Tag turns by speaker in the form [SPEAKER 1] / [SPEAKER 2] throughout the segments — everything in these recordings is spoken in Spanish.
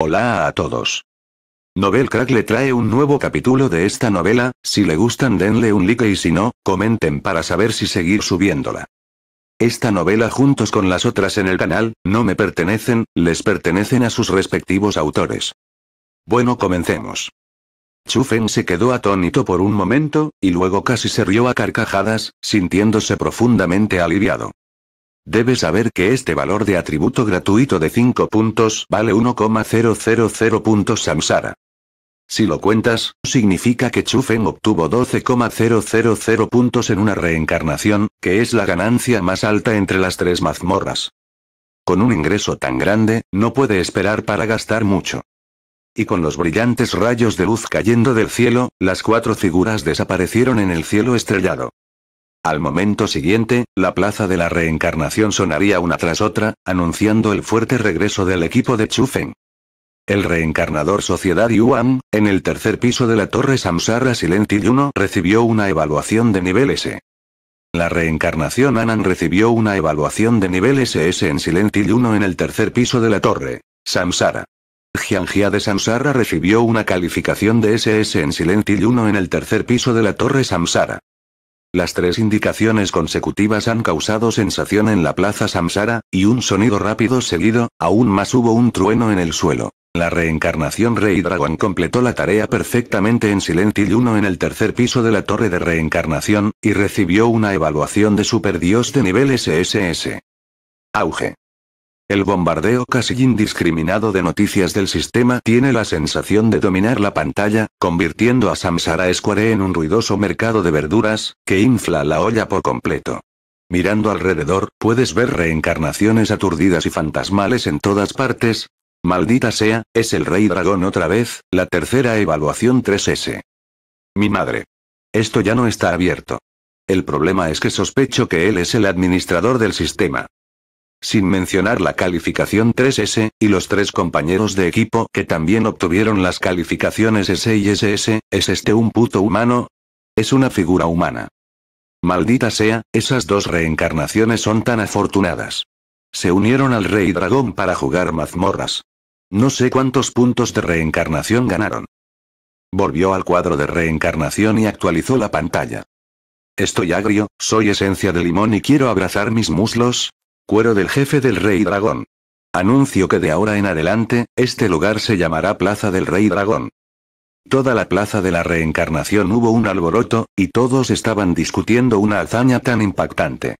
[SPEAKER 1] Hola a todos. Novel Crack le trae un nuevo capítulo de esta novela, si le gustan denle un like y si no, comenten para saber si seguir subiéndola. Esta novela juntos con las otras en el canal, no me pertenecen, les pertenecen a sus respectivos autores. Bueno comencemos. Chufen se quedó atónito por un momento, y luego casi se rió a carcajadas, sintiéndose profundamente aliviado. Debes saber que este valor de atributo gratuito de 5 puntos vale 1,000 puntos Samsara. Si lo cuentas, significa que Chufen obtuvo 12,000 puntos en una reencarnación, que es la ganancia más alta entre las tres mazmorras. Con un ingreso tan grande, no puede esperar para gastar mucho. Y con los brillantes rayos de luz cayendo del cielo, las cuatro figuras desaparecieron en el cielo estrellado. Al momento siguiente, la plaza de la reencarnación sonaría una tras otra, anunciando el fuerte regreso del equipo de Chufen. El reencarnador Sociedad Yuan, en el tercer piso de la torre Samsara Silent 1 recibió una evaluación de nivel S. La reencarnación Anan recibió una evaluación de nivel SS en Silentil 1 en el tercer piso de la torre. Samsara. Jianjia de Samsara recibió una calificación de SS en Silentil 1 en el tercer piso de la torre Samsara. Las tres indicaciones consecutivas han causado sensación en la plaza Samsara, y un sonido rápido seguido, aún más hubo un trueno en el suelo. La reencarnación Rey Dragon completó la tarea perfectamente en uno en el tercer piso de la torre de reencarnación, y recibió una evaluación de Dios de nivel SSS. Auge. El bombardeo casi indiscriminado de noticias del sistema tiene la sensación de dominar la pantalla, convirtiendo a Samsara Square en un ruidoso mercado de verduras, que infla la olla por completo. Mirando alrededor, puedes ver reencarnaciones aturdidas y fantasmales en todas partes. Maldita sea, es el rey dragón otra vez, la tercera evaluación 3S. Mi madre. Esto ya no está abierto. El problema es que sospecho que él es el administrador del sistema sin mencionar la calificación 3S, y los tres compañeros de equipo que también obtuvieron las calificaciones S y SS, ¿es este un puto humano? Es una figura humana. Maldita sea, esas dos reencarnaciones son tan afortunadas. Se unieron al Rey Dragón para jugar mazmorras. No sé cuántos puntos de reencarnación ganaron. Volvió al cuadro de reencarnación y actualizó la pantalla. Estoy agrio, soy esencia de limón y quiero abrazar mis muslos, Cuero del jefe del rey dragón. Anuncio que de ahora en adelante, este lugar se llamará Plaza del Rey Dragón. Toda la plaza de la reencarnación hubo un alboroto, y todos estaban discutiendo una hazaña tan impactante.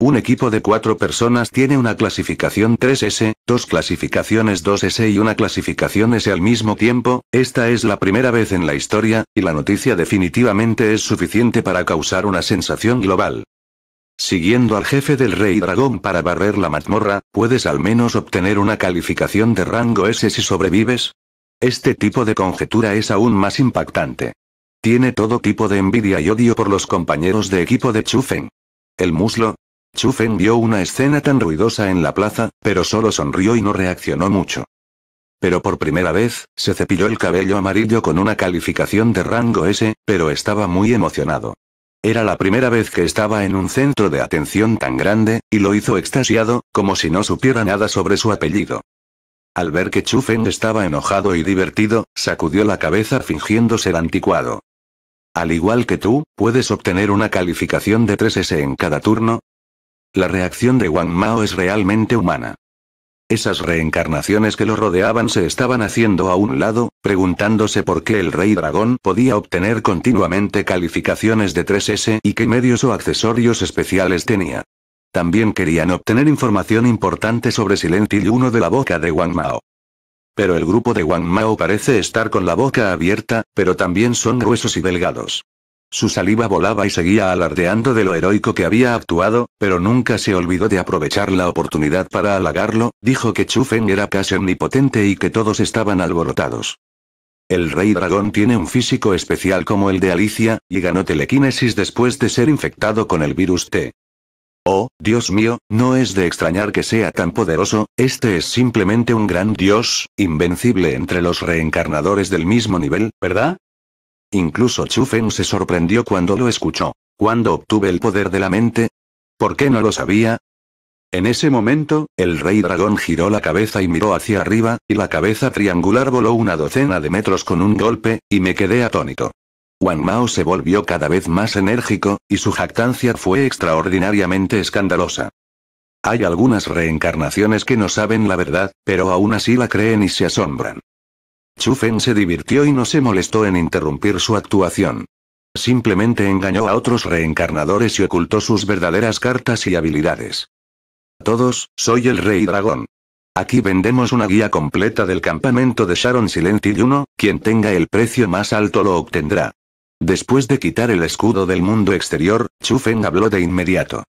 [SPEAKER 1] Un equipo de cuatro personas tiene una clasificación 3S, dos clasificaciones 2S y una clasificación S al mismo tiempo, esta es la primera vez en la historia, y la noticia definitivamente es suficiente para causar una sensación global. Siguiendo al jefe del rey dragón para barrer la mazmorra, puedes al menos obtener una calificación de rango S si sobrevives. Este tipo de conjetura es aún más impactante. Tiene todo tipo de envidia y odio por los compañeros de equipo de Chufen. El muslo. Chufen vio una escena tan ruidosa en la plaza, pero solo sonrió y no reaccionó mucho. Pero por primera vez, se cepilló el cabello amarillo con una calificación de rango S, pero estaba muy emocionado. Era la primera vez que estaba en un centro de atención tan grande, y lo hizo extasiado, como si no supiera nada sobre su apellido. Al ver que Chufen estaba enojado y divertido, sacudió la cabeza fingiendo ser anticuado. Al igual que tú, puedes obtener una calificación de 3S en cada turno. La reacción de Wang Mao es realmente humana. Esas reencarnaciones que lo rodeaban se estaban haciendo a un lado, preguntándose por qué el rey dragón podía obtener continuamente calificaciones de 3S y qué medios o accesorios especiales tenía. También querían obtener información importante sobre Silentil 1 de la boca de Wang Mao. Pero el grupo de Wang Mao parece estar con la boca abierta, pero también son gruesos y delgados. Su saliva volaba y seguía alardeando de lo heroico que había actuado, pero nunca se olvidó de aprovechar la oportunidad para halagarlo, dijo que Chufen era casi omnipotente y que todos estaban alborotados. El rey dragón tiene un físico especial como el de Alicia, y ganó telequinesis después de ser infectado con el virus T. Oh, Dios mío, no es de extrañar que sea tan poderoso, este es simplemente un gran dios, invencible entre los reencarnadores del mismo nivel, ¿verdad? Incluso Chu Feng se sorprendió cuando lo escuchó. Cuando obtuve el poder de la mente? ¿Por qué no lo sabía? En ese momento, el rey dragón giró la cabeza y miró hacia arriba, y la cabeza triangular voló una docena de metros con un golpe, y me quedé atónito. Wang Mao se volvió cada vez más enérgico, y su jactancia fue extraordinariamente escandalosa. Hay algunas reencarnaciones que no saben la verdad, pero aún así la creen y se asombran. Chufen se divirtió y no se molestó en interrumpir su actuación. Simplemente engañó a otros reencarnadores y ocultó sus verdaderas cartas y habilidades. Todos, soy el rey dragón. Aquí vendemos una guía completa del campamento de Sharon Silent y uno, quien tenga el precio más alto lo obtendrá. Después de quitar el escudo del mundo exterior, Chufen habló de inmediato.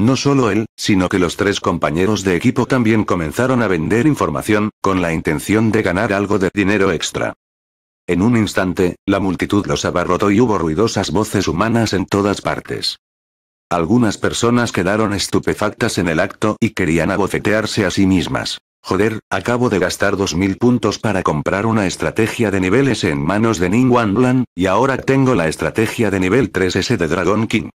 [SPEAKER 1] No solo él, sino que los tres compañeros de equipo también comenzaron a vender información, con la intención de ganar algo de dinero extra. En un instante, la multitud los abarrotó y hubo ruidosas voces humanas en todas partes. Algunas personas quedaron estupefactas en el acto y querían abofetearse a sí mismas. Joder, acabo de gastar 2000 puntos para comprar una estrategia de niveles en manos de Ning Wanlan, y ahora tengo la estrategia de nivel 3S de Dragon King.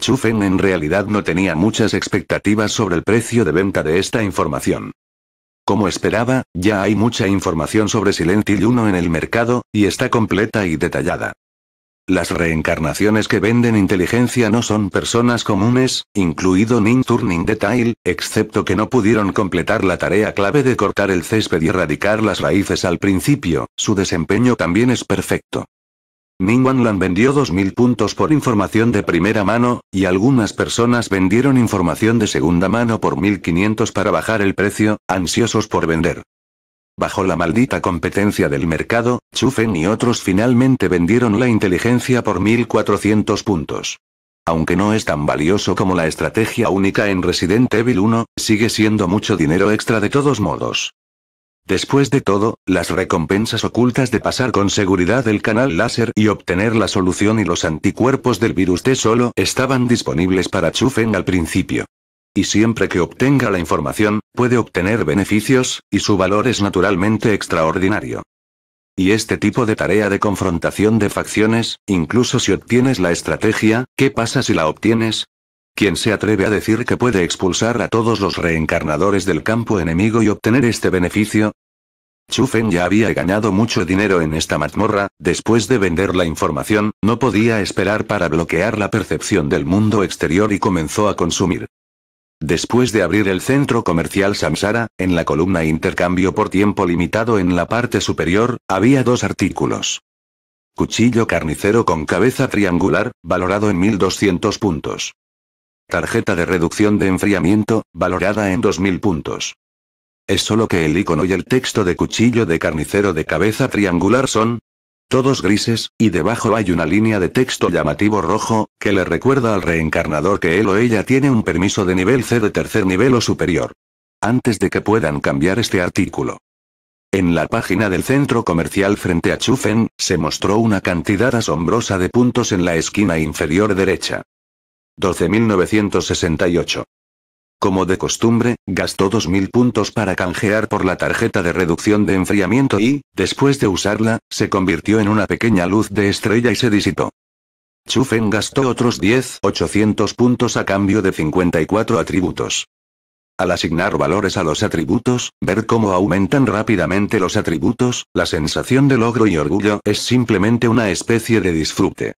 [SPEAKER 1] Chufen en realidad no tenía muchas expectativas sobre el precio de venta de esta información. Como esperaba, ya hay mucha información sobre Silent Hill 1 en el mercado, y está completa y detallada. Las reencarnaciones que venden inteligencia no son personas comunes, incluido Ning Turning Detail, excepto que no pudieron completar la tarea clave de cortar el césped y erradicar las raíces al principio, su desempeño también es perfecto. Lan vendió 2.000 puntos por información de primera mano, y algunas personas vendieron información de segunda mano por 1.500 para bajar el precio, ansiosos por vender. Bajo la maldita competencia del mercado, Chufen y otros finalmente vendieron la inteligencia por 1.400 puntos. Aunque no es tan valioso como la estrategia única en Resident Evil 1, sigue siendo mucho dinero extra de todos modos. Después de todo, las recompensas ocultas de pasar con seguridad el canal láser y obtener la solución y los anticuerpos del virus T solo estaban disponibles para Chufen al principio. Y siempre que obtenga la información, puede obtener beneficios, y su valor es naturalmente extraordinario. Y este tipo de tarea de confrontación de facciones, incluso si obtienes la estrategia, ¿qué pasa si la obtienes? ¿Quién se atreve a decir que puede expulsar a todos los reencarnadores del campo enemigo y obtener este beneficio? Chufen ya había ganado mucho dinero en esta mazmorra, después de vender la información, no podía esperar para bloquear la percepción del mundo exterior y comenzó a consumir. Después de abrir el centro comercial Samsara, en la columna Intercambio por tiempo limitado en la parte superior, había dos artículos. Cuchillo carnicero con cabeza triangular, valorado en 1200 puntos. Tarjeta de reducción de enfriamiento, valorada en 2000 puntos. Es solo que el icono y el texto de cuchillo de carnicero de cabeza triangular son todos grises, y debajo hay una línea de texto llamativo rojo, que le recuerda al reencarnador que él o ella tiene un permiso de nivel C de tercer nivel o superior. Antes de que puedan cambiar este artículo. En la página del centro comercial frente a Chufen, se mostró una cantidad asombrosa de puntos en la esquina inferior derecha. 12.968. Como de costumbre, gastó 2.000 puntos para canjear por la tarjeta de reducción de enfriamiento y, después de usarla, se convirtió en una pequeña luz de estrella y se disipó. Chufen gastó otros 10.800 puntos a cambio de 54 atributos. Al asignar valores a los atributos, ver cómo aumentan rápidamente los atributos, la sensación de logro y orgullo es simplemente una especie de disfrute.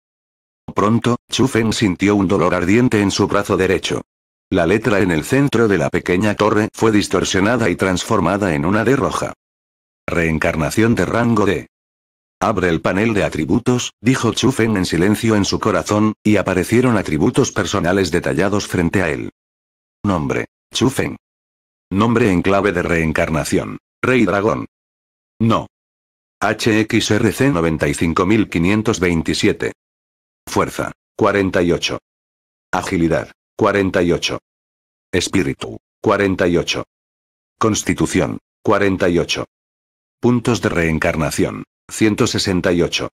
[SPEAKER 1] Pronto, Chufen sintió un dolor ardiente en su brazo derecho. La letra en el centro de la pequeña torre fue distorsionada y transformada en una D roja. Reencarnación de rango D. Abre el panel de atributos, dijo Chufen en silencio en su corazón, y aparecieron atributos personales detallados frente a él. Nombre. Chufen. Nombre en clave de reencarnación. Rey Dragón. No. HXRC 95527. Fuerza. 48. Agilidad. 48. Espíritu. 48. Constitución. 48. Puntos de reencarnación. 168.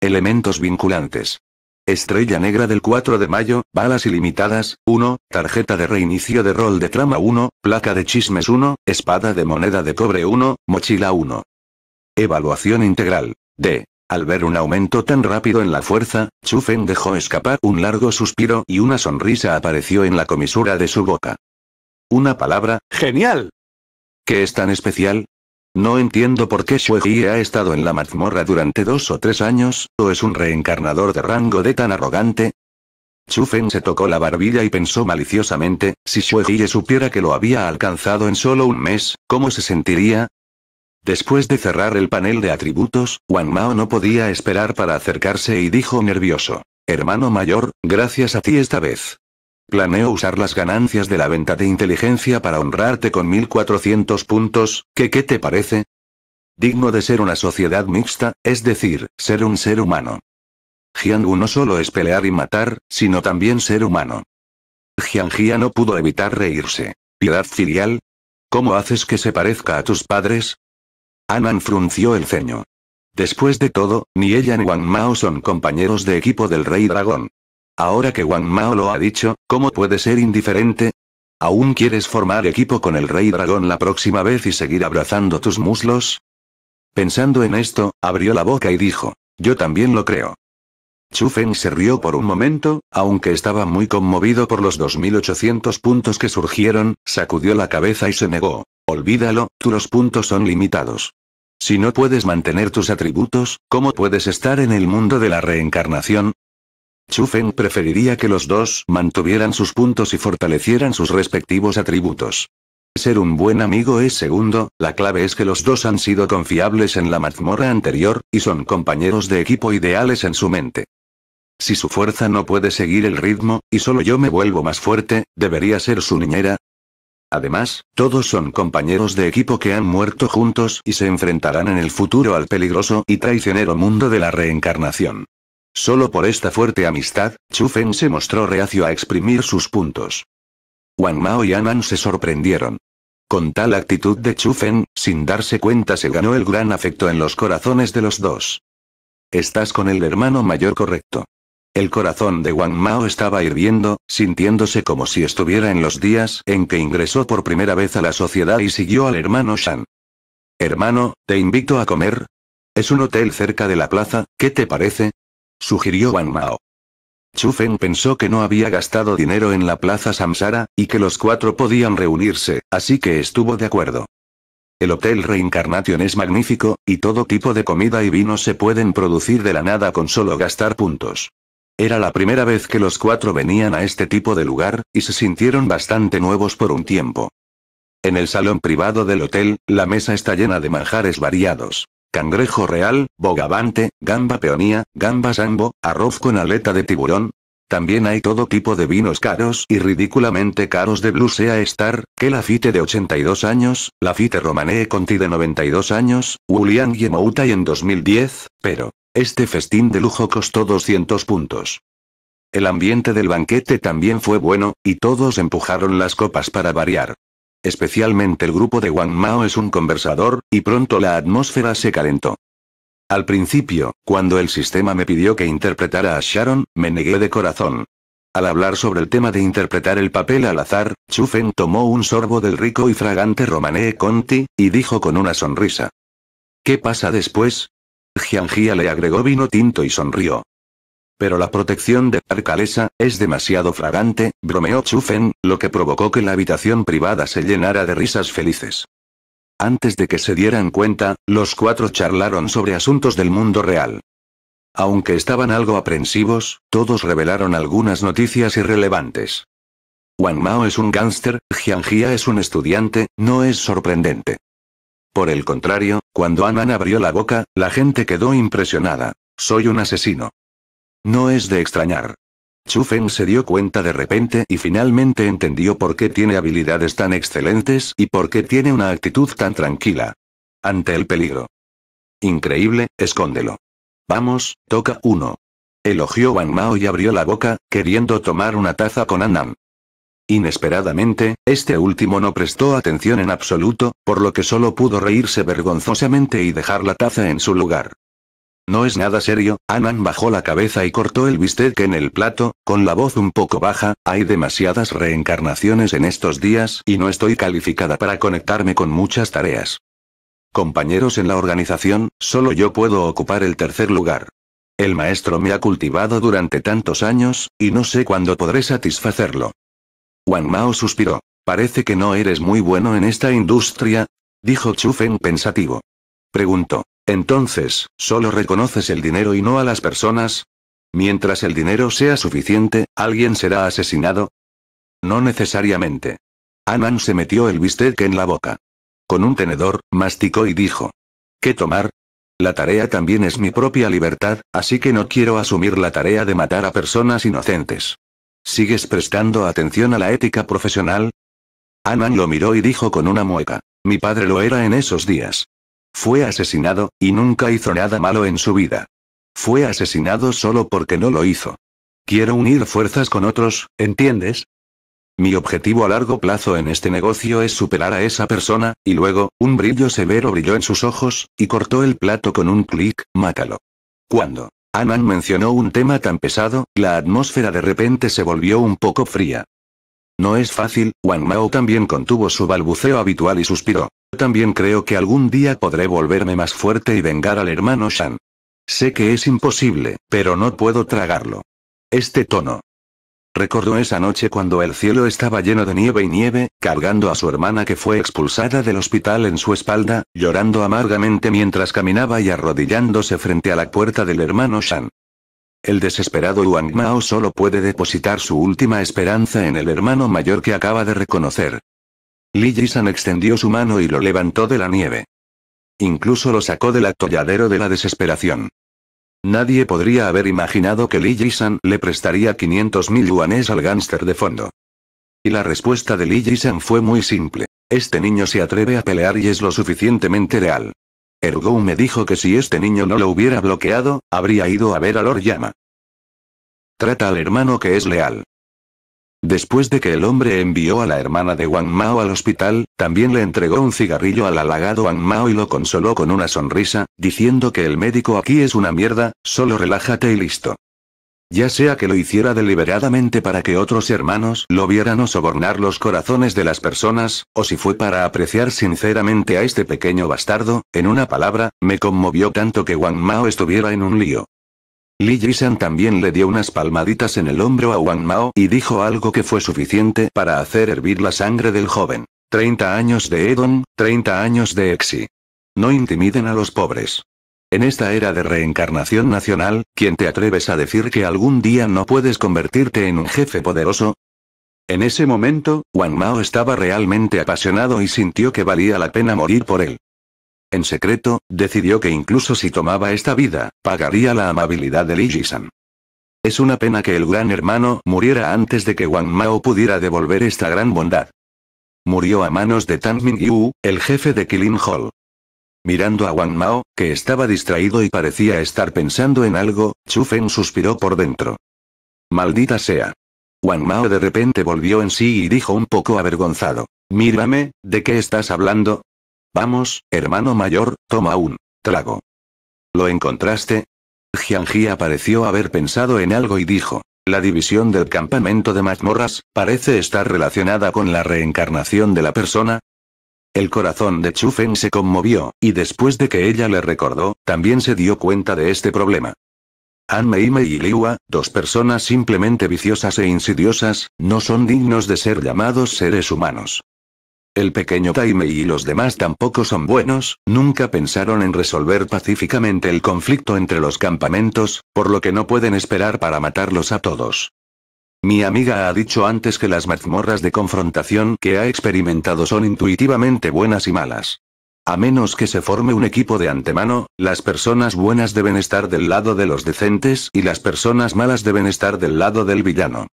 [SPEAKER 1] Elementos vinculantes. Estrella negra del 4 de mayo, balas ilimitadas, 1, tarjeta de reinicio de rol de trama 1, placa de chismes 1, espada de moneda de cobre 1, mochila 1. Evaluación integral. D. Al ver un aumento tan rápido en la fuerza, Chufen dejó escapar un largo suspiro y una sonrisa apareció en la comisura de su boca. Una palabra, genial. ¿Qué es tan especial? No entiendo por qué Shueji ha estado en la mazmorra durante dos o tres años, o es un reencarnador de rango de tan arrogante, Chufen se tocó la barbilla y pensó maliciosamente, si Shuejiye supiera que lo había alcanzado en solo un mes, ¿cómo se sentiría? Después de cerrar el panel de atributos, Wang Mao no podía esperar para acercarse y dijo nervioso. Hermano mayor, gracias a ti esta vez. Planeo usar las ganancias de la venta de inteligencia para honrarte con 1400 puntos, ¿qué qué te parece? Digno de ser una sociedad mixta, es decir, ser un ser humano. Jiangu no solo es pelear y matar, sino también ser humano. Jiangjia no pudo evitar reírse. ¿Piedad filial? ¿Cómo haces que se parezca a tus padres? Anan frunció el ceño. Después de todo, ni ella ni Wang Mao son compañeros de equipo del Rey Dragón. Ahora que Wang Mao lo ha dicho, ¿cómo puede ser indiferente? ¿Aún quieres formar equipo con el Rey Dragón la próxima vez y seguir abrazando tus muslos? Pensando en esto, abrió la boca y dijo, yo también lo creo. Chu Feng se rió por un momento, aunque estaba muy conmovido por los 2.800 puntos que surgieron, sacudió la cabeza y se negó. Olvídalo, tú los puntos son limitados. Si no puedes mantener tus atributos, ¿cómo puedes estar en el mundo de la reencarnación? Chufen preferiría que los dos mantuvieran sus puntos y fortalecieran sus respectivos atributos. Ser un buen amigo es segundo, la clave es que los dos han sido confiables en la mazmorra anterior, y son compañeros de equipo ideales en su mente. Si su fuerza no puede seguir el ritmo, y solo yo me vuelvo más fuerte, debería ser su niñera, Además, todos son compañeros de equipo que han muerto juntos y se enfrentarán en el futuro al peligroso y traicionero mundo de la reencarnación. Solo por esta fuerte amistad, Chufen se mostró reacio a exprimir sus puntos. Wang Mao y Anan se sorprendieron. Con tal actitud de Chufen, sin darse cuenta se ganó el gran afecto en los corazones de los dos. Estás con el hermano mayor correcto. El corazón de Wang Mao estaba hirviendo, sintiéndose como si estuviera en los días en que ingresó por primera vez a la sociedad y siguió al hermano Shan. Hermano, te invito a comer. Es un hotel cerca de la plaza, ¿qué te parece? sugirió Wang Mao. Chu Feng pensó que no había gastado dinero en la plaza Samsara, y que los cuatro podían reunirse, así que estuvo de acuerdo. El Hotel Reincarnation es magnífico, y todo tipo de comida y vino se pueden producir de la nada con solo gastar puntos. Era la primera vez que los cuatro venían a este tipo de lugar, y se sintieron bastante nuevos por un tiempo. En el salón privado del hotel, la mesa está llena de manjares variados. Cangrejo real, bogavante, gamba peonía, gamba sambo, arroz con aleta de tiburón. También hay todo tipo de vinos caros y ridículamente caros de Blue Sea Star, que Fite de 82 años, Fite Romanée Conti de 92 años, William Yemouta en 2010, pero este festín de lujo costó 200 puntos. El ambiente del banquete también fue bueno, y todos empujaron las copas para variar. Especialmente el grupo de Wang Mao es un conversador, y pronto la atmósfera se calentó. Al principio, cuando el sistema me pidió que interpretara a Sharon, me negué de corazón. Al hablar sobre el tema de interpretar el papel al azar, Chufen tomó un sorbo del rico y fragante Romané Conti, y dijo con una sonrisa. ¿Qué pasa después? Jia le agregó vino tinto y sonrió. Pero la protección de Arcalesa, es demasiado fragante, bromeó Chufen, lo que provocó que la habitación privada se llenara de risas felices. Antes de que se dieran cuenta, los cuatro charlaron sobre asuntos del mundo real. Aunque estaban algo aprensivos, todos revelaron algunas noticias irrelevantes. Wang Mao es un gángster, Jiang es un estudiante, no es sorprendente. Por el contrario, cuando Anan abrió la boca, la gente quedó impresionada. Soy un asesino. No es de extrañar. Chu Feng se dio cuenta de repente y finalmente entendió por qué tiene habilidades tan excelentes y por qué tiene una actitud tan tranquila. Ante el peligro. Increíble, escóndelo. Vamos, toca uno. Elogió Wang Mao y abrió la boca, queriendo tomar una taza con Anan. Inesperadamente, este último no prestó atención en absoluto, por lo que solo pudo reírse vergonzosamente y dejar la taza en su lugar. No es nada serio, Anan bajó la cabeza y cortó el bistec en el plato, con la voz un poco baja, hay demasiadas reencarnaciones en estos días y no estoy calificada para conectarme con muchas tareas. Compañeros en la organización, solo yo puedo ocupar el tercer lugar. El maestro me ha cultivado durante tantos años, y no sé cuándo podré satisfacerlo. Wang Mao suspiró. Parece que no eres muy bueno en esta industria, dijo Chu Feng pensativo. Preguntó. Entonces, ¿solo reconoces el dinero y no a las personas? Mientras el dinero sea suficiente, ¿alguien será asesinado? No necesariamente. Anan se metió el bistec en la boca. Con un tenedor, masticó y dijo. ¿Qué tomar? La tarea también es mi propia libertad, así que no quiero asumir la tarea de matar a personas inocentes. ¿Sigues prestando atención a la ética profesional? Anan lo miró y dijo con una mueca. Mi padre lo era en esos días. Fue asesinado, y nunca hizo nada malo en su vida. Fue asesinado solo porque no lo hizo. Quiero unir fuerzas con otros, ¿entiendes? Mi objetivo a largo plazo en este negocio es superar a esa persona, y luego, un brillo severo brilló en sus ojos, y cortó el plato con un clic, mátalo. ¿Cuándo? Anan mencionó un tema tan pesado, la atmósfera de repente se volvió un poco fría. No es fácil, Wang Mao también contuvo su balbuceo habitual y suspiró. También creo que algún día podré volverme más fuerte y vengar al hermano Shan. Sé que es imposible, pero no puedo tragarlo. Este tono. Recordó esa noche cuando el cielo estaba lleno de nieve y nieve, cargando a su hermana que fue expulsada del hospital en su espalda, llorando amargamente mientras caminaba y arrodillándose frente a la puerta del hermano Shan. El desesperado Wang Mao solo puede depositar su última esperanza en el hermano mayor que acaba de reconocer. Li san extendió su mano y lo levantó de la nieve. Incluso lo sacó del atolladero de la desesperación. Nadie podría haber imaginado que Li Jisan le prestaría 500.000 yuanes al gánster de fondo. Y la respuesta de Li Jisan fue muy simple. Este niño se atreve a pelear y es lo suficientemente leal. Ergo me dijo que si este niño no lo hubiera bloqueado, habría ido a ver a Lord Yama. Trata al hermano que es leal. Después de que el hombre envió a la hermana de Wang Mao al hospital, también le entregó un cigarrillo al halagado Wang Mao y lo consoló con una sonrisa, diciendo que el médico aquí es una mierda, solo relájate y listo. Ya sea que lo hiciera deliberadamente para que otros hermanos lo vieran o sobornar los corazones de las personas, o si fue para apreciar sinceramente a este pequeño bastardo, en una palabra, me conmovió tanto que Wang Mao estuviera en un lío. Li Yisan también le dio unas palmaditas en el hombro a Wang Mao y dijo algo que fue suficiente para hacer hervir la sangre del joven. 30 años de Edon, 30 años de Exi. No intimiden a los pobres. En esta era de reencarnación nacional, ¿quién te atreves a decir que algún día no puedes convertirte en un jefe poderoso? En ese momento, Wang Mao estaba realmente apasionado y sintió que valía la pena morir por él. En secreto, decidió que incluso si tomaba esta vida, pagaría la amabilidad de Li Jisan. Es una pena que el gran hermano muriera antes de que Wang Mao pudiera devolver esta gran bondad. Murió a manos de Tan Min Yu, el jefe de Kilin Hall. Mirando a Wang Mao, que estaba distraído y parecía estar pensando en algo, Chu Fen suspiró por dentro. Maldita sea. Wang Mao de repente volvió en sí y dijo un poco avergonzado. Mírame, ¿de qué estás hablando? Vamos, hermano mayor, toma un trago. ¿Lo encontraste? Jianjia pareció haber pensado en algo y dijo. La división del campamento de mazmorras, parece estar relacionada con la reencarnación de la persona. El corazón de Chufen se conmovió, y después de que ella le recordó, también se dio cuenta de este problema. Anmeime y Liwa, dos personas simplemente viciosas e insidiosas, no son dignos de ser llamados seres humanos. El pequeño Taime y los demás tampoco son buenos, nunca pensaron en resolver pacíficamente el conflicto entre los campamentos, por lo que no pueden esperar para matarlos a todos. Mi amiga ha dicho antes que las mazmorras de confrontación que ha experimentado son intuitivamente buenas y malas. A menos que se forme un equipo de antemano, las personas buenas deben estar del lado de los decentes y las personas malas deben estar del lado del villano.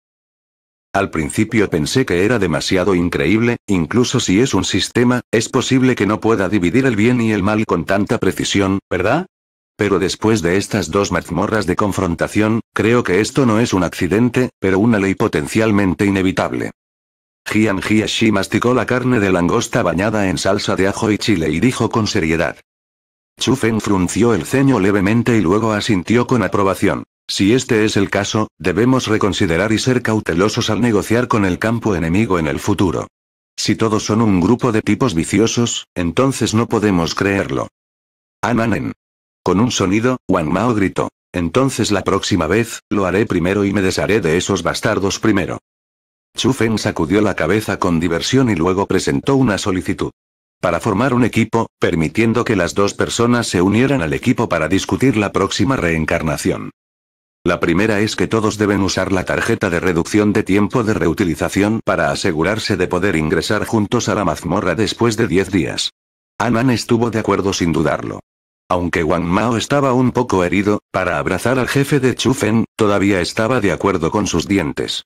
[SPEAKER 1] Al principio pensé que era demasiado increíble, incluso si es un sistema, es posible que no pueda dividir el bien y el mal con tanta precisión, ¿verdad? Pero después de estas dos mazmorras de confrontación, creo que esto no es un accidente, pero una ley potencialmente inevitable. Jian Jiashi masticó la carne de langosta bañada en salsa de ajo y chile y dijo con seriedad. Chufen frunció el ceño levemente y luego asintió con aprobación. Si este es el caso, debemos reconsiderar y ser cautelosos al negociar con el campo enemigo en el futuro. Si todos son un grupo de tipos viciosos, entonces no podemos creerlo. Ananen. Con un sonido, Wang Mao gritó. Entonces la próxima vez, lo haré primero y me desharé de esos bastardos primero. Chu Feng sacudió la cabeza con diversión y luego presentó una solicitud. Para formar un equipo, permitiendo que las dos personas se unieran al equipo para discutir la próxima reencarnación. La primera es que todos deben usar la tarjeta de reducción de tiempo de reutilización para asegurarse de poder ingresar juntos a la mazmorra después de 10 días. Anan estuvo de acuerdo sin dudarlo. Aunque Wang Mao estaba un poco herido, para abrazar al jefe de Chufen, todavía estaba de acuerdo con sus dientes.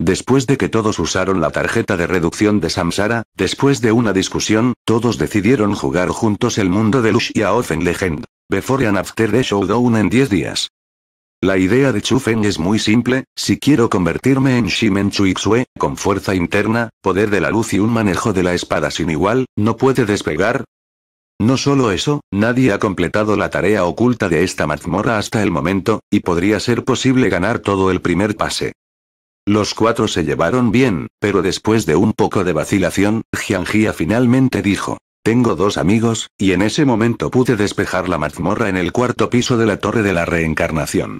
[SPEAKER 1] Después de que todos usaron la tarjeta de reducción de Samsara, después de una discusión, todos decidieron jugar juntos el mundo de Lush y Legend. Before and After the Showdown en 10 días. La idea de Chu Feng es muy simple, si quiero convertirme en Shimen Xue, con fuerza interna, poder de la luz y un manejo de la espada sin igual, ¿no puede despegar? No solo eso, nadie ha completado la tarea oculta de esta mazmorra hasta el momento, y podría ser posible ganar todo el primer pase. Los cuatro se llevaron bien, pero después de un poco de vacilación, Jia finalmente dijo, tengo dos amigos, y en ese momento pude despejar la mazmorra en el cuarto piso de la Torre de la Reencarnación.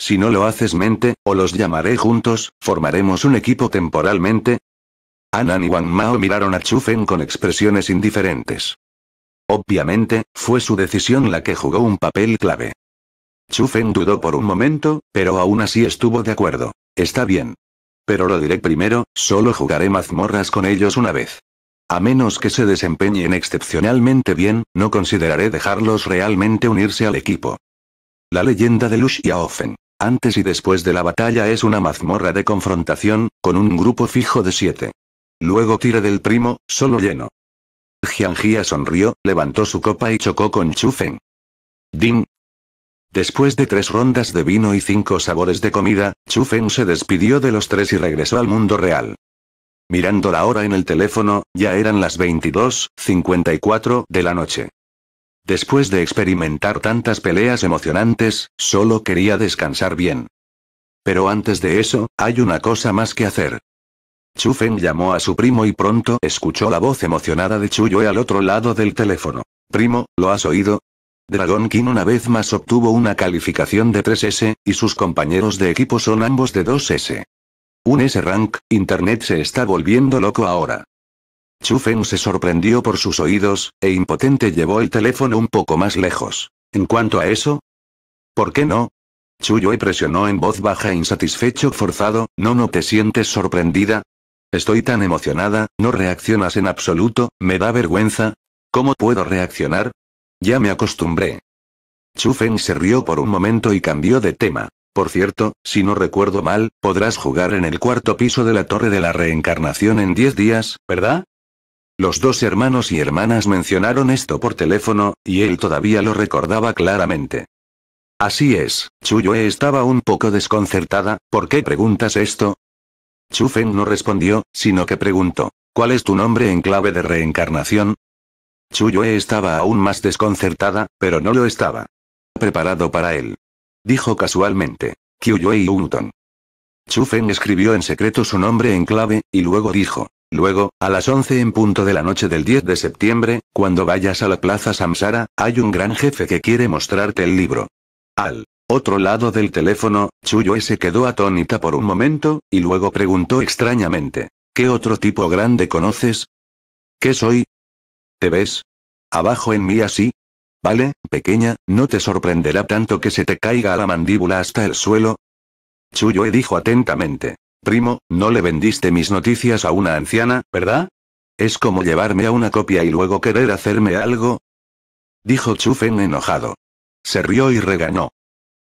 [SPEAKER 1] Si no lo haces mente, o los llamaré juntos, formaremos un equipo temporalmente. Anan y Wang Mao miraron a Chu con expresiones indiferentes. Obviamente, fue su decisión la que jugó un papel clave. Chu dudó por un momento, pero aún así estuvo de acuerdo. Está bien. Pero lo diré primero, solo jugaré mazmorras con ellos una vez. A menos que se desempeñen excepcionalmente bien, no consideraré dejarlos realmente unirse al equipo. La leyenda de Lush antes y después de la batalla es una mazmorra de confrontación, con un grupo fijo de siete. Luego tira del primo, solo lleno. Jia sonrió, levantó su copa y chocó con Chufen. Ding. Después de tres rondas de vino y cinco sabores de comida, Chufen se despidió de los tres y regresó al mundo real. Mirando la hora en el teléfono, ya eran las 22.54 de la noche. Después de experimentar tantas peleas emocionantes, solo quería descansar bien. Pero antes de eso, hay una cosa más que hacer. Chu Feng llamó a su primo y pronto escuchó la voz emocionada de Chu al otro lado del teléfono. Primo, ¿lo has oído? Dragon King una vez más obtuvo una calificación de 3S, y sus compañeros de equipo son ambos de 2S. Un S-Rank, Internet se está volviendo loco ahora. Chu se sorprendió por sus oídos, e impotente llevó el teléfono un poco más lejos. En cuanto a eso, ¿por qué no? Chuyue presionó en voz baja insatisfecho forzado, ¿no no te sientes sorprendida? Estoy tan emocionada, no reaccionas en absoluto, me da vergüenza. ¿Cómo puedo reaccionar? Ya me acostumbré. Chu Feng se rió por un momento y cambió de tema. Por cierto, si no recuerdo mal, podrás jugar en el cuarto piso de la Torre de la Reencarnación en 10 días, ¿verdad? Los dos hermanos y hermanas mencionaron esto por teléfono, y él todavía lo recordaba claramente. Así es, Chuyue estaba un poco desconcertada, ¿por qué preguntas esto? Chu no respondió, sino que preguntó, ¿cuál es tu nombre en clave de reencarnación? Chuyue estaba aún más desconcertada, pero no lo estaba. Preparado para él. Dijo casualmente, Kyuyue y Unton. Chu Feng escribió en secreto su nombre en clave, y luego dijo, Luego, a las 11 en punto de la noche del 10 de septiembre, cuando vayas a la plaza Samsara, hay un gran jefe que quiere mostrarte el libro. Al otro lado del teléfono, Chuyo se quedó atónita por un momento, y luego preguntó extrañamente. ¿Qué otro tipo grande conoces? ¿Qué soy? ¿Te ves? Abajo en mí así, ¿Vale, pequeña, no te sorprenderá tanto que se te caiga a la mandíbula hasta el suelo? Chuyo dijo atentamente. Primo, no le vendiste mis noticias a una anciana, ¿verdad? Es como llevarme a una copia y luego querer hacerme algo. Dijo Chufen enojado. Se rió y regañó.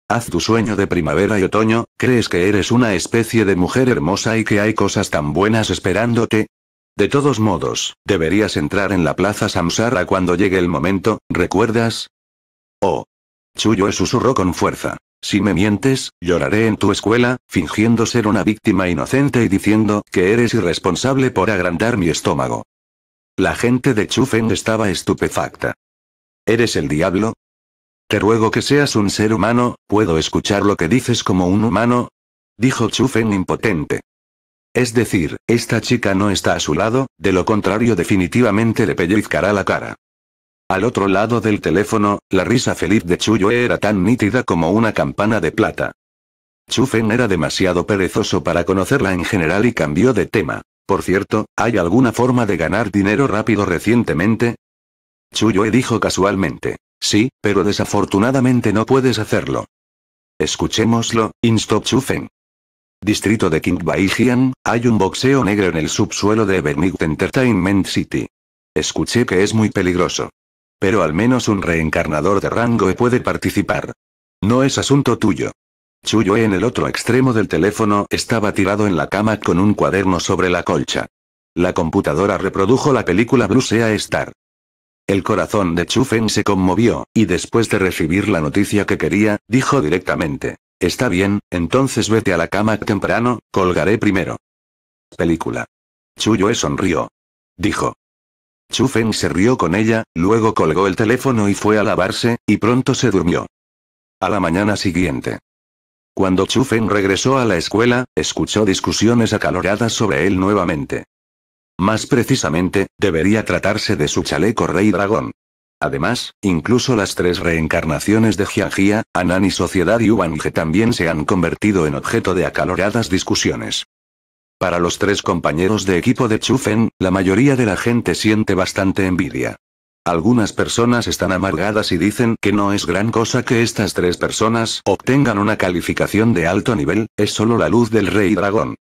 [SPEAKER 1] Haz tu sueño de primavera y otoño, ¿crees que eres una especie de mujer hermosa y que hay cosas tan buenas esperándote? De todos modos, deberías entrar en la plaza Samsara cuando llegue el momento, ¿recuerdas? Oh. Chuyo susurró con fuerza. Si me mientes, lloraré en tu escuela, fingiendo ser una víctima inocente y diciendo que eres irresponsable por agrandar mi estómago. La gente de Chufen estaba estupefacta. ¿Eres el diablo? Te ruego que seas un ser humano, ¿puedo escuchar lo que dices como un humano? Dijo Chufen impotente. Es decir, esta chica no está a su lado, de lo contrario definitivamente le pellizcará la cara. Al otro lado del teléfono, la risa feliz de Chuyo era tan nítida como una campana de plata. Chufen era demasiado perezoso para conocerla en general y cambió de tema. Por cierto, ¿hay alguna forma de ganar dinero rápido recientemente? Chuyue dijo casualmente. Sí, pero desafortunadamente no puedes hacerlo. Escuchémoslo, instó Chufen. Distrito de King Baijian, hay un boxeo negro en el subsuelo de Evermouth Entertainment City. Escuché que es muy peligroso. Pero al menos un reencarnador de rango e puede participar. No es asunto tuyo. Chuyo e en el otro extremo del teléfono estaba tirado en la cama con un cuaderno sobre la colcha. La computadora reprodujo la película Blue Sea Star. El corazón de Chufen se conmovió, y después de recibir la noticia que quería, dijo directamente. Está bien, entonces vete a la cama temprano, colgaré primero. Película. Chuyoe sonrió. Dijo. Chu Feng se rió con ella, luego colgó el teléfono y fue a lavarse, y pronto se durmió. A la mañana siguiente. Cuando Chu Feng regresó a la escuela, escuchó discusiones acaloradas sobre él nuevamente. Más precisamente, debería tratarse de su chaleco rey dragón. Además, incluso las tres reencarnaciones de Anani Sociedad y Sociedad Yuange también se han convertido en objeto de acaloradas discusiones. Para los tres compañeros de equipo de Chufen, la mayoría de la gente siente bastante envidia. Algunas personas están amargadas y dicen que no es gran cosa que estas tres personas obtengan una calificación de alto nivel, es solo la luz del rey dragón.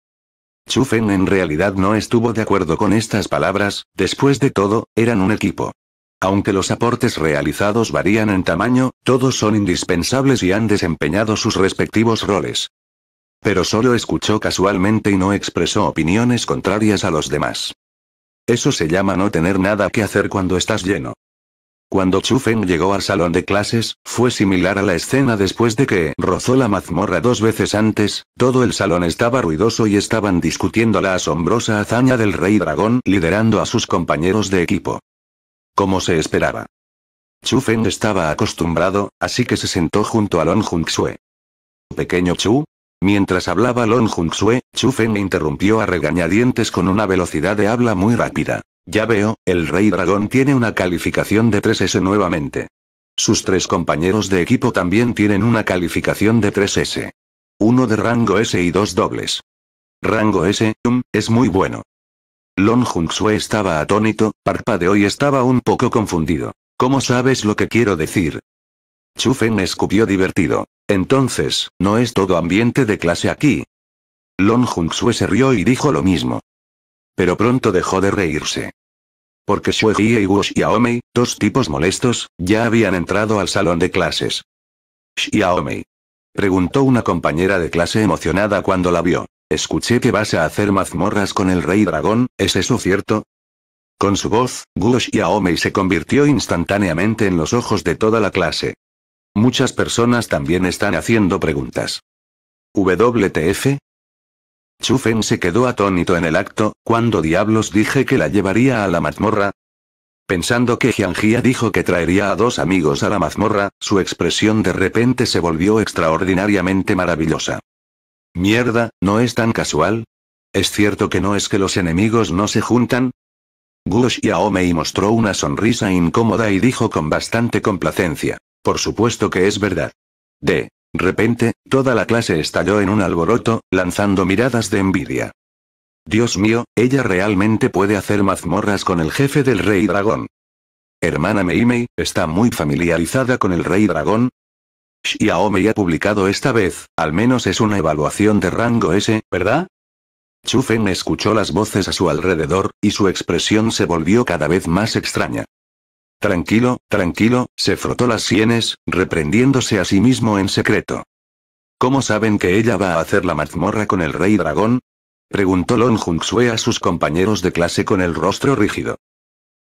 [SPEAKER 1] Chufen en realidad no estuvo de acuerdo con estas palabras, después de todo, eran un equipo. Aunque los aportes realizados varían en tamaño, todos son indispensables y han desempeñado sus respectivos roles. Pero solo escuchó casualmente y no expresó opiniones contrarias a los demás. Eso se llama no tener nada que hacer cuando estás lleno. Cuando Chu Feng llegó al salón de clases, fue similar a la escena después de que rozó la mazmorra dos veces antes, todo el salón estaba ruidoso y estaban discutiendo la asombrosa hazaña del rey dragón liderando a sus compañeros de equipo. Como se esperaba. Chu Feng estaba acostumbrado, así que se sentó junto a Long Jung Sue. Pequeño Chu, Mientras hablaba Long Jung-sue, Chu interrumpió a regañadientes con una velocidad de habla muy rápida. Ya veo, el Rey Dragón tiene una calificación de 3S nuevamente. Sus tres compañeros de equipo también tienen una calificación de 3S. Uno de rango S y dos dobles. Rango S, um, es muy bueno. Long jung estaba atónito, de hoy estaba un poco confundido. ¿Cómo sabes lo que quiero decir? Chu escupió divertido. Entonces, ¿no es todo ambiente de clase aquí? Long jung se rió y dijo lo mismo. Pero pronto dejó de reírse. Porque Jie y Wu Xiaomei, dos tipos molestos, ya habían entrado al salón de clases. Xiaomei. Preguntó una compañera de clase emocionada cuando la vio. Escuché que vas a hacer mazmorras con el rey dragón, ¿es eso cierto? Con su voz, Guo Xiaomei se convirtió instantáneamente en los ojos de toda la clase. Muchas personas también están haciendo preguntas. ¿WTF? Chufen se quedó atónito en el acto, cuando diablos dije que la llevaría a la mazmorra. Pensando que Jianjia dijo que traería a dos amigos a la mazmorra, su expresión de repente se volvió extraordinariamente maravillosa. Mierda, ¿no es tan casual? ¿Es cierto que no es que los enemigos no se juntan? y Yaomei mostró una sonrisa incómoda y dijo con bastante complacencia. Por supuesto que es verdad. De repente, toda la clase estalló en un alboroto, lanzando miradas de envidia. Dios mío, ella realmente puede hacer mazmorras con el jefe del rey dragón. Hermana Meimei, ¿está muy familiarizada con el rey dragón? Xiaomi ha publicado esta vez, al menos es una evaluación de rango S, ¿verdad? Chufen escuchó las voces a su alrededor, y su expresión se volvió cada vez más extraña. Tranquilo, tranquilo, se frotó las sienes, reprendiéndose a sí mismo en secreto. ¿Cómo saben que ella va a hacer la mazmorra con el rey dragón? Preguntó Lon Jung-sue a sus compañeros de clase con el rostro rígido.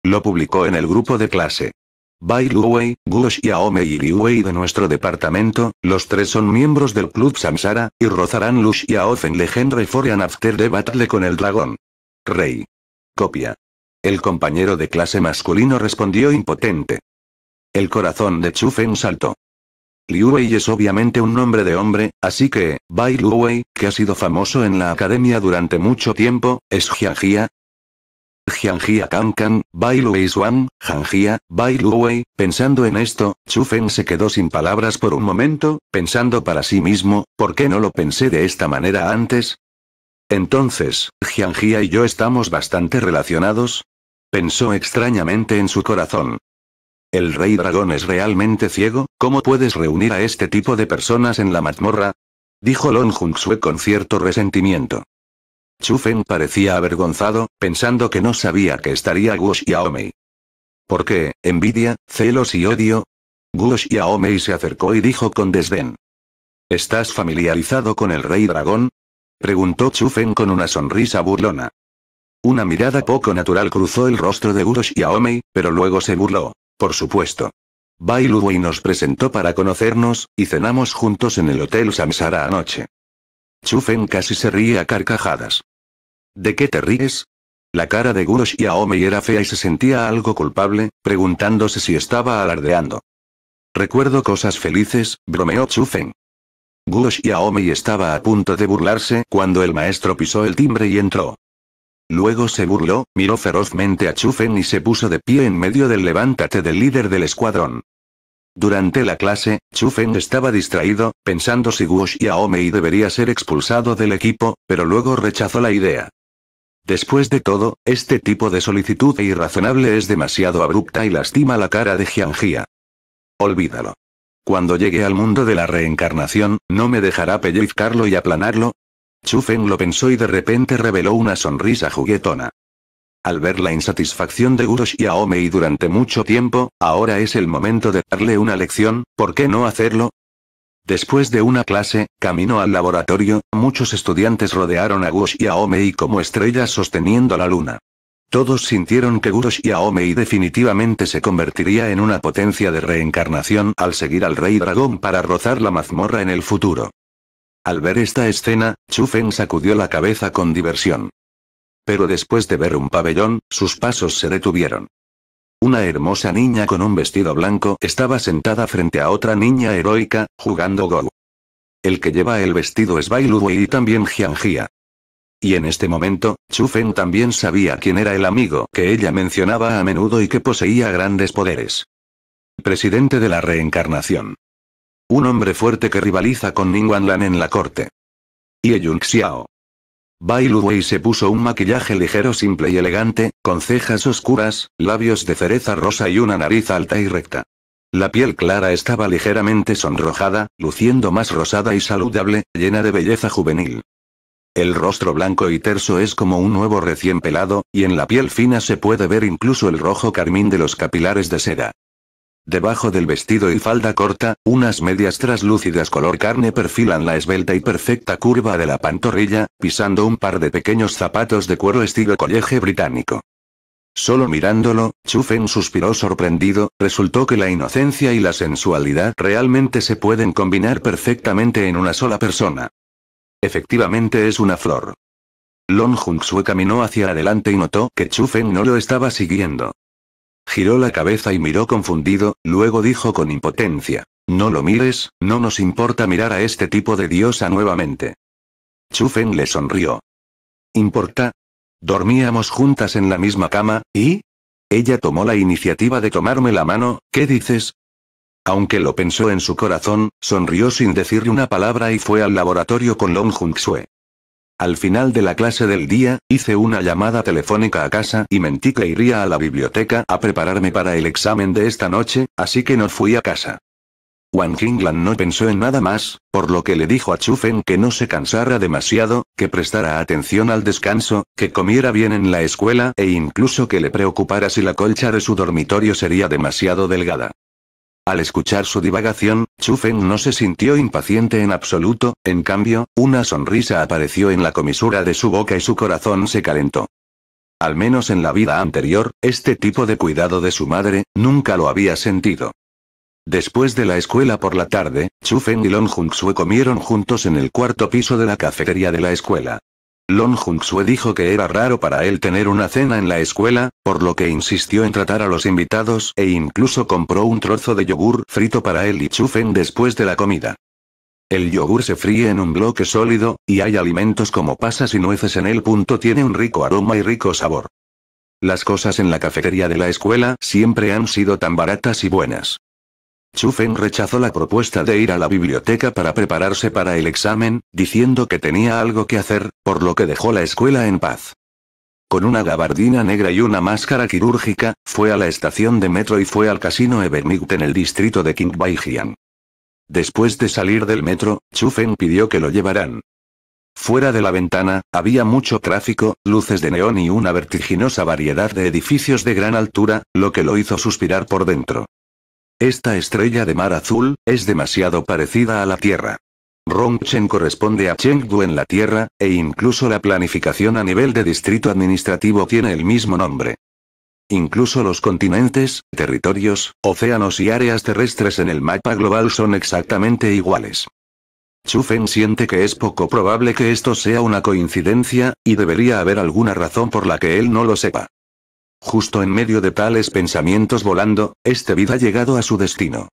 [SPEAKER 1] Lo publicó en el grupo de clase. Bai Gush y Xiaome y Wei de nuestro departamento, los tres son miembros del club Samsara, y rozarán Lu Xiaofen Legend Reforian After the Battle con el dragón. Rey. Copia. El compañero de clase masculino respondió impotente. El corazón de Chu Feng saltó. Liu Wei es obviamente un nombre de hombre, así que, Bai Liu Wei, que ha sido famoso en la academia durante mucho tiempo, es Jianjia. Jianjia Kankan, Bai Liu Zhuang, Jianjia, Bai Liu Wei. Pensando en esto, Chu Feng se quedó sin palabras por un momento, pensando para sí mismo, ¿por qué no lo pensé de esta manera antes? Entonces, Jiangjia y yo estamos bastante relacionados, pensó extrañamente en su corazón. ¿El rey dragón es realmente ciego? ¿Cómo puedes reunir a este tipo de personas en la mazmorra? Dijo Long Jung con cierto resentimiento. Chufen parecía avergonzado, pensando que no sabía que estaría Guo Xiaomei. ¿Por qué? ¿Envidia, celos y odio? Guo Xiaomei se acercó y dijo con desdén. ¿Estás familiarizado con el rey dragón? Preguntó Chufen con una sonrisa burlona. Una mirada poco natural cruzó el rostro de y Aomei, pero luego se burló. Por supuesto. Bai nos presentó para conocernos, y cenamos juntos en el Hotel Samsara anoche. Chufen casi se ríe a carcajadas. ¿De qué te ríes? La cara de y Aomei era fea y se sentía algo culpable, preguntándose si estaba alardeando. Recuerdo cosas felices, bromeó Chufen. y Aomei estaba a punto de burlarse cuando el maestro pisó el timbre y entró. Luego se burló, miró ferozmente a Chufen y se puso de pie en medio del levántate del líder del escuadrón. Durante la clase, Chufen estaba distraído, pensando si y Yaomei debería ser expulsado del equipo, pero luego rechazó la idea. Después de todo, este tipo de solicitud e irrazonable es demasiado abrupta y lastima la cara de Jianjia. Olvídalo. Cuando llegue al mundo de la reencarnación, no me dejará pellizcarlo y aplanarlo, Chufen lo pensó y de repente reveló una sonrisa juguetona. Al ver la insatisfacción de Gurosh y durante mucho tiempo, ahora es el momento de darle una lección, ¿por qué no hacerlo? Después de una clase, camino al laboratorio, muchos estudiantes rodearon a Gush y como estrellas sosteniendo la luna. Todos sintieron que Gush y Aomei definitivamente se convertiría en una potencia de reencarnación al seguir al rey dragón para rozar la mazmorra en el futuro. Al ver esta escena, Chufen sacudió la cabeza con diversión. Pero después de ver un pabellón, sus pasos se detuvieron. Una hermosa niña con un vestido blanco estaba sentada frente a otra niña heroica, jugando Go. El que lleva el vestido es Bai y también Jiangjia. Y en este momento, Chufen también sabía quién era el amigo que ella mencionaba a menudo y que poseía grandes poderes. Presidente de la reencarnación. Un hombre fuerte que rivaliza con Ning Wanlan en la corte. Y Yun Xiao. Bai se puso un maquillaje ligero simple y elegante, con cejas oscuras, labios de cereza rosa y una nariz alta y recta. La piel clara estaba ligeramente sonrojada, luciendo más rosada y saludable, llena de belleza juvenil. El rostro blanco y terso es como un nuevo recién pelado, y en la piel fina se puede ver incluso el rojo carmín de los capilares de seda. Debajo del vestido y falda corta, unas medias traslúcidas color carne perfilan la esbelta y perfecta curva de la pantorrilla, pisando un par de pequeños zapatos de cuero estilo colleje británico. Solo mirándolo, Chufen suspiró sorprendido, resultó que la inocencia y la sensualidad realmente se pueden combinar perfectamente en una sola persona. Efectivamente es una flor. Long Jung Sue caminó hacia adelante y notó que Chufen no lo estaba siguiendo. Giró la cabeza y miró confundido, luego dijo con impotencia. No lo mires, no nos importa mirar a este tipo de diosa nuevamente. Chufen le sonrió. ¿Importa? Dormíamos juntas en la misma cama, y... Ella tomó la iniciativa de tomarme la mano, ¿qué dices? Aunque lo pensó en su corazón, sonrió sin decirle una palabra y fue al laboratorio con Long al final de la clase del día, hice una llamada telefónica a casa y mentí que iría a la biblioteca a prepararme para el examen de esta noche, así que no fui a casa. Wang Jinglan no pensó en nada más, por lo que le dijo a Chufen que no se cansara demasiado, que prestara atención al descanso, que comiera bien en la escuela e incluso que le preocupara si la colcha de su dormitorio sería demasiado delgada. Al escuchar su divagación, Chu Feng no se sintió impaciente en absoluto, en cambio, una sonrisa apareció en la comisura de su boca y su corazón se calentó. Al menos en la vida anterior, este tipo de cuidado de su madre, nunca lo había sentido. Después de la escuela por la tarde, Chu Feng y Long Jung Sue comieron juntos en el cuarto piso de la cafetería de la escuela. Long Jung-sue dijo que era raro para él tener una cena en la escuela, por lo que insistió en tratar a los invitados e incluso compró un trozo de yogur frito para él y Chufen después de la comida. El yogur se fríe en un bloque sólido, y hay alimentos como pasas y nueces en el punto Tiene un rico aroma y rico sabor. Las cosas en la cafetería de la escuela siempre han sido tan baratas y buenas. Chufen rechazó la propuesta de ir a la biblioteca para prepararse para el examen, diciendo que tenía algo que hacer, por lo que dejó la escuela en paz. Con una gabardina negra y una máscara quirúrgica, fue a la estación de metro y fue al casino Evernigte en el distrito de Kingbaijian. Después de salir del metro, Chufen pidió que lo llevaran. Fuera de la ventana, había mucho tráfico, luces de neón y una vertiginosa variedad de edificios de gran altura, lo que lo hizo suspirar por dentro. Esta estrella de mar azul, es demasiado parecida a la Tierra. Rongchen corresponde a Chengdu en la Tierra, e incluso la planificación a nivel de distrito administrativo tiene el mismo nombre. Incluso los continentes, territorios, océanos y áreas terrestres en el mapa global son exactamente iguales. Chufen siente que es poco probable que esto sea una coincidencia, y debería haber alguna razón por la que él no lo sepa. Justo en medio de tales pensamientos volando, este vid ha llegado a su destino.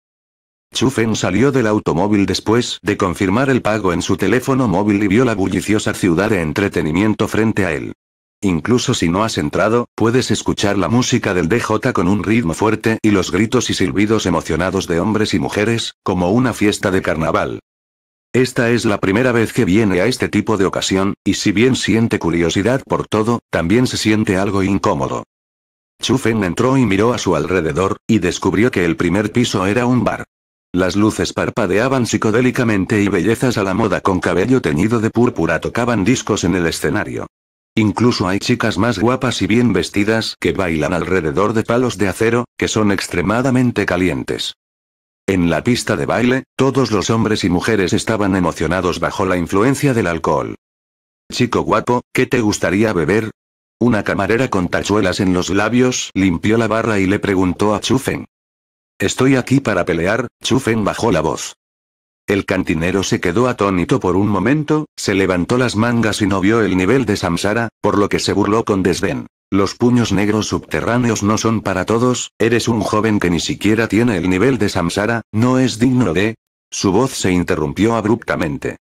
[SPEAKER 1] Chufen salió del automóvil después de confirmar el pago en su teléfono móvil y vio la bulliciosa ciudad de entretenimiento frente a él. Incluso si no has entrado, puedes escuchar la música del DJ con un ritmo fuerte y los gritos y silbidos emocionados de hombres y mujeres, como una fiesta de carnaval. Esta es la primera vez que viene a este tipo de ocasión, y si bien siente curiosidad por todo, también se siente algo incómodo. Chufen entró y miró a su alrededor, y descubrió que el primer piso era un bar. Las luces parpadeaban psicodélicamente y bellezas a la moda con cabello teñido de púrpura tocaban discos en el escenario. Incluso hay chicas más guapas y bien vestidas que bailan alrededor de palos de acero, que son extremadamente calientes. En la pista de baile, todos los hombres y mujeres estaban emocionados bajo la influencia del alcohol. Chico guapo, ¿qué te gustaría beber? Una camarera con tachuelas en los labios limpió la barra y le preguntó a Chufen. Estoy aquí para pelear, Chufen bajó la voz. El cantinero se quedó atónito por un momento, se levantó las mangas y no vio el nivel de Samsara, por lo que se burló con desdén. Los puños negros subterráneos no son para todos, eres un joven que ni siquiera tiene el nivel de Samsara, no es digno de... Su voz se interrumpió abruptamente.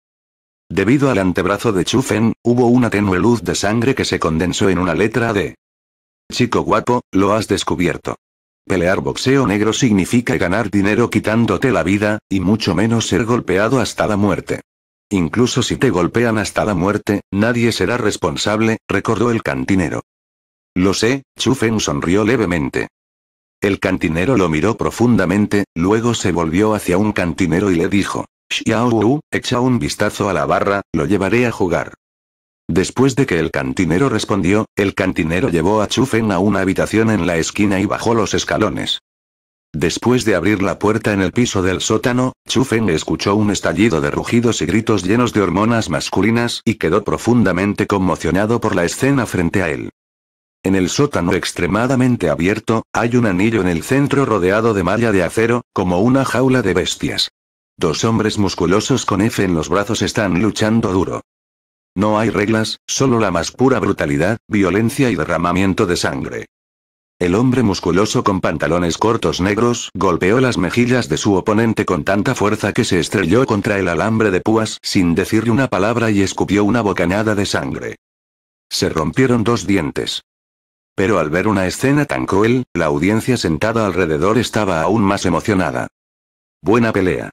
[SPEAKER 1] Debido al antebrazo de Chufen, hubo una tenue luz de sangre que se condensó en una letra D. Chico guapo, lo has descubierto. Pelear boxeo negro significa ganar dinero quitándote la vida, y mucho menos ser golpeado hasta la muerte. Incluso si te golpean hasta la muerte, nadie será responsable, recordó el cantinero. Lo sé, Chufen sonrió levemente. El cantinero lo miró profundamente, luego se volvió hacia un cantinero y le dijo, Xiao Wu echa un vistazo a la barra, lo llevaré a jugar. Después de que el cantinero respondió, el cantinero llevó a Chufen a una habitación en la esquina y bajó los escalones. Después de abrir la puerta en el piso del sótano, Chufen escuchó un estallido de rugidos y gritos llenos de hormonas masculinas y quedó profundamente conmocionado por la escena frente a él. En el sótano extremadamente abierto, hay un anillo en el centro rodeado de malla de acero, como una jaula de bestias. Dos hombres musculosos con F en los brazos están luchando duro. No hay reglas, solo la más pura brutalidad, violencia y derramamiento de sangre. El hombre musculoso con pantalones cortos negros golpeó las mejillas de su oponente con tanta fuerza que se estrelló contra el alambre de púas sin decirle una palabra y escupió una bocanada de sangre. Se rompieron dos dientes. Pero al ver una escena tan cruel, la audiencia sentada alrededor estaba aún más emocionada. Buena pelea.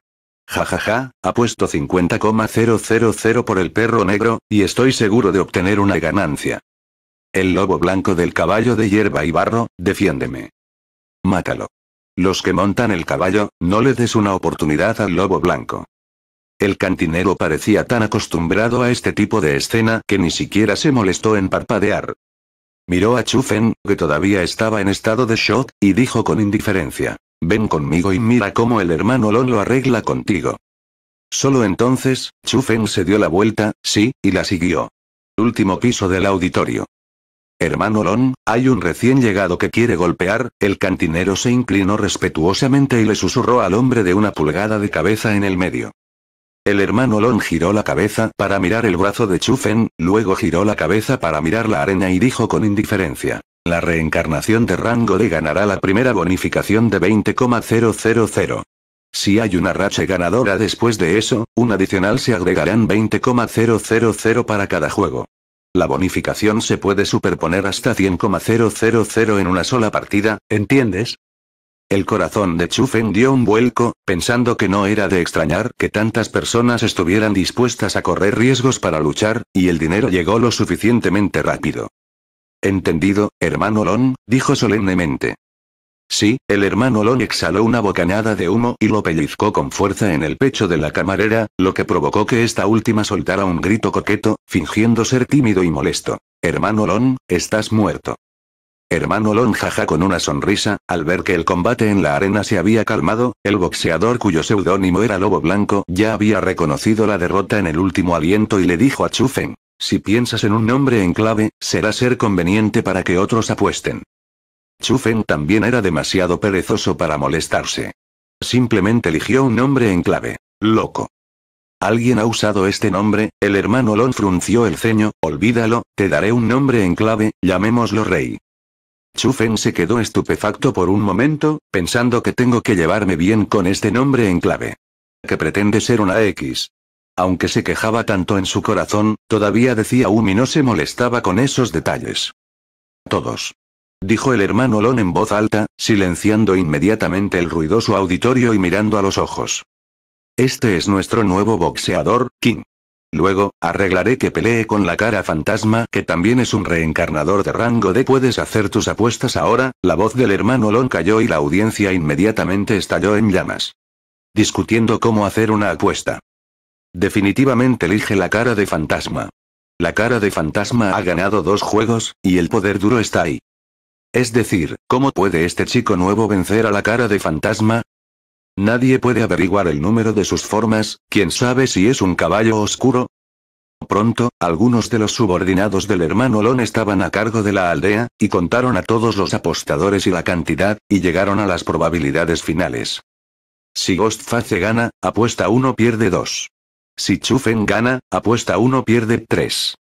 [SPEAKER 1] Jajaja, ja, ja, apuesto 50,000 por el perro negro, y estoy seguro de obtener una ganancia. El lobo blanco del caballo de hierba y barro, defiéndeme. Mátalo. Los que montan el caballo, no le des una oportunidad al lobo blanco. El cantinero parecía tan acostumbrado a este tipo de escena que ni siquiera se molestó en parpadear. Miró a Chufen, que todavía estaba en estado de shock, y dijo con indiferencia. Ven conmigo y mira cómo el hermano Lon lo arregla contigo. Solo entonces, Chufen se dio la vuelta, sí, y la siguió. Último piso del auditorio. Hermano Lon, hay un recién llegado que quiere golpear, el cantinero se inclinó respetuosamente y le susurró al hombre de una pulgada de cabeza en el medio. El hermano Lon giró la cabeza para mirar el brazo de Chufen, luego giró la cabeza para mirar la arena y dijo con indiferencia. La reencarnación de rango le ganará la primera bonificación de 20,000. Si hay una racha ganadora después de eso, un adicional se agregarán 20,000 para cada juego. La bonificación se puede superponer hasta 100,000 en una sola partida, ¿entiendes? El corazón de Chufen dio un vuelco, pensando que no era de extrañar que tantas personas estuvieran dispuestas a correr riesgos para luchar, y el dinero llegó lo suficientemente rápido. Entendido, hermano Lon, dijo solemnemente. Sí, el hermano Lon exhaló una bocanada de humo y lo pellizcó con fuerza en el pecho de la camarera, lo que provocó que esta última soltara un grito coqueto, fingiendo ser tímido y molesto. Hermano Lon, estás muerto. Hermano Lon jaja con una sonrisa, al ver que el combate en la arena se había calmado, el boxeador cuyo seudónimo era Lobo Blanco ya había reconocido la derrota en el último aliento y le dijo a Chufen, si piensas en un nombre en clave, será ser conveniente para que otros apuesten. Chufen también era demasiado perezoso para molestarse. Simplemente eligió un nombre en clave. Loco. Alguien ha usado este nombre, el hermano Lon frunció el ceño, olvídalo, te daré un nombre en clave, llamémoslo rey. Chufen se quedó estupefacto por un momento, pensando que tengo que llevarme bien con este nombre en clave. Que pretende ser una X aunque se quejaba tanto en su corazón, todavía decía Umi no se molestaba con esos detalles. Todos. Dijo el hermano Lon en voz alta, silenciando inmediatamente el ruidoso auditorio y mirando a los ojos. Este es nuestro nuevo boxeador, King. Luego, arreglaré que pelee con la cara fantasma, que también es un reencarnador de rango de puedes hacer tus apuestas ahora, la voz del hermano Lon cayó y la audiencia inmediatamente estalló en llamas. Discutiendo cómo hacer una apuesta. Definitivamente elige la cara de fantasma. La cara de fantasma ha ganado dos juegos, y el poder duro está ahí. Es decir, ¿cómo puede este chico nuevo vencer a la cara de fantasma? Nadie puede averiguar el número de sus formas, quién sabe si es un caballo oscuro. Pronto, algunos de los subordinados del hermano Lon estaban a cargo de la aldea, y contaron a todos los apostadores y la cantidad, y llegaron a las probabilidades finales. Si Ghostface gana, apuesta uno pierde dos. Si Chufen gana, apuesta 1 pierde 3.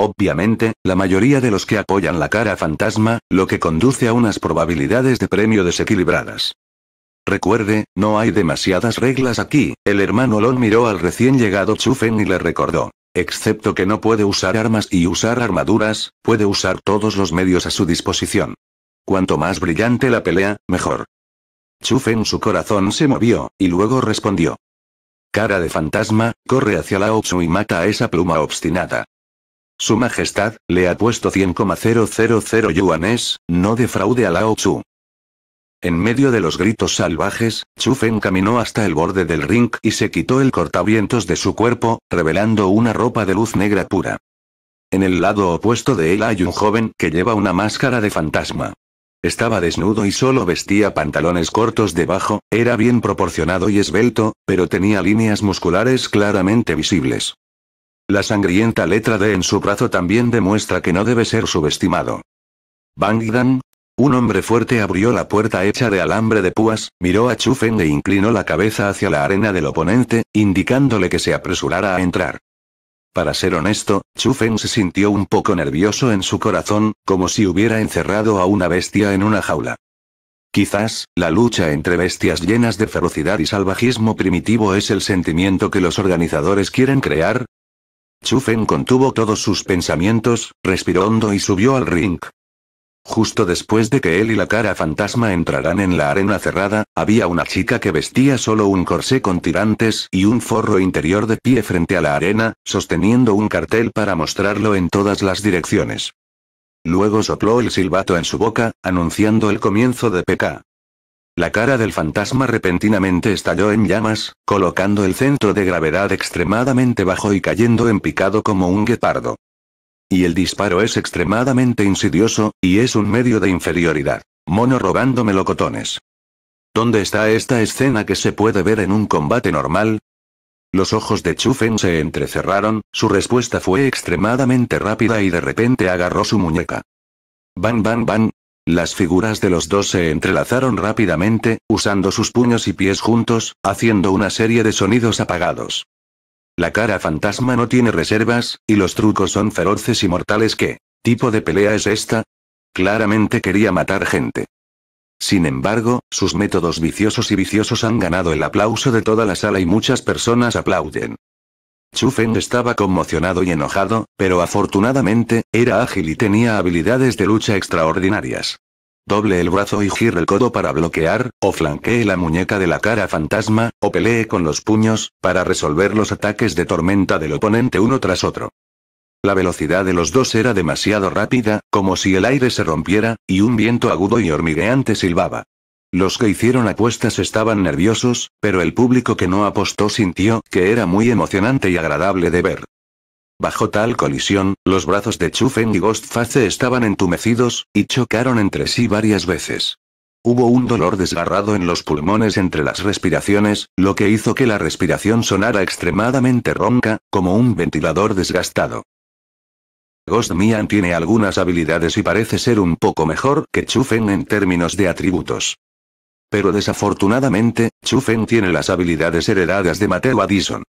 [SPEAKER 1] Obviamente, la mayoría de los que apoyan la cara fantasma, lo que conduce a unas probabilidades de premio desequilibradas. Recuerde, no hay demasiadas reglas aquí, el hermano Lon miró al recién llegado Chufen y le recordó. Excepto que no puede usar armas y usar armaduras, puede usar todos los medios a su disposición. Cuanto más brillante la pelea, mejor. Chufen su corazón se movió, y luego respondió. Cara de fantasma, corre hacia Lao Tzu y mata a esa pluma obstinada. Su Majestad, le ha puesto 100,000 yuanes, no defraude a Lao Tzu. En medio de los gritos salvajes, Chufen caminó hasta el borde del ring y se quitó el cortavientos de su cuerpo, revelando una ropa de luz negra pura. En el lado opuesto de él hay un joven que lleva una máscara de fantasma. Estaba desnudo y solo vestía pantalones cortos debajo, era bien proporcionado y esbelto, pero tenía líneas musculares claramente visibles. La sangrienta letra D en su brazo también demuestra que no debe ser subestimado. Bangdan. Un hombre fuerte abrió la puerta hecha de alambre de púas, miró a Chufen e inclinó la cabeza hacia la arena del oponente, indicándole que se apresurara a entrar. Para ser honesto, Chufen se sintió un poco nervioso en su corazón, como si hubiera encerrado a una bestia en una jaula. Quizás, la lucha entre bestias llenas de ferocidad y salvajismo primitivo es el sentimiento que los organizadores quieren crear. Chufen contuvo todos sus pensamientos, respiró hondo y subió al ring. Justo después de que él y la cara fantasma entrarán en la arena cerrada, había una chica que vestía solo un corsé con tirantes y un forro interior de pie frente a la arena, sosteniendo un cartel para mostrarlo en todas las direcciones. Luego sopló el silbato en su boca, anunciando el comienzo de PK. La cara del fantasma repentinamente estalló en llamas, colocando el centro de gravedad extremadamente bajo y cayendo en picado como un guepardo. Y el disparo es extremadamente insidioso, y es un medio de inferioridad. Mono robando melocotones. ¿Dónde está esta escena que se puede ver en un combate normal? Los ojos de Chufen se entrecerraron, su respuesta fue extremadamente rápida y de repente agarró su muñeca. Van, van, van. Las figuras de los dos se entrelazaron rápidamente, usando sus puños y pies juntos, haciendo una serie de sonidos apagados. La cara fantasma no tiene reservas, y los trucos son feroces y mortales ¿Qué ¿Tipo de pelea es esta? Claramente quería matar gente. Sin embargo, sus métodos viciosos y viciosos han ganado el aplauso de toda la sala y muchas personas aplauden. Chufen estaba conmocionado y enojado, pero afortunadamente, era ágil y tenía habilidades de lucha extraordinarias. Doble el brazo y gire el codo para bloquear, o flanquee la muñeca de la cara fantasma, o pelee con los puños, para resolver los ataques de tormenta del oponente uno tras otro. La velocidad de los dos era demasiado rápida, como si el aire se rompiera, y un viento agudo y hormigueante silbaba. Los que hicieron apuestas estaban nerviosos, pero el público que no apostó sintió que era muy emocionante y agradable de ver. Bajo tal colisión, los brazos de Chufen y Ghostface estaban entumecidos, y chocaron entre sí varias veces. Hubo un dolor desgarrado en los pulmones entre las respiraciones, lo que hizo que la respiración sonara extremadamente ronca, como un ventilador desgastado. Ghost tiene algunas habilidades y parece ser un poco mejor que Chufen en términos de atributos. Pero desafortunadamente, Chufen tiene las habilidades heredadas de Mateo Addison.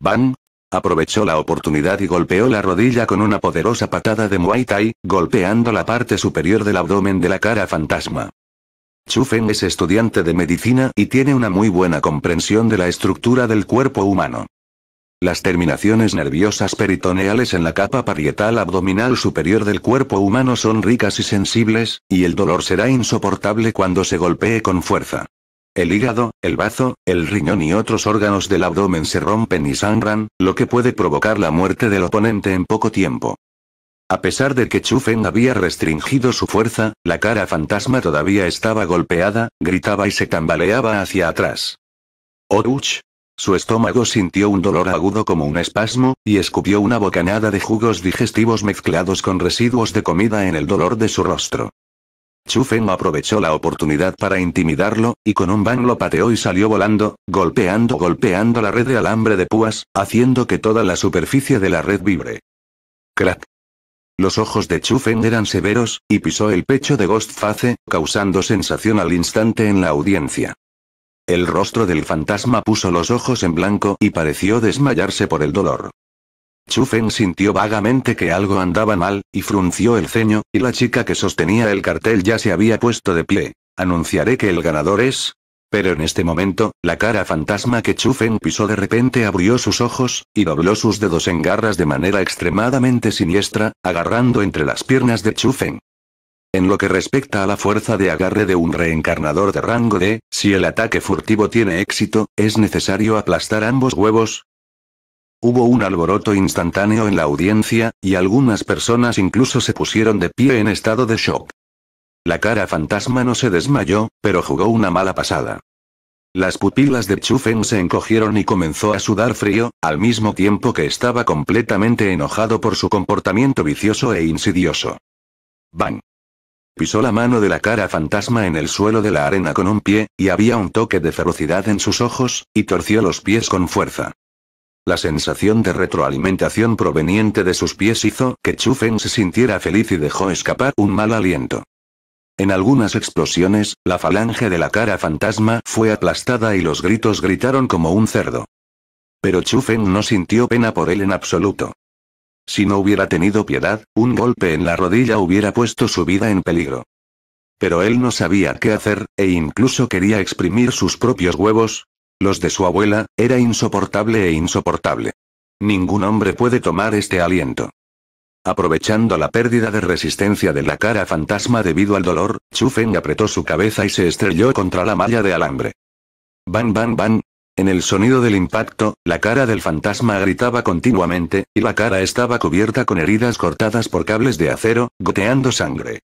[SPEAKER 1] Van, Aprovechó la oportunidad y golpeó la rodilla con una poderosa patada de Muay Thai, golpeando la parte superior del abdomen de la cara fantasma. Chufen es estudiante de medicina y tiene una muy buena comprensión de la estructura del cuerpo humano. Las terminaciones nerviosas peritoneales en la capa parietal abdominal superior del cuerpo humano son ricas y sensibles, y el dolor será insoportable cuando se golpee con fuerza. El hígado, el bazo, el riñón y otros órganos del abdomen se rompen y sangran, lo que puede provocar la muerte del oponente en poco tiempo. A pesar de que Chufen había restringido su fuerza, la cara fantasma todavía estaba golpeada, gritaba y se tambaleaba hacia atrás. ¡Oruch! Su estómago sintió un dolor agudo como un espasmo, y escupió una bocanada de jugos digestivos mezclados con residuos de comida en el dolor de su rostro. Chufen aprovechó la oportunidad para intimidarlo, y con un bang lo pateó y salió volando, golpeando golpeando la red de alambre de púas, haciendo que toda la superficie de la red vibre. Crack. Los ojos de Chufen eran severos, y pisó el pecho de Ghostface, causando sensación al instante en la audiencia. El rostro del fantasma puso los ojos en blanco y pareció desmayarse por el dolor. Chufen sintió vagamente que algo andaba mal, y frunció el ceño, y la chica que sostenía el cartel ya se había puesto de pie. Anunciaré que el ganador es... Pero en este momento, la cara fantasma que Chufen pisó de repente abrió sus ojos, y dobló sus dedos en garras de manera extremadamente siniestra, agarrando entre las piernas de Chufen. En lo que respecta a la fuerza de agarre de un reencarnador de rango D, si el ataque furtivo tiene éxito, es necesario aplastar ambos huevos, Hubo un alboroto instantáneo en la audiencia, y algunas personas incluso se pusieron de pie en estado de shock. La cara fantasma no se desmayó, pero jugó una mala pasada. Las pupilas de Chufen se encogieron y comenzó a sudar frío, al mismo tiempo que estaba completamente enojado por su comportamiento vicioso e insidioso. Bang. Pisó la mano de la cara fantasma en el suelo de la arena con un pie, y había un toque de ferocidad en sus ojos, y torció los pies con fuerza. La sensación de retroalimentación proveniente de sus pies hizo que Chufen se sintiera feliz y dejó escapar un mal aliento. En algunas explosiones, la falange de la cara fantasma fue aplastada y los gritos gritaron como un cerdo. Pero Chufen no sintió pena por él en absoluto. Si no hubiera tenido piedad, un golpe en la rodilla hubiera puesto su vida en peligro. Pero él no sabía qué hacer, e incluso quería exprimir sus propios huevos, los de su abuela, era insoportable e insoportable. Ningún hombre puede tomar este aliento. Aprovechando la pérdida de resistencia de la cara fantasma debido al dolor, Chu apretó su cabeza y se estrelló contra la malla de alambre. Ban ban ban. En el sonido del impacto, la cara del fantasma gritaba continuamente, y la cara estaba cubierta con heridas cortadas por cables de acero, goteando sangre.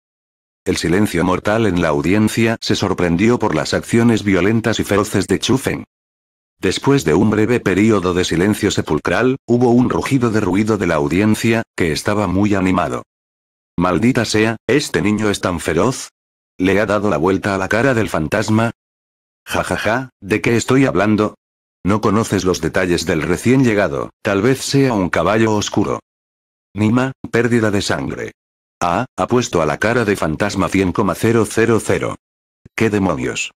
[SPEAKER 1] El silencio mortal en la audiencia se sorprendió por las acciones violentas y feroces de Chu Después de un breve período de silencio sepulcral, hubo un rugido de ruido de la audiencia, que estaba muy animado. Maldita sea, este niño es tan feroz. ¿Le ha dado la vuelta a la cara del fantasma? Ja ja ja, ¿de qué estoy hablando? No conoces los detalles del recién llegado, tal vez sea un caballo oscuro. Nima, pérdida de sangre. Ah, ha puesto a la cara de fantasma 100,000. ¿Qué demonios?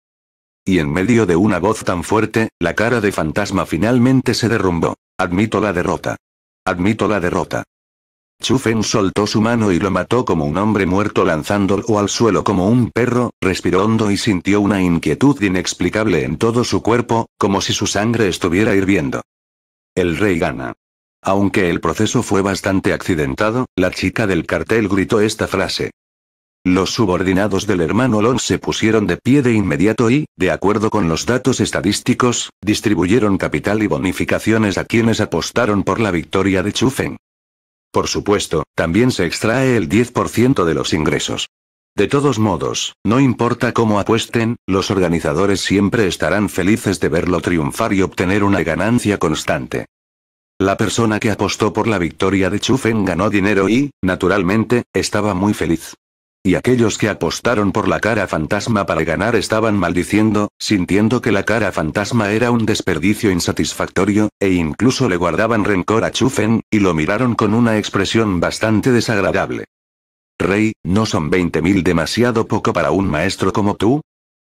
[SPEAKER 1] Y en medio de una voz tan fuerte, la cara de fantasma finalmente se derrumbó. Admito la derrota. Admito la derrota. Chufen soltó su mano y lo mató como un hombre muerto lanzándolo al suelo como un perro, respiró hondo y sintió una inquietud inexplicable en todo su cuerpo, como si su sangre estuviera hirviendo. El rey gana. Aunque el proceso fue bastante accidentado, la chica del cartel gritó esta frase. Los subordinados del hermano Long se pusieron de pie de inmediato y, de acuerdo con los datos estadísticos, distribuyeron capital y bonificaciones a quienes apostaron por la victoria de Chufen. Por supuesto, también se extrae el 10% de los ingresos. De todos modos, no importa cómo apuesten, los organizadores siempre estarán felices de verlo triunfar y obtener una ganancia constante. La persona que apostó por la victoria de Chufen ganó dinero y, naturalmente, estaba muy feliz. Y aquellos que apostaron por la cara fantasma para ganar estaban maldiciendo, sintiendo que la cara fantasma era un desperdicio insatisfactorio, e incluso le guardaban rencor a Chufen, y lo miraron con una expresión bastante desagradable. Rey, ¿no son 20.000 demasiado poco para un maestro como tú?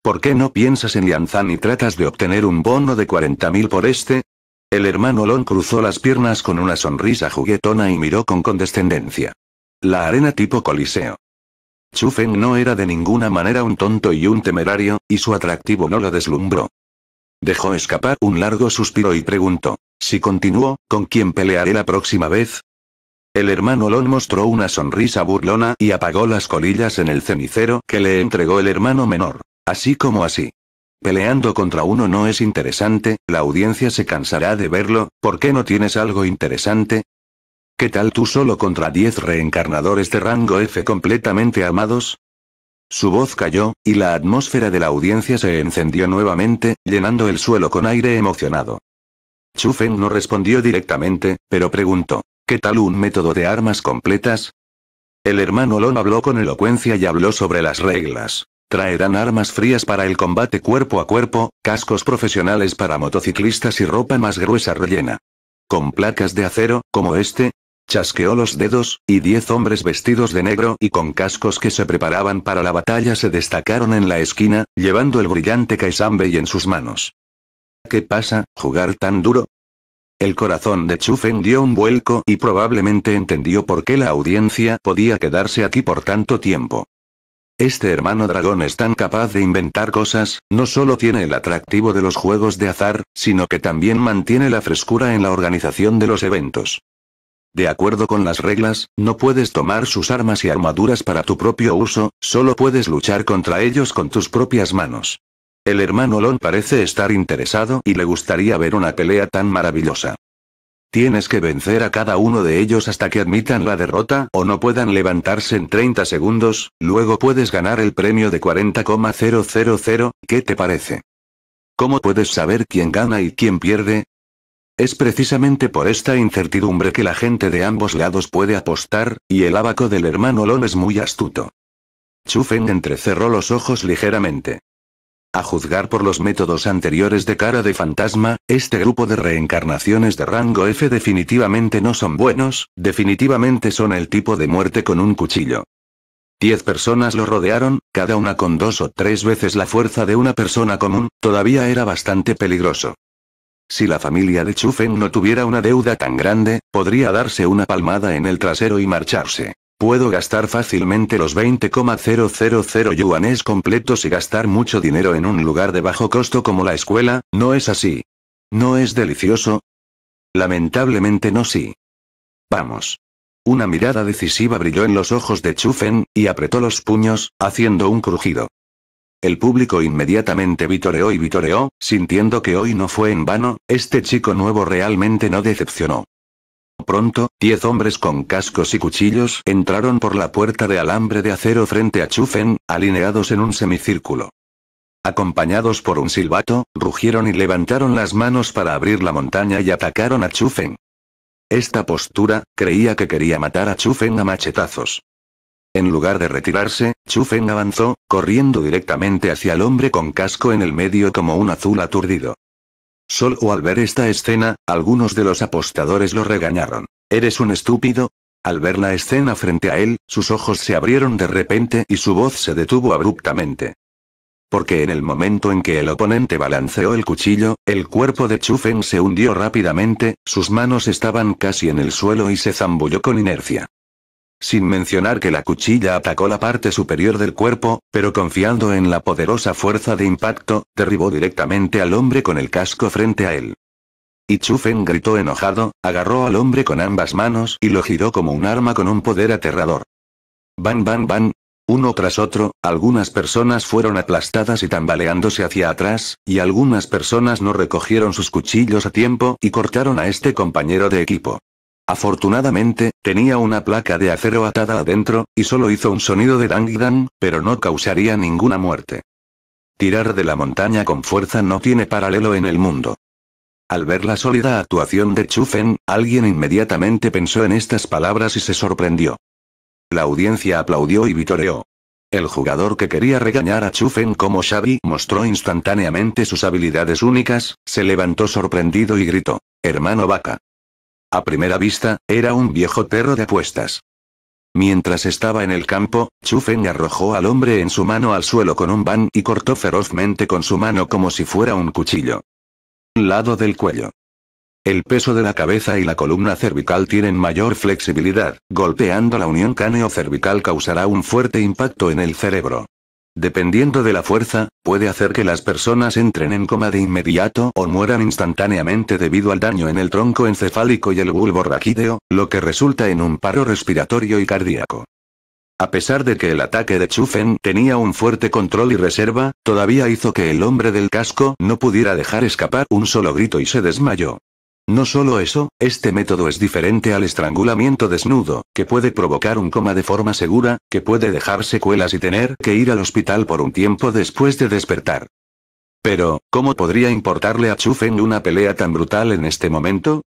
[SPEAKER 1] ¿Por qué no piensas en Lianzan y tratas de obtener un bono de 40.000 por este? El hermano Lon cruzó las piernas con una sonrisa juguetona y miró con condescendencia. La arena tipo coliseo. Chu no era de ninguna manera un tonto y un temerario, y su atractivo no lo deslumbró. Dejó escapar un largo suspiro y preguntó, si continúo, ¿con quién pelearé la próxima vez? El hermano Lon mostró una sonrisa burlona y apagó las colillas en el cenicero que le entregó el hermano menor. Así como así. Peleando contra uno no es interesante, la audiencia se cansará de verlo, ¿por qué no tienes algo interesante? ¿Qué tal tú solo contra 10 reencarnadores de rango F completamente armados? Su voz cayó, y la atmósfera de la audiencia se encendió nuevamente, llenando el suelo con aire emocionado. Chufen no respondió directamente, pero preguntó, ¿qué tal un método de armas completas? El hermano Lon habló con elocuencia y habló sobre las reglas. Traerán armas frías para el combate cuerpo a cuerpo, cascos profesionales para motociclistas y ropa más gruesa rellena. Con placas de acero, como este, Chasqueó los dedos, y diez hombres vestidos de negro y con cascos que se preparaban para la batalla se destacaron en la esquina, llevando el brillante Kaisanbei en sus manos. ¿Qué pasa, jugar tan duro? El corazón de Chufen dio un vuelco y probablemente entendió por qué la audiencia podía quedarse aquí por tanto tiempo. Este hermano dragón es tan capaz de inventar cosas, no solo tiene el atractivo de los juegos de azar, sino que también mantiene la frescura en la organización de los eventos. De acuerdo con las reglas, no puedes tomar sus armas y armaduras para tu propio uso, solo puedes luchar contra ellos con tus propias manos. El hermano Lon parece estar interesado y le gustaría ver una pelea tan maravillosa. Tienes que vencer a cada uno de ellos hasta que admitan la derrota o no puedan levantarse en 30 segundos, luego puedes ganar el premio de 40,000, ¿qué te parece? ¿Cómo puedes saber quién gana y quién pierde? Es precisamente por esta incertidumbre que la gente de ambos lados puede apostar, y el abaco del hermano Lon es muy astuto. Chu entrecerró los ojos ligeramente. A juzgar por los métodos anteriores de cara de fantasma, este grupo de reencarnaciones de rango F definitivamente no son buenos, definitivamente son el tipo de muerte con un cuchillo. Diez personas lo rodearon, cada una con dos o tres veces la fuerza de una persona común, todavía era bastante peligroso. Si la familia de Chufen no tuviera una deuda tan grande, podría darse una palmada en el trasero y marcharse. Puedo gastar fácilmente los 20,000 yuanes completos y gastar mucho dinero en un lugar de bajo costo como la escuela, ¿no es así? ¿No es delicioso? Lamentablemente no sí. Vamos. Una mirada decisiva brilló en los ojos de Chufen, y apretó los puños, haciendo un crujido. El público inmediatamente vitoreó y vitoreó, sintiendo que hoy no fue en vano, este chico nuevo realmente no decepcionó. Pronto, diez hombres con cascos y cuchillos entraron por la puerta de alambre de acero frente a Chufen, alineados en un semicírculo. Acompañados por un silbato, rugieron y levantaron las manos para abrir la montaña y atacaron a Chufen. Esta postura, creía que quería matar a Chufen a machetazos. En lugar de retirarse, Chufen avanzó, corriendo directamente hacia el hombre con casco en el medio como un azul aturdido. Solo al ver esta escena, algunos de los apostadores lo regañaron. ¿Eres un estúpido? Al ver la escena frente a él, sus ojos se abrieron de repente y su voz se detuvo abruptamente. Porque en el momento en que el oponente balanceó el cuchillo, el cuerpo de Chufen se hundió rápidamente, sus manos estaban casi en el suelo y se zambulló con inercia sin mencionar que la cuchilla atacó la parte superior del cuerpo, pero confiando en la poderosa fuerza de impacto, derribó directamente al hombre con el casco frente a él. Y Chufen gritó enojado, agarró al hombre con ambas manos y lo giró como un arma con un poder aterrador. Van, van, van. Uno tras otro, algunas personas fueron aplastadas y tambaleándose hacia atrás, y algunas personas no recogieron sus cuchillos a tiempo y cortaron a este compañero de equipo. Afortunadamente, tenía una placa de acero atada adentro, y solo hizo un sonido de dang, pero no causaría ninguna muerte. Tirar de la montaña con fuerza no tiene paralelo en el mundo. Al ver la sólida actuación de Chufen, alguien inmediatamente pensó en estas palabras y se sorprendió. La audiencia aplaudió y vitoreó. El jugador que quería regañar a Chufen como Xavi mostró instantáneamente sus habilidades únicas, se levantó sorprendido y gritó, Hermano vaca. A primera vista, era un viejo perro de apuestas. Mientras estaba en el campo, Chufen arrojó al hombre en su mano al suelo con un ban y cortó ferozmente con su mano como si fuera un cuchillo. Lado del cuello. El peso de la cabeza y la columna cervical tienen mayor flexibilidad, golpeando la unión cáneo-cervical causará un fuerte impacto en el cerebro. Dependiendo de la fuerza, puede hacer que las personas entren en coma de inmediato o mueran instantáneamente debido al daño en el tronco encefálico y el bulbo raquídeo, lo que resulta en un paro respiratorio y cardíaco. A pesar de que el ataque de Chufen tenía un fuerte control y reserva, todavía hizo que el hombre del casco no pudiera dejar escapar un solo grito y se desmayó. No solo eso, este método es diferente al estrangulamiento desnudo, que puede provocar un coma de forma segura, que puede dejar secuelas y tener que ir al hospital por un tiempo después de despertar. Pero, ¿cómo podría importarle a Chufen una pelea tan brutal en este momento?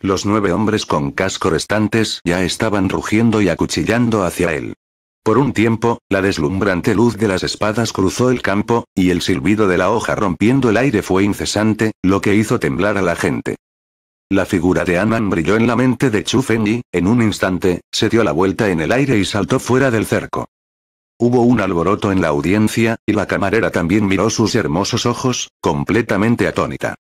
[SPEAKER 1] Los nueve hombres con casco restantes ya estaban rugiendo y acuchillando hacia él. Por un tiempo, la deslumbrante luz de las espadas cruzó el campo, y el silbido de la hoja rompiendo el aire fue incesante, lo que hizo temblar a la gente. La figura de Anan brilló en la mente de Chu Feng y, en un instante, se dio la vuelta en el aire y saltó fuera del cerco. Hubo un alboroto en la audiencia, y la camarera también miró sus hermosos ojos, completamente atónita.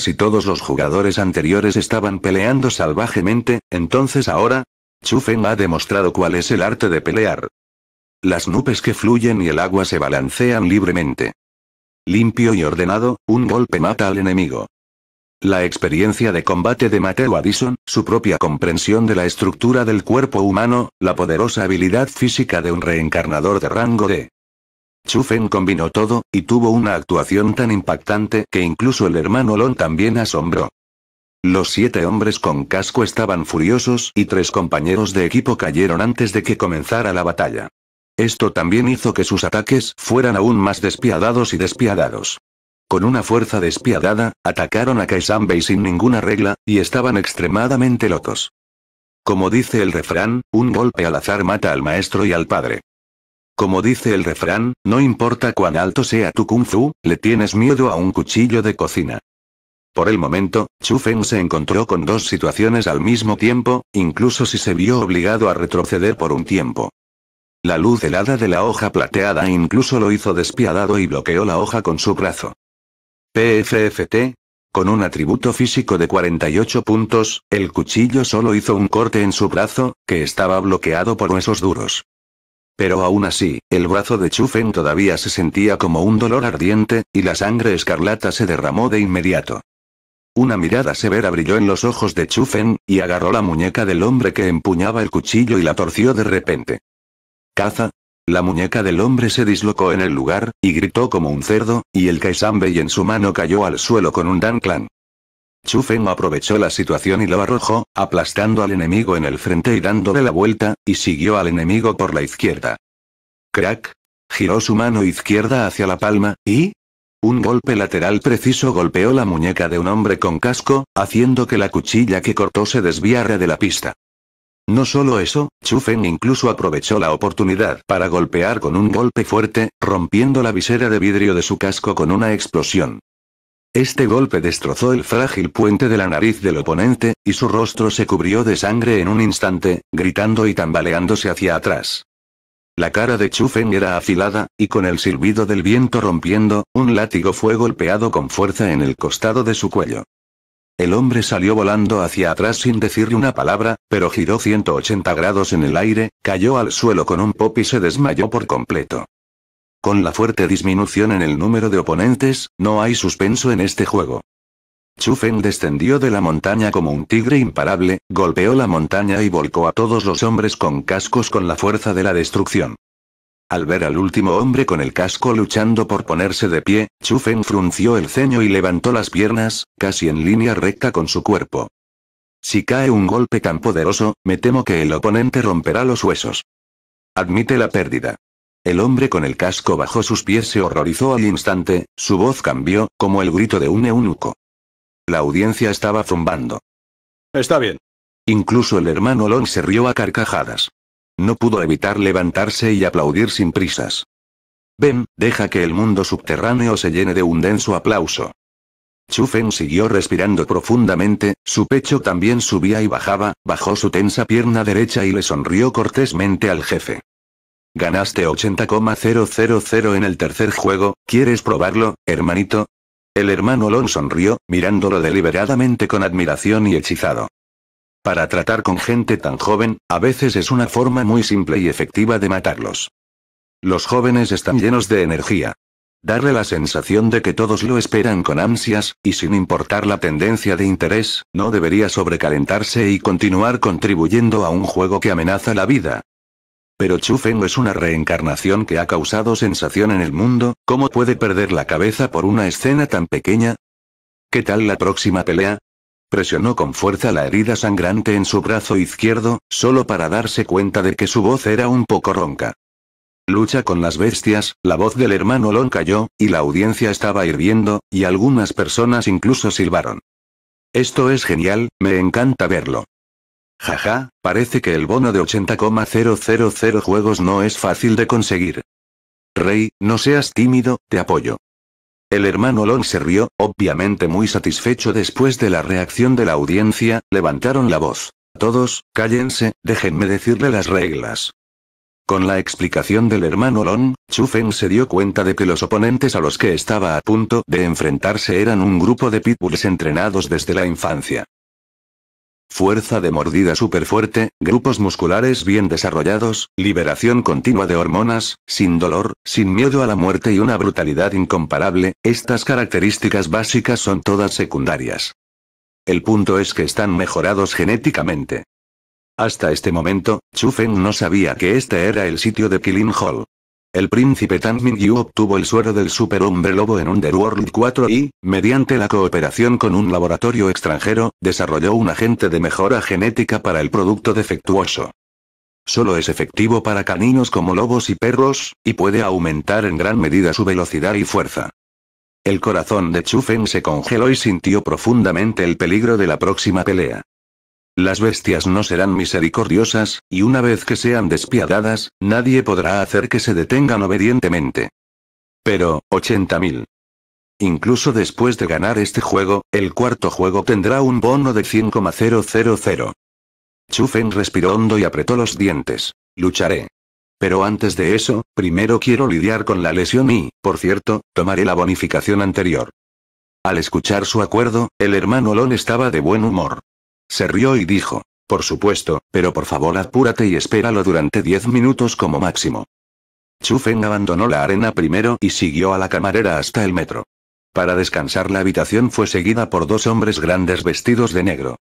[SPEAKER 1] Si todos los jugadores anteriores estaban peleando salvajemente, entonces ahora, Chu Feng ha demostrado cuál es el arte de pelear. Las nubes que fluyen y el agua se balancean libremente. Limpio y ordenado, un golpe mata al enemigo. La experiencia de combate de Mateo Addison, su propia comprensión de la estructura del cuerpo humano, la poderosa habilidad física de un reencarnador de rango D. Chufen combinó todo, y tuvo una actuación tan impactante que incluso el hermano Lon también asombró. Los siete hombres con casco estaban furiosos y tres compañeros de equipo cayeron antes de que comenzara la batalla. Esto también hizo que sus ataques fueran aún más despiadados y despiadados. Con una fuerza despiadada, atacaron a Kaisanbei sin ninguna regla, y estaban extremadamente locos. Como dice el refrán, un golpe al azar mata al maestro y al padre. Como dice el refrán, no importa cuán alto sea tu kung fu, le tienes miedo a un cuchillo de cocina. Por el momento, Chu Feng se encontró con dos situaciones al mismo tiempo, incluso si se vio obligado a retroceder por un tiempo. La luz helada de la hoja plateada incluso lo hizo despiadado y bloqueó la hoja con su brazo. PFFT. Con un atributo físico de 48 puntos, el cuchillo solo hizo un corte en su brazo, que estaba bloqueado por huesos duros. Pero aún así, el brazo de Chufen todavía se sentía como un dolor ardiente, y la sangre escarlata se derramó de inmediato. Una mirada severa brilló en los ojos de Chufen, y agarró la muñeca del hombre que empuñaba el cuchillo y la torció de repente. Caza, la muñeca del hombre se dislocó en el lugar, y gritó como un cerdo, y el Kaisanbei en su mano cayó al suelo con un Dan Clan. Chu aprovechó la situación y lo arrojó, aplastando al enemigo en el frente y dándole la vuelta, y siguió al enemigo por la izquierda. Crack. Giró su mano izquierda hacia la palma, y... Un golpe lateral preciso golpeó la muñeca de un hombre con casco, haciendo que la cuchilla que cortó se desviara de la pista. No solo eso, Chufen incluso aprovechó la oportunidad para golpear con un golpe fuerte, rompiendo la visera de vidrio de su casco con una explosión. Este golpe destrozó el frágil puente de la nariz del oponente, y su rostro se cubrió de sangre en un instante, gritando y tambaleándose hacia atrás. La cara de Chufen era afilada, y con el silbido del viento rompiendo, un látigo fue golpeado con fuerza en el costado de su cuello. El hombre salió volando hacia atrás sin decirle una palabra, pero giró 180 grados en el aire, cayó al suelo con un pop y se desmayó por completo. Con la fuerte disminución en el número de oponentes, no hay suspenso en este juego. Chufen descendió de la montaña como un tigre imparable, golpeó la montaña y volcó a todos los hombres con cascos con la fuerza de la destrucción. Al ver al último hombre con el casco luchando por ponerse de pie, Chufen frunció el ceño y levantó las piernas, casi en línea recta con su cuerpo. Si cae un golpe tan poderoso, me temo que el oponente romperá los huesos. Admite la pérdida. El hombre con el casco bajo sus pies se horrorizó al instante, su voz cambió, como el grito de un eunuco. La audiencia estaba zumbando. Está bien. Incluso el hermano Long se rió a carcajadas. No pudo evitar levantarse y aplaudir sin prisas. Ven, deja que el mundo subterráneo se llene de un denso aplauso. Chufen siguió respirando profundamente, su pecho también subía y bajaba, bajó su tensa pierna derecha y le sonrió cortésmente al jefe. Ganaste 80,000 en el tercer juego, ¿quieres probarlo, hermanito? El hermano Lon sonrió, mirándolo deliberadamente con admiración y hechizado. Para tratar con gente tan joven, a veces es una forma muy simple y efectiva de matarlos. Los jóvenes están llenos de energía. Darle la sensación de que todos lo esperan con ansias, y sin importar la tendencia de interés, no debería sobrecalentarse y continuar contribuyendo a un juego que amenaza la vida. Pero Chufen es una reencarnación que ha causado sensación en el mundo, ¿cómo puede perder la cabeza por una escena tan pequeña? ¿Qué tal la próxima pelea? Presionó con fuerza la herida sangrante en su brazo izquierdo, solo para darse cuenta de que su voz era un poco ronca. Lucha con las bestias, la voz del hermano Lon cayó, y la audiencia estaba hirviendo, y algunas personas incluso silbaron. Esto es genial, me encanta verlo. Jaja, parece que el bono de 80,000 juegos no es fácil de conseguir. Rey, no seas tímido, te apoyo. El hermano Long se rió, obviamente muy satisfecho después de la reacción de la audiencia, levantaron la voz. Todos, cállense, déjenme decirle las reglas. Con la explicación del hermano Chu Feng se dio cuenta de que los oponentes a los que estaba a punto de enfrentarse eran un grupo de pitbulls entrenados desde la infancia. Fuerza de mordida súper fuerte, grupos musculares bien desarrollados, liberación continua de hormonas, sin dolor, sin miedo a la muerte y una brutalidad incomparable, estas características básicas son todas secundarias. El punto es que están mejorados genéticamente. Hasta este momento, Feng no sabía que este era el sitio de Killing Hall. El príncipe Tan Yu obtuvo el suero del superhombre lobo en Underworld 4 y, mediante la cooperación con un laboratorio extranjero, desarrolló un agente de mejora genética para el producto defectuoso. Solo es efectivo para caninos como lobos y perros, y puede aumentar en gran medida su velocidad y fuerza. El corazón de Chufen se congeló y sintió profundamente el peligro de la próxima pelea. Las bestias no serán misericordiosas, y una vez que sean despiadadas, nadie podrá hacer que se detengan obedientemente. Pero, 80.000. Incluso después de ganar este juego, el cuarto juego tendrá un bono de 100,000. Chufen respiró hondo y apretó los dientes. Lucharé. Pero antes de eso, primero quiero lidiar con la lesión y, por cierto, tomaré la bonificación anterior. Al escuchar su acuerdo, el hermano Lon estaba de buen humor. Se rió y dijo, por supuesto, pero por favor apúrate y espéralo durante diez minutos como máximo. Chufen abandonó la arena primero y siguió a la camarera hasta el metro. Para descansar la habitación fue seguida por dos hombres grandes vestidos de negro.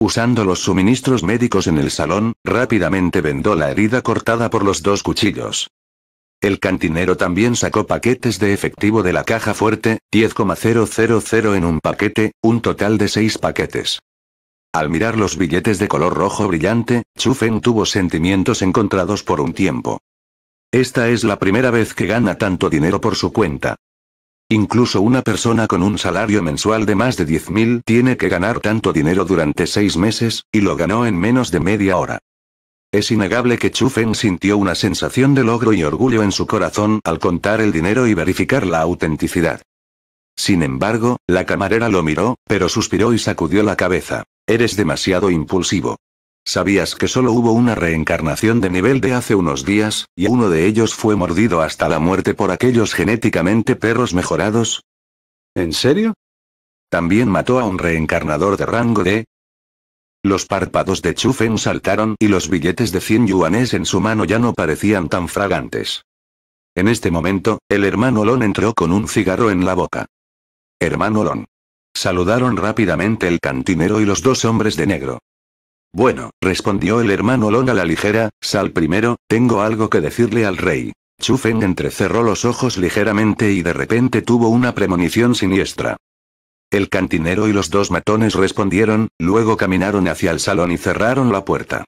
[SPEAKER 1] Usando los suministros médicos en el salón, rápidamente vendó la herida cortada por los dos cuchillos. El cantinero también sacó paquetes de efectivo de la caja fuerte, 10,000 en un paquete, un total de seis paquetes. Al mirar los billetes de color rojo brillante, Chufen tuvo sentimientos encontrados por un tiempo. Esta es la primera vez que gana tanto dinero por su cuenta. Incluso una persona con un salario mensual de más de 10.000 tiene que ganar tanto dinero durante seis meses, y lo ganó en menos de media hora. Es innegable que Chufen sintió una sensación de logro y orgullo en su corazón al contar el dinero y verificar la autenticidad. Sin embargo, la camarera lo miró, pero suspiró y sacudió la cabeza. Eres demasiado impulsivo. ¿Sabías que solo hubo una reencarnación de nivel de hace unos días, y uno de ellos fue mordido hasta la muerte por aquellos genéticamente perros mejorados? ¿En serio? También mató a un reencarnador de rango de...? Los párpados de Chufen saltaron y los billetes de 100 yuanes en su mano ya no parecían tan fragantes. En este momento, el hermano Lon entró con un cigarro en la boca. Hermano Lon. Saludaron rápidamente el cantinero y los dos hombres de negro. Bueno, respondió el hermano Lon a la ligera, sal primero, tengo algo que decirle al rey. Chufen entrecerró los ojos ligeramente y de repente tuvo una premonición siniestra. El cantinero y los dos matones respondieron, luego caminaron hacia el salón y cerraron la puerta.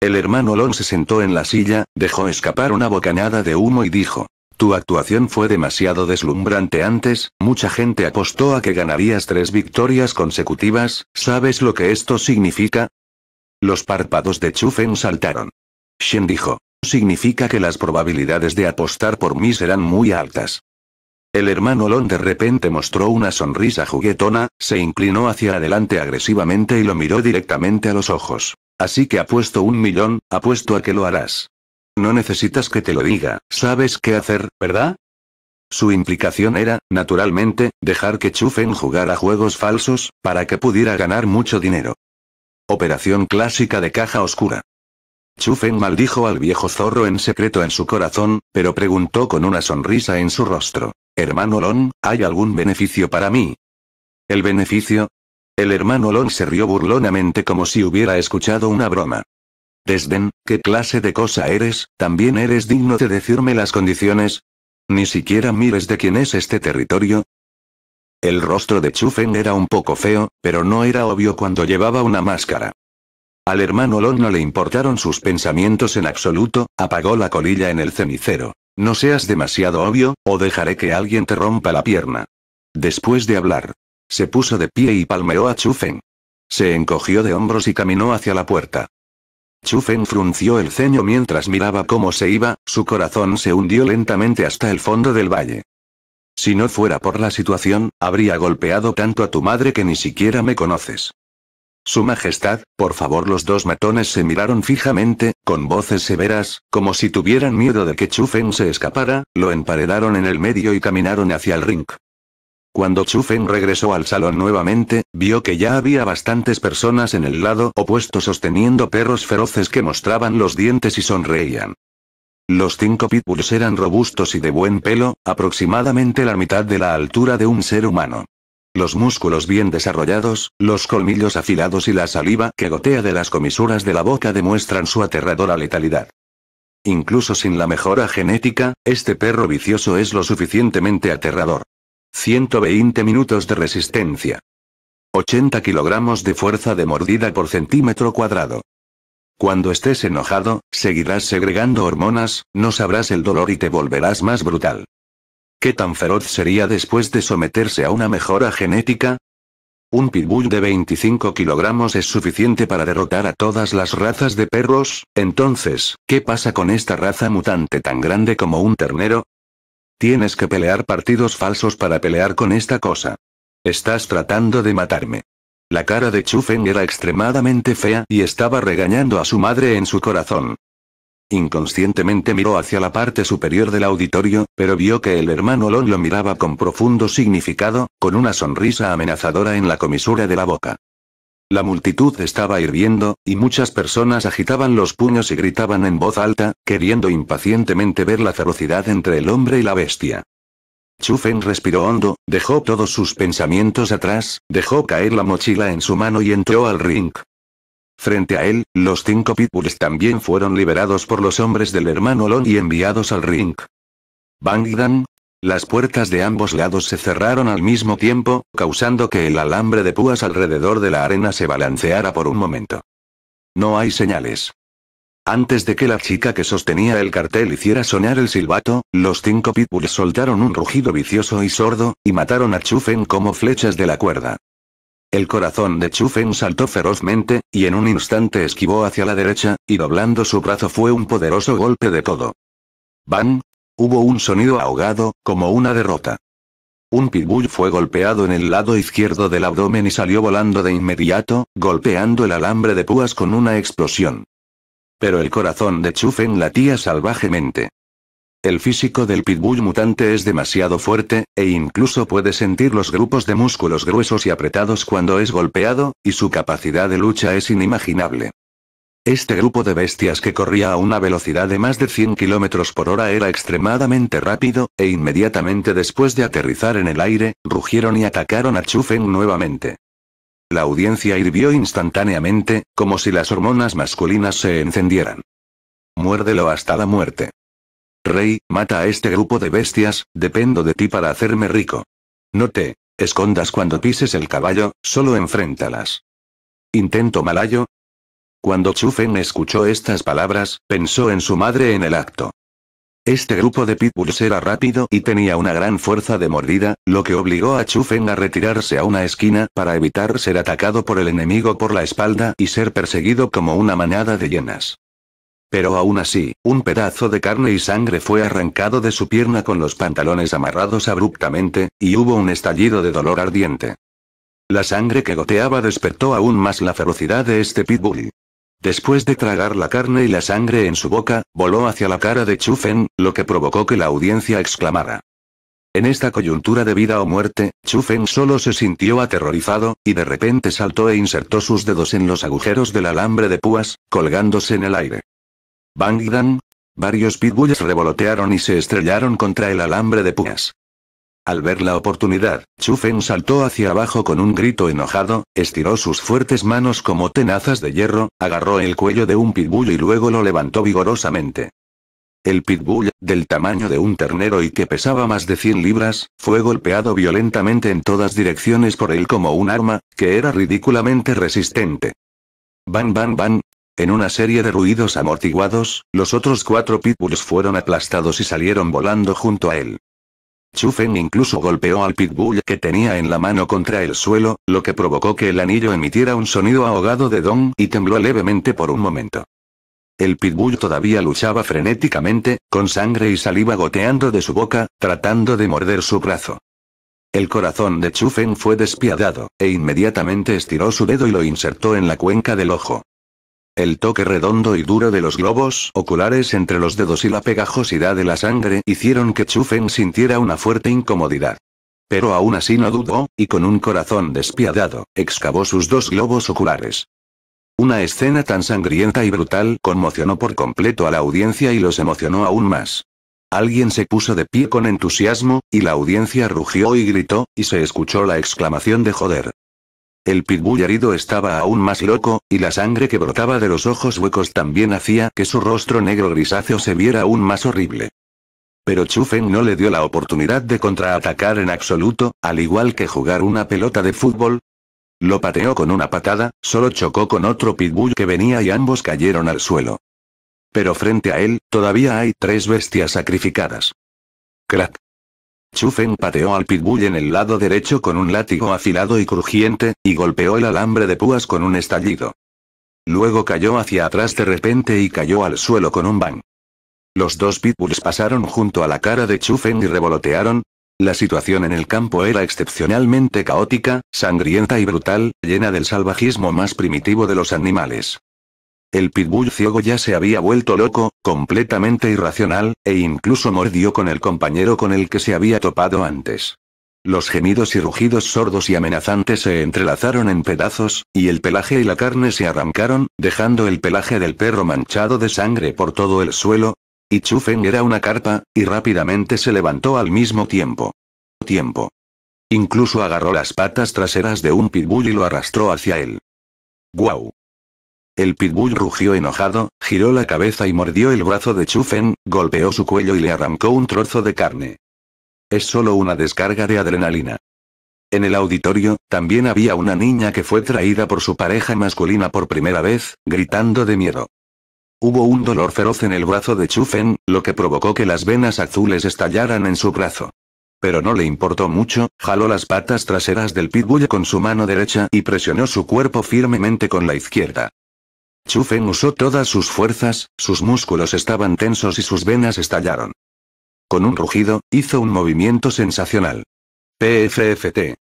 [SPEAKER 1] El hermano Lon se sentó en la silla, dejó escapar una bocanada de humo y dijo, tu actuación fue demasiado deslumbrante antes, mucha gente apostó a que ganarías tres victorias consecutivas, ¿sabes lo que esto significa? Los párpados de Chufen saltaron. Shen dijo, significa que las probabilidades de apostar por mí serán muy altas. El hermano Lon de repente mostró una sonrisa juguetona, se inclinó hacia adelante agresivamente y lo miró directamente a los ojos. Así que apuesto un millón, apuesto a que lo harás. No necesitas que te lo diga, sabes qué hacer, ¿verdad? Su implicación era, naturalmente, dejar que Chufen jugara juegos falsos, para que pudiera ganar mucho dinero. Operación clásica de caja oscura. Chufen maldijo al viejo zorro en secreto en su corazón, pero preguntó con una sonrisa en su rostro. Hermano Lon, ¿hay algún beneficio para mí? ¿El beneficio? El hermano Lon se rió burlonamente como si hubiera escuchado una broma. Desden, ¿qué clase de cosa eres? ¿También eres digno de decirme las condiciones? Ni siquiera mires de quién es este territorio, el rostro de Chufen era un poco feo, pero no era obvio cuando llevaba una máscara. Al hermano Lon no le importaron sus pensamientos en absoluto, apagó la colilla en el cenicero. No seas demasiado obvio, o dejaré que alguien te rompa la pierna. Después de hablar, se puso de pie y palmeó a Chufen. Se encogió de hombros y caminó hacia la puerta. Chufen frunció el ceño mientras miraba cómo se iba, su corazón se hundió lentamente hasta el fondo del valle. Si no fuera por la situación, habría golpeado tanto a tu madre que ni siquiera me conoces. Su Majestad, por favor los dos matones se miraron fijamente, con voces severas, como si tuvieran miedo de que Chufen se escapara, lo emparedaron en el medio y caminaron hacia el ring. Cuando Chufen regresó al salón nuevamente, vio que ya había bastantes personas en el lado opuesto sosteniendo perros feroces que mostraban los dientes y sonreían. Los cinco pitbulls eran robustos y de buen pelo, aproximadamente la mitad de la altura de un ser humano. Los músculos bien desarrollados, los colmillos afilados y la saliva que gotea de las comisuras de la boca demuestran su aterradora letalidad. Incluso sin la mejora genética, este perro vicioso es lo suficientemente aterrador. 120 minutos de resistencia. 80 kilogramos de fuerza de mordida por centímetro cuadrado. Cuando estés enojado, seguirás segregando hormonas, no sabrás el dolor y te volverás más brutal. ¿Qué tan feroz sería después de someterse a una mejora genética? Un pitbull de 25 kilogramos es suficiente para derrotar a todas las razas de perros, entonces, ¿qué pasa con esta raza mutante tan grande como un ternero? Tienes que pelear partidos falsos para pelear con esta cosa. Estás tratando de matarme. La cara de Chufen era extremadamente fea y estaba regañando a su madre en su corazón. Inconscientemente miró hacia la parte superior del auditorio, pero vio que el hermano Lon lo miraba con profundo significado, con una sonrisa amenazadora en la comisura de la boca. La multitud estaba hirviendo, y muchas personas agitaban los puños y gritaban en voz alta, queriendo impacientemente ver la ferocidad entre el hombre y la bestia. Chufen respiró hondo, dejó todos sus pensamientos atrás, dejó caer la mochila en su mano y entró al ring. Frente a él, los cinco pitbulls también fueron liberados por los hombres del hermano Lon y enviados al ring. Bangdan, las puertas de ambos lados se cerraron al mismo tiempo, causando que el alambre de púas alrededor de la arena se balanceara por un momento. No hay señales. Antes de que la chica que sostenía el cartel hiciera sonar el silbato, los cinco pitbulls soltaron un rugido vicioso y sordo, y mataron a Chufen como flechas de la cuerda. El corazón de Chufen saltó ferozmente, y en un instante esquivó hacia la derecha, y doblando su brazo fue un poderoso golpe de todo. ¿Van? Hubo un sonido ahogado, como una derrota. Un pitbull fue golpeado en el lado izquierdo del abdomen y salió volando de inmediato, golpeando el alambre de púas con una explosión. Pero el corazón de Chufen latía salvajemente. El físico del pitbull mutante es demasiado fuerte, e incluso puede sentir los grupos de músculos gruesos y apretados cuando es golpeado, y su capacidad de lucha es inimaginable. Este grupo de bestias que corría a una velocidad de más de 100 km por hora era extremadamente rápido, e inmediatamente después de aterrizar en el aire, rugieron y atacaron a Chufen nuevamente. La audiencia hirvió instantáneamente, como si las hormonas masculinas se encendieran. Muérdelo hasta la muerte. Rey, mata a este grupo de bestias, dependo de ti para hacerme rico. No te escondas cuando pises el caballo, solo enfréntalas. Intento malayo, cuando Chufen escuchó estas palabras, pensó en su madre en el acto. Este grupo de pitbulls era rápido y tenía una gran fuerza de mordida, lo que obligó a Chufen a retirarse a una esquina para evitar ser atacado por el enemigo por la espalda y ser perseguido como una manada de hienas. Pero aún así, un pedazo de carne y sangre fue arrancado de su pierna con los pantalones amarrados abruptamente, y hubo un estallido de dolor ardiente. La sangre que goteaba despertó aún más la ferocidad de este pitbull. Después de tragar la carne y la sangre en su boca, voló hacia la cara de Chufen, lo que provocó que la audiencia exclamara. En esta coyuntura de vida o muerte, Chufen solo se sintió aterrorizado, y de repente saltó e insertó sus dedos en los agujeros del alambre de púas, colgándose en el aire. Bangidan, Varios pitbulls revolotearon y se estrellaron contra el alambre de púas. Al ver la oportunidad, Chufen saltó hacia abajo con un grito enojado, estiró sus fuertes manos como tenazas de hierro, agarró el cuello de un pitbull y luego lo levantó vigorosamente. El pitbull, del tamaño de un ternero y que pesaba más de 100 libras, fue golpeado violentamente en todas direcciones por él como un arma, que era ridículamente resistente. Ban ban ban, en una serie de ruidos amortiguados, los otros cuatro pitbulls fueron aplastados y salieron volando junto a él. Chufen incluso golpeó al pitbull que tenía en la mano contra el suelo, lo que provocó que el anillo emitiera un sonido ahogado de don y tembló levemente por un momento. El pitbull todavía luchaba frenéticamente, con sangre y saliva goteando de su boca, tratando de morder su brazo. El corazón de Chufen fue despiadado, e inmediatamente estiró su dedo y lo insertó en la cuenca del ojo. El toque redondo y duro de los globos oculares entre los dedos y la pegajosidad de la sangre hicieron que Chufen sintiera una fuerte incomodidad. Pero aún así no dudó, y con un corazón despiadado, excavó sus dos globos oculares. Una escena tan sangrienta y brutal conmocionó por completo a la audiencia y los emocionó aún más. Alguien se puso de pie con entusiasmo, y la audiencia rugió y gritó, y se escuchó la exclamación de joder. El pitbull herido estaba aún más loco, y la sangre que brotaba de los ojos huecos también hacía que su rostro negro grisáceo se viera aún más horrible. Pero Chufen no le dio la oportunidad de contraatacar en absoluto, al igual que jugar una pelota de fútbol. Lo pateó con una patada, solo chocó con otro pitbull que venía y ambos cayeron al suelo. Pero frente a él, todavía hay tres bestias sacrificadas. Crack. Chufen pateó al pitbull en el lado derecho con un látigo afilado y crujiente, y golpeó el alambre de púas con un estallido. Luego cayó hacia atrás de repente y cayó al suelo con un bang. Los dos pitbulls pasaron junto a la cara de Chufen y revolotearon. La situación en el campo era excepcionalmente caótica, sangrienta y brutal, llena del salvajismo más primitivo de los animales. El pitbull ciego ya se había vuelto loco, completamente irracional, e incluso mordió con el compañero con el que se había topado antes. Los gemidos y rugidos sordos y amenazantes se entrelazaron en pedazos, y el pelaje y la carne se arrancaron, dejando el pelaje del perro manchado de sangre por todo el suelo. Y Chufen era una carpa, y rápidamente se levantó al mismo tiempo. Tiempo. Incluso agarró las patas traseras de un pitbull y lo arrastró hacia él. ¡Guau! El pitbull rugió enojado, giró la cabeza y mordió el brazo de Chufen, golpeó su cuello y le arrancó un trozo de carne. Es solo una descarga de adrenalina. En el auditorio, también había una niña que fue traída por su pareja masculina por primera vez, gritando de miedo. Hubo un dolor feroz en el brazo de Chufen, lo que provocó que las venas azules estallaran en su brazo. Pero no le importó mucho, jaló las patas traseras del pitbull con su mano derecha y presionó su cuerpo firmemente con la izquierda. Chufen usó todas sus fuerzas, sus músculos estaban tensos y sus venas estallaron. Con un rugido, hizo un movimiento sensacional. PFFT.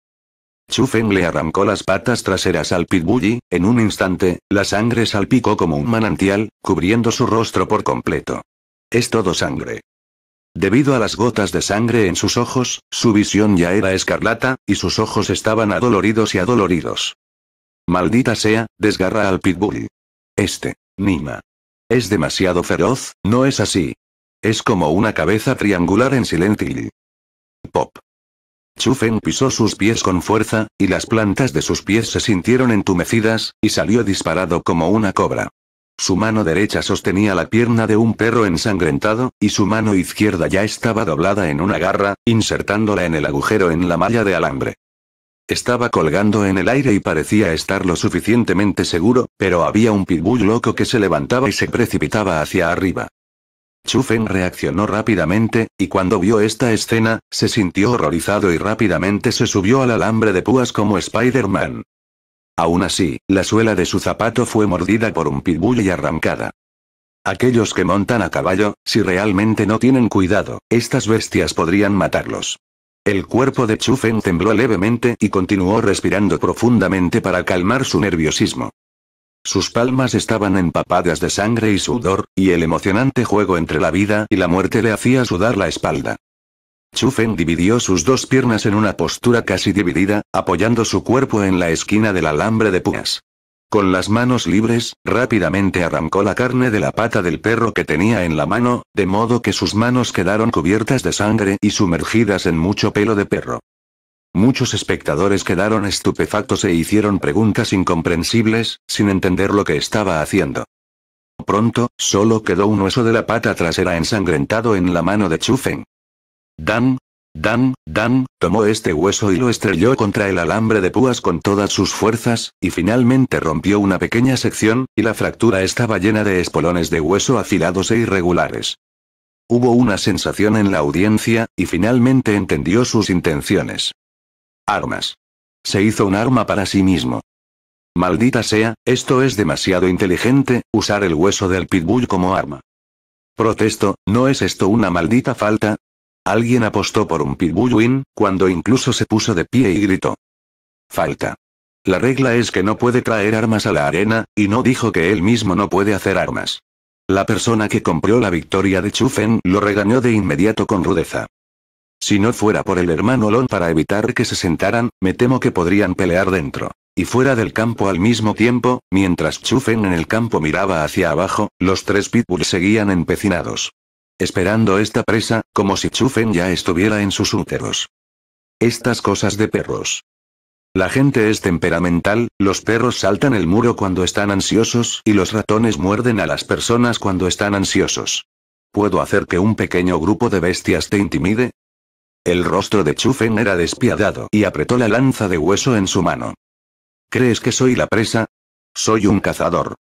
[SPEAKER 1] Chufen le arrancó las patas traseras al Pitbulli. en un instante, la sangre salpicó como un manantial, cubriendo su rostro por completo. Es todo sangre. Debido a las gotas de sangre en sus ojos, su visión ya era escarlata, y sus ojos estaban adoloridos y adoloridos. Maldita sea, desgarra al Pitbull. Este, Nima. Es demasiado feroz, ¿no es así? Es como una cabeza triangular en silentil. Pop. Chufen pisó sus pies con fuerza, y las plantas de sus pies se sintieron entumecidas, y salió disparado como una cobra. Su mano derecha sostenía la pierna de un perro ensangrentado, y su mano izquierda ya estaba doblada en una garra, insertándola en el agujero en la malla de alambre. Estaba colgando en el aire y parecía estar lo suficientemente seguro, pero había un pitbull loco que se levantaba y se precipitaba hacia arriba. Chufen reaccionó rápidamente, y cuando vio esta escena, se sintió horrorizado y rápidamente se subió al alambre de púas como Spider-Man. Aún así, la suela de su zapato fue mordida por un pitbull y arrancada. Aquellos que montan a caballo, si realmente no tienen cuidado, estas bestias podrían matarlos. El cuerpo de Chufen tembló levemente y continuó respirando profundamente para calmar su nerviosismo. Sus palmas estaban empapadas de sangre y sudor, y el emocionante juego entre la vida y la muerte le hacía sudar la espalda. Chufen dividió sus dos piernas en una postura casi dividida, apoyando su cuerpo en la esquina del alambre de puñas. Con las manos libres, rápidamente arrancó la carne de la pata del perro que tenía en la mano, de modo que sus manos quedaron cubiertas de sangre y sumergidas en mucho pelo de perro. Muchos espectadores quedaron estupefactos e hicieron preguntas incomprensibles, sin entender lo que estaba haciendo. Pronto, solo quedó un hueso de la pata trasera ensangrentado en la mano de Chufen. Dan, Dan, Dan, tomó este hueso y lo estrelló contra el alambre de púas con todas sus fuerzas, y finalmente rompió una pequeña sección, y la fractura estaba llena de espolones de hueso afilados e irregulares. Hubo una sensación en la audiencia, y finalmente entendió sus intenciones. Armas. Se hizo un arma para sí mismo. Maldita sea, esto es demasiado inteligente, usar el hueso del pitbull como arma. Protesto, ¿no es esto una maldita falta? Alguien apostó por un pitbullwin, cuando incluso se puso de pie y gritó. Falta. La regla es que no puede traer armas a la arena, y no dijo que él mismo no puede hacer armas. La persona que compró la victoria de Chufen lo regañó de inmediato con rudeza. Si no fuera por el hermano Lon para evitar que se sentaran, me temo que podrían pelear dentro. Y fuera del campo al mismo tiempo, mientras Chufen en el campo miraba hacia abajo, los tres pitbulls seguían empecinados. Esperando esta presa, como si Chufen ya estuviera en sus úteros. Estas cosas de perros. La gente es temperamental, los perros saltan el muro cuando están ansiosos y los ratones muerden a las personas cuando están ansiosos. ¿Puedo hacer que un pequeño grupo de bestias te intimide? El rostro de Chufen era despiadado y apretó la lanza de hueso en su mano. ¿Crees que soy la presa? Soy un cazador.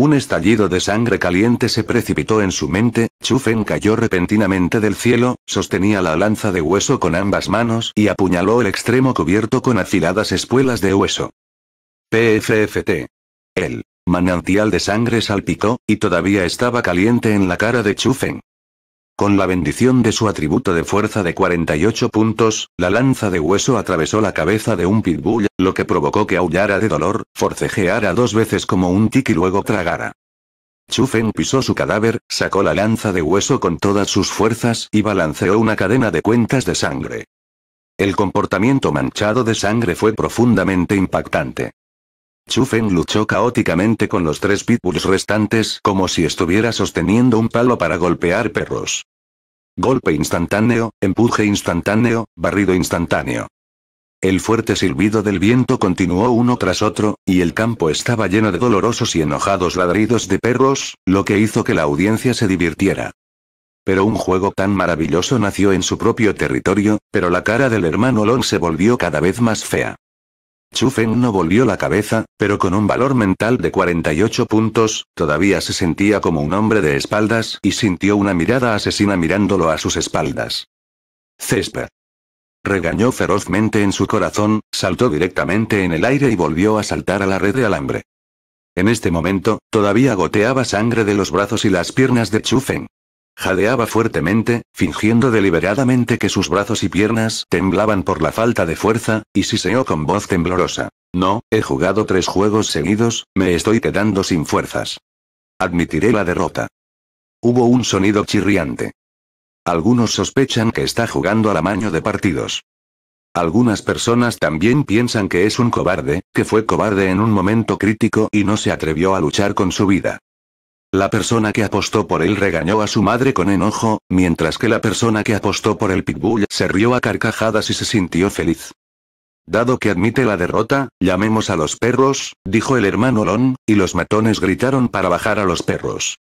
[SPEAKER 1] Un estallido de sangre caliente se precipitó en su mente, Chufen cayó repentinamente del cielo, sostenía la lanza de hueso con ambas manos y apuñaló el extremo cubierto con afiladas espuelas de hueso. PFFT. El manantial de sangre salpicó, y todavía estaba caliente en la cara de Chufen. Con la bendición de su atributo de fuerza de 48 puntos, la lanza de hueso atravesó la cabeza de un pitbull, lo que provocó que aullara de dolor, forcejeara dos veces como un tiki y luego tragara. Chufen pisó su cadáver, sacó la lanza de hueso con todas sus fuerzas y balanceó una cadena de cuentas de sangre. El comportamiento manchado de sangre fue profundamente impactante. Chufen luchó caóticamente con los tres pitbulls restantes como si estuviera sosteniendo un palo para golpear perros. Golpe instantáneo, empuje instantáneo, barrido instantáneo. El fuerte silbido del viento continuó uno tras otro, y el campo estaba lleno de dolorosos y enojados ladridos de perros, lo que hizo que la audiencia se divirtiera. Pero un juego tan maravilloso nació en su propio territorio, pero la cara del hermano Lon se volvió cada vez más fea. Chufen no volvió la cabeza, pero con un valor mental de 48 puntos, todavía se sentía como un hombre de espaldas y sintió una mirada asesina mirándolo a sus espaldas. Césped. Regañó ferozmente en su corazón, saltó directamente en el aire y volvió a saltar a la red de alambre. En este momento, todavía goteaba sangre de los brazos y las piernas de Chufen. Jadeaba fuertemente, fingiendo deliberadamente que sus brazos y piernas temblaban por la falta de fuerza, y siseó con voz temblorosa. No, he jugado tres juegos seguidos, me estoy quedando sin fuerzas. Admitiré la derrota. Hubo un sonido chirriante. Algunos sospechan que está jugando al amaño de partidos. Algunas personas también piensan que es un cobarde, que fue cobarde en un momento crítico y no se atrevió a luchar con su vida. La persona que apostó por él regañó a su madre con enojo, mientras que la persona que apostó por el pitbull se rió a carcajadas y se sintió feliz. Dado que admite la derrota, llamemos a los perros, dijo el hermano Lon, y los matones gritaron para bajar a los perros.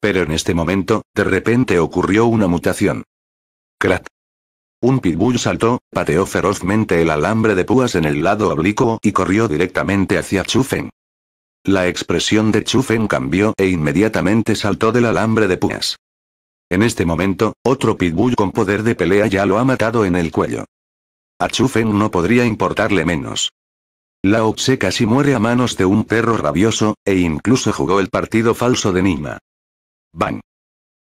[SPEAKER 1] Pero en este momento, de repente ocurrió una mutación. Crack. Un pitbull saltó, pateó ferozmente el alambre de púas en el lado oblicuo y corrió directamente hacia Chufen. La expresión de Chufen cambió e inmediatamente saltó del alambre de puñas. En este momento, otro pitbull con poder de pelea ya lo ha matado en el cuello. A Chufen no podría importarle menos. La Tse casi muere a manos de un perro rabioso, e incluso jugó el partido falso de Nima. Bang.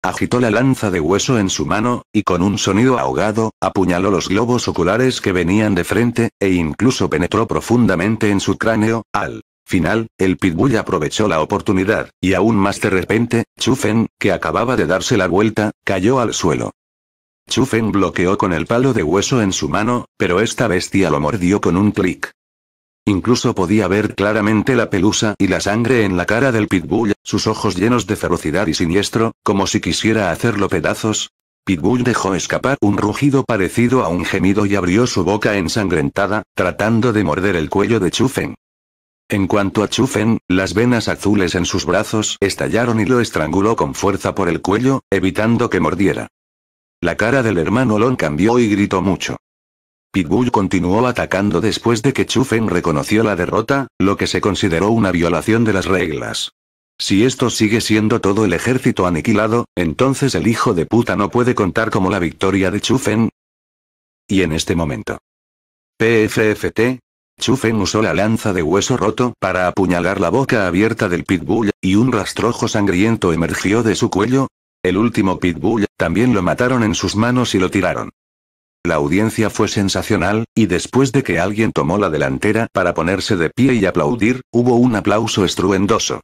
[SPEAKER 1] Agitó la lanza de hueso en su mano, y con un sonido ahogado, apuñaló los globos oculares que venían de frente, e incluso penetró profundamente en su cráneo, al final, el pitbull aprovechó la oportunidad, y aún más de repente, Chufen, que acababa de darse la vuelta, cayó al suelo. Chufen bloqueó con el palo de hueso en su mano, pero esta bestia lo mordió con un clic. Incluso podía ver claramente la pelusa y la sangre en la cara del pitbull, sus ojos llenos de ferocidad y siniestro, como si quisiera hacerlo pedazos. Pitbull dejó escapar un rugido parecido a un gemido y abrió su boca ensangrentada, tratando de morder el cuello de Chufen. En cuanto a Chufen, las venas azules en sus brazos estallaron y lo estranguló con fuerza por el cuello, evitando que mordiera. La cara del hermano Lon cambió y gritó mucho. Pitbull continuó atacando después de que Chufen reconoció la derrota, lo que se consideró una violación de las reglas. Si esto sigue siendo todo el ejército aniquilado, entonces el hijo de puta no puede contar como la victoria de Chufen. Y en este momento. PFFT, Chufen usó la lanza de hueso roto para apuñalar la boca abierta del pitbull, y un rastrojo sangriento emergió de su cuello. El último pitbull, también lo mataron en sus manos y lo tiraron. La audiencia fue sensacional, y después de que alguien tomó la delantera para ponerse de pie y aplaudir, hubo un aplauso estruendoso.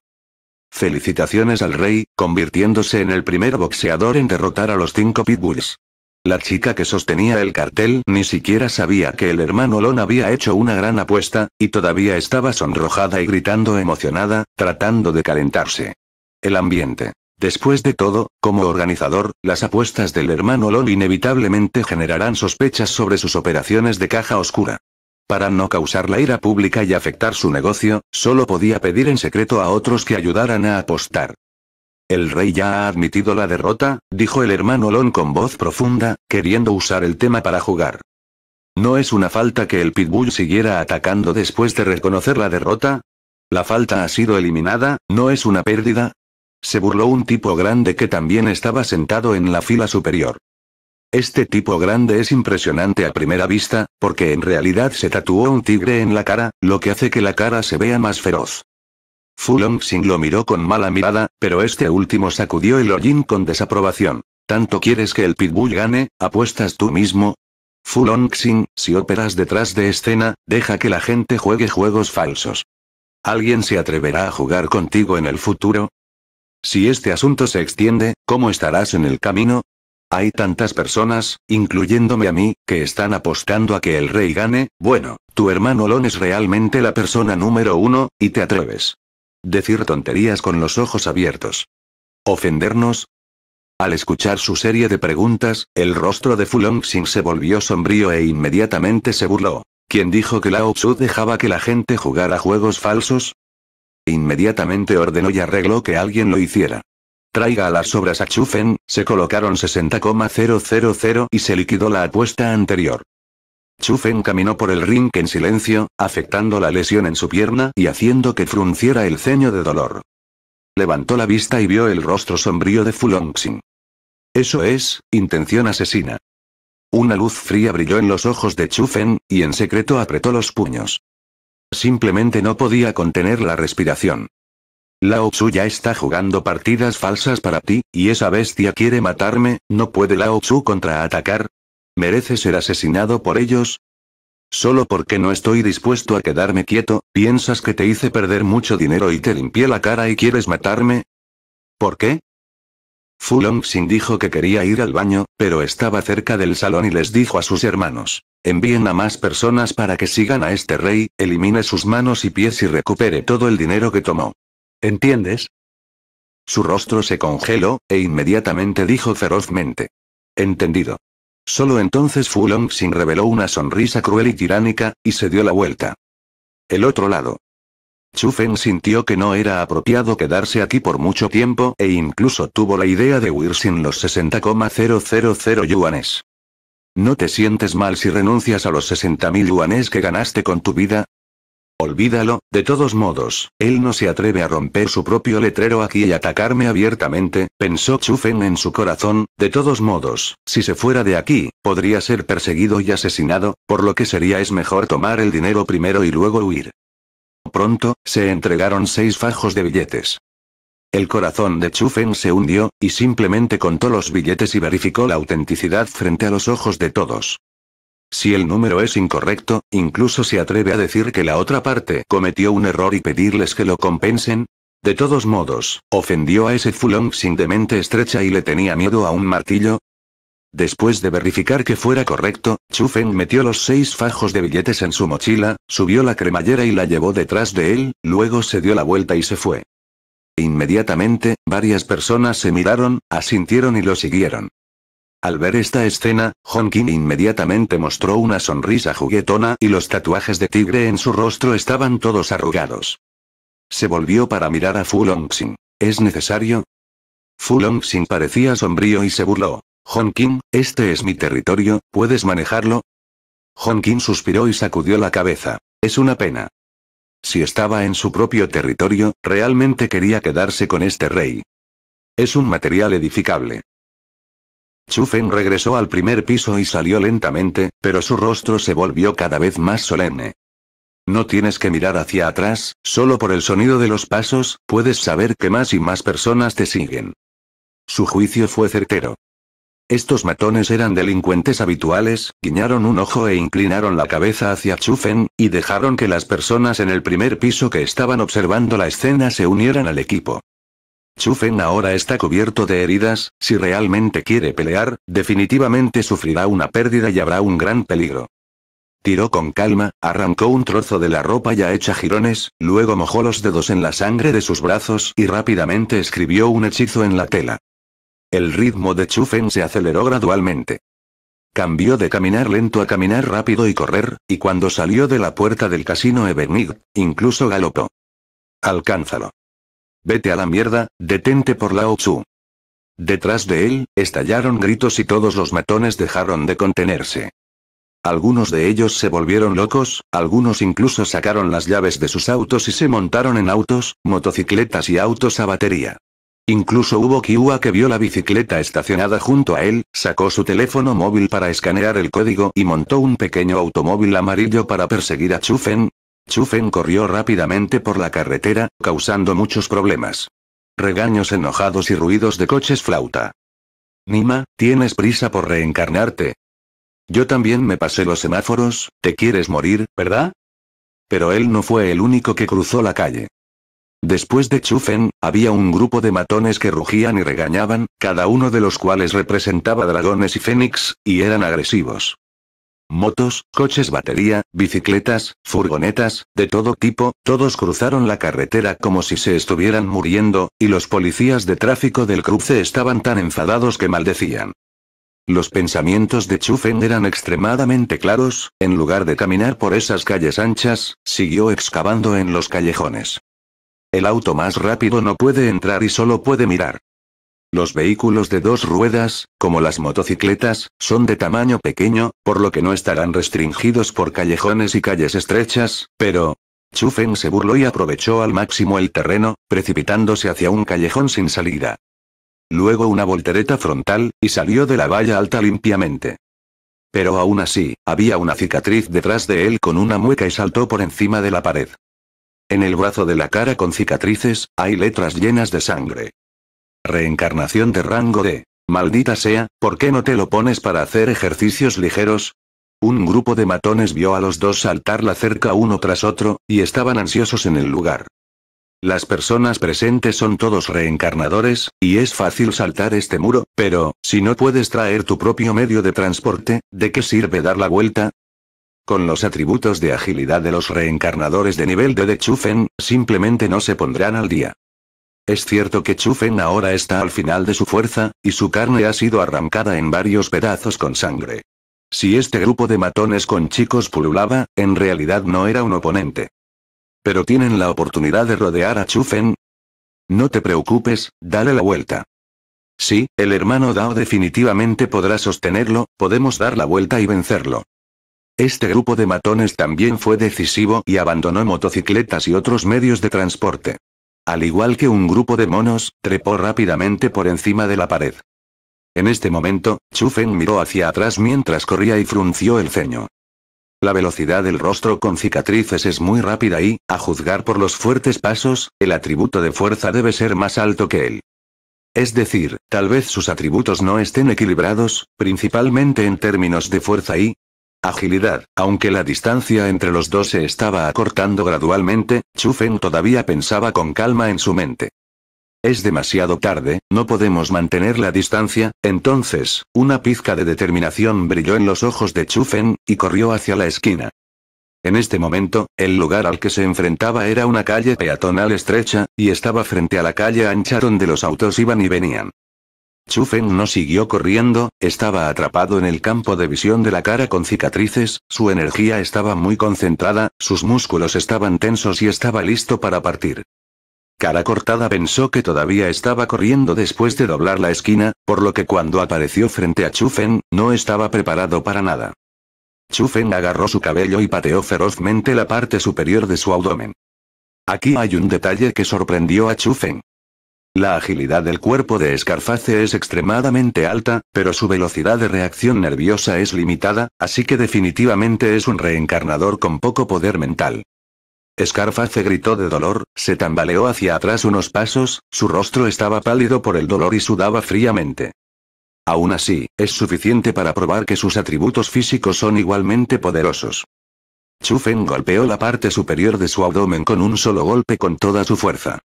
[SPEAKER 1] Felicitaciones al rey, convirtiéndose en el primer boxeador en derrotar a los cinco pitbulls. La chica que sostenía el cartel ni siquiera sabía que el hermano Lon había hecho una gran apuesta, y todavía estaba sonrojada y gritando emocionada, tratando de calentarse. El ambiente. Después de todo, como organizador, las apuestas del hermano Lon inevitablemente generarán sospechas sobre sus operaciones de caja oscura. Para no causar la ira pública y afectar su negocio, solo podía pedir en secreto a otros que ayudaran a apostar. El rey ya ha admitido la derrota, dijo el hermano Lon con voz profunda, queriendo usar el tema para jugar. ¿No es una falta que el Pitbull siguiera atacando después de reconocer la derrota? La falta ha sido eliminada, ¿no es una pérdida? Se burló un tipo grande que también estaba sentado en la fila superior. Este tipo grande es impresionante a primera vista, porque en realidad se tatuó un tigre en la cara, lo que hace que la cara se vea más feroz. Fulongxing lo miró con mala mirada, pero este último sacudió el hollín con desaprobación. ¿Tanto quieres que el Pitbull gane? ¿Apuestas tú mismo? Fulongxing, si operas detrás de escena, deja que la gente juegue juegos falsos. ¿Alguien se atreverá a jugar contigo en el futuro? Si este asunto se extiende, ¿cómo estarás en el camino? Hay tantas personas, incluyéndome a mí, que están apostando a que el rey gane, bueno, tu hermano Lon es realmente la persona número uno, y te atreves. Decir tonterías con los ojos abiertos. Ofendernos. Al escuchar su serie de preguntas, el rostro de Fulong Xing se volvió sombrío e inmediatamente se burló. ¿Quién dijo que Lao Tzu dejaba que la gente jugara juegos falsos? Inmediatamente ordenó y arregló que alguien lo hiciera. Traiga a las obras a Chufen, se colocaron 60,000 y se liquidó la apuesta anterior. Chufen caminó por el ring en silencio, afectando la lesión en su pierna y haciendo que frunciera el ceño de dolor. Levantó la vista y vio el rostro sombrío de Fulongxin. Eso es, intención asesina. Una luz fría brilló en los ojos de Chufen, y en secreto apretó los puños. Simplemente no podía contener la respiración. Lao Tzu ya está jugando partidas falsas para ti, y esa bestia quiere matarme, ¿no puede Lao Tzu contraatacar? merece ser asesinado por ellos? Solo porque no estoy dispuesto a quedarme quieto, piensas que te hice perder mucho dinero y te limpié la cara y quieres matarme? ¿Por qué? sin dijo que quería ir al baño, pero estaba cerca del salón y les dijo a sus hermanos. Envíen a más personas para que sigan a este rey, elimine sus manos y pies y recupere todo el dinero que tomó. ¿Entiendes? Su rostro se congeló, e inmediatamente dijo ferozmente. Entendido. Solo entonces Fu sin reveló una sonrisa cruel y tiránica, y se dio la vuelta. El otro lado. Chu Feng sintió que no era apropiado quedarse aquí por mucho tiempo e incluso tuvo la idea de huir sin los 60,000 yuanes. ¿No te sientes mal si renuncias a los 60.000 yuanes que ganaste con tu vida? Olvídalo, de todos modos, él no se atreve a romper su propio letrero aquí y atacarme abiertamente, pensó Chufen en su corazón, de todos modos, si se fuera de aquí, podría ser perseguido y asesinado, por lo que sería es mejor tomar el dinero primero y luego huir. Pronto, se entregaron seis fajos de billetes. El corazón de Chufen se hundió, y simplemente contó los billetes y verificó la autenticidad frente a los ojos de todos. Si el número es incorrecto, incluso se atreve a decir que la otra parte cometió un error y pedirles que lo compensen. De todos modos, ofendió a ese Fulong sin de mente estrecha y le tenía miedo a un martillo, Después de verificar que fuera correcto, Feng metió los seis fajos de billetes en su mochila, subió la cremallera y la llevó detrás de él, luego se dio la vuelta y se fue. Inmediatamente, varias personas se miraron, asintieron y lo siguieron. Al ver esta escena, Honkin inmediatamente mostró una sonrisa juguetona y los tatuajes de tigre en su rostro estaban todos arrugados. Se volvió para mirar a Fu Xing. ¿Es necesario? Fu Xing parecía sombrío y se burló. Honkin, este es mi territorio, ¿puedes manejarlo? Honkin suspiró y sacudió la cabeza. Es una pena. Si estaba en su propio territorio, realmente quería quedarse con este rey. Es un material edificable. Chufen regresó al primer piso y salió lentamente, pero su rostro se volvió cada vez más solemne. No tienes que mirar hacia atrás, solo por el sonido de los pasos, puedes saber que más y más personas te siguen. Su juicio fue certero. Estos matones eran delincuentes habituales, guiñaron un ojo e inclinaron la cabeza hacia Chufen, y dejaron que las personas en el primer piso que estaban observando la escena se unieran al equipo. Chufen ahora está cubierto de heridas, si realmente quiere pelear, definitivamente sufrirá una pérdida y habrá un gran peligro. Tiró con calma, arrancó un trozo de la ropa ya hecha jirones, luego mojó los dedos en la sangre de sus brazos y rápidamente escribió un hechizo en la tela. El ritmo de Chufen se aceleró gradualmente. Cambió de caminar lento a caminar rápido y correr, y cuando salió de la puerta del casino Evernig, incluso galopó. Alcánzalo. Vete a la mierda, detente por Lao Tzu. Detrás de él, estallaron gritos y todos los matones dejaron de contenerse. Algunos de ellos se volvieron locos, algunos incluso sacaron las llaves de sus autos y se montaron en autos, motocicletas y autos a batería. Incluso hubo Kiwa que vio la bicicleta estacionada junto a él, sacó su teléfono móvil para escanear el código y montó un pequeño automóvil amarillo para perseguir a Chufen, Chufen corrió rápidamente por la carretera, causando muchos problemas. Regaños enojados y ruidos de coches flauta. Nima, ¿tienes prisa por reencarnarte? Yo también me pasé los semáforos, te quieres morir, ¿verdad? Pero él no fue el único que cruzó la calle. Después de Chufen, había un grupo de matones que rugían y regañaban, cada uno de los cuales representaba dragones y fénix, y eran agresivos. Motos, coches batería, bicicletas, furgonetas, de todo tipo, todos cruzaron la carretera como si se estuvieran muriendo, y los policías de tráfico del cruce estaban tan enfadados que maldecían. Los pensamientos de Chufen eran extremadamente claros, en lugar de caminar por esas calles anchas, siguió excavando en los callejones. El auto más rápido no puede entrar y solo puede mirar. Los vehículos de dos ruedas, como las motocicletas, son de tamaño pequeño, por lo que no estarán restringidos por callejones y calles estrechas, pero... Chufen se burló y aprovechó al máximo el terreno, precipitándose hacia un callejón sin salida. Luego una voltereta frontal, y salió de la valla alta limpiamente. Pero aún así, había una cicatriz detrás de él con una mueca y saltó por encima de la pared. En el brazo de la cara con cicatrices, hay letras llenas de sangre. Reencarnación de rango D. Maldita sea, ¿por qué no te lo pones para hacer ejercicios ligeros? Un grupo de matones vio a los dos saltar la cerca uno tras otro, y estaban ansiosos en el lugar. Las personas presentes son todos reencarnadores, y es fácil saltar este muro, pero, si no puedes traer tu propio medio de transporte, ¿de qué sirve dar la vuelta? Con los atributos de agilidad de los reencarnadores de nivel D de Chufen, simplemente no se pondrán al día. Es cierto que Chufen ahora está al final de su fuerza, y su carne ha sido arrancada en varios pedazos con sangre. Si este grupo de matones con chicos pululaba, en realidad no era un oponente. Pero tienen la oportunidad de rodear a Chufen. No te preocupes, dale la vuelta. Sí, el hermano Dao definitivamente podrá sostenerlo, podemos dar la vuelta y vencerlo. Este grupo de matones también fue decisivo y abandonó motocicletas y otros medios de transporte. Al igual que un grupo de monos, trepó rápidamente por encima de la pared. En este momento, Chufen miró hacia atrás mientras corría y frunció el ceño. La velocidad del rostro con cicatrices es muy rápida y, a juzgar por los fuertes pasos, el atributo de fuerza debe ser más alto que él. Es decir, tal vez sus atributos no estén equilibrados, principalmente en términos de fuerza y, Agilidad. Aunque la distancia entre los dos se estaba acortando gradualmente, Chufen todavía pensaba con calma en su mente. Es demasiado tarde, no podemos mantener la distancia, entonces, una pizca de determinación brilló en los ojos de Chufen, y corrió hacia la esquina. En este momento, el lugar al que se enfrentaba era una calle peatonal estrecha, y estaba frente a la calle ancha donde los autos iban y venían. Chu no siguió corriendo, estaba atrapado en el campo de visión de la cara con cicatrices, su energía estaba muy concentrada, sus músculos estaban tensos y estaba listo para partir. Cara cortada pensó que todavía estaba corriendo después de doblar la esquina, por lo que cuando apareció frente a Chu no estaba preparado para nada. Chu agarró su cabello y pateó ferozmente la parte superior de su abdomen. Aquí hay un detalle que sorprendió a Chu la agilidad del cuerpo de Scarface es extremadamente alta, pero su velocidad de reacción nerviosa es limitada, así que definitivamente es un reencarnador con poco poder mental. Scarface gritó de dolor, se tambaleó hacia atrás unos pasos, su rostro estaba pálido por el dolor y sudaba fríamente. Aún así, es suficiente para probar que sus atributos físicos son igualmente poderosos. Chufen golpeó la parte superior de su abdomen con un solo golpe con toda su fuerza.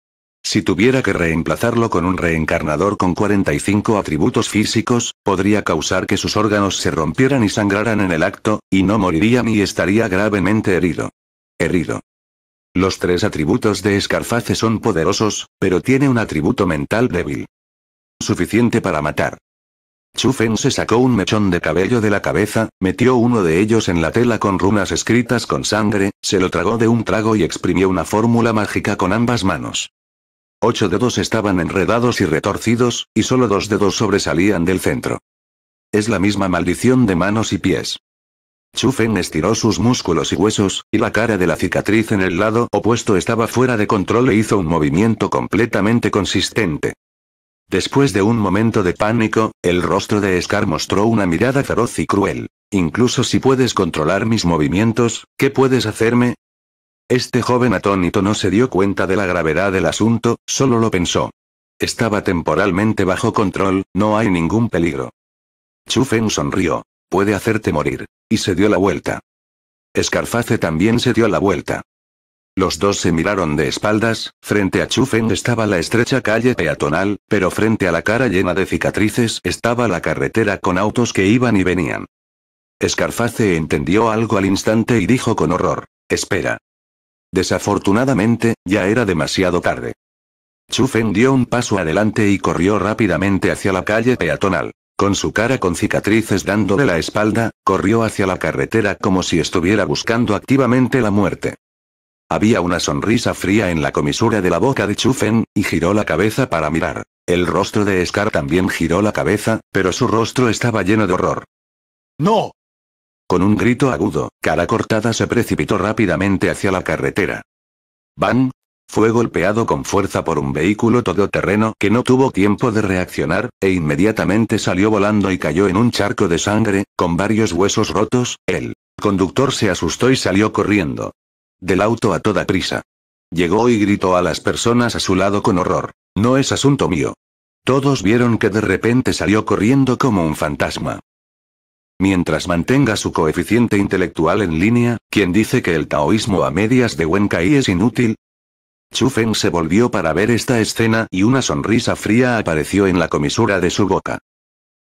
[SPEAKER 1] Si tuviera que reemplazarlo con un reencarnador con 45 atributos físicos, podría causar que sus órganos se rompieran y sangraran en el acto, y no moriría ni estaría gravemente herido. Herido. Los tres atributos de Escarface son poderosos, pero tiene un atributo mental débil. Suficiente para matar. Chufen se sacó un mechón de cabello de la cabeza, metió uno de ellos en la tela con runas escritas con sangre, se lo tragó de un trago y exprimió una fórmula mágica con ambas manos. Ocho dedos estaban enredados y retorcidos, y solo dos dedos sobresalían del centro. Es la misma maldición de manos y pies. Chufen estiró sus músculos y huesos, y la cara de la cicatriz en el lado opuesto estaba fuera de control e hizo un movimiento completamente consistente. Después de un momento de pánico, el rostro de Scar mostró una mirada feroz y cruel. Incluso si puedes controlar mis movimientos, ¿qué puedes hacerme? Este joven atónito no se dio cuenta de la gravedad del asunto, solo lo pensó. Estaba temporalmente bajo control, no hay ningún peligro. Chufen sonrió. Puede hacerte morir. Y se dio la vuelta. Escarface también se dio la vuelta. Los dos se miraron de espaldas, frente a Chufen estaba la estrecha calle peatonal, pero frente a la cara llena de cicatrices estaba la carretera con autos que iban y venían. Escarface entendió algo al instante y dijo con horror. Espera. Desafortunadamente, ya era demasiado tarde. Chufen dio un paso adelante y corrió rápidamente hacia la calle peatonal. Con su cara con cicatrices dándole la espalda, corrió hacia la carretera como si estuviera buscando activamente la muerte. Había una sonrisa fría en la comisura de la boca de Chufen, y giró la cabeza para mirar. El rostro de Scar también giró la cabeza, pero su rostro estaba lleno de horror. ¡No! Con un grito agudo, cara cortada se precipitó rápidamente hacia la carretera. Van, Fue golpeado con fuerza por un vehículo todoterreno que no tuvo tiempo de reaccionar, e inmediatamente salió volando y cayó en un charco de sangre, con varios huesos rotos, el conductor se asustó y salió corriendo. Del auto a toda prisa. Llegó y gritó a las personas a su lado con horror. No es asunto mío. Todos vieron que de repente salió corriendo como un fantasma. Mientras mantenga su coeficiente intelectual en línea, ¿quién dice que el taoísmo a medias de Wen es inútil? Chu Feng se volvió para ver esta escena y una sonrisa fría apareció en la comisura de su boca.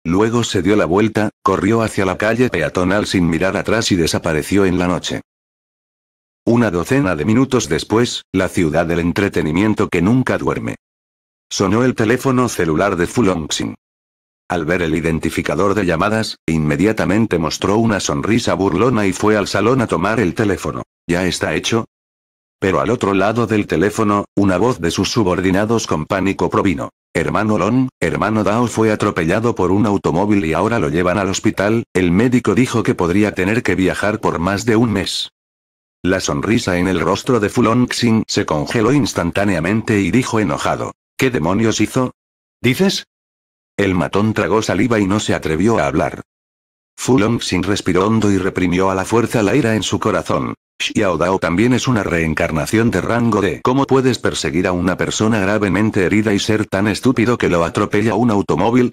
[SPEAKER 1] Luego se dio la vuelta, corrió hacia la calle peatonal sin mirar atrás y desapareció en la noche. Una docena de minutos después, la ciudad del entretenimiento que nunca duerme. Sonó el teléfono celular de Fulongxin. Al ver el identificador de llamadas, inmediatamente mostró una sonrisa burlona y fue al salón a tomar el teléfono. ¿Ya está hecho? Pero al otro lado del teléfono, una voz de sus subordinados con pánico provino. Hermano Lon, hermano Dao fue atropellado por un automóvil y ahora lo llevan al hospital, el médico dijo que podría tener que viajar por más de un mes. La sonrisa en el rostro de Fulon Xing se congeló instantáneamente y dijo enojado. ¿Qué demonios hizo? ¿Dices? El matón tragó saliva y no se atrevió a hablar. Fulong sin respiró hondo y reprimió a la fuerza la ira en su corazón. Xiao Dao también es una reencarnación de rango de cómo puedes perseguir a una persona gravemente herida y ser tan estúpido que lo atropella un automóvil.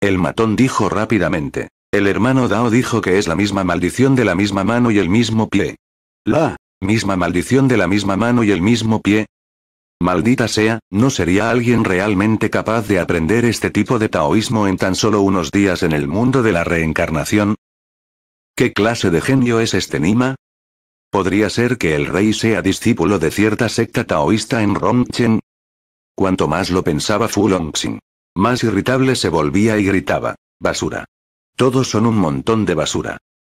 [SPEAKER 1] El matón dijo rápidamente. El hermano Dao dijo que es la misma maldición de la misma mano y el mismo pie. La misma maldición de la misma mano y el mismo pie, Maldita sea, ¿no sería alguien realmente capaz de aprender este tipo de taoísmo en tan solo unos días en el mundo de la reencarnación? ¿Qué clase de genio es este Nima? ¿Podría ser que el rey sea discípulo de cierta secta taoísta en Rongchen? Cuanto más lo pensaba Fu más irritable se volvía y gritaba, basura. Todos son un montón de basura.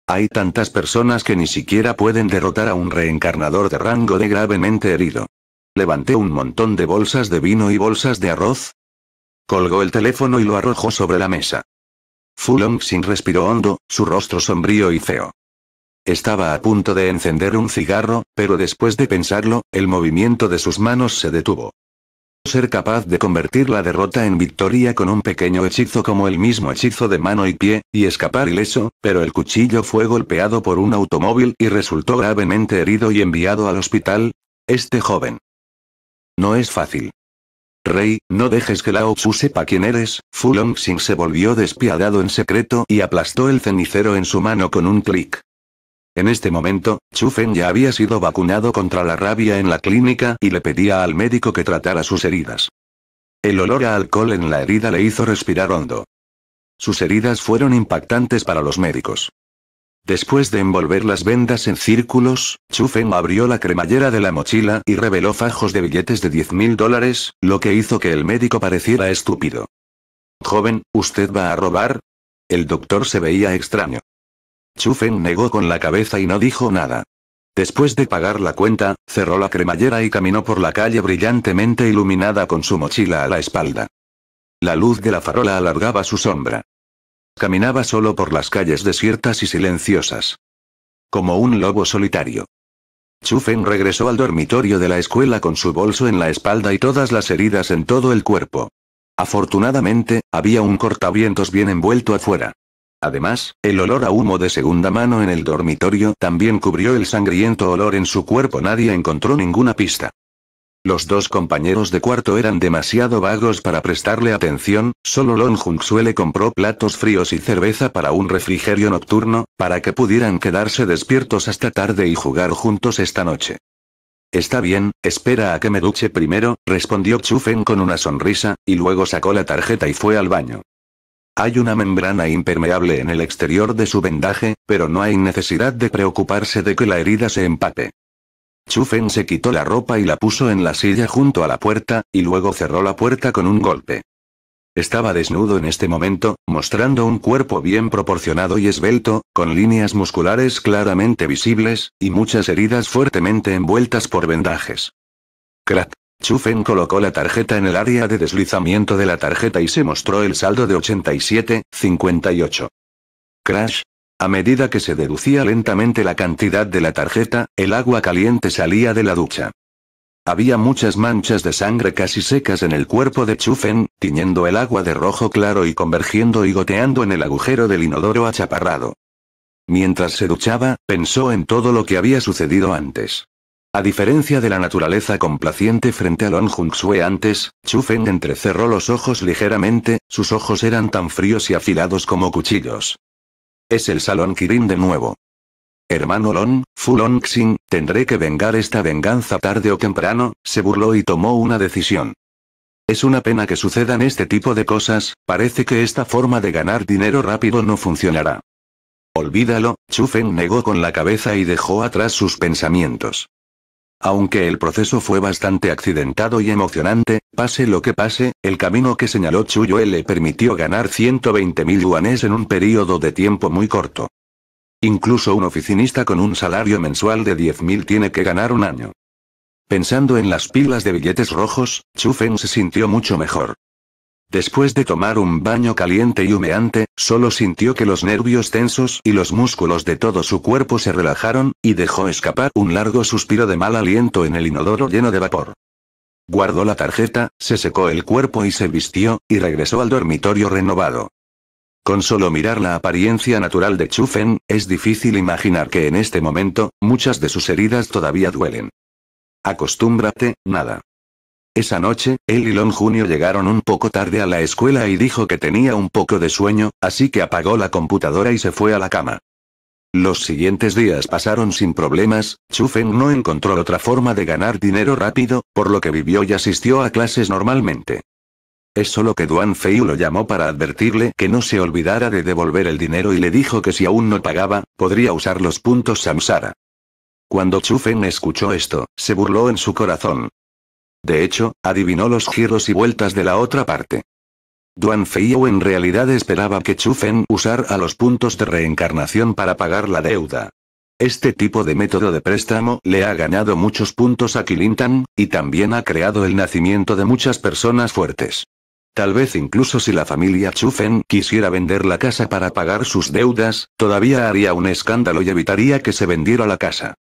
[SPEAKER 1] Hay tantas personas que ni siquiera pueden derrotar a un reencarnador de rango de gravemente herido. Levanté un montón de bolsas de vino y bolsas de arroz. Colgó el teléfono y lo arrojó sobre la mesa. Fulong sin respiró hondo, su rostro sombrío y feo. Estaba a punto de encender un cigarro, pero después de pensarlo, el movimiento de sus manos se detuvo. Ser capaz de convertir la derrota en victoria con un pequeño hechizo como el mismo hechizo de mano y pie, y escapar ileso, pero el cuchillo fue golpeado por un automóvil y resultó gravemente herido y enviado al hospital. Este joven. No es fácil. Rey, no dejes que Lao Tzu sepa quién eres, Fu Xing se volvió despiadado en secreto y aplastó el cenicero en su mano con un clic. En este momento, Chu Fen ya había sido vacunado contra la rabia en la clínica y le pedía al médico que tratara sus heridas. El olor a alcohol en la herida le hizo respirar hondo. Sus heridas fueron impactantes para los médicos. Después de envolver las vendas en círculos, Chufen abrió la cremallera de la mochila y reveló fajos de billetes de 10 mil dólares, lo que hizo que el médico pareciera estúpido. Joven, ¿usted va a robar? El doctor se veía extraño. Chufen negó con la cabeza y no dijo nada. Después de pagar la cuenta, cerró la cremallera y caminó por la calle brillantemente iluminada con su mochila a la espalda. La luz de la farola alargaba su sombra. Caminaba solo por las calles desiertas y silenciosas. Como un lobo solitario. Chufen regresó al dormitorio de la escuela con su bolso en la espalda y todas las heridas en todo el cuerpo. Afortunadamente, había un cortavientos bien envuelto afuera. Además, el olor a humo de segunda mano en el dormitorio también cubrió el sangriento olor en su cuerpo. Nadie encontró ninguna pista. Los dos compañeros de cuarto eran demasiado vagos para prestarle atención, solo Lon jung le compró platos fríos y cerveza para un refrigerio nocturno, para que pudieran quedarse despiertos hasta tarde y jugar juntos esta noche. Está bien, espera a que me duche primero, respondió Chufen con una sonrisa, y luego sacó la tarjeta y fue al baño. Hay una membrana impermeable en el exterior de su vendaje, pero no hay necesidad de preocuparse de que la herida se empape. Chufen se quitó la ropa y la puso en la silla junto a la puerta, y luego cerró la puerta con un golpe. Estaba desnudo en este momento, mostrando un cuerpo bien proporcionado y esbelto, con líneas musculares claramente visibles, y muchas heridas fuertemente envueltas por vendajes. Crack. Chufen colocó la tarjeta en el área de deslizamiento de la tarjeta y se mostró el saldo de 87, 58. Crash, a medida que se deducía lentamente la cantidad de la tarjeta, el agua caliente salía de la ducha. Había muchas manchas de sangre casi secas en el cuerpo de Chufen, tiñendo el agua de rojo claro y convergiendo y goteando en el agujero del inodoro achaparrado. Mientras se duchaba, pensó en todo lo que había sucedido antes. A diferencia de la naturaleza complaciente frente a Long Jung Sue antes, Chufen entrecerró los ojos ligeramente, sus ojos eran tan fríos y afilados como cuchillos. Es el Salón Kirin de nuevo. Hermano Lon, Fulon Xin, tendré que vengar esta venganza tarde o temprano, se burló y tomó una decisión. Es una pena que sucedan este tipo de cosas, parece que esta forma de ganar dinero rápido no funcionará. Olvídalo, Chufen negó con la cabeza y dejó atrás sus pensamientos. Aunque el proceso fue bastante accidentado y emocionante, pase lo que pase, el camino que señaló Chuyo le permitió ganar 120.000 yuanes en un periodo de tiempo muy corto. Incluso un oficinista con un salario mensual de 10.000 tiene que ganar un año. Pensando en las pilas de billetes rojos, Chu se sintió mucho mejor. Después de tomar un baño caliente y humeante, solo sintió que los nervios tensos y los músculos de todo su cuerpo se relajaron, y dejó escapar un largo suspiro de mal aliento en el inodoro lleno de vapor. Guardó la tarjeta, se secó el cuerpo y se vistió, y regresó al dormitorio renovado. Con solo mirar la apariencia natural de Chufen, es difícil imaginar que en este momento, muchas de sus heridas todavía duelen. Acostúmbrate, nada. Esa noche, él y Lon Junio llegaron un poco tarde a la escuela y dijo que tenía un poco de sueño, así que apagó la computadora y se fue a la cama. Los siguientes días pasaron sin problemas, Chufen no encontró otra forma de ganar dinero rápido, por lo que vivió y asistió a clases normalmente. Es solo que Duan Feiyu lo llamó para advertirle que no se olvidara de devolver el dinero y le dijo que si aún no pagaba, podría usar los puntos Samsara. Cuando Chufen escuchó esto, se burló en su corazón, de hecho, adivinó los giros y vueltas de la otra parte. Duan Feiyou en realidad esperaba que Chufen usara los puntos de reencarnación para pagar la deuda. Este tipo de método de préstamo le ha ganado muchos puntos a Kilintan, y también ha creado el nacimiento de muchas personas fuertes. Tal vez incluso si la familia Chufen quisiera vender la casa para pagar sus deudas, todavía haría un escándalo y evitaría que se vendiera la casa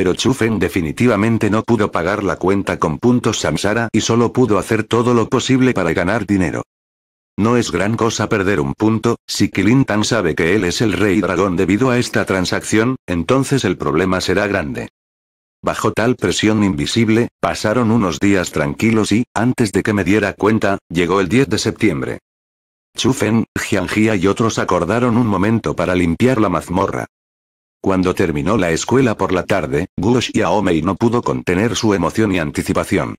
[SPEAKER 1] pero Chufen definitivamente no pudo pagar la cuenta con puntos Samsara y solo pudo hacer todo lo posible para ganar dinero. No es gran cosa perder un punto, si Kilin Tan sabe que él es el rey dragón debido a esta transacción, entonces el problema será grande. Bajo tal presión invisible, pasaron unos días tranquilos y, antes de que me diera cuenta, llegó el 10 de septiembre. Chufen, Jia y otros acordaron un momento para limpiar la mazmorra. Cuando terminó la escuela por la tarde, y Aomei no pudo contener su emoción y anticipación.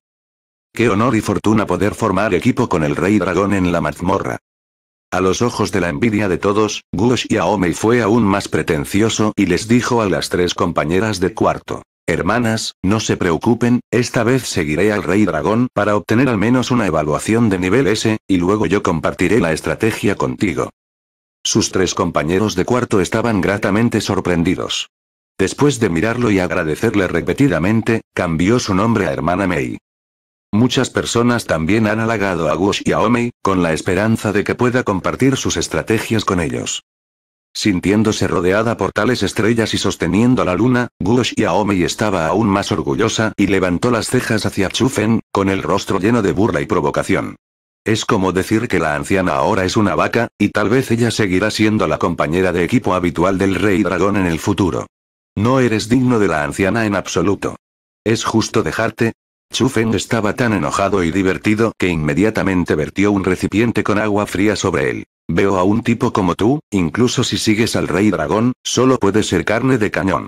[SPEAKER 1] Qué honor y fortuna poder formar equipo con el Rey Dragón en la mazmorra. A los ojos de la envidia de todos, y Aomei fue aún más pretencioso y les dijo a las tres compañeras de cuarto. Hermanas, no se preocupen, esta vez seguiré al Rey Dragón para obtener al menos una evaluación de nivel S, y luego yo compartiré la estrategia contigo. Sus tres compañeros de cuarto estaban gratamente sorprendidos. Después de mirarlo y agradecerle repetidamente, cambió su nombre a hermana Mei. Muchas personas también han halagado a Gush y a con la esperanza de que pueda compartir sus estrategias con ellos. Sintiéndose rodeada por tales estrellas y sosteniendo la luna, Gush y Aomei estaba aún más orgullosa y levantó las cejas hacia Chufen, con el rostro lleno de burla y provocación. Es como decir que la anciana ahora es una vaca, y tal vez ella seguirá siendo la compañera de equipo habitual del rey dragón en el futuro. No eres digno de la anciana en absoluto. ¿Es justo dejarte? Chufen estaba tan enojado y divertido que inmediatamente vertió un recipiente con agua fría sobre él. Veo a un tipo como tú, incluso si sigues al rey dragón, solo puede ser carne de cañón.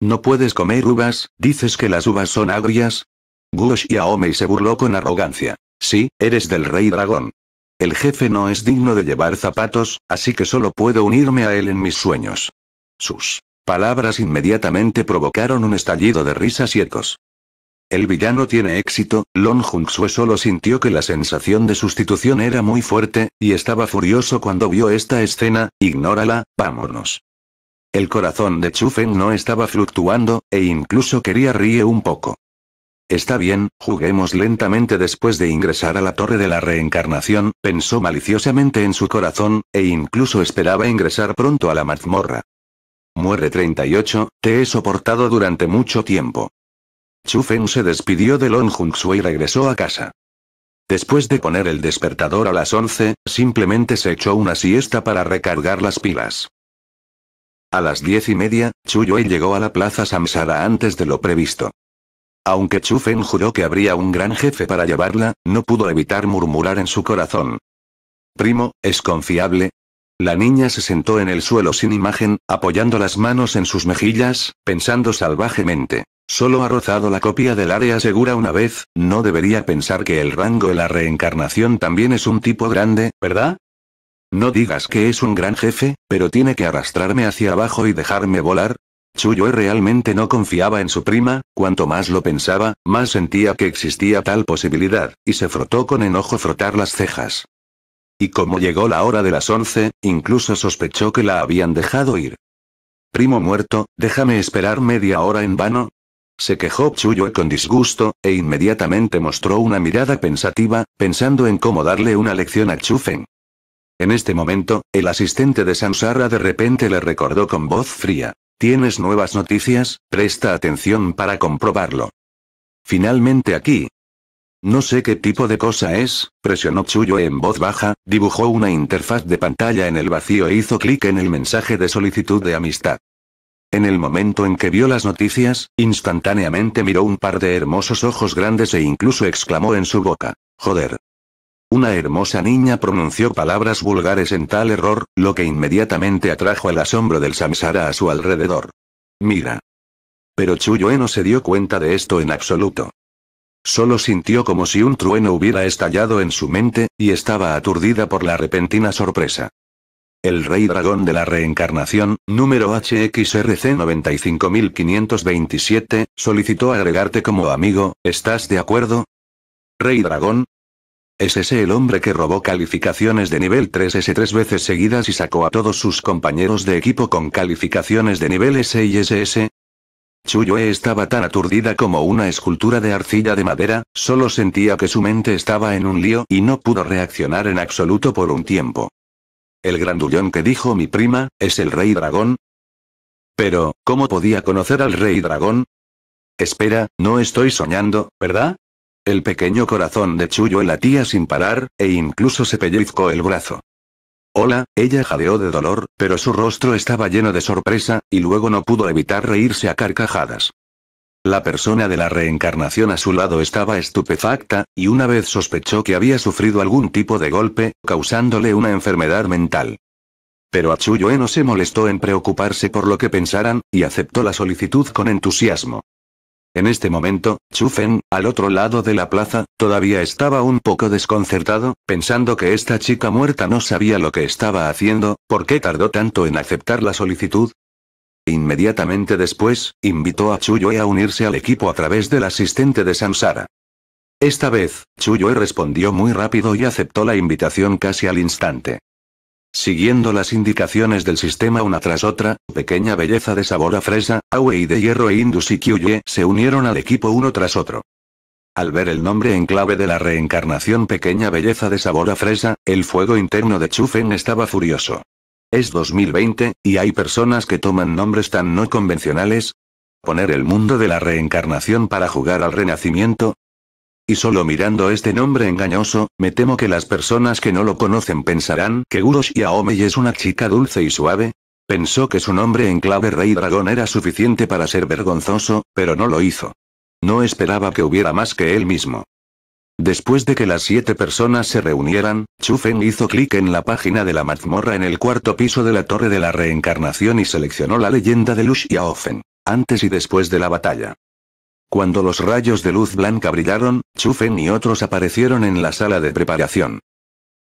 [SPEAKER 1] No puedes comer uvas, dices que las uvas son agrias. y se burló con arrogancia. Sí, eres del rey dragón. El jefe no es digno de llevar zapatos, así que solo puedo unirme a él en mis sueños. Sus palabras inmediatamente provocaron un estallido de risas y ecos. El villano tiene éxito, Long jung solo sintió que la sensación de sustitución era muy fuerte, y estaba furioso cuando vio esta escena, ignórala, vámonos. El corazón de Chufen no estaba fluctuando, e incluso quería ríe un poco. Está bien, juguemos lentamente después de ingresar a la torre de la reencarnación, pensó maliciosamente en su corazón, e incluso esperaba ingresar pronto a la mazmorra. Muere 38, te he soportado durante mucho tiempo. Chufen se despidió de Long jung y regresó a casa. Después de poner el despertador a las 11, simplemente se echó una siesta para recargar las pilas. A las 10 y media, Yue llegó a la plaza Samsara antes de lo previsto. Aunque Chufen juró que habría un gran jefe para llevarla, no pudo evitar murmurar en su corazón. Primo, ¿es confiable? La niña se sentó en el suelo sin imagen, apoyando las manos en sus mejillas, pensando salvajemente. Solo ha rozado la copia del área segura una vez, no debería pensar que el rango de la reencarnación también es un tipo grande, ¿verdad? No digas que es un gran jefe, pero tiene que arrastrarme hacia abajo y dejarme volar, Chuyue realmente no confiaba en su prima, cuanto más lo pensaba, más sentía que existía tal posibilidad, y se frotó con enojo frotar las cejas. Y como llegó la hora de las once, incluso sospechó que la habían dejado ir. Primo muerto, déjame esperar media hora en vano. Se quejó Chuyo con disgusto, e inmediatamente mostró una mirada pensativa, pensando en cómo darle una lección a Chufen. En este momento, el asistente de Sansara de repente le recordó con voz fría. ¿Tienes nuevas noticias? Presta atención para comprobarlo. Finalmente aquí. No sé qué tipo de cosa es, presionó Chuyo en voz baja, dibujó una interfaz de pantalla en el vacío e hizo clic en el mensaje de solicitud de amistad. En el momento en que vio las noticias, instantáneamente miró un par de hermosos ojos grandes e incluso exclamó en su boca, joder, una hermosa niña pronunció palabras vulgares en tal error, lo que inmediatamente atrajo el asombro del samsara a su alrededor. Mira. Pero Chuyue no se dio cuenta de esto en absoluto. Solo sintió como si un trueno hubiera estallado en su mente, y estaba aturdida por la repentina sorpresa. El Rey Dragón de la Reencarnación, número HXRC 95527, solicitó agregarte como amigo, ¿estás de acuerdo? Rey Dragón, ¿Es ese el hombre que robó calificaciones de nivel 3S tres veces seguidas y sacó a todos sus compañeros de equipo con calificaciones de nivel S y SS? Chuyue estaba tan aturdida como una escultura de arcilla de madera, solo sentía que su mente estaba en un lío y no pudo reaccionar en absoluto por un tiempo. El grandullón que dijo mi prima, es el rey dragón. Pero, ¿cómo podía conocer al rey dragón? Espera, no estoy soñando, ¿verdad? El pequeño corazón de Chuyo latía sin parar, e incluso se pellizcó el brazo. Hola, ella jadeó de dolor, pero su rostro estaba lleno de sorpresa, y luego no pudo evitar reírse a carcajadas. La persona de la reencarnación a su lado estaba estupefacta, y una vez sospechó que había sufrido algún tipo de golpe, causándole una enfermedad mental. Pero a Chuyoe no se molestó en preocuparse por lo que pensaran, y aceptó la solicitud con entusiasmo. En este momento, Chu Fen, al otro lado de la plaza, todavía estaba un poco desconcertado, pensando que esta chica muerta no sabía lo que estaba haciendo, ¿por qué tardó tanto en aceptar la solicitud? Inmediatamente después, invitó a Chuyue a unirse al equipo a través del asistente de Samsara. Esta vez, Chuyue respondió muy rápido y aceptó la invitación casi al instante. Siguiendo las indicaciones del sistema una tras otra, Pequeña Belleza de Sabor a Fresa, Aue de Hierro e Indus y Kyuye se unieron al equipo uno tras otro. Al ver el nombre en clave de la reencarnación Pequeña Belleza de Sabor a Fresa, el fuego interno de Chufen estaba furioso. Es 2020, y hay personas que toman nombres tan no convencionales. Poner el mundo de la reencarnación para jugar al renacimiento, y solo mirando este nombre engañoso, me temo que las personas que no lo conocen pensarán que Guroshi es una chica dulce y suave. Pensó que su nombre en clave Rey Dragón era suficiente para ser vergonzoso, pero no lo hizo. No esperaba que hubiera más que él mismo. Después de que las siete personas se reunieran, Chufen hizo clic en la página de la mazmorra en el cuarto piso de la Torre de la Reencarnación y seleccionó la leyenda de Lush antes y después de la batalla. Cuando los rayos de luz blanca brillaron, Chufen y otros aparecieron en la sala de preparación.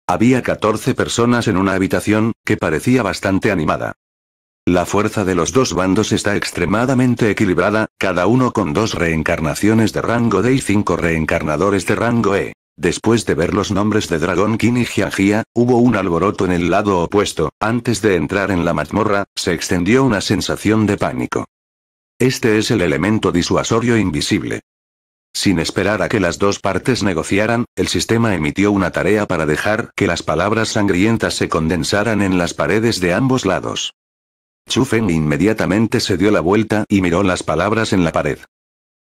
[SPEAKER 1] Había 14 personas en una habitación, que parecía bastante animada. La fuerza de los dos bandos está extremadamente equilibrada, cada uno con dos reencarnaciones de rango D y cinco reencarnadores de rango E. Después de ver los nombres de Dragon King y Jiangia, hubo un alboroto en el lado opuesto, antes de entrar en la mazmorra, se extendió una sensación de pánico. Este es el elemento disuasorio invisible. Sin esperar a que las dos partes negociaran, el sistema emitió una tarea para dejar que las palabras sangrientas se condensaran en las paredes de ambos lados. Chufen inmediatamente se dio la vuelta y miró las palabras en la pared.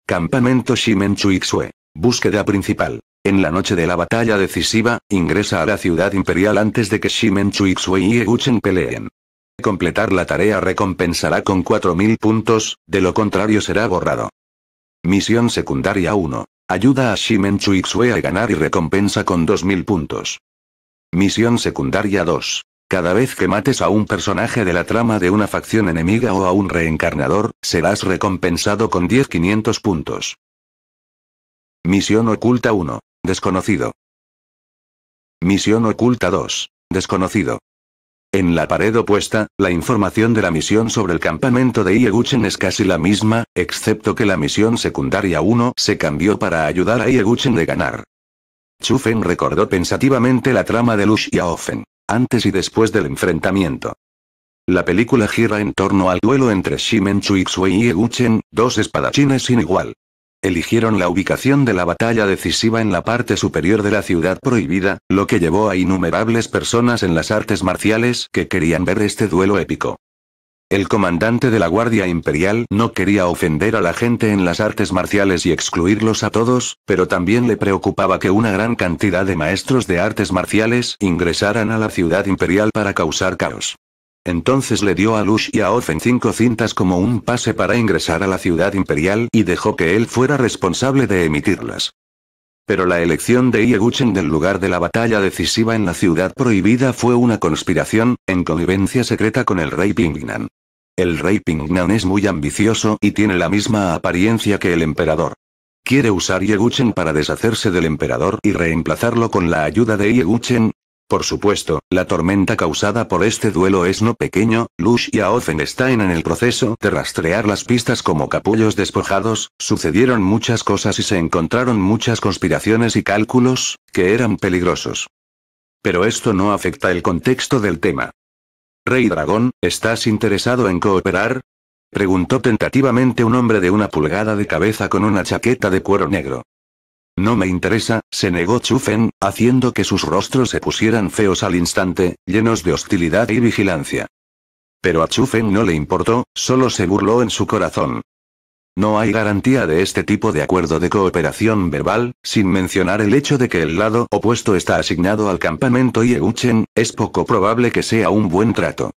[SPEAKER 1] Campamento Shimen Chuixue. Búsqueda principal. En la noche de la batalla decisiva, ingresa a la ciudad imperial antes de que Shimen Chuixue y Eguchen peleen. Completar la tarea recompensará con 4.000 puntos, de lo contrario será borrado. Misión secundaria 1. Ayuda a Shimen Xue a ganar y recompensa con 2.000 puntos. Misión secundaria 2. Cada vez que mates a un personaje de la trama de una facción enemiga o a un reencarnador, serás recompensado con 10.500 puntos. Misión oculta 1. Desconocido. Misión oculta 2. Desconocido. En la pared opuesta, la información de la misión sobre el campamento de Ieguchen es casi la misma, excepto que la misión secundaria 1 se cambió para ayudar a Ieguchen de ganar. Chufen recordó pensativamente la trama de Lush y antes y después del enfrentamiento. La película gira en torno al duelo entre Shimen Chuixue y Ieguchen, dos espadachines sin igual. Eligieron la ubicación de la batalla decisiva en la parte superior de la ciudad prohibida, lo que llevó a innumerables personas en las artes marciales que querían ver este duelo épico. El comandante de la Guardia Imperial no quería ofender a la gente en las artes marciales y excluirlos a todos, pero también le preocupaba que una gran cantidad de maestros de artes marciales ingresaran a la ciudad imperial para causar caos. Entonces le dio a Lush y a Ofen cinco cintas como un pase para ingresar a la ciudad imperial y dejó que él fuera responsable de emitirlas. Pero la elección de Ieguchen del lugar de la batalla decisiva en la ciudad prohibida fue una conspiración, en connivencia secreta con el rey Pingnan. El rey Pingnan es muy ambicioso y tiene la misma apariencia que el emperador. Quiere usar Yeguchen para deshacerse del emperador y reemplazarlo con la ayuda de Yeguchen, por supuesto, la tormenta causada por este duelo es no pequeño, Lush y Offenstein en el proceso de rastrear las pistas como capullos despojados, sucedieron muchas cosas y se encontraron muchas conspiraciones y cálculos, que eran peligrosos. Pero esto no afecta el contexto del tema. Rey Dragón, ¿estás interesado en cooperar? Preguntó tentativamente un hombre de una pulgada de cabeza con una chaqueta de cuero negro. No me interesa, se negó Chufen, haciendo que sus rostros se pusieran feos al instante, llenos de hostilidad y vigilancia. Pero a Chufen no le importó, solo se burló en su corazón. No hay garantía de este tipo de acuerdo de cooperación verbal, sin mencionar el hecho de que el lado opuesto está asignado al campamento y es poco probable que sea un buen trato.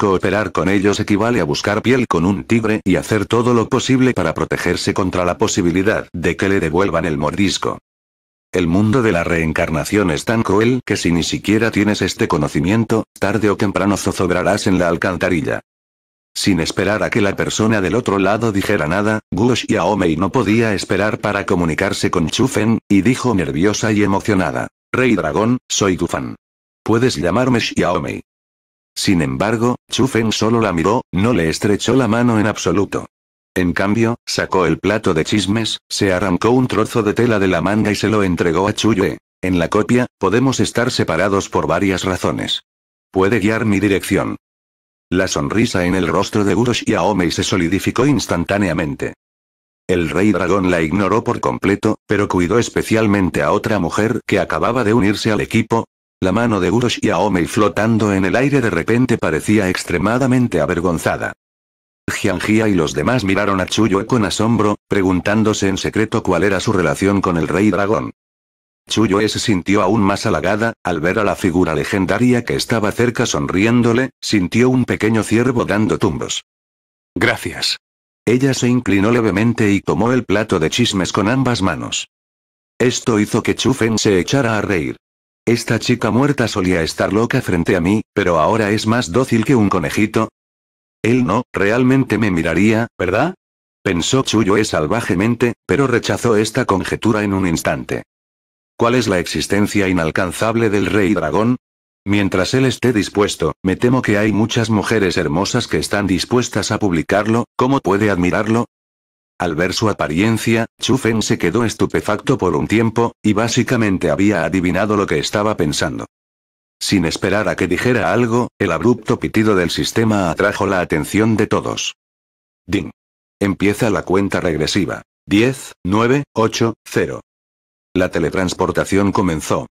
[SPEAKER 1] Cooperar con ellos equivale a buscar piel con un tigre y hacer todo lo posible para protegerse contra la posibilidad de que le devuelvan el mordisco. El mundo de la reencarnación es tan cruel que si ni siquiera tienes este conocimiento, tarde o temprano zozobrarás en la alcantarilla. Sin esperar a que la persona del otro lado dijera nada, Guo Xiaomei no podía esperar para comunicarse con Chufen, y dijo nerviosa y emocionada. Rey dragón, soy tu fan. Puedes llamarme Xiaomei. Sin embargo, Chufen solo la miró, no le estrechó la mano en absoluto. En cambio, sacó el plato de chismes, se arrancó un trozo de tela de la manga y se lo entregó a Chuyue. En la copia, podemos estar separados por varias razones. Puede guiar mi dirección. La sonrisa en el rostro de y Aomei se solidificó instantáneamente. El rey dragón la ignoró por completo, pero cuidó especialmente a otra mujer que acababa de unirse al equipo, la mano de y Aomei flotando en el aire de repente parecía extremadamente avergonzada. Jianjia y los demás miraron a Chuyue con asombro, preguntándose en secreto cuál era su relación con el rey dragón. Chuyue se sintió aún más halagada, al ver a la figura legendaria que estaba cerca sonriéndole, sintió un pequeño ciervo dando tumbos. Gracias. Ella se inclinó levemente y tomó el plato de chismes con ambas manos. Esto hizo que Chufen se echara a reír. Esta chica muerta solía estar loca frente a mí, pero ahora es más dócil que un conejito. Él no, realmente me miraría, ¿verdad? Pensó Chuyo salvajemente, pero rechazó esta conjetura en un instante. ¿Cuál es la existencia inalcanzable del rey dragón? Mientras él esté dispuesto, me temo que hay muchas mujeres hermosas que están dispuestas a publicarlo, ¿cómo puede admirarlo? Al ver su apariencia, Chufen se quedó estupefacto por un tiempo, y básicamente había adivinado lo que estaba pensando. Sin esperar a que dijera algo, el abrupto pitido del sistema atrajo la atención de todos. Ding. Empieza la cuenta regresiva. 10, 9, 8, 0. La teletransportación comenzó.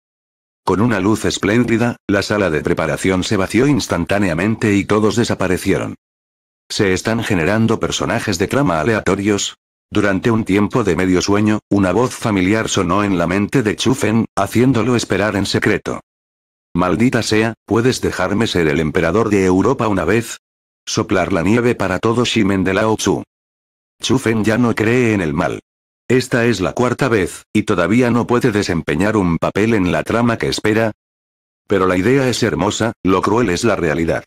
[SPEAKER 1] Con una luz espléndida, la sala de preparación se vació instantáneamente y todos desaparecieron. Se están generando personajes de trama aleatorios. Durante un tiempo de medio sueño, una voz familiar sonó en la mente de Chufen, haciéndolo esperar en secreto. Maldita sea, ¿puedes dejarme ser el emperador de Europa una vez? Soplar la nieve para todo Shimen de Lao Tzu. Chufen ya no cree en el mal. Esta es la cuarta vez, y todavía no puede desempeñar un papel en la trama que espera. Pero la idea es hermosa, lo cruel es la realidad.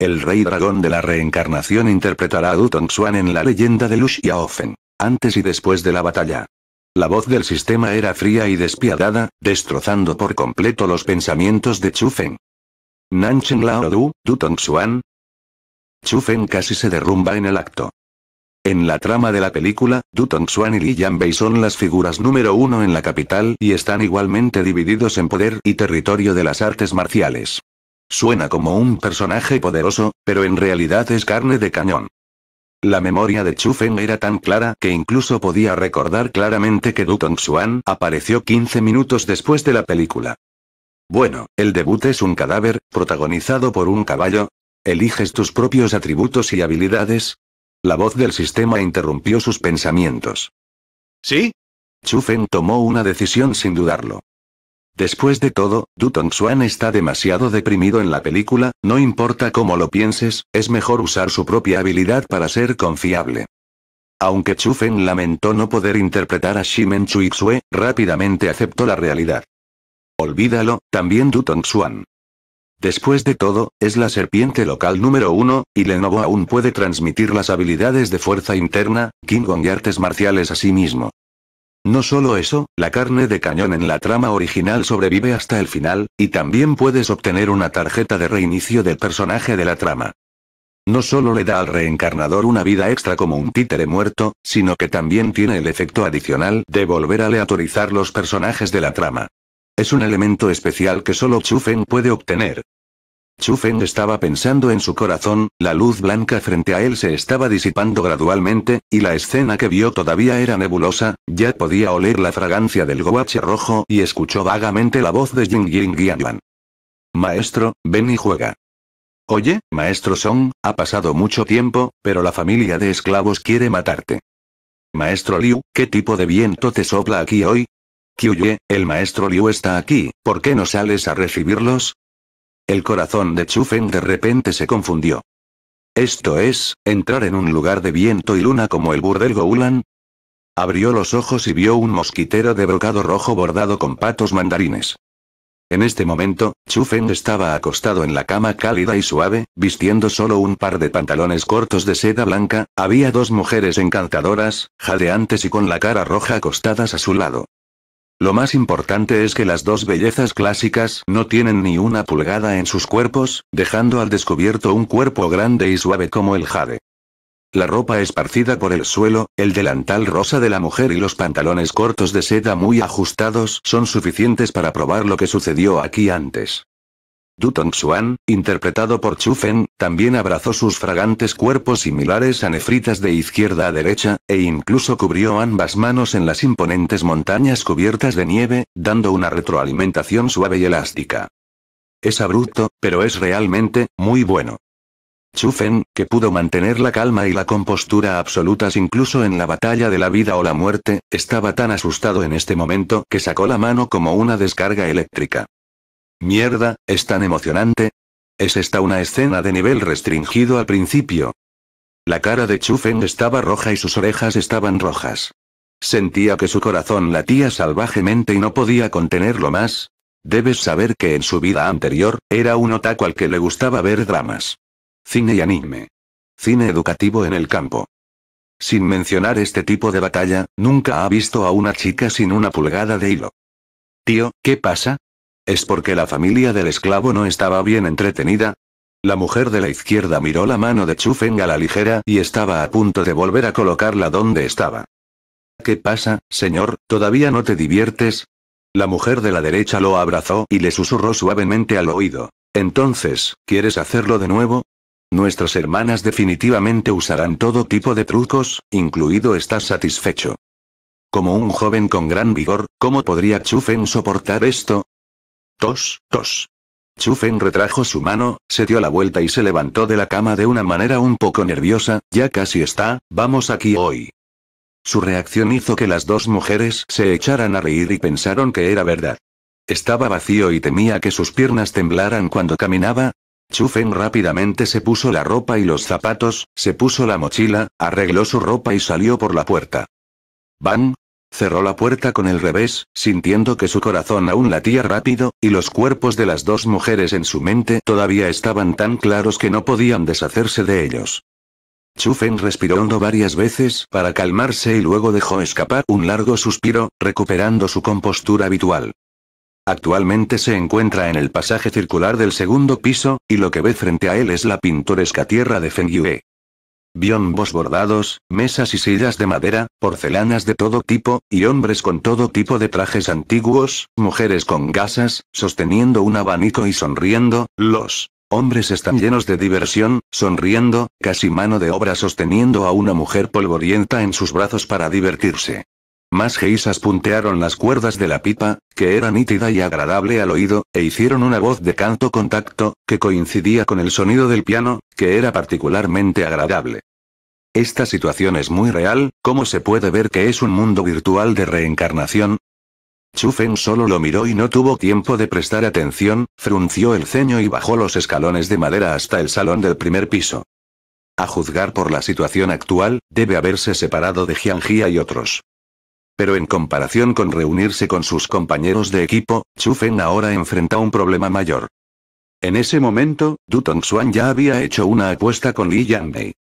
[SPEAKER 1] El rey dragón de la reencarnación interpretará a Du Swan en la leyenda de Lush Antes y después de la batalla. La voz del sistema era fría y despiadada, destrozando por completo los pensamientos de Feng. Nanchen Lao Du, Dutong Xuan. Feng casi se derrumba en el acto. En la trama de la película, Dutong Xuan y Li Yanbei son las figuras número uno en la capital y están igualmente divididos en poder y territorio de las artes marciales. Suena como un personaje poderoso, pero en realidad es carne de cañón. La memoria de Feng era tan clara que incluso podía recordar claramente que Du Xuan apareció 15 minutos después de la película. Bueno, el debut es un cadáver, protagonizado por un caballo. ¿Eliges tus propios atributos y habilidades? La voz del sistema interrumpió sus pensamientos. ¿Sí? Feng tomó una decisión sin dudarlo. Después de todo, Dutong Xuan está demasiado deprimido en la película, no importa cómo lo pienses, es mejor usar su propia habilidad para ser confiable. Aunque Chu Chufen lamentó no poder interpretar a Shimen Xue, rápidamente aceptó la realidad. Olvídalo, también Dutong Swan. Después de todo, es la serpiente local número uno, y Lenovo aún puede transmitir las habilidades de fuerza interna, King Gong y artes marciales a sí mismo. No solo eso, la carne de cañón en la trama original sobrevive hasta el final, y también puedes obtener una tarjeta de reinicio del personaje de la trama. No solo le da al reencarnador una vida extra como un títere muerto, sino que también tiene el efecto adicional de volver a aleatorizar los personajes de la trama. Es un elemento especial que solo Chufen puede obtener. Chufen estaba pensando en su corazón, la luz blanca frente a él se estaba disipando gradualmente, y la escena que vio todavía era nebulosa, ya podía oler la fragancia del guache rojo y escuchó vagamente la voz de Jing Jing Maestro, ven y juega. Oye, maestro Song, ha pasado mucho tiempo, pero la familia de esclavos quiere matarte. Maestro Liu, ¿qué tipo de viento te sopla aquí hoy? Kyuye, el maestro Liu está aquí, ¿por qué no sales a recibirlos? El corazón de Chufen de repente se confundió. Esto es, entrar en un lugar de viento y luna como el burdel Goulan. Abrió los ojos y vio un mosquitero de brocado rojo bordado con patos mandarines. En este momento, Chufen estaba acostado en la cama cálida y suave, vistiendo solo un par de pantalones cortos de seda blanca, había dos mujeres encantadoras, jadeantes y con la cara roja acostadas a su lado. Lo más importante es que las dos bellezas clásicas no tienen ni una pulgada en sus cuerpos, dejando al descubierto un cuerpo grande y suave como el jade. La ropa esparcida por el suelo, el delantal rosa de la mujer y los pantalones cortos de seda muy ajustados son suficientes para probar lo que sucedió aquí antes. Du Tong-Xuan, interpretado por Chu Fen, también abrazó sus fragantes cuerpos similares a nefritas de izquierda a derecha, e incluso cubrió ambas manos en las imponentes montañas cubiertas de nieve, dando una retroalimentación suave y elástica. Es abrupto, pero es realmente, muy bueno. Chu Fen, que pudo mantener la calma y la compostura absolutas incluso en la batalla de la vida o la muerte, estaba tan asustado en este momento que sacó la mano como una descarga eléctrica. Mierda, es tan emocionante. ¿Es esta una escena de nivel restringido al principio? La cara de Chufen estaba roja y sus orejas estaban rojas. Sentía que su corazón latía salvajemente y no podía contenerlo más. Debes saber que en su vida anterior, era un otaku al que le gustaba ver dramas. Cine y anime. Cine educativo en el campo. Sin mencionar este tipo de batalla, nunca ha visto a una chica sin una pulgada de hilo. Tío, ¿qué pasa? ¿Es porque la familia del esclavo no estaba bien entretenida? La mujer de la izquierda miró la mano de Chufen a la ligera y estaba a punto de volver a colocarla donde estaba. ¿Qué pasa, señor? ¿Todavía no te diviertes? La mujer de la derecha lo abrazó y le susurró suavemente al oído. Entonces, ¿quieres hacerlo de nuevo? Nuestras hermanas definitivamente usarán todo tipo de trucos, incluido estás satisfecho. Como un joven con gran vigor, ¿cómo podría Chufen soportar esto? Tos, tos. Chufen retrajo su mano, se dio la vuelta y se levantó de la cama de una manera un poco nerviosa, ya casi está, vamos aquí hoy. Su reacción hizo que las dos mujeres se echaran a reír y pensaron que era verdad. Estaba vacío y temía que sus piernas temblaran cuando caminaba. Chufen rápidamente se puso la ropa y los zapatos, se puso la mochila, arregló su ropa y salió por la puerta. Van, Cerró la puerta con el revés, sintiendo que su corazón aún latía rápido, y los cuerpos de las dos mujeres en su mente todavía estaban tan claros que no podían deshacerse de ellos. Chufen respiró hondo varias veces para calmarse y luego dejó escapar un largo suspiro, recuperando su compostura habitual. Actualmente se encuentra en el pasaje circular del segundo piso, y lo que ve frente a él es la pintoresca tierra de Fengyue biombos bordados, mesas y sillas de madera, porcelanas de todo tipo, y hombres con todo tipo de trajes antiguos, mujeres con gasas, sosteniendo un abanico y sonriendo, los hombres están llenos de diversión, sonriendo, casi mano de obra sosteniendo a una mujer polvorienta en sus brazos para divertirse. Más geisas puntearon las cuerdas de la pipa, que era nítida y agradable al oído, e hicieron una voz de canto contacto, que coincidía con el sonido del piano, que era particularmente agradable. Esta situación es muy real, ¿cómo se puede ver que es un mundo virtual de reencarnación? Chufen solo lo miró y no tuvo tiempo de prestar atención, frunció el ceño y bajó los escalones de madera hasta el salón del primer piso. A juzgar por la situación actual, debe haberse separado de Jianjia y otros. Pero en comparación con reunirse con sus compañeros de equipo, Chu Feng ahora enfrenta un problema mayor. En ese momento, Du Tongxuan ya había hecho una apuesta con Li Yanbei.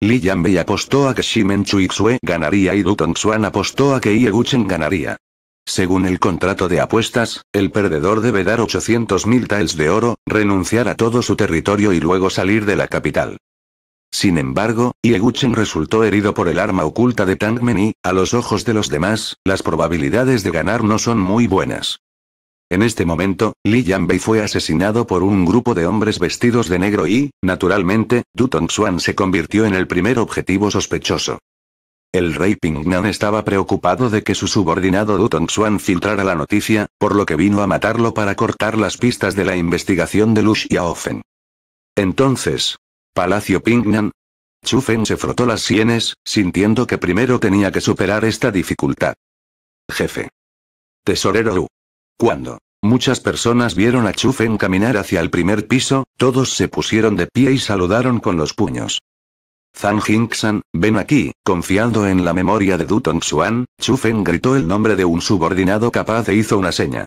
[SPEAKER 1] Li Yanbei apostó a que Shimen Chuixue ganaría y Du Tongxuan apostó a que Guchen ganaría. Según el contrato de apuestas, el perdedor debe dar 800.000 taels de oro, renunciar a todo su territorio y luego salir de la capital. Sin embargo, Ieguchen resultó herido por el arma oculta de Tangmen y, a los ojos de los demás, las probabilidades de ganar no son muy buenas. En este momento, Li Yanbei fue asesinado por un grupo de hombres vestidos de negro y, naturalmente, Du Tongxuan se convirtió en el primer objetivo sospechoso. El rey Pingnan estaba preocupado de que su subordinado Du Tongxuan filtrara la noticia, por lo que vino a matarlo para cortar las pistas de la investigación de Lu Xiaofen. Entonces, Palacio Pingnan. Chufen se frotó las sienes, sintiendo que primero tenía que superar esta dificultad. Jefe. Tesorero Lu. Cuando Muchas personas vieron a Chufen caminar hacia el primer piso, todos se pusieron de pie y saludaron con los puños. Zhang Jingxan, ven aquí, confiando en la memoria de Dutong Xuan, Chufen gritó el nombre de un subordinado capaz e hizo una seña.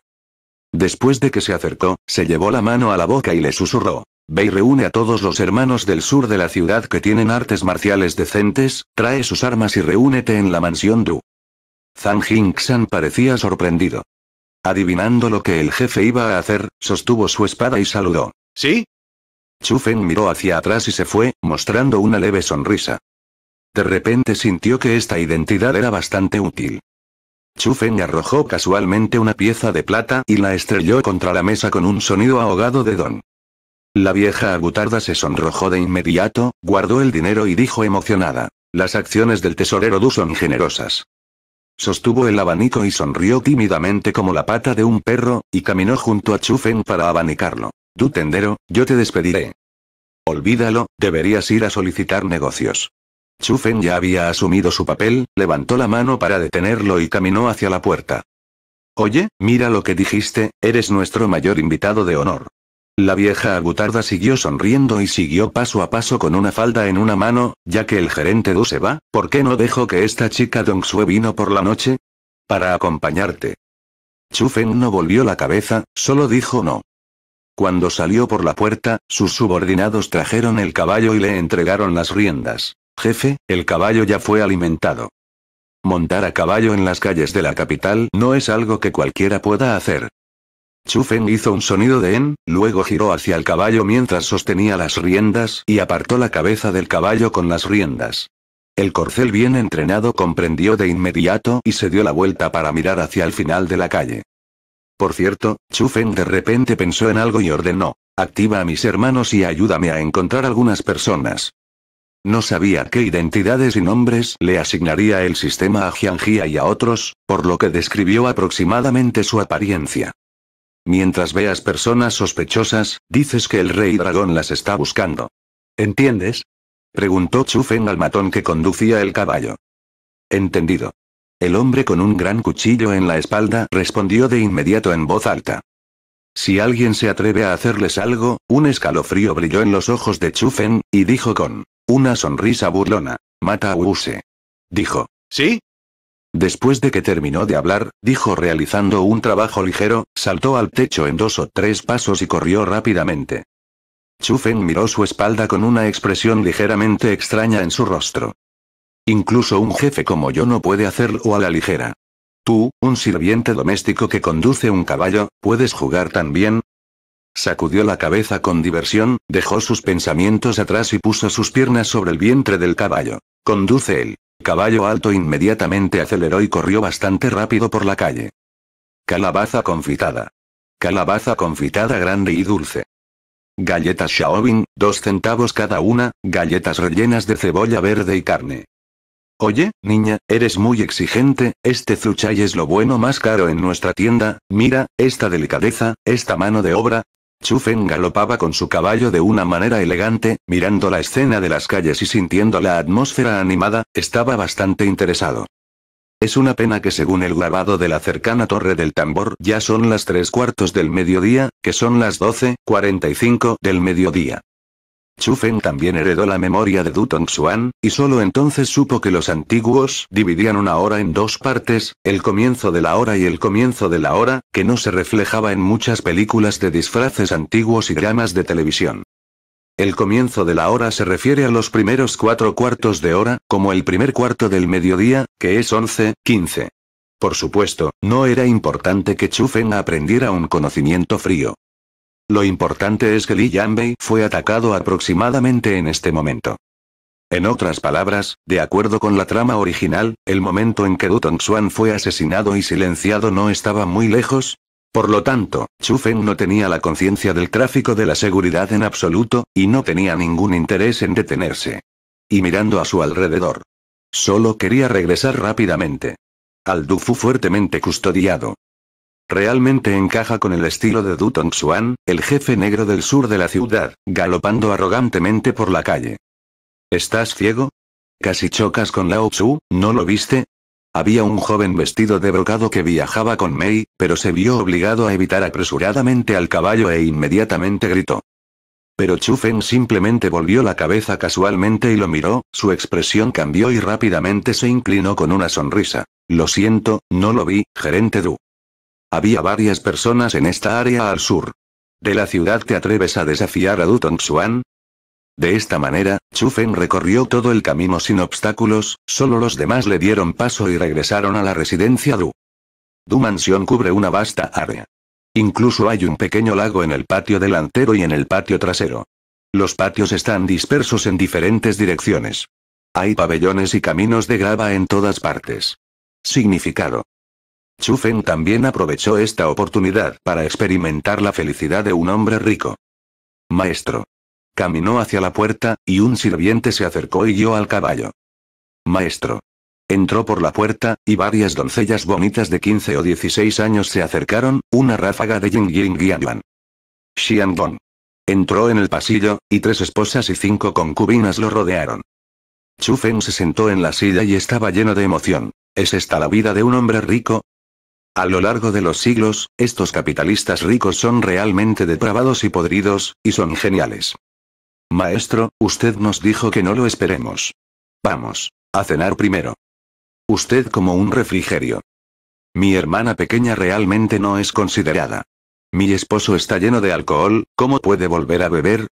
[SPEAKER 1] Después de que se acercó, se llevó la mano a la boca y le susurró. Ve reúne a todos los hermanos del sur de la ciudad que tienen artes marciales decentes, trae sus armas y reúnete en la mansión Du. Zhang Jingxan parecía sorprendido. Adivinando lo que el jefe iba a hacer, sostuvo su espada y saludó. ¿Sí? Chu Feng miró hacia atrás y se fue, mostrando una leve sonrisa. De repente sintió que esta identidad era bastante útil. Chu Feng arrojó casualmente una pieza de plata y la estrelló contra la mesa con un sonido ahogado de don. La vieja agutarda se sonrojó de inmediato, guardó el dinero y dijo emocionada. Las acciones del tesorero Du son generosas. Sostuvo el abanico y sonrió tímidamente como la pata de un perro, y caminó junto a Chufen para abanicarlo. Du tendero, yo te despediré. Olvídalo, deberías ir a solicitar negocios. Chufen ya había asumido su papel, levantó la mano para detenerlo y caminó hacia la puerta. Oye, mira lo que dijiste, eres nuestro mayor invitado de honor. La vieja agutarda siguió sonriendo y siguió paso a paso con una falda en una mano, ya que el gerente Du se va, ¿por qué no dejo que esta chica Dong Sue vino por la noche? Para acompañarte. Chufen no volvió la cabeza, solo dijo no. Cuando salió por la puerta, sus subordinados trajeron el caballo y le entregaron las riendas. Jefe, el caballo ya fue alimentado. Montar a caballo en las calles de la capital no es algo que cualquiera pueda hacer. Chufen hizo un sonido de en, luego giró hacia el caballo mientras sostenía las riendas y apartó la cabeza del caballo con las riendas. El corcel bien entrenado comprendió de inmediato y se dio la vuelta para mirar hacia el final de la calle. Por cierto, Chufen de repente pensó en algo y ordenó, activa a mis hermanos y ayúdame a encontrar algunas personas. No sabía qué identidades y nombres le asignaría el sistema a Jiangjia y a otros, por lo que describió aproximadamente su apariencia. Mientras veas personas sospechosas, dices que el rey dragón las está buscando. ¿Entiendes? Preguntó Chufen al matón que conducía el caballo. Entendido. El hombre con un gran cuchillo en la espalda respondió de inmediato en voz alta. Si alguien se atreve a hacerles algo, un escalofrío brilló en los ojos de Chufen, y dijo con una sonrisa burlona. Mata a Use. Dijo. ¿Sí? Después de que terminó de hablar, dijo realizando un trabajo ligero, saltó al techo en dos o tres pasos y corrió rápidamente. Chufen miró su espalda con una expresión ligeramente extraña en su rostro. Incluso un jefe como yo no puede hacerlo a la ligera. Tú, un sirviente doméstico que conduce un caballo, ¿puedes jugar tan bien? Sacudió la cabeza con diversión, dejó sus pensamientos atrás y puso sus piernas sobre el vientre del caballo. Conduce él. Caballo Alto inmediatamente aceleró y corrió bastante rápido por la calle. Calabaza confitada. Calabaza confitada grande y dulce. Galletas Shaobin, dos centavos cada una, galletas rellenas de cebolla verde y carne. Oye, niña, eres muy exigente, este zuchay es lo bueno más caro en nuestra tienda, mira, esta delicadeza, esta mano de obra, Chufen galopaba con su caballo de una manera elegante, mirando la escena de las calles y sintiendo la atmósfera animada, estaba bastante interesado. Es una pena que según el grabado de la cercana torre del tambor ya son las tres cuartos del mediodía, que son las 12.45 del mediodía. Chufen también heredó la memoria de Dutong Xuan, y solo entonces supo que los antiguos dividían una hora en dos partes, el comienzo de la hora y el comienzo de la hora, que no se reflejaba en muchas películas de disfraces antiguos y dramas de televisión. El comienzo de la hora se refiere a los primeros cuatro cuartos de hora, como el primer cuarto del mediodía, que es 11, 15. Por supuesto, no era importante que Chufen aprendiera un conocimiento frío. Lo importante es que Li Yanbei fue atacado aproximadamente en este momento. En otras palabras, de acuerdo con la trama original, el momento en que Du Xuan fue asesinado y silenciado no estaba muy lejos. Por lo tanto, Chu Feng no tenía la conciencia del tráfico de la seguridad en absoluto, y no tenía ningún interés en detenerse. Y mirando a su alrededor. Solo quería regresar rápidamente. Al Du fu fuertemente custodiado. Realmente encaja con el estilo de Tong Xuan, el jefe negro del sur de la ciudad, galopando arrogantemente por la calle. ¿Estás ciego? Casi chocas con Lao Tzu, ¿no lo viste? Había un joven vestido de brocado que viajaba con Mei, pero se vio obligado a evitar apresuradamente al caballo e inmediatamente gritó. Pero Chufen simplemente volvió la cabeza casualmente y lo miró, su expresión cambió y rápidamente se inclinó con una sonrisa. Lo siento, no lo vi, gerente Du. Había varias personas en esta área al sur. ¿De la ciudad te atreves a desafiar a Du Tongxuan? De esta manera, Feng recorrió todo el camino sin obstáculos, solo los demás le dieron paso y regresaron a la residencia Du. Du Mansión cubre una vasta área. Incluso hay un pequeño lago en el patio delantero y en el patio trasero. Los patios están dispersos en diferentes direcciones. Hay pabellones y caminos de grava en todas partes. Significado. Chu también aprovechó esta oportunidad para experimentar la felicidad de un hombre rico. Maestro. Caminó hacia la puerta, y un sirviente se acercó y guió al caballo. Maestro. Entró por la puerta, y varias doncellas bonitas de 15 o 16 años se acercaron, una ráfaga de Ying Ying Xian Gong Entró en el pasillo, y tres esposas y cinco concubinas lo rodearon. Chu Feng se sentó en la silla y estaba lleno de emoción. ¿Es esta la vida de un hombre rico? A lo largo de los siglos, estos capitalistas ricos son realmente depravados y podridos, y son geniales. Maestro, usted nos dijo que no lo esperemos. Vamos. A cenar primero. Usted como un refrigerio. Mi hermana pequeña realmente no es considerada. Mi esposo está lleno de alcohol, ¿cómo puede volver a beber?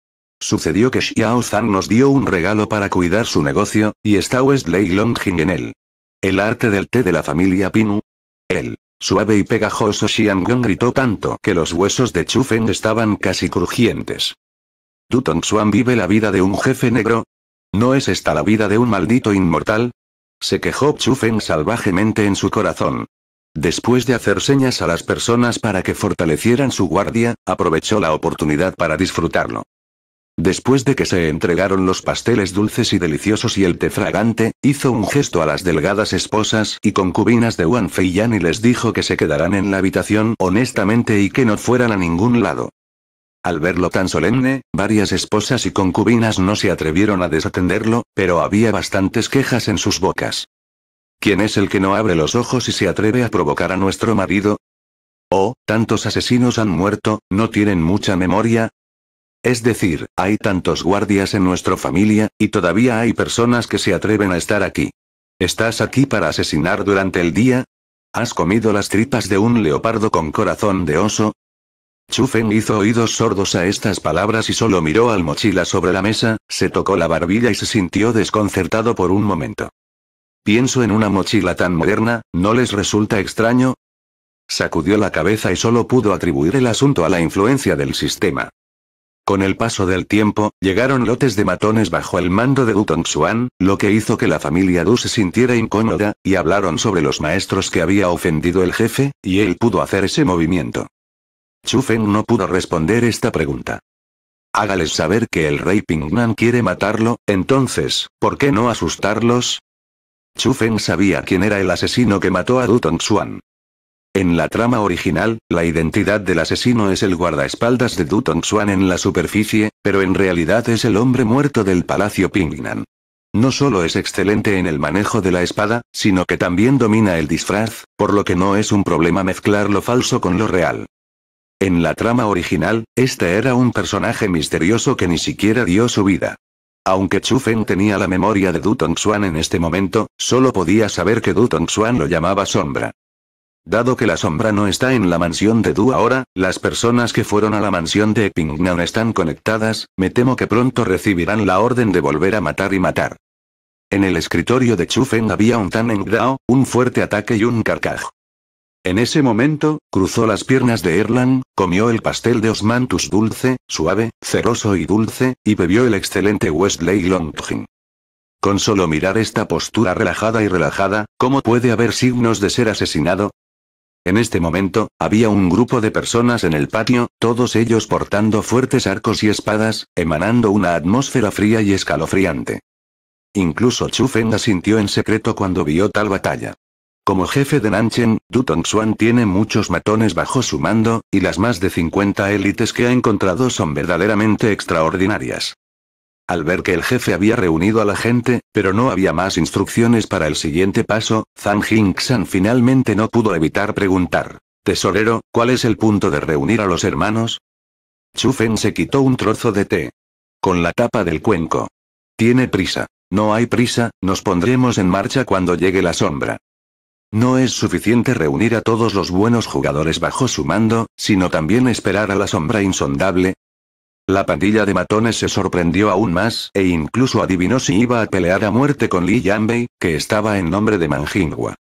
[SPEAKER 1] Sucedió que Xiao Zhang nos dio un regalo para cuidar su negocio, y está Westley Longjing en él. El arte del té de la familia Pinu. Él. Suave y pegajoso Xiangong gritó tanto que los huesos de Chu Feng estaban casi crujientes. ¿Tu Xuan vive la vida de un jefe negro? ¿No es esta la vida de un maldito inmortal? Se quejó Chu salvajemente en su corazón. Después de hacer señas a las personas para que fortalecieran su guardia, aprovechó la oportunidad para disfrutarlo. Después de que se entregaron los pasteles dulces y deliciosos y el té fragante, hizo un gesto a las delgadas esposas y concubinas de Wan Feiyan y les dijo que se quedaran en la habitación honestamente y que no fueran a ningún lado. Al verlo tan solemne, varias esposas y concubinas no se atrevieron a desatenderlo, pero había bastantes quejas en sus bocas. ¿Quién es el que no abre los ojos y se atreve a provocar a nuestro marido? Oh, tantos asesinos han muerto, no tienen mucha memoria, es decir, hay tantos guardias en nuestra familia, y todavía hay personas que se atreven a estar aquí. ¿Estás aquí para asesinar durante el día? ¿Has comido las tripas de un leopardo con corazón de oso? Chufen hizo oídos sordos a estas palabras y solo miró al mochila sobre la mesa, se tocó la barbilla y se sintió desconcertado por un momento. Pienso en una mochila tan moderna, ¿no les resulta extraño? Sacudió la cabeza y solo pudo atribuir el asunto a la influencia del sistema. Con el paso del tiempo, llegaron lotes de matones bajo el mando de Du Tongxuan, lo que hizo que la familia Du se sintiera incómoda, y hablaron sobre los maestros que había ofendido el jefe, y él pudo hacer ese movimiento. Chu Feng no pudo responder esta pregunta. Hágales saber que el rey Pingnan quiere matarlo, entonces, ¿por qué no asustarlos? Chu Feng sabía quién era el asesino que mató a Du Tongxuan. En la trama original, la identidad del asesino es el guardaespaldas de Dutong Swan en la superficie, pero en realidad es el hombre muerto del Palacio Pingnan. No solo es excelente en el manejo de la espada, sino que también domina el disfraz, por lo que no es un problema mezclar lo falso con lo real. En la trama original, este era un personaje misterioso que ni siquiera dio su vida. Aunque Feng tenía la memoria de Dutong Swan en este momento, solo podía saber que Dutong Swan lo llamaba sombra. Dado que la sombra no está en la mansión de Du ahora, las personas que fueron a la mansión de Pingnan están conectadas, me temo que pronto recibirán la orden de volver a matar y matar. En el escritorio de Chufen había un Tan un fuerte ataque y un carcaj. En ese momento, cruzó las piernas de Erlan, comió el pastel de Osmantus dulce, suave, ceroso y dulce, y bebió el excelente Wesley Longjing. Con solo mirar esta postura relajada y relajada, ¿cómo puede haber signos de ser asesinado? En este momento, había un grupo de personas en el patio, todos ellos portando fuertes arcos y espadas, emanando una atmósfera fría y escalofriante. Incluso Chu Feng asintió en secreto cuando vio tal batalla. Como jefe de Nanchen, Du Tongxuan tiene muchos matones bajo su mando, y las más de 50 élites que ha encontrado son verdaderamente extraordinarias. Al ver que el jefe había reunido a la gente, pero no había más instrucciones para el siguiente paso, Zhang Jingxan finalmente no pudo evitar preguntar. Tesorero, ¿cuál es el punto de reunir a los hermanos? Chufen se quitó un trozo de té. Con la tapa del cuenco. Tiene prisa. No hay prisa, nos pondremos en marcha cuando llegue la sombra. No es suficiente reunir a todos los buenos jugadores bajo su mando, sino también esperar a la sombra insondable, la pandilla de matones se sorprendió aún más e incluso adivinó si iba a pelear a muerte con Li Yanbei, que estaba en nombre de Manjingua.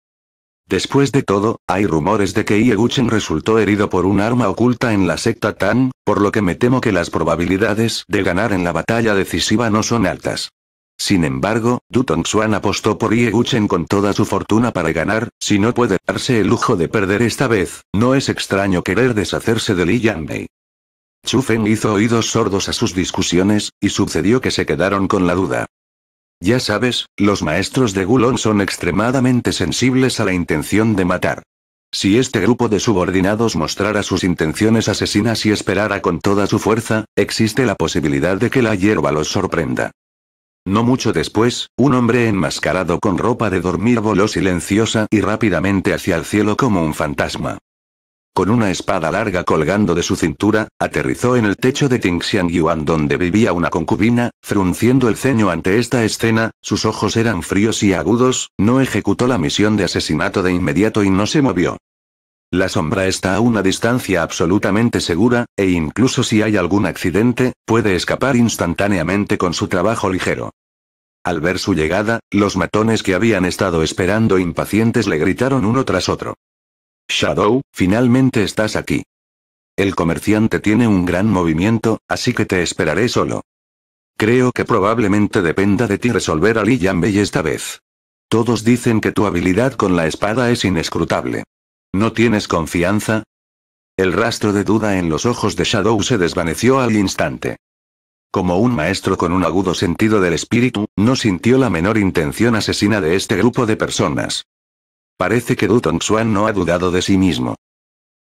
[SPEAKER 1] Después de todo, hay rumores de que Ieguchen resultó herido por un arma oculta en la secta Tan, por lo que me temo que las probabilidades de ganar en la batalla decisiva no son altas. Sin embargo, Du Xuan apostó por Ieguchen con toda su fortuna para ganar, si no puede darse el lujo de perder esta vez, no es extraño querer deshacerse de Li Yanbei. Chufen hizo oídos sordos a sus discusiones, y sucedió que se quedaron con la duda. Ya sabes, los maestros de Gulon son extremadamente sensibles a la intención de matar. Si este grupo de subordinados mostrara sus intenciones asesinas y esperara con toda su fuerza, existe la posibilidad de que la hierba los sorprenda. No mucho después, un hombre enmascarado con ropa de dormir voló silenciosa y rápidamente hacia el cielo como un fantasma. Con una espada larga colgando de su cintura, aterrizó en el techo de Tingxian Yuan donde vivía una concubina, frunciendo el ceño ante esta escena, sus ojos eran fríos y agudos, no ejecutó la misión de asesinato de inmediato y no se movió. La sombra está a una distancia absolutamente segura, e incluso si hay algún accidente, puede escapar instantáneamente con su trabajo ligero. Al ver su llegada, los matones que habían estado esperando impacientes le gritaron uno tras otro. Shadow, finalmente estás aquí. El comerciante tiene un gran movimiento, así que te esperaré solo. Creo que probablemente dependa de ti resolver a Li Yanbei esta vez. Todos dicen que tu habilidad con la espada es inescrutable. ¿No tienes confianza? El rastro de duda en los ojos de Shadow se desvaneció al instante. Como un maestro con un agudo sentido del espíritu, no sintió la menor intención asesina de este grupo de personas. Parece que Dutong Swan no ha dudado de sí mismo.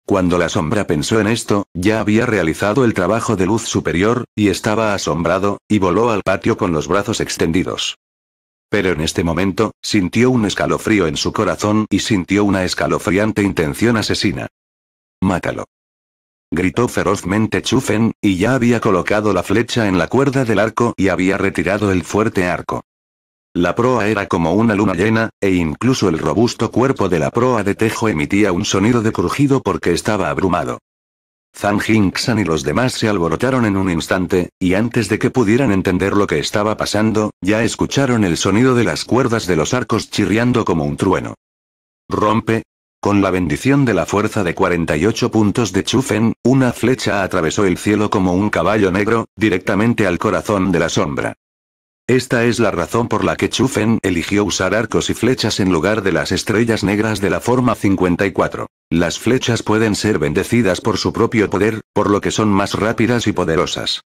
[SPEAKER 1] Cuando la sombra pensó en esto, ya había realizado el trabajo de luz superior, y estaba asombrado, y voló al patio con los brazos extendidos. Pero en este momento, sintió un escalofrío en su corazón y sintió una escalofriante intención asesina. Mátalo. Gritó ferozmente Chufen, y ya había colocado la flecha en la cuerda del arco y había retirado el fuerte arco. La proa era como una luna llena, e incluso el robusto cuerpo de la proa de Tejo emitía un sonido de crujido porque estaba abrumado. Zhang San y los demás se alborotaron en un instante, y antes de que pudieran entender lo que estaba pasando, ya escucharon el sonido de las cuerdas de los arcos chirriando como un trueno. Rompe. Con la bendición de la fuerza de 48 puntos de Chufen, una flecha atravesó el cielo como un caballo negro, directamente al corazón de la sombra. Esta es la razón por la que Chufen eligió usar arcos y flechas en lugar de las estrellas negras de la forma 54. Las flechas pueden ser bendecidas por su propio poder, por lo que son más rápidas y poderosas.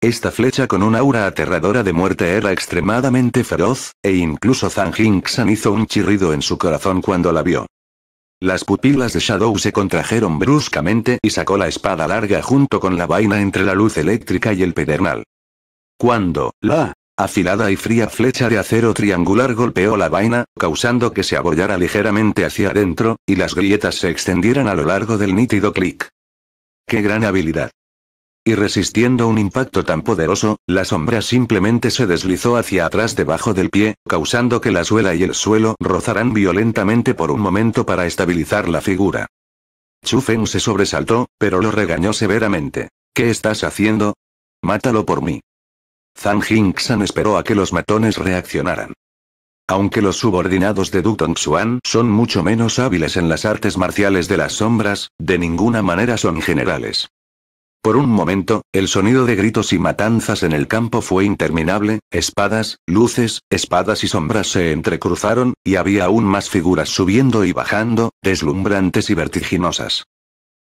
[SPEAKER 1] Esta flecha con una aura aterradora de muerte era extremadamente feroz, e incluso Zhang Jinxan hizo un chirrido en su corazón cuando la vio. Las pupilas de Shadow se contrajeron bruscamente y sacó la espada larga junto con la vaina entre la luz eléctrica y el pedernal. Cuando, la, Afilada y fría flecha de acero triangular golpeó la vaina, causando que se abollara ligeramente hacia adentro, y las grietas se extendieran a lo largo del nítido clic. ¡Qué gran habilidad! Y resistiendo un impacto tan poderoso, la sombra simplemente se deslizó hacia atrás debajo del pie, causando que la suela y el suelo rozaran violentamente por un momento para estabilizar la figura. Chufen se sobresaltó, pero lo regañó severamente. ¿Qué estás haciendo? Mátalo por mí. Zhang Jingxan esperó a que los matones reaccionaran. Aunque los subordinados de Du Xuan son mucho menos hábiles en las artes marciales de las sombras, de ninguna manera son generales. Por un momento, el sonido de gritos y matanzas en el campo fue interminable, espadas, luces, espadas y sombras se entrecruzaron, y había aún más figuras subiendo y bajando, deslumbrantes y vertiginosas.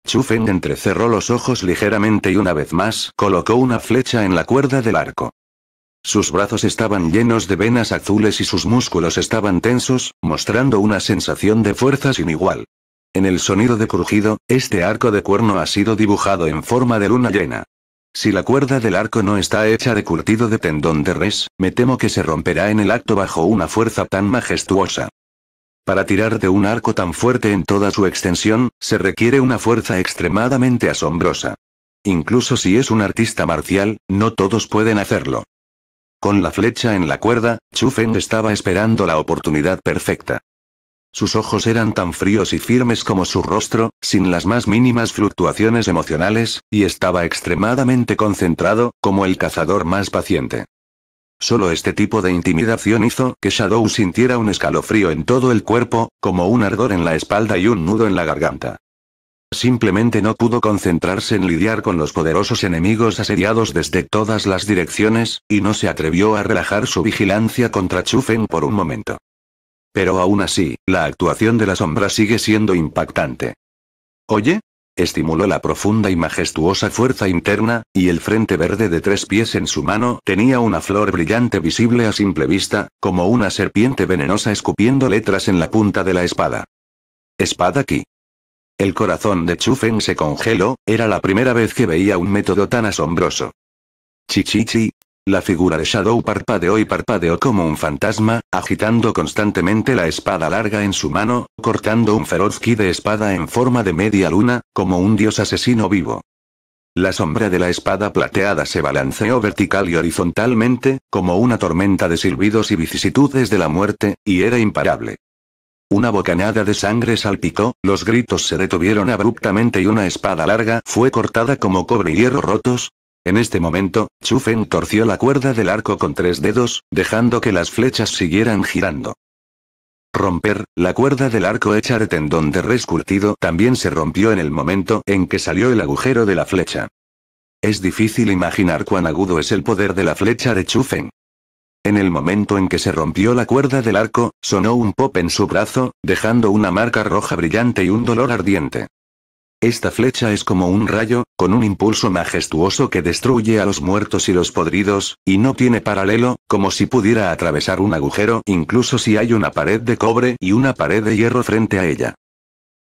[SPEAKER 1] Chufen entrecerró los ojos ligeramente y una vez más colocó una flecha en la cuerda del arco. Sus brazos estaban llenos de venas azules y sus músculos estaban tensos, mostrando una sensación de fuerza sin igual. En el sonido de crujido, este arco de cuerno ha sido dibujado en forma de luna llena. Si la cuerda del arco no está hecha de curtido de tendón de res, me temo que se romperá en el acto bajo una fuerza tan majestuosa. Para tirar de un arco tan fuerte en toda su extensión, se requiere una fuerza extremadamente asombrosa. Incluso si es un artista marcial, no todos pueden hacerlo. Con la flecha en la cuerda, Chu estaba esperando la oportunidad perfecta. Sus ojos eran tan fríos y firmes como su rostro, sin las más mínimas fluctuaciones emocionales, y estaba extremadamente concentrado, como el cazador más paciente. Solo este tipo de intimidación hizo que Shadow sintiera un escalofrío en todo el cuerpo, como un ardor en la espalda y un nudo en la garganta. Simplemente no pudo concentrarse en lidiar con los poderosos enemigos asediados desde todas las direcciones, y no se atrevió a relajar su vigilancia contra Chufen por un momento. Pero aún así, la actuación de la sombra sigue siendo impactante. Oye, estimuló la profunda y majestuosa fuerza interna, y el frente verde de tres pies en su mano tenía una flor brillante visible a simple vista, como una serpiente venenosa escupiendo letras en la punta de la espada. Espada aquí. El corazón de Chufen se congeló, era la primera vez que veía un método tan asombroso. Chichichi, la figura de Shadow parpadeó y parpadeó como un fantasma, agitando constantemente la espada larga en su mano, cortando un feroz ki de espada en forma de media luna, como un dios asesino vivo. La sombra de la espada plateada se balanceó vertical y horizontalmente, como una tormenta de silbidos y vicisitudes de la muerte, y era imparable. Una bocanada de sangre salpicó, los gritos se detuvieron abruptamente y una espada larga fue cortada como cobre y hierro rotos, en este momento, Chufen torció la cuerda del arco con tres dedos, dejando que las flechas siguieran girando. Romper, la cuerda del arco hecha de tendón de res curtido también se rompió en el momento en que salió el agujero de la flecha. Es difícil imaginar cuán agudo es el poder de la flecha de Chufen. En el momento en que se rompió la cuerda del arco, sonó un pop en su brazo, dejando una marca roja brillante y un dolor ardiente. Esta flecha es como un rayo, con un impulso majestuoso que destruye a los muertos y los podridos, y no tiene paralelo, como si pudiera atravesar un agujero incluso si hay una pared de cobre y una pared de hierro frente a ella.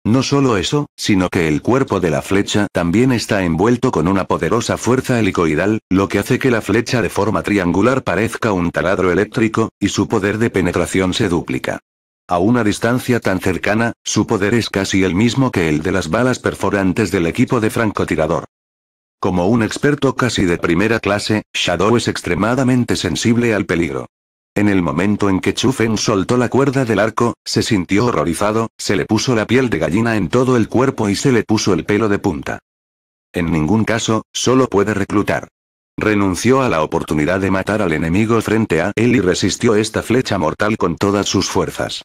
[SPEAKER 1] No solo eso, sino que el cuerpo de la flecha también está envuelto con una poderosa fuerza helicoidal, lo que hace que la flecha de forma triangular parezca un taladro eléctrico, y su poder de penetración se duplica. A una distancia tan cercana, su poder es casi el mismo que el de las balas perforantes del equipo de francotirador. Como un experto casi de primera clase, Shadow es extremadamente sensible al peligro. En el momento en que Chufen soltó la cuerda del arco, se sintió horrorizado, se le puso la piel de gallina en todo el cuerpo y se le puso el pelo de punta. En ningún caso, solo puede reclutar. Renunció a la oportunidad de matar al enemigo frente a él y resistió esta flecha mortal con todas sus fuerzas.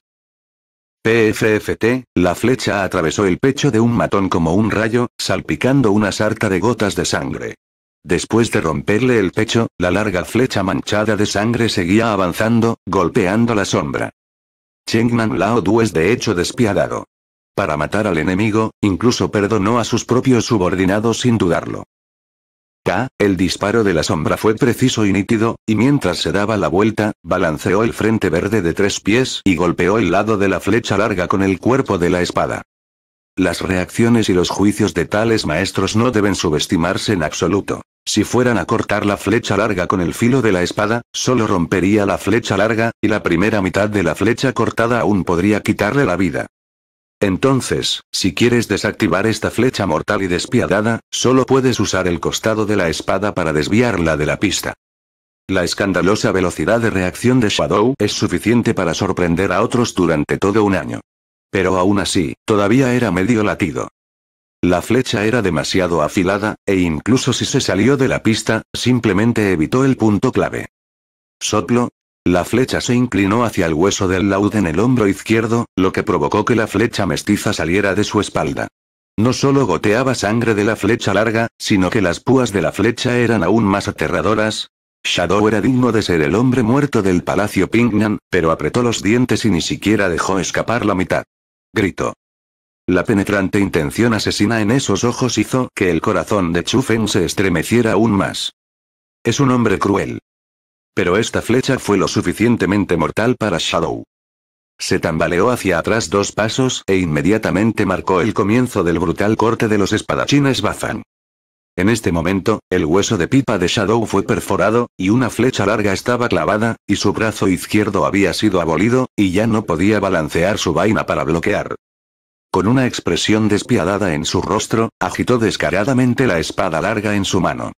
[SPEAKER 1] PFFT, la flecha atravesó el pecho de un matón como un rayo, salpicando una sarta de gotas de sangre. Después de romperle el pecho, la larga flecha manchada de sangre seguía avanzando, golpeando la sombra. Chengman Lao Du es de hecho despiadado. Para matar al enemigo, incluso perdonó a sus propios subordinados sin dudarlo el disparo de la sombra fue preciso y nítido, y mientras se daba la vuelta, balanceó el frente verde de tres pies y golpeó el lado de la flecha larga con el cuerpo de la espada. Las reacciones y los juicios de tales maestros no deben subestimarse en absoluto. Si fueran a cortar la flecha larga con el filo de la espada, solo rompería la flecha larga, y la primera mitad de la flecha cortada aún podría quitarle la vida. Entonces, si quieres desactivar esta flecha mortal y despiadada, solo puedes usar el costado de la espada para desviarla de la pista. La escandalosa velocidad de reacción de Shadow es suficiente para sorprender a otros durante todo un año. Pero aún así, todavía era medio latido. La flecha era demasiado afilada, e incluso si se salió de la pista, simplemente evitó el punto clave. Soplo, la flecha se inclinó hacia el hueso del laúd en el hombro izquierdo, lo que provocó que la flecha mestiza saliera de su espalda. No solo goteaba sangre de la flecha larga, sino que las púas de la flecha eran aún más aterradoras. Shadow era digno de ser el hombre muerto del palacio Pingnan, pero apretó los dientes y ni siquiera dejó escapar la mitad. Gritó. La penetrante intención asesina en esos ojos hizo que el corazón de Chufen se estremeciera aún más. Es un hombre cruel. Pero esta flecha fue lo suficientemente mortal para Shadow. Se tambaleó hacia atrás dos pasos e inmediatamente marcó el comienzo del brutal corte de los espadachines Bazan. En este momento, el hueso de pipa de Shadow fue perforado, y una flecha larga estaba clavada, y su brazo izquierdo había sido abolido, y ya no podía balancear su vaina para bloquear. Con una expresión despiadada en su rostro, agitó descaradamente la espada larga en su mano.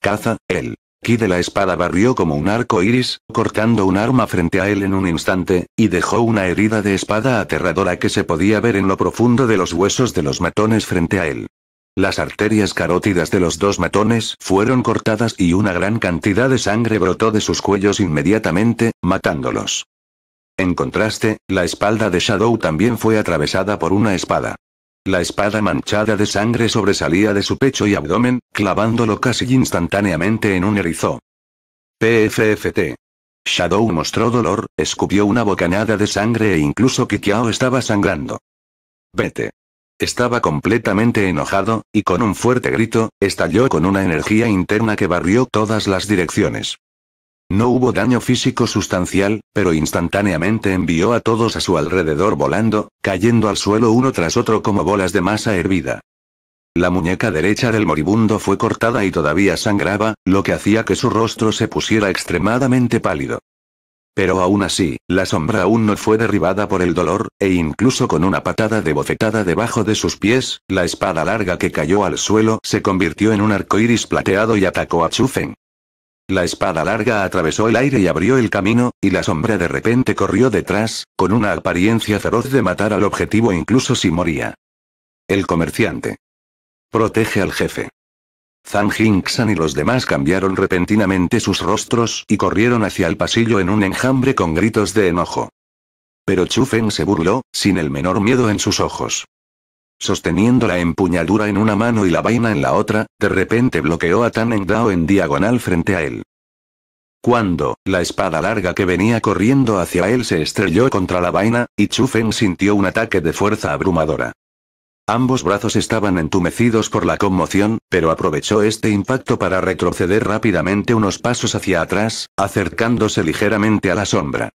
[SPEAKER 1] Caza, él. Ki de la espada barrió como un arco iris, cortando un arma frente a él en un instante, y dejó una herida de espada aterradora que se podía ver en lo profundo de los huesos de los matones frente a él. Las arterias carótidas de los dos matones fueron cortadas y una gran cantidad de sangre brotó de sus cuellos inmediatamente, matándolos. En contraste, la espalda de Shadow también fue atravesada por una espada. La espada manchada de sangre sobresalía de su pecho y abdomen, clavándolo casi instantáneamente en un erizo. PFFT. Shadow mostró dolor, escupió una bocanada de sangre e incluso Kikiao estaba sangrando. Vete. Estaba completamente enojado, y con un fuerte grito, estalló con una energía interna que barrió todas las direcciones. No hubo daño físico sustancial, pero instantáneamente envió a todos a su alrededor volando, cayendo al suelo uno tras otro como bolas de masa hervida. La muñeca derecha del moribundo fue cortada y todavía sangraba, lo que hacía que su rostro se pusiera extremadamente pálido. Pero aún así, la sombra aún no fue derribada por el dolor, e incluso con una patada de bofetada debajo de sus pies, la espada larga que cayó al suelo se convirtió en un arco iris plateado y atacó a Chufen. La espada larga atravesó el aire y abrió el camino, y la sombra de repente corrió detrás, con una apariencia feroz de matar al objetivo incluso si moría. El comerciante. Protege al jefe. Zhang Jingxan y los demás cambiaron repentinamente sus rostros y corrieron hacia el pasillo en un enjambre con gritos de enojo. Pero Chu Feng se burló, sin el menor miedo en sus ojos. Sosteniendo la empuñadura en una mano y la vaina en la otra, de repente bloqueó a Tan en diagonal frente a él. Cuando, la espada larga que venía corriendo hacia él se estrelló contra la vaina, y Chu Feng sintió un ataque de fuerza abrumadora. Ambos brazos estaban entumecidos por la conmoción, pero aprovechó este impacto para retroceder rápidamente unos pasos hacia atrás, acercándose ligeramente a la sombra.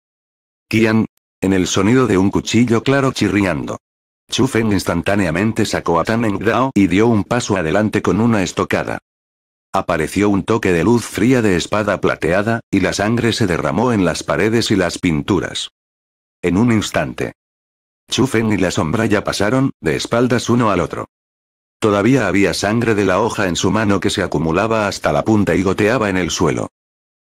[SPEAKER 1] Kian, En el sonido de un cuchillo claro chirriando. Chufen instantáneamente sacó a Tan Dao y dio un paso adelante con una estocada. Apareció un toque de luz fría de espada plateada, y la sangre se derramó en las paredes y las pinturas. En un instante. Chufen y la sombra ya pasaron, de espaldas uno al otro. Todavía había sangre de la hoja en su mano que se acumulaba hasta la punta y goteaba en el suelo.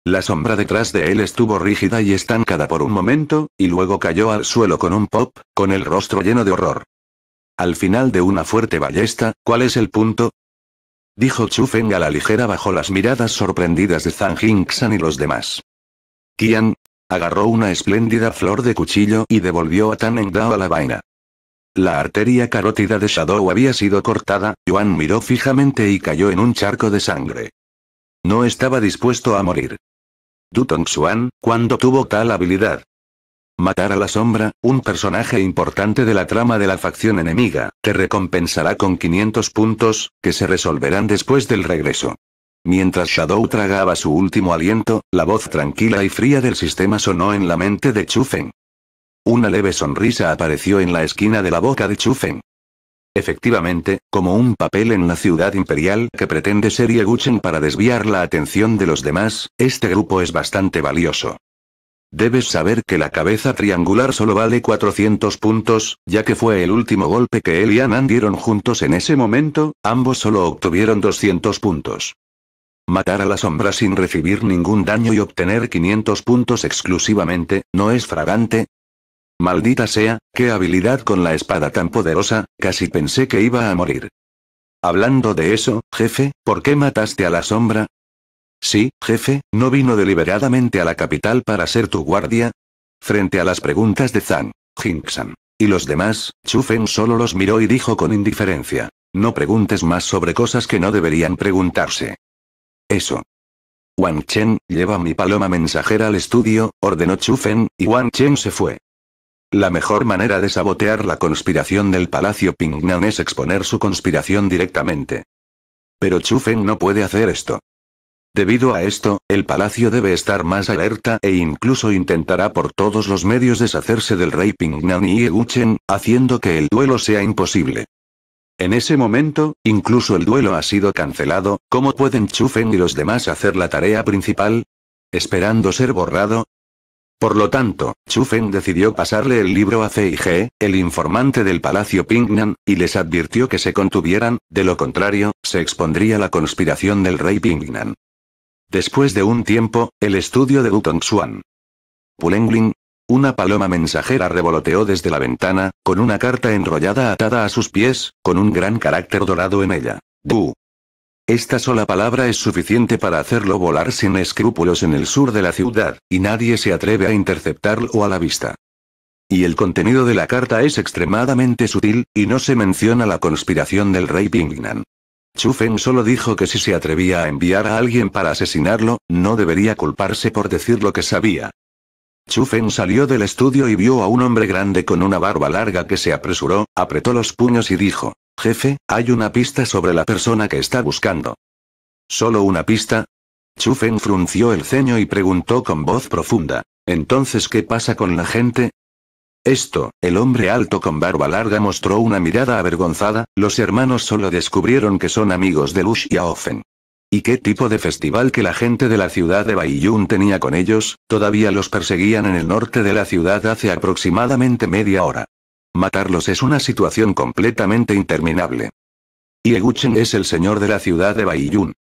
[SPEAKER 1] La sombra detrás de él estuvo rígida y estancada por un momento, y luego cayó al suelo con un pop, con el rostro lleno de horror. Al final de una fuerte ballesta, ¿cuál es el punto? Dijo Chu Feng a la ligera bajo las miradas sorprendidas de Zhang Jingxan y los demás. Qian, agarró una espléndida flor de cuchillo y devolvió a Tan Engdao a la vaina. La arteria carótida de Shadow había sido cortada, Yuan miró fijamente y cayó en un charco de sangre. No estaba dispuesto a morir. Dutong Xuan, cuando tuvo tal habilidad. Matar a la sombra, un personaje importante de la trama de la facción enemiga, te recompensará con 500 puntos, que se resolverán después del regreso. Mientras Shadow tragaba su último aliento, la voz tranquila y fría del sistema sonó en la mente de Chufen. Una leve sonrisa apareció en la esquina de la boca de Chufen. Efectivamente, como un papel en la ciudad imperial que pretende ser Yeguchen para desviar la atención de los demás, este grupo es bastante valioso. Debes saber que la cabeza triangular solo vale 400 puntos, ya que fue el último golpe que él y Anan dieron juntos en ese momento, ambos solo obtuvieron 200 puntos. Matar a la sombra sin recibir ningún daño y obtener 500 puntos exclusivamente, ¿no es fragante? Maldita sea, qué habilidad con la espada tan poderosa, casi pensé que iba a morir. Hablando de eso, jefe, ¿por qué mataste a la sombra? Sí, jefe, ¿no vino deliberadamente a la capital para ser tu guardia? Frente a las preguntas de Zhang, Jinxan y los demás, Chufen solo los miró y dijo con indiferencia. No preguntes más sobre cosas que no deberían preguntarse. Eso, Wang Chen, lleva mi paloma mensajera al estudio, ordenó Chu Fen, y Wang Chen se fue. La mejor manera de sabotear la conspiración del Palacio Pingnan es exponer su conspiración directamente. Pero Chufen no puede hacer esto. Debido a esto, el palacio debe estar más alerta e incluso intentará por todos los medios deshacerse del rey Pingnan y Eguchen, haciendo que el duelo sea imposible. En ese momento, incluso el duelo ha sido cancelado, ¿cómo pueden Chufen y los demás hacer la tarea principal? Esperando ser borrado, por lo tanto, Feng decidió pasarle el libro a C.I.G., el informante del Palacio Pingnan, y les advirtió que se contuvieran, de lo contrario, se expondría la conspiración del rey Pingnan. Después de un tiempo, el estudio de Dutong Xuan. Pulengling. Una paloma mensajera revoloteó desde la ventana, con una carta enrollada atada a sus pies, con un gran carácter dorado en ella. Du, esta sola palabra es suficiente para hacerlo volar sin escrúpulos en el sur de la ciudad, y nadie se atreve a interceptarlo a la vista. Y el contenido de la carta es extremadamente sutil, y no se menciona la conspiración del rey Pingnan. Chufen solo dijo que si se atrevía a enviar a alguien para asesinarlo, no debería culparse por decir lo que sabía. Chufen salió del estudio y vio a un hombre grande con una barba larga que se apresuró, apretó los puños y dijo, Jefe, hay una pista sobre la persona que está buscando. ¿Solo una pista? Chufen frunció el ceño y preguntó con voz profunda. Entonces, ¿qué pasa con la gente? Esto, el hombre alto con barba larga mostró una mirada avergonzada, los hermanos solo descubrieron que son amigos de Lush y Aofen. ¿Y qué tipo de festival que la gente de la ciudad de Baiyun tenía con ellos? Todavía los perseguían en el norte de la ciudad hace aproximadamente media hora. Matarlos es una situación completamente interminable. Ieguchen es el señor de la ciudad de Baiyun.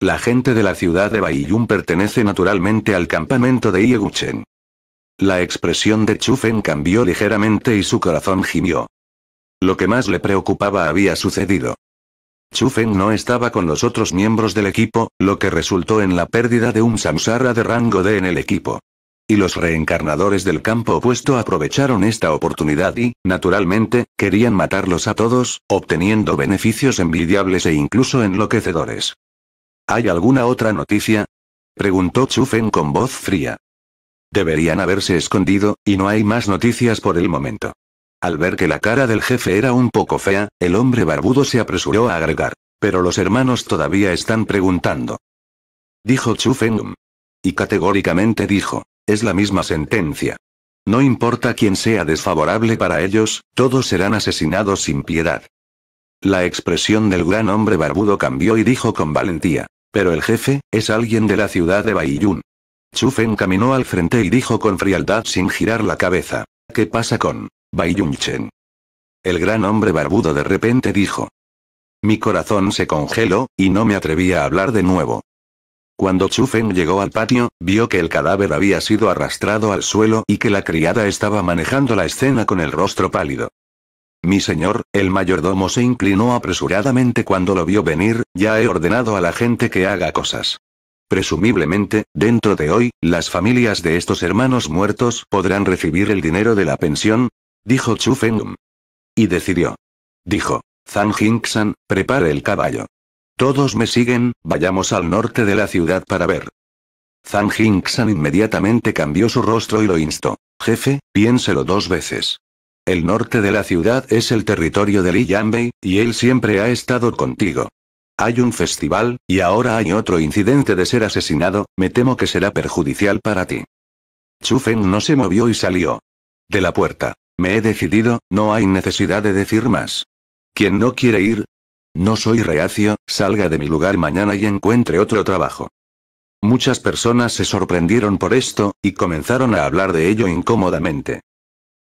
[SPEAKER 1] La gente de la ciudad de Baiyun pertenece naturalmente al campamento de Ieguchen. La expresión de Chufen cambió ligeramente y su corazón gimió. Lo que más le preocupaba había sucedido. Chufen no estaba con los otros miembros del equipo, lo que resultó en la pérdida de un Samsara de rango D en el equipo y los reencarnadores del campo opuesto aprovecharon esta oportunidad y, naturalmente, querían matarlos a todos, obteniendo beneficios envidiables e incluso enloquecedores. ¿Hay alguna otra noticia? preguntó Chufen con voz fría. Deberían haberse escondido, y no hay más noticias por el momento. Al ver que la cara del jefe era un poco fea, el hombre barbudo se apresuró a agregar. Pero los hermanos todavía están preguntando. Dijo Chu Feng. Y categóricamente dijo es la misma sentencia. No importa quién sea desfavorable para ellos, todos serán asesinados sin piedad. La expresión del gran hombre barbudo cambió y dijo con valentía. Pero el jefe, es alguien de la ciudad de Baiyun. Chufen caminó al frente y dijo con frialdad sin girar la cabeza. ¿Qué pasa con Baiyunchen? El gran hombre barbudo de repente dijo. Mi corazón se congeló, y no me atreví a hablar de nuevo. Cuando Chu Feng llegó al patio, vio que el cadáver había sido arrastrado al suelo y que la criada estaba manejando la escena con el rostro pálido. Mi señor, el mayordomo se inclinó apresuradamente cuando lo vio venir, ya he ordenado a la gente que haga cosas. Presumiblemente, dentro de hoy, las familias de estos hermanos muertos podrán recibir el dinero de la pensión, dijo Chu Feng. Y decidió. Dijo, Zhang Jingxan, prepare el caballo. Todos me siguen, vayamos al norte de la ciudad para ver. Zhang Jingxan inmediatamente cambió su rostro y lo instó. Jefe, piénselo dos veces. El norte de la ciudad es el territorio de Li Yanbei, y él siempre ha estado contigo. Hay un festival, y ahora hay otro incidente de ser asesinado, me temo que será perjudicial para ti. Chufen no se movió y salió. De la puerta. Me he decidido, no hay necesidad de decir más. Quien no quiere ir, no soy reacio, salga de mi lugar mañana y encuentre otro trabajo. Muchas personas se sorprendieron por esto, y comenzaron a hablar de ello incómodamente.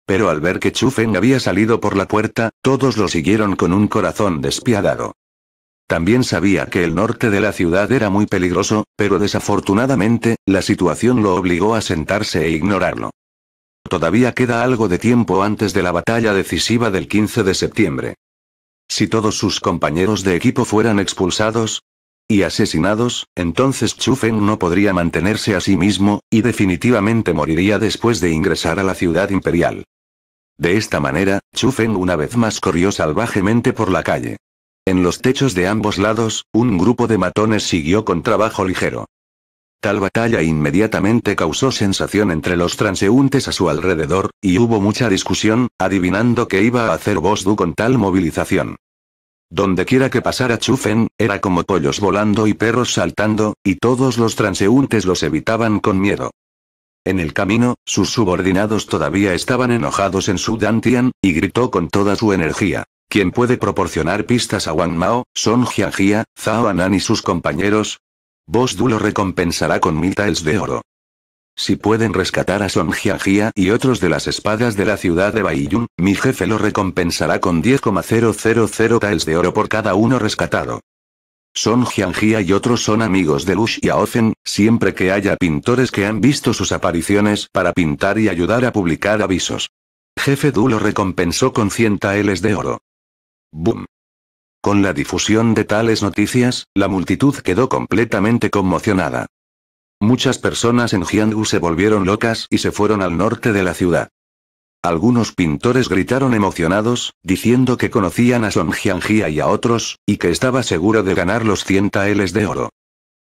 [SPEAKER 1] Pero al ver que Chufen había salido por la puerta, todos lo siguieron con un corazón despiadado. También sabía que el norte de la ciudad era muy peligroso, pero desafortunadamente, la situación lo obligó a sentarse e ignorarlo. Todavía queda algo de tiempo antes de la batalla decisiva del 15 de septiembre. Si todos sus compañeros de equipo fueran expulsados y asesinados, entonces Chufen no podría mantenerse a sí mismo, y definitivamente moriría después de ingresar a la ciudad imperial. De esta manera, Chufen una vez más corrió salvajemente por la calle. En los techos de ambos lados, un grupo de matones siguió con trabajo ligero. Tal batalla inmediatamente causó sensación entre los transeúntes a su alrededor, y hubo mucha discusión, adivinando qué iba a hacer Bosdu con tal movilización. Donde quiera que pasara Chufen, era como pollos volando y perros saltando, y todos los transeúntes los evitaban con miedo. En el camino, sus subordinados todavía estaban enojados en su Dantian, y gritó con toda su energía. Quien puede proporcionar pistas a Wang Mao, son Jiajia, Zhao Anan y sus compañeros, Du lo recompensará con mil taels de oro. Si pueden rescatar a Son y otros de las espadas de la ciudad de Baiyun, mi jefe lo recompensará con 10,000 taels de oro por cada uno rescatado. Son Jianjia y otros son amigos de Lush y Aozen, siempre que haya pintores que han visto sus apariciones para pintar y ayudar a publicar avisos. Jefe Du lo recompensó con 100 taels de oro. Boom. Con la difusión de tales noticias, la multitud quedó completamente conmocionada. Muchas personas en Jianghu se volvieron locas y se fueron al norte de la ciudad. Algunos pintores gritaron emocionados, diciendo que conocían a Song Jiangjia y a otros, y que estaba seguro de ganar los 100 taeles de oro.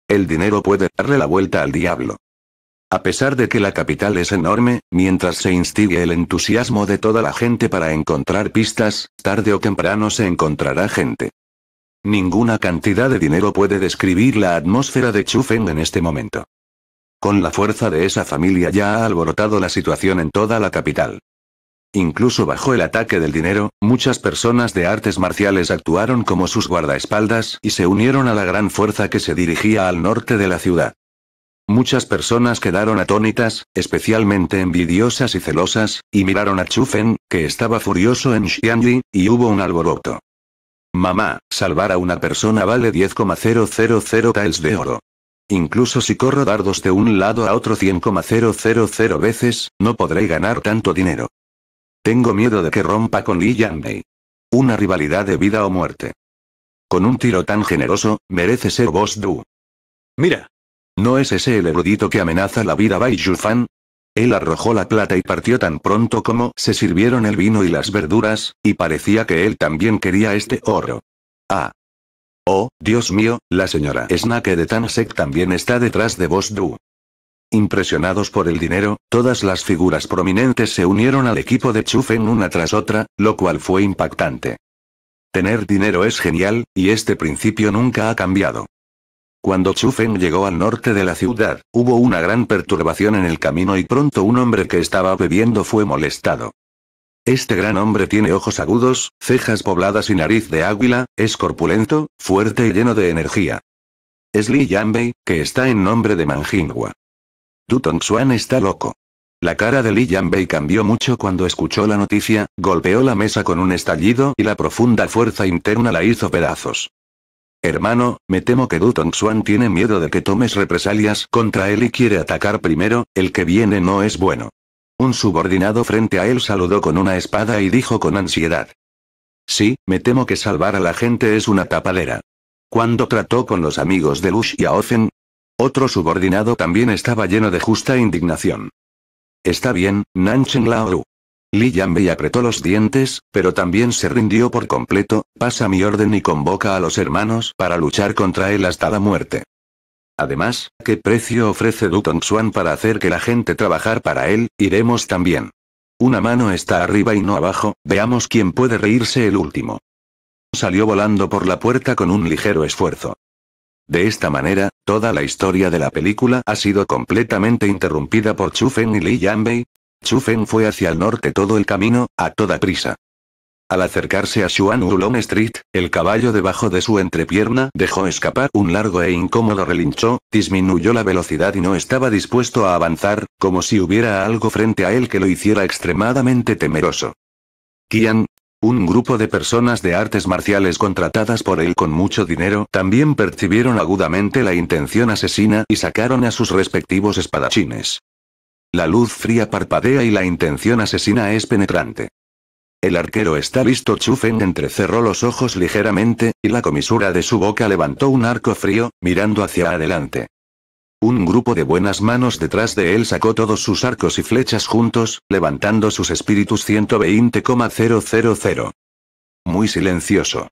[SPEAKER 1] El dinero puede darle la vuelta al diablo. A pesar de que la capital es enorme, mientras se instigue el entusiasmo de toda la gente para encontrar pistas, tarde o temprano se encontrará gente. Ninguna cantidad de dinero puede describir la atmósfera de Chufen en este momento. Con la fuerza de esa familia ya ha alborotado la situación en toda la capital. Incluso bajo el ataque del dinero, muchas personas de artes marciales actuaron como sus guardaespaldas y se unieron a la gran fuerza que se dirigía al norte de la ciudad. Muchas personas quedaron atónitas, especialmente envidiosas y celosas, y miraron a Chufen, que estaba furioso en Xiangli, y hubo un alboroto. Mamá, salvar a una persona vale 10,000 taels de oro. Incluso si corro dardos de un lado a otro 100,000 veces, no podré ganar tanto dinero. Tengo miedo de que rompa con Li Yanbei. Una rivalidad de vida o muerte. Con un tiro tan generoso, merece ser vos Du. Mira, ¿No es ese el erudito que amenaza la vida Bai Jufan? Él arrojó la plata y partió tan pronto como se sirvieron el vino y las verduras, y parecía que él también quería este oro. Ah. Oh, Dios mío, la señora Snake de Tansek también está detrás de vos, Du. Impresionados por el dinero, todas las figuras prominentes se unieron al equipo de Chufen una tras otra, lo cual fue impactante. Tener dinero es genial, y este principio nunca ha cambiado. Cuando Chu Feng llegó al norte de la ciudad, hubo una gran perturbación en el camino y pronto un hombre que estaba bebiendo fue molestado. Este gran hombre tiene ojos agudos, cejas pobladas y nariz de águila, es corpulento, fuerte y lleno de energía. Es Li Yanbei, que está en nombre de Manjingua. Du Xuan está loco. La cara de Li Yanbei cambió mucho cuando escuchó la noticia, golpeó la mesa con un estallido y la profunda fuerza interna la hizo pedazos. Hermano, me temo que Dutong Swan tiene miedo de que tomes represalias contra él y quiere atacar primero, el que viene no es bueno. Un subordinado frente a él saludó con una espada y dijo con ansiedad. Sí, me temo que salvar a la gente es una tapadera. Cuando trató con los amigos de Lush y otro subordinado también estaba lleno de justa indignación. Está bien, Nanchen Laoru. Li Yanbei apretó los dientes, pero también se rindió por completo, pasa mi orden y convoca a los hermanos para luchar contra él hasta la muerte. Además, ¿qué precio ofrece Du Tongxuan para hacer que la gente trabajar para él? Iremos también. Una mano está arriba y no abajo, veamos quién puede reírse el último. Salió volando por la puerta con un ligero esfuerzo. De esta manera, toda la historia de la película ha sido completamente interrumpida por Chu Fen y Li Yanbei, Chu Feng fue hacia el norte todo el camino, a toda prisa. Al acercarse a Xuan Ulong Street, el caballo debajo de su entrepierna dejó escapar un largo e incómodo relincho, disminuyó la velocidad y no estaba dispuesto a avanzar, como si hubiera algo frente a él que lo hiciera extremadamente temeroso. Qian, un grupo de personas de artes marciales contratadas por él con mucho dinero también percibieron agudamente la intención asesina y sacaron a sus respectivos espadachines. La luz fría parpadea y la intención asesina es penetrante. El arquero está listo. Chufen entrecerró los ojos ligeramente, y la comisura de su boca levantó un arco frío, mirando hacia adelante. Un grupo de buenas manos detrás de él sacó todos sus arcos y flechas juntos, levantando sus espíritus 120,000. Muy silencioso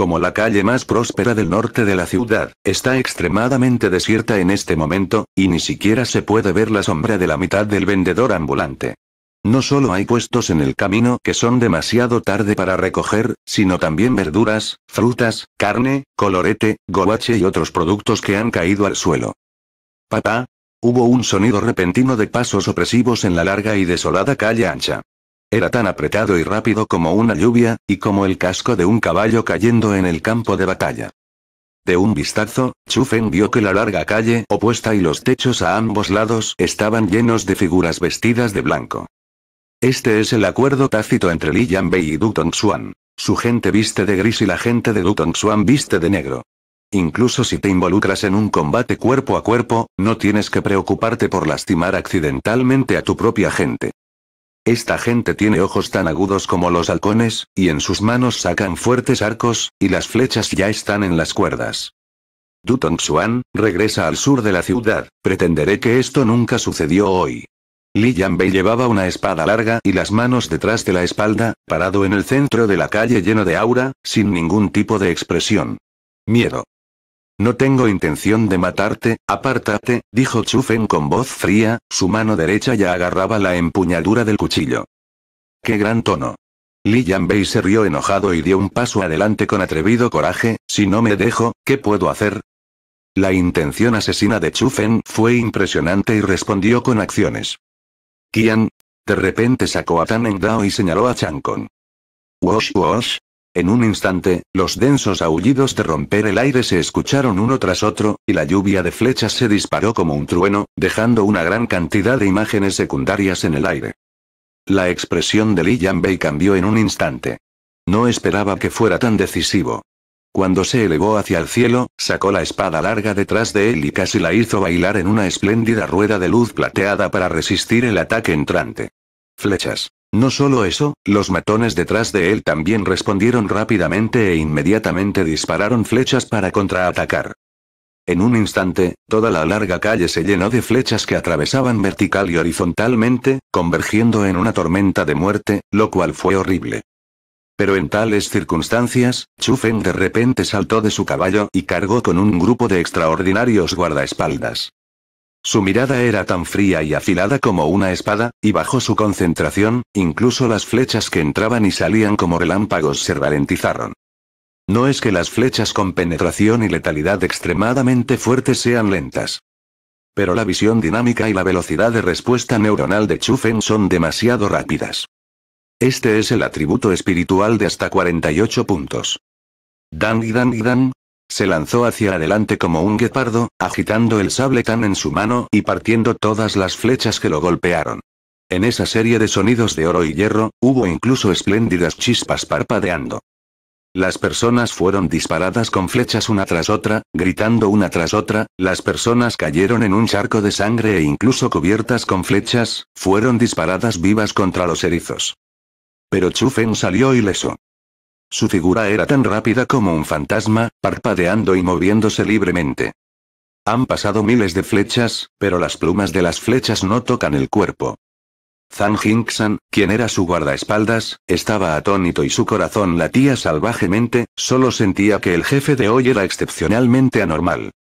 [SPEAKER 1] como la calle más próspera del norte de la ciudad, está extremadamente desierta en este momento, y ni siquiera se puede ver la sombra de la mitad del vendedor ambulante. No solo hay puestos en el camino que son demasiado tarde para recoger, sino también verduras, frutas, carne, colorete, goache y otros productos que han caído al suelo. Papá. Hubo un sonido repentino de pasos opresivos en la larga y desolada calle ancha. Era tan apretado y rápido como una lluvia, y como el casco de un caballo cayendo en el campo de batalla. De un vistazo, Chufen vio que la larga calle opuesta y los techos a ambos lados estaban llenos de figuras vestidas de blanco. Este es el acuerdo tácito entre Li Yanbei y Du Tongxuan. Su gente viste de gris y la gente de Du Tongxuan viste de negro. Incluso si te involucras en un combate cuerpo a cuerpo, no tienes que preocuparte por lastimar accidentalmente a tu propia gente. Esta gente tiene ojos tan agudos como los halcones, y en sus manos sacan fuertes arcos, y las flechas ya están en las cuerdas. Dutong Xuan, regresa al sur de la ciudad, pretenderé que esto nunca sucedió hoy. Li Yanbei llevaba una espada larga y las manos detrás de la espalda, parado en el centro de la calle lleno de aura, sin ningún tipo de expresión. Miedo. No tengo intención de matarte, apártate, dijo Chufen con voz fría, su mano derecha ya agarraba la empuñadura del cuchillo. ¡Qué gran tono! Li Yanbei se rió enojado y dio un paso adelante con atrevido coraje, si no me dejo, ¿qué puedo hacer? La intención asesina de Chufen fue impresionante y respondió con acciones. Qian. De repente sacó a Tan Dao y señaló a Kong. Wosh wosh, en un instante, los densos aullidos de romper el aire se escucharon uno tras otro, y la lluvia de flechas se disparó como un trueno, dejando una gran cantidad de imágenes secundarias en el aire. La expresión de Li Yanbei cambió en un instante. No esperaba que fuera tan decisivo. Cuando se elevó hacia el cielo, sacó la espada larga detrás de él y casi la hizo bailar en una espléndida rueda de luz plateada para resistir el ataque entrante. Flechas. No solo eso, los matones detrás de él también respondieron rápidamente e inmediatamente dispararon flechas para contraatacar. En un instante, toda la larga calle se llenó de flechas que atravesaban vertical y horizontalmente, convergiendo en una tormenta de muerte, lo cual fue horrible. Pero en tales circunstancias, Chufen de repente saltó de su caballo y cargó con un grupo de extraordinarios guardaespaldas. Su mirada era tan fría y afilada como una espada, y bajo su concentración, incluso las flechas que entraban y salían como relámpagos se ralentizaron. No es que las flechas con penetración y letalidad extremadamente fuertes sean lentas. Pero la visión dinámica y la velocidad de respuesta neuronal de Chufen son demasiado rápidas. Este es el atributo espiritual de hasta 48 puntos. Dan y dan y dan, se lanzó hacia adelante como un guepardo, agitando el sable tan en su mano y partiendo todas las flechas que lo golpearon. En esa serie de sonidos de oro y hierro, hubo incluso espléndidas chispas parpadeando. Las personas fueron disparadas con flechas una tras otra, gritando una tras otra, las personas cayeron en un charco de sangre e incluso cubiertas con flechas, fueron disparadas vivas contra los erizos. Pero Chufen salió ileso. Su figura era tan rápida como un fantasma, parpadeando y moviéndose libremente. Han pasado miles de flechas, pero las plumas de las flechas no tocan el cuerpo. Zhang Jinxan, quien era su guardaespaldas, estaba atónito y su corazón latía salvajemente, solo sentía que el jefe de hoy era excepcionalmente anormal.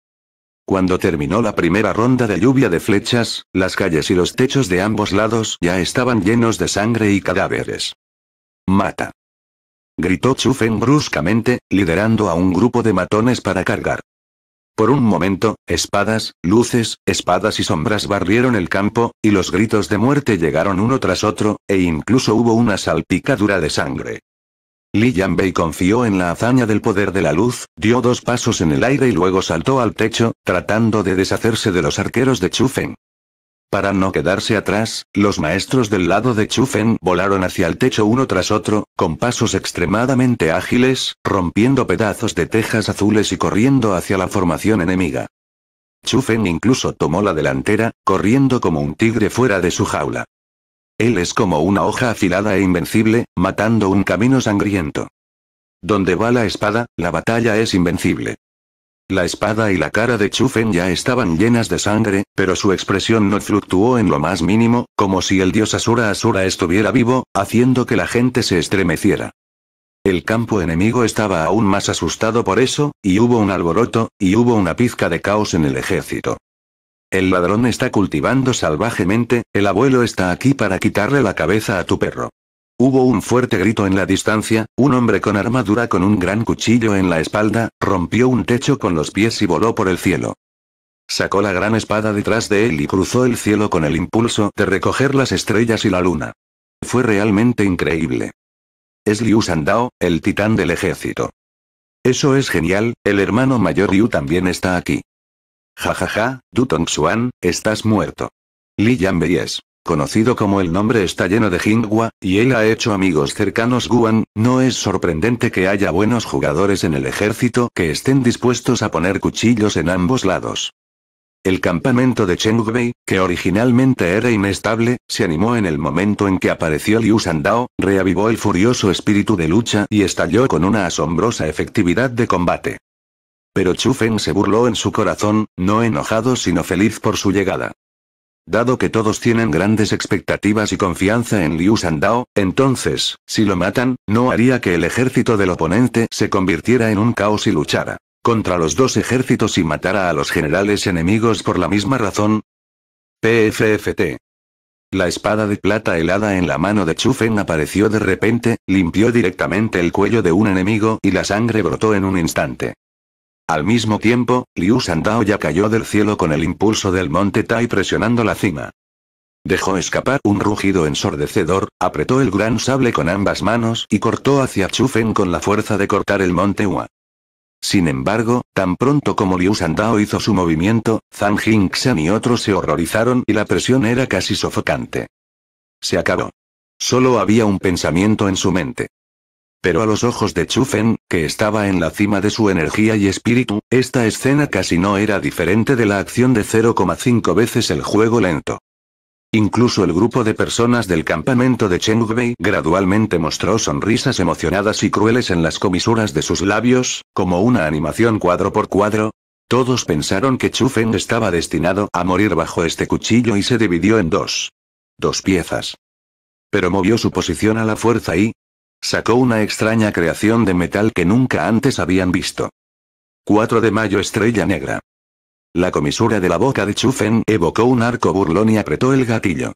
[SPEAKER 1] Cuando terminó la primera ronda de lluvia de flechas, las calles y los techos de ambos lados ya estaban llenos de sangre y cadáveres. Mata gritó Chufen bruscamente, liderando a un grupo de matones para cargar. Por un momento, espadas, luces, espadas y sombras barrieron el campo, y los gritos de muerte llegaron uno tras otro, e incluso hubo una salpicadura de sangre. Li Yanbei confió en la hazaña del poder de la luz, dio dos pasos en el aire y luego saltó al techo, tratando de deshacerse de los arqueros de Chufen. Para no quedarse atrás, los maestros del lado de Chufen volaron hacia el techo uno tras otro, con pasos extremadamente ágiles, rompiendo pedazos de tejas azules y corriendo hacia la formación enemiga. Chufen incluso tomó la delantera, corriendo como un tigre fuera de su jaula. Él es como una hoja afilada e invencible, matando un camino sangriento. Donde va la espada, la batalla es invencible. La espada y la cara de Chufen ya estaban llenas de sangre, pero su expresión no fluctuó en lo más mínimo, como si el dios Asura Asura estuviera vivo, haciendo que la gente se estremeciera. El campo enemigo estaba aún más asustado por eso, y hubo un alboroto, y hubo una pizca de caos en el ejército. El ladrón está cultivando salvajemente, el abuelo está aquí para quitarle la cabeza a tu perro. Hubo un fuerte grito en la distancia, un hombre con armadura con un gran cuchillo en la espalda, rompió un techo con los pies y voló por el cielo. Sacó la gran espada detrás de él y cruzó el cielo con el impulso de recoger las estrellas y la luna. Fue realmente increíble. Es Liu Sandao, el titán del ejército. Eso es genial, el hermano mayor Liu también está aquí. Ja ja ja, Du Tongxuan, estás muerto. Li Yanbei es conocido como el nombre está lleno de Jinghua y él ha hecho amigos cercanos Guan, no es sorprendente que haya buenos jugadores en el ejército que estén dispuestos a poner cuchillos en ambos lados. El campamento de Chengbei, que originalmente era inestable, se animó en el momento en que apareció Liu Sandao, reavivó el furioso espíritu de lucha y estalló con una asombrosa efectividad de combate. Pero Chu Feng se burló en su corazón, no enojado sino feliz por su llegada. Dado que todos tienen grandes expectativas y confianza en Liu Sandao, entonces, si lo matan, no haría que el ejército del oponente se convirtiera en un caos y luchara contra los dos ejércitos y matara a los generales enemigos por la misma razón. PFFT. La espada de plata helada en la mano de Feng apareció de repente, limpió directamente el cuello de un enemigo y la sangre brotó en un instante. Al mismo tiempo, Liu Sandao ya cayó del cielo con el impulso del monte Tai presionando la cima. Dejó escapar un rugido ensordecedor, apretó el gran sable con ambas manos y cortó hacia Chufen con la fuerza de cortar el monte Hua. Sin embargo, tan pronto como Liu Sandao hizo su movimiento, Zhang Jingxian y otros se horrorizaron y la presión era casi sofocante. Se acabó. Solo había un pensamiento en su mente. Pero a los ojos de Chufen, que estaba en la cima de su energía y espíritu, esta escena casi no era diferente de la acción de 0,5 veces el juego lento. Incluso el grupo de personas del campamento de Chengbei gradualmente mostró sonrisas emocionadas y crueles en las comisuras de sus labios, como una animación cuadro por cuadro. Todos pensaron que Chufen estaba destinado a morir bajo este cuchillo y se dividió en dos. Dos piezas. Pero movió su posición a la fuerza y, Sacó una extraña creación de metal que nunca antes habían visto. 4 de mayo Estrella Negra. La comisura de la boca de Chufen evocó un arco burlón y apretó el gatillo.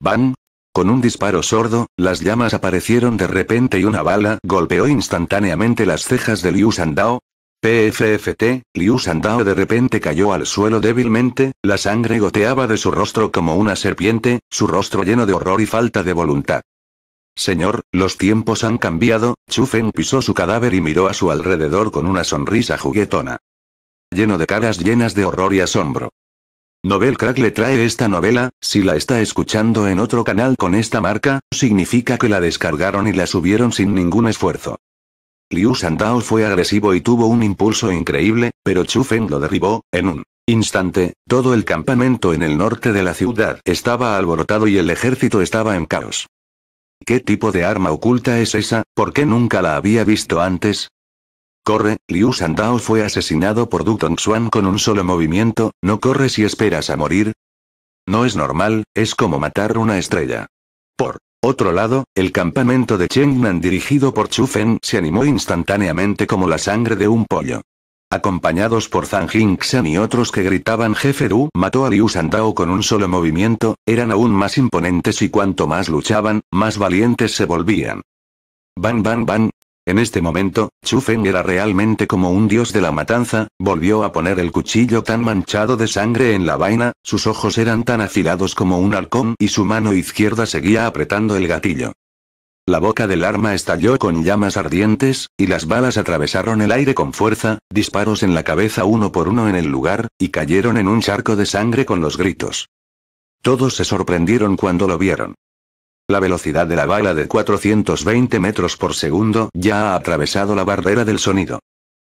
[SPEAKER 1] ¡Ban! Con un disparo sordo, las llamas aparecieron de repente y una bala golpeó instantáneamente las cejas de Liu Sandao. PFFT, Liu Sandao de repente cayó al suelo débilmente, la sangre goteaba de su rostro como una serpiente, su rostro lleno de horror y falta de voluntad. Señor, los tiempos han cambiado, Chufen pisó su cadáver y miró a su alrededor con una sonrisa juguetona. Lleno de caras llenas de horror y asombro. Nobel Crack le trae esta novela, si la está escuchando en otro canal con esta marca, significa que la descargaron y la subieron sin ningún esfuerzo. Liu Sandao fue agresivo y tuvo un impulso increíble, pero Chufen lo derribó, en un instante, todo el campamento en el norte de la ciudad estaba alborotado y el ejército estaba en caos. ¿Qué tipo de arma oculta es esa? ¿Por qué nunca la había visto antes? Corre, Liu Sandao fue asesinado por Dutong Xuan con un solo movimiento, no corres y esperas a morir. No es normal, es como matar una estrella. Por otro lado, el campamento de Cheng Nan dirigido por Chu Fen se animó instantáneamente como la sangre de un pollo acompañados por Zhang Jingxian y otros que gritaban Jefe mató a Liu Sandao con un solo movimiento, eran aún más imponentes y cuanto más luchaban, más valientes se volvían. Ban ban ban. En este momento, Chu Feng era realmente como un dios de la matanza, volvió a poner el cuchillo tan manchado de sangre en la vaina, sus ojos eran tan afilados como un halcón y su mano izquierda seguía apretando el gatillo. La boca del arma estalló con llamas ardientes, y las balas atravesaron el aire con fuerza, disparos en la cabeza uno por uno en el lugar, y cayeron en un charco de sangre con los gritos. Todos se sorprendieron cuando lo vieron. La velocidad de la bala de 420 metros por segundo ya ha atravesado la barrera del sonido.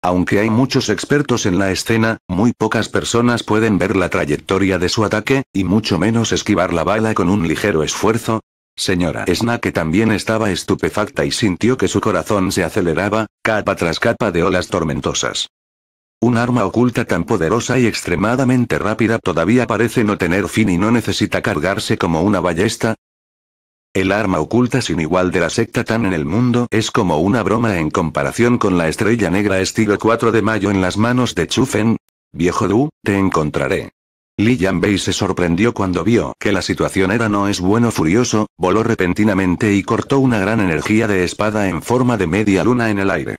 [SPEAKER 1] Aunque hay muchos expertos en la escena, muy pocas personas pueden ver la trayectoria de su ataque, y mucho menos esquivar la bala con un ligero esfuerzo, Señora Snake también estaba estupefacta y sintió que su corazón se aceleraba, capa tras capa de olas tormentosas. Un arma oculta tan poderosa y extremadamente rápida todavía parece no tener fin y no necesita cargarse como una ballesta. El arma oculta sin igual de la secta tan en el mundo es como una broma en comparación con la estrella negra estilo 4 de mayo en las manos de Chufen. Viejo Du, te encontraré. Li Yanbei se sorprendió cuando vio que la situación era no es bueno furioso, voló repentinamente y cortó una gran energía de espada en forma de media luna en el aire.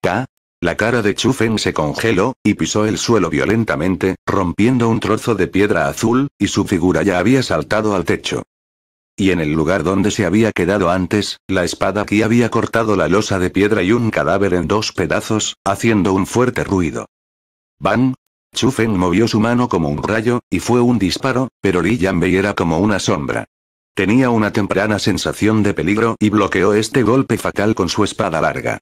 [SPEAKER 1] Ta. La cara de Chufen se congeló, y pisó el suelo violentamente, rompiendo un trozo de piedra azul, y su figura ya había saltado al techo. Y en el lugar donde se había quedado antes, la espada aquí había cortado la losa de piedra y un cadáver en dos pedazos, haciendo un fuerte ruido. Van, Chu movió su mano como un rayo, y fue un disparo, pero Li Yanbei era como una sombra. Tenía una temprana sensación de peligro y bloqueó este golpe fatal con su espada larga.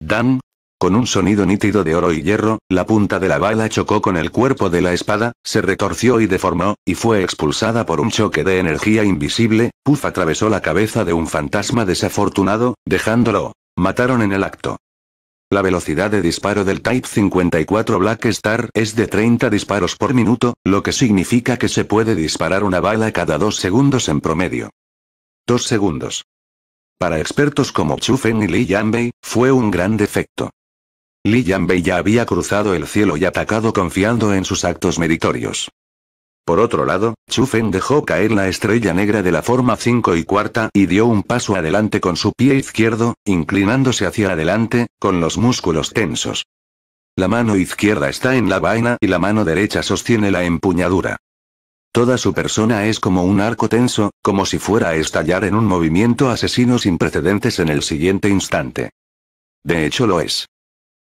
[SPEAKER 1] Dan. Con un sonido nítido de oro y hierro, la punta de la bala chocó con el cuerpo de la espada, se retorció y deformó, y fue expulsada por un choque de energía invisible, Puff atravesó la cabeza de un fantasma desafortunado, dejándolo. Mataron en el acto. La velocidad de disparo del Type 54 Black Star es de 30 disparos por minuto, lo que significa que se puede disparar una bala cada 2 segundos en promedio. 2 segundos. Para expertos como Chufen y Li Yanbei, fue un gran defecto. Li Yanbei ya había cruzado el cielo y atacado confiando en sus actos meritorios. Por otro lado, Chufen dejó caer la estrella negra de la forma 5 y cuarta y dio un paso adelante con su pie izquierdo, inclinándose hacia adelante, con los músculos tensos. La mano izquierda está en la vaina y la mano derecha sostiene la empuñadura. Toda su persona es como un arco tenso, como si fuera a estallar en un movimiento asesino sin precedentes en el siguiente instante. De hecho lo es.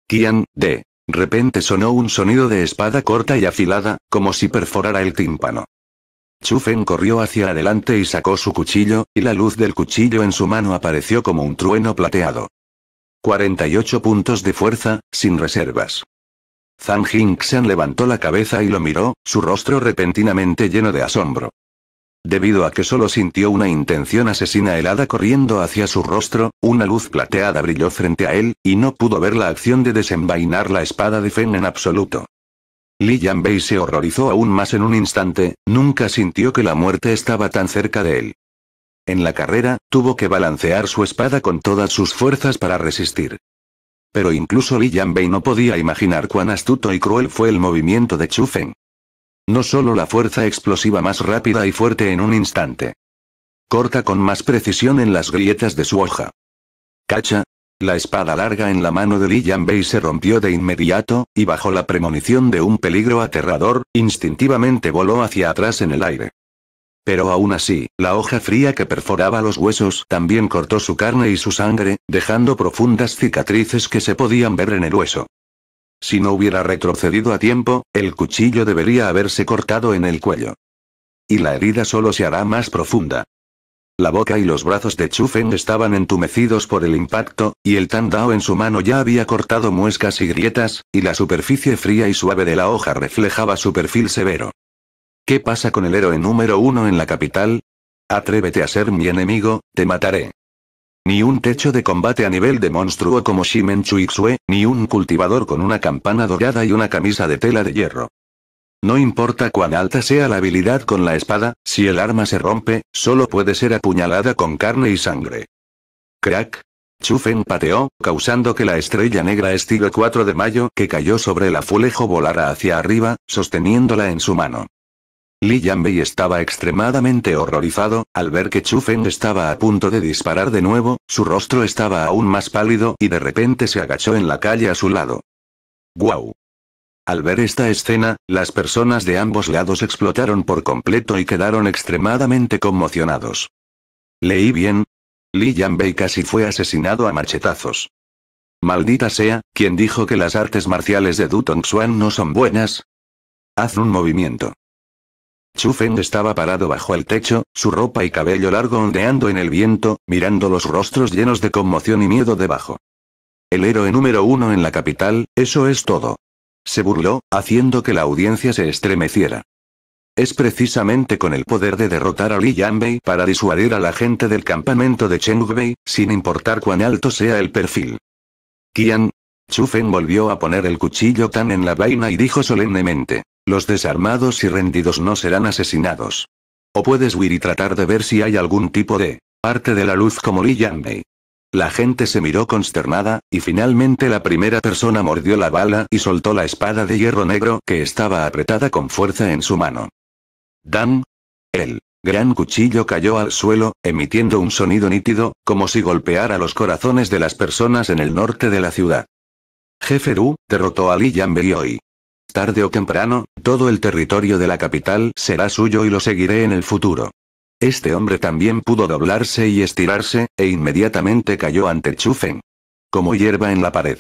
[SPEAKER 1] Kian, D. Repente sonó un sonido de espada corta y afilada, como si perforara el tímpano. Chufen corrió hacia adelante y sacó su cuchillo, y la luz del cuchillo en su mano apareció como un trueno plateado. 48 puntos de fuerza, sin reservas. Zhang Jingxian levantó la cabeza y lo miró, su rostro repentinamente lleno de asombro. Debido a que solo sintió una intención asesina helada corriendo hacia su rostro, una luz plateada brilló frente a él, y no pudo ver la acción de desenvainar la espada de Fen en absoluto. Li Yanbei se horrorizó aún más en un instante, nunca sintió que la muerte estaba tan cerca de él. En la carrera, tuvo que balancear su espada con todas sus fuerzas para resistir. Pero incluso Li Yanbei no podía imaginar cuán astuto y cruel fue el movimiento de Chu Feng. No solo la fuerza explosiva más rápida y fuerte en un instante. Corta con más precisión en las grietas de su hoja. Cacha. La espada larga en la mano de Li Yanbei se rompió de inmediato, y bajo la premonición de un peligro aterrador, instintivamente voló hacia atrás en el aire. Pero aún así, la hoja fría que perforaba los huesos también cortó su carne y su sangre, dejando profundas cicatrices que se podían ver en el hueso. Si no hubiera retrocedido a tiempo, el cuchillo debería haberse cortado en el cuello. Y la herida solo se hará más profunda. La boca y los brazos de Chufen estaban entumecidos por el impacto, y el tandao en su mano ya había cortado muescas y grietas, y la superficie fría y suave de la hoja reflejaba su perfil severo. ¿Qué pasa con el héroe número uno en la capital? Atrévete a ser mi enemigo, te mataré ni un techo de combate a nivel de monstruo como Shimen Chuixue, ni un cultivador con una campana dorada y una camisa de tela de hierro. No importa cuán alta sea la habilidad con la espada, si el arma se rompe, solo puede ser apuñalada con carne y sangre. Crack. Chufen pateó, causando que la estrella negra estilo 4 de mayo que cayó sobre el afulejo volara hacia arriba, sosteniéndola en su mano. Li Yanbei estaba extremadamente horrorizado, al ver que Chu Feng estaba a punto de disparar de nuevo, su rostro estaba aún más pálido y de repente se agachó en la calle a su lado. ¡Guau! Al ver esta escena, las personas de ambos lados explotaron por completo y quedaron extremadamente conmocionados. ¿Leí bien? Li Yanbei casi fue asesinado a machetazos. Maldita sea, ¿quién dijo que las artes marciales de Du Tongxuan no son buenas? Haz un movimiento. Chu Feng estaba parado bajo el techo, su ropa y cabello largo ondeando en el viento, mirando los rostros llenos de conmoción y miedo debajo. El héroe número uno en la capital, eso es todo. Se burló, haciendo que la audiencia se estremeciera. Es precisamente con el poder de derrotar a Li Yanbei para disuadir a la gente del campamento de Chengbei, sin importar cuán alto sea el perfil. Qian. Chu Feng volvió a poner el cuchillo tan en la vaina y dijo solemnemente. Los desarmados y rendidos no serán asesinados. O puedes huir y tratar de ver si hay algún tipo de parte de la luz como Li Yanbei. La gente se miró consternada, y finalmente la primera persona mordió la bala y soltó la espada de hierro negro que estaba apretada con fuerza en su mano. Dan. El gran cuchillo cayó al suelo, emitiendo un sonido nítido, como si golpeara los corazones de las personas en el norte de la ciudad. Jeferu, derrotó a Li Yanbei hoy. Tarde o temprano, todo el territorio de la capital será suyo y lo seguiré en el futuro. Este hombre también pudo doblarse y estirarse, e inmediatamente cayó ante Chufen. Como hierba en la pared.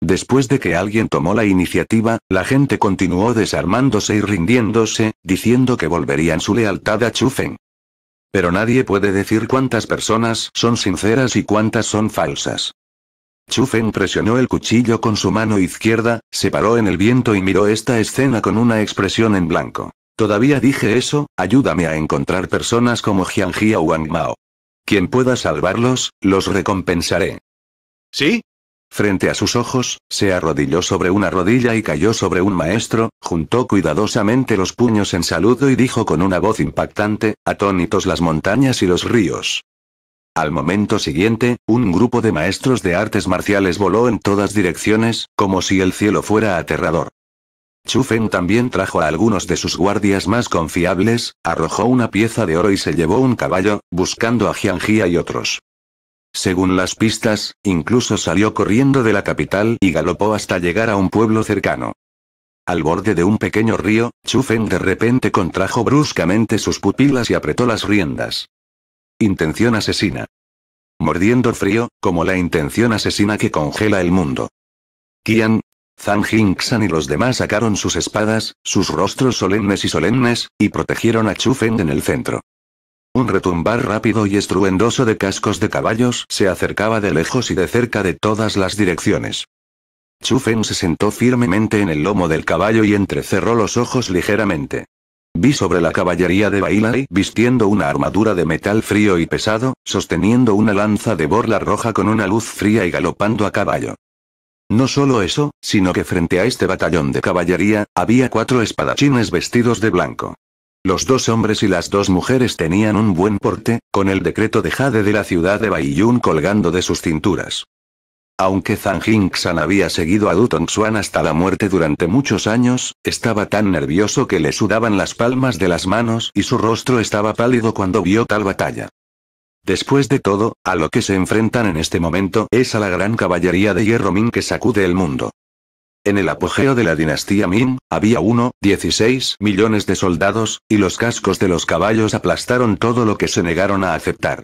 [SPEAKER 1] Después de que alguien tomó la iniciativa, la gente continuó desarmándose y rindiéndose, diciendo que volverían su lealtad a Chufen. Pero nadie puede decir cuántas personas son sinceras y cuántas son falsas. Feng presionó el cuchillo con su mano izquierda, se paró en el viento y miró esta escena con una expresión en blanco. Todavía dije eso, ayúdame a encontrar personas como Jianjia o Wang Mao. Quien pueda salvarlos, los recompensaré. ¿Sí? Frente a sus ojos, se arrodilló sobre una rodilla y cayó sobre un maestro, juntó cuidadosamente los puños en saludo y dijo con una voz impactante, atónitos las montañas y los ríos. Al momento siguiente, un grupo de maestros de artes marciales voló en todas direcciones, como si el cielo fuera aterrador. Chu también trajo a algunos de sus guardias más confiables, arrojó una pieza de oro y se llevó un caballo, buscando a Jiang y otros. Según las pistas, incluso salió corriendo de la capital y galopó hasta llegar a un pueblo cercano. Al borde de un pequeño río, Chu de repente contrajo bruscamente sus pupilas y apretó las riendas. Intención asesina. Mordiendo frío, como la intención asesina que congela el mundo. Qian, Zhang San y los demás sacaron sus espadas, sus rostros solemnes y solemnes, y protegieron a Chu en el centro. Un retumbar rápido y estruendoso de cascos de caballos se acercaba de lejos y de cerca de todas las direcciones. Chu se sentó firmemente en el lomo del caballo y entrecerró los ojos ligeramente. Vi sobre la caballería de Bailai vistiendo una armadura de metal frío y pesado, sosteniendo una lanza de borla roja con una luz fría y galopando a caballo. No solo eso, sino que frente a este batallón de caballería, había cuatro espadachines vestidos de blanco. Los dos hombres y las dos mujeres tenían un buen porte, con el decreto de Jade de la ciudad de Baiyun colgando de sus cinturas. Aunque Zhang Jingxan había seguido a Du Tongxuan hasta la muerte durante muchos años, estaba tan nervioso que le sudaban las palmas de las manos y su rostro estaba pálido cuando vio tal batalla. Después de todo, a lo que se enfrentan en este momento es a la gran caballería de hierro Ming que sacude el mundo. En el apogeo de la dinastía Ming, había 1,16 millones de soldados, y los cascos de los caballos aplastaron todo lo que se negaron a aceptar.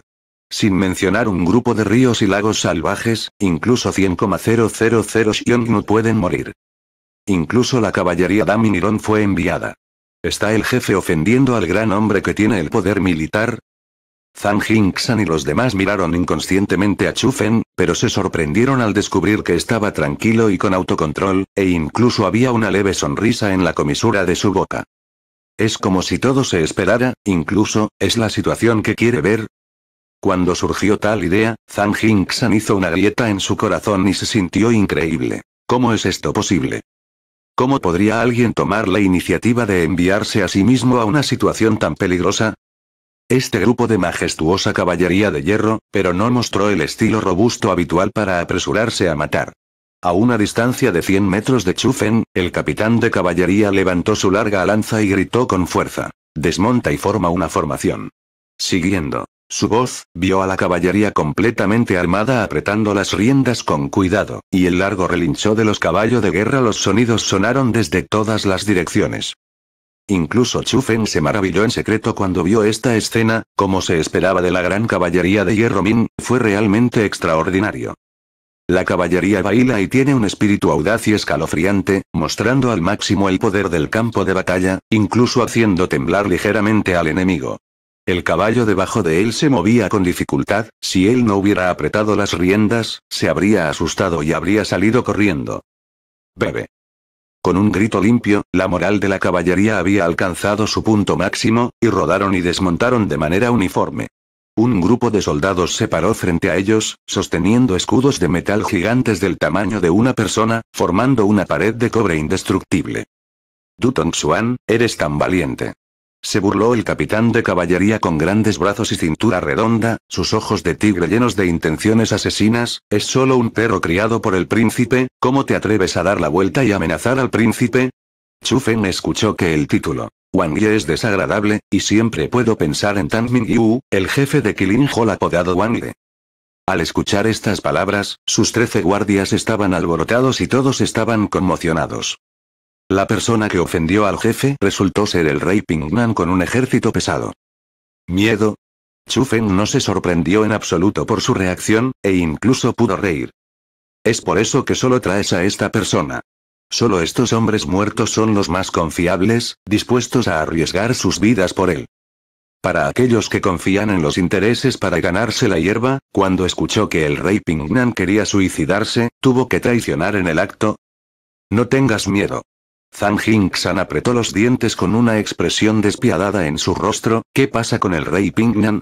[SPEAKER 1] Sin mencionar un grupo de ríos y lagos salvajes, incluso 100,000 Xiongnu pueden morir. Incluso la caballería Daminirón fue enviada. ¿Está el jefe ofendiendo al gran hombre que tiene el poder militar? Zhang Jingxan y los demás miraron inconscientemente a Chufen, pero se sorprendieron al descubrir que estaba tranquilo y con autocontrol, e incluso había una leve sonrisa en la comisura de su boca. Es como si todo se esperara, incluso, es la situación que quiere ver, cuando surgió tal idea, Zhang san hizo una grieta en su corazón y se sintió increíble. ¿Cómo es esto posible? ¿Cómo podría alguien tomar la iniciativa de enviarse a sí mismo a una situación tan peligrosa? Este grupo de majestuosa caballería de hierro, pero no mostró el estilo robusto habitual para apresurarse a matar. A una distancia de 100 metros de Chufen, el capitán de caballería levantó su larga lanza y gritó con fuerza. Desmonta y forma una formación. Siguiendo. Su voz, vio a la caballería completamente armada apretando las riendas con cuidado, y el largo relincho de los caballos de guerra los sonidos sonaron desde todas las direcciones. Incluso Chufen se maravilló en secreto cuando vio esta escena, como se esperaba de la gran caballería de Hierro fue realmente extraordinario. La caballería baila y tiene un espíritu audaz y escalofriante, mostrando al máximo el poder del campo de batalla, incluso haciendo temblar ligeramente al enemigo. El caballo debajo de él se movía con dificultad, si él no hubiera apretado las riendas, se habría asustado y habría salido corriendo. Bebe. Con un grito limpio, la moral de la caballería había alcanzado su punto máximo, y rodaron y desmontaron de manera uniforme. Un grupo de soldados se paró frente a ellos, sosteniendo escudos de metal gigantes del tamaño de una persona, formando una pared de cobre indestructible. Dutong Xuan, eres tan valiente. Se burló el capitán de caballería con grandes brazos y cintura redonda, sus ojos de tigre llenos de intenciones asesinas, es solo un perro criado por el príncipe, ¿cómo te atreves a dar la vuelta y amenazar al príncipe? Chu Feng escuchó que el título, Wang Ye es desagradable, y siempre puedo pensar en Tan Ming Yu, el jefe de Kilin Hall apodado Wang Ye. Al escuchar estas palabras, sus trece guardias estaban alborotados y todos estaban conmocionados. La persona que ofendió al jefe resultó ser el rey Pingnan con un ejército pesado. ¿Miedo? Chu no se sorprendió en absoluto por su reacción, e incluso pudo reír. Es por eso que solo traes a esta persona. Solo estos hombres muertos son los más confiables, dispuestos a arriesgar sus vidas por él. Para aquellos que confían en los intereses para ganarse la hierba, cuando escuchó que el rey Pingnan quería suicidarse, tuvo que traicionar en el acto. No tengas miedo. Zhang san apretó los dientes con una expresión despiadada en su rostro, ¿qué pasa con el rey Pingnan?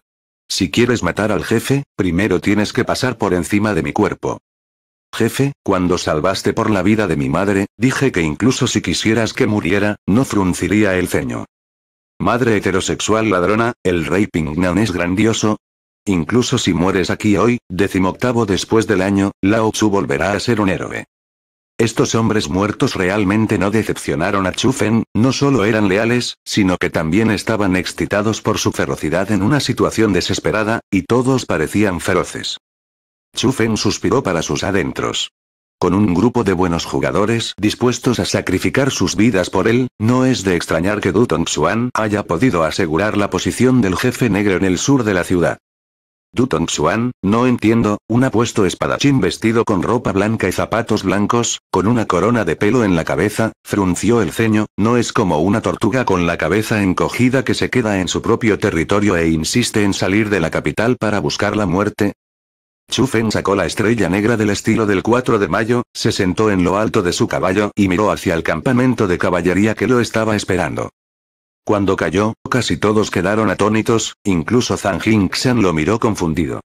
[SPEAKER 1] Si quieres matar al jefe, primero tienes que pasar por encima de mi cuerpo. Jefe, cuando salvaste por la vida de mi madre, dije que incluso si quisieras que muriera, no frunciría el ceño. Madre heterosexual ladrona, el rey Pingnan es grandioso, Incluso si mueres aquí hoy, decimoctavo después del año, Lao Tzu volverá a ser un héroe. Estos hombres muertos realmente no decepcionaron a Chufen, no solo eran leales, sino que también estaban excitados por su ferocidad en una situación desesperada, y todos parecían feroces. Chufen suspiró para sus adentros. Con un grupo de buenos jugadores dispuestos a sacrificar sus vidas por él, no es de extrañar que Dutong Xuan haya podido asegurar la posición del jefe negro en el sur de la ciudad. Dutong Xuan, no entiendo, un apuesto espadachín vestido con ropa blanca y zapatos blancos, con una corona de pelo en la cabeza, frunció el ceño, no es como una tortuga con la cabeza encogida que se queda en su propio territorio e insiste en salir de la capital para buscar la muerte, Chufen sacó la estrella negra del estilo del 4 de mayo, se sentó en lo alto de su caballo y miró hacia el campamento de caballería que lo estaba esperando. Cuando cayó, casi todos quedaron atónitos, incluso Zhang Jingxian lo miró confundido.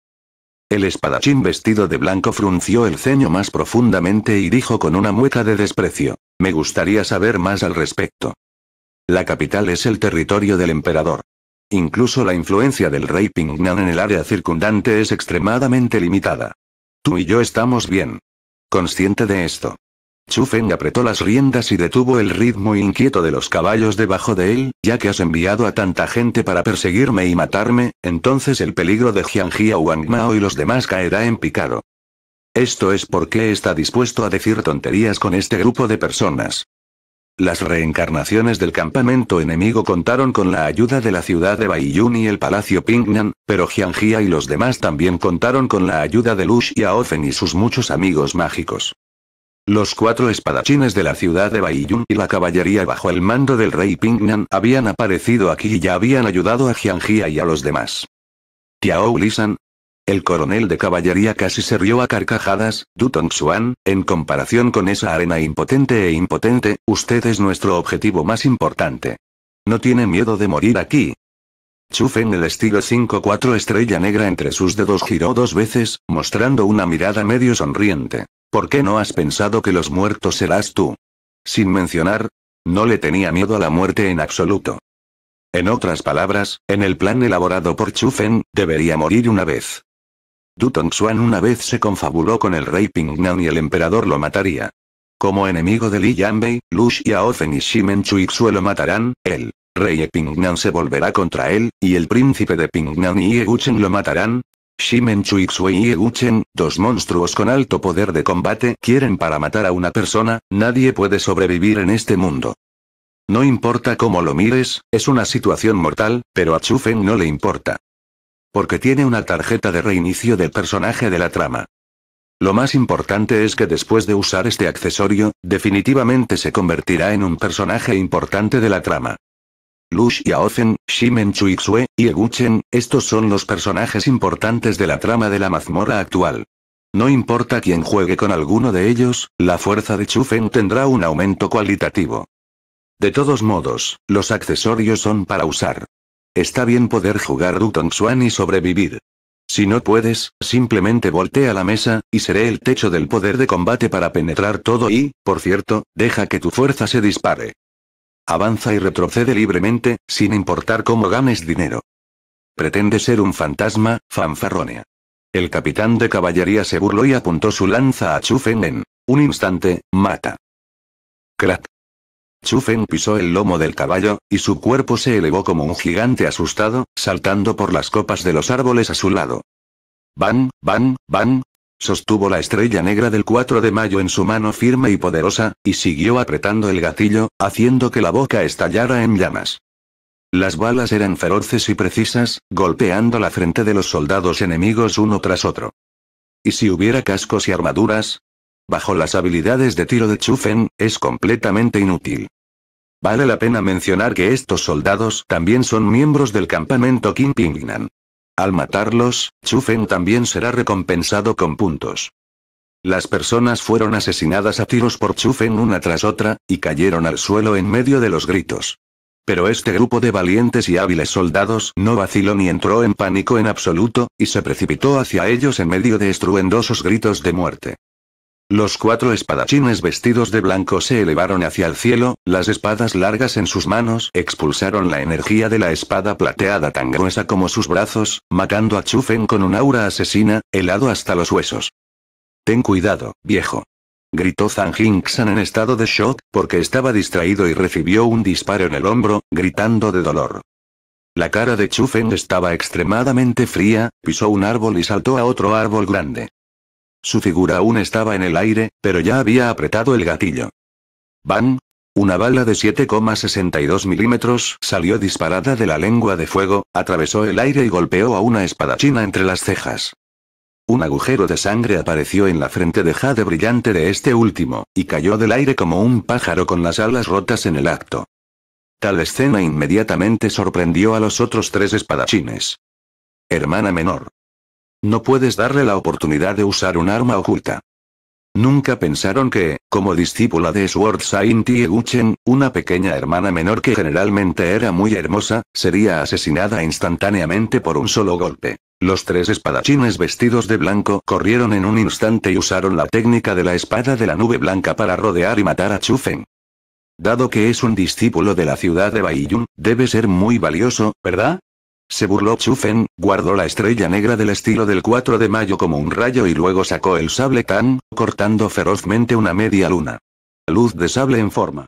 [SPEAKER 1] El espadachín vestido de blanco frunció el ceño más profundamente y dijo con una mueca de desprecio. Me gustaría saber más al respecto. La capital es el territorio del emperador. Incluso la influencia del rey Pingnan en el área circundante es extremadamente limitada. Tú y yo estamos bien. Consciente de esto. Xu Feng apretó las riendas y detuvo el ritmo inquieto de los caballos debajo de él, ya que has enviado a tanta gente para perseguirme y matarme, entonces el peligro de Jiangjia Wang Mao y los demás caerá en picado. Esto es porque está dispuesto a decir tonterías con este grupo de personas. Las reencarnaciones del campamento enemigo contaron con la ayuda de la ciudad de Baiyun y el palacio Pingnan, pero Jiangjia y los demás también contaron con la ayuda de Lu Xiaofen y sus muchos amigos mágicos. Los cuatro espadachines de la ciudad de Baiyun y la caballería bajo el mando del rey Pingnan habían aparecido aquí y ya habían ayudado a Jiangjia y a los demás. Tiao Lisan. El coronel de caballería casi se rió a carcajadas, Dutong Xuan, en comparación con esa arena impotente e impotente, usted es nuestro objetivo más importante. No tiene miedo de morir aquí, Chufen el estilo 5-4 estrella negra entre sus dedos giró dos veces, mostrando una mirada medio sonriente. ¿Por qué no has pensado que los muertos serás tú? Sin mencionar, no le tenía miedo a la muerte en absoluto. En otras palabras, en el plan elaborado por Chufen, debería morir una vez. Dutong Xuan una vez se confabuló con el rey Pingnan y el emperador lo mataría. Como enemigo de Li Yanbei, Lu Xiaofen y Shimen Chuixue lo matarán, el rey Pingnan se volverá contra él, y el príncipe de Pingnan y Eguchen lo matarán, Shimen Chuixue y Eguchen, dos monstruos con alto poder de combate, quieren para matar a una persona, nadie puede sobrevivir en este mundo. No importa cómo lo mires, es una situación mortal, pero a Chufen no le importa. Porque tiene una tarjeta de reinicio del personaje de la trama. Lo más importante es que después de usar este accesorio, definitivamente se convertirá en un personaje importante de la trama. Lush Yaofen, Shimen Chuixue, y Eguchen, estos son los personajes importantes de la trama de la mazmorra actual. No importa quién juegue con alguno de ellos, la fuerza de Chufen tendrá un aumento cualitativo. De todos modos, los accesorios son para usar. Está bien poder jugar Rutong Xuan y sobrevivir. Si no puedes, simplemente voltea la mesa, y seré el techo del poder de combate para penetrar todo y, por cierto, deja que tu fuerza se dispare. Avanza y retrocede libremente, sin importar cómo ganes dinero. Pretende ser un fantasma, fanfarronea. El capitán de caballería se burló y apuntó su lanza a Chufen en un instante, mata. Crack. Chufen pisó el lomo del caballo, y su cuerpo se elevó como un gigante asustado, saltando por las copas de los árboles a su lado. Van, van, van, Sostuvo la estrella negra del 4 de mayo en su mano firme y poderosa, y siguió apretando el gatillo, haciendo que la boca estallara en llamas. Las balas eran feroces y precisas, golpeando la frente de los soldados enemigos uno tras otro. ¿Y si hubiera cascos y armaduras? Bajo las habilidades de tiro de Chufen, es completamente inútil. Vale la pena mencionar que estos soldados también son miembros del campamento Kim Nan. Al matarlos, Chufen también será recompensado con puntos. Las personas fueron asesinadas a tiros por Chufen una tras otra, y cayeron al suelo en medio de los gritos. Pero este grupo de valientes y hábiles soldados no vaciló ni entró en pánico en absoluto, y se precipitó hacia ellos en medio de estruendosos gritos de muerte. Los cuatro espadachines vestidos de blanco se elevaron hacia el cielo, las espadas largas en sus manos expulsaron la energía de la espada plateada tan gruesa como sus brazos, matando a Chufen con un aura asesina, helado hasta los huesos. Ten cuidado, viejo. Gritó Zhang Jingxan en estado de shock, porque estaba distraído y recibió un disparo en el hombro, gritando de dolor. La cara de Chufen estaba extremadamente fría, pisó un árbol y saltó a otro árbol grande. Su figura aún estaba en el aire, pero ya había apretado el gatillo. Van, Una bala de 7,62 milímetros salió disparada de la lengua de fuego, atravesó el aire y golpeó a una espadachina entre las cejas. Un agujero de sangre apareció en la frente de jade brillante de este último, y cayó del aire como un pájaro con las alas rotas en el acto. Tal escena inmediatamente sorprendió a los otros tres espadachines. Hermana menor. No puedes darle la oportunidad de usar un arma oculta. Nunca pensaron que, como discípula de Sword Saint Chen, una pequeña hermana menor que generalmente era muy hermosa, sería asesinada instantáneamente por un solo golpe. Los tres espadachines vestidos de blanco corrieron en un instante y usaron la técnica de la espada de la nube blanca para rodear y matar a Chufen. Dado que es un discípulo de la ciudad de Baiyun, debe ser muy valioso, ¿verdad? Se burló Chufen, guardó la estrella negra del estilo del 4 de mayo como un rayo y luego sacó el sable Tan, cortando ferozmente una media luna. Luz de sable en forma.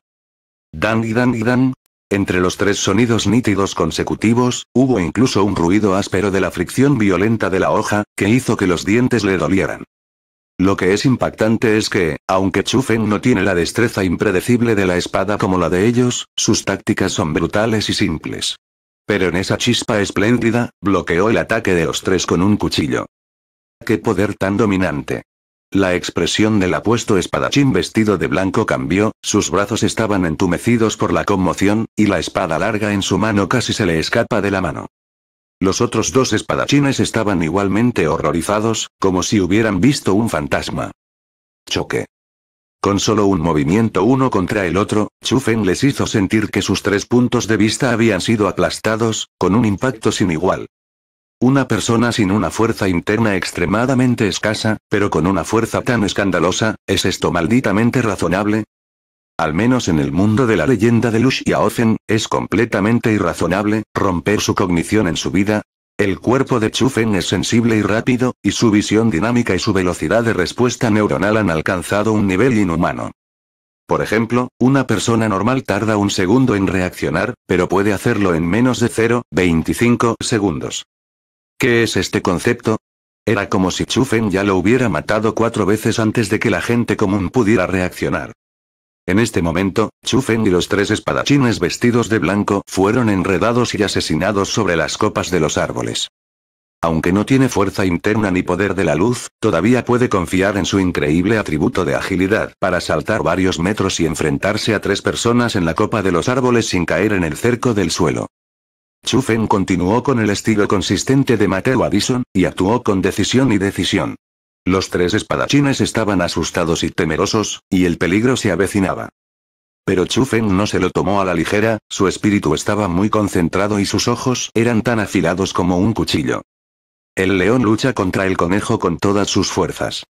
[SPEAKER 1] Dan y dan y dan. Entre los tres sonidos nítidos consecutivos, hubo incluso un ruido áspero de la fricción violenta de la hoja, que hizo que los dientes le dolieran. Lo que es impactante es que, aunque Chufen no tiene la destreza impredecible de la espada como la de ellos, sus tácticas son brutales y simples. Pero en esa chispa espléndida, bloqueó el ataque de los tres con un cuchillo. ¡Qué poder tan dominante! La expresión del apuesto espadachín vestido de blanco cambió, sus brazos estaban entumecidos por la conmoción, y la espada larga en su mano casi se le escapa de la mano. Los otros dos espadachines estaban igualmente horrorizados, como si hubieran visto un fantasma. Choque. Con solo un movimiento uno contra el otro, Chufen les hizo sentir que sus tres puntos de vista habían sido aplastados, con un impacto sin igual. Una persona sin una fuerza interna extremadamente escasa, pero con una fuerza tan escandalosa, ¿es esto malditamente razonable? Al menos en el mundo de la leyenda de Lush y es completamente irrazonable, romper su cognición en su vida, el cuerpo de Chufen es sensible y rápido, y su visión dinámica y su velocidad de respuesta neuronal han alcanzado un nivel inhumano. Por ejemplo, una persona normal tarda un segundo en reaccionar, pero puede hacerlo en menos de 0,25 segundos. ¿Qué es este concepto? Era como si Chufen ya lo hubiera matado cuatro veces antes de que la gente común pudiera reaccionar. En este momento, Chufen y los tres espadachines vestidos de blanco fueron enredados y asesinados sobre las copas de los árboles. Aunque no tiene fuerza interna ni poder de la luz, todavía puede confiar en su increíble atributo de agilidad para saltar varios metros y enfrentarse a tres personas en la copa de los árboles sin caer en el cerco del suelo. Chufen continuó con el estilo consistente de Mateo Addison, y actuó con decisión y decisión. Los tres espadachines estaban asustados y temerosos, y el peligro se avecinaba. Pero Chufen no se lo tomó a la ligera, su espíritu estaba muy concentrado y sus ojos eran tan afilados como un cuchillo. El león lucha contra el conejo con todas sus fuerzas.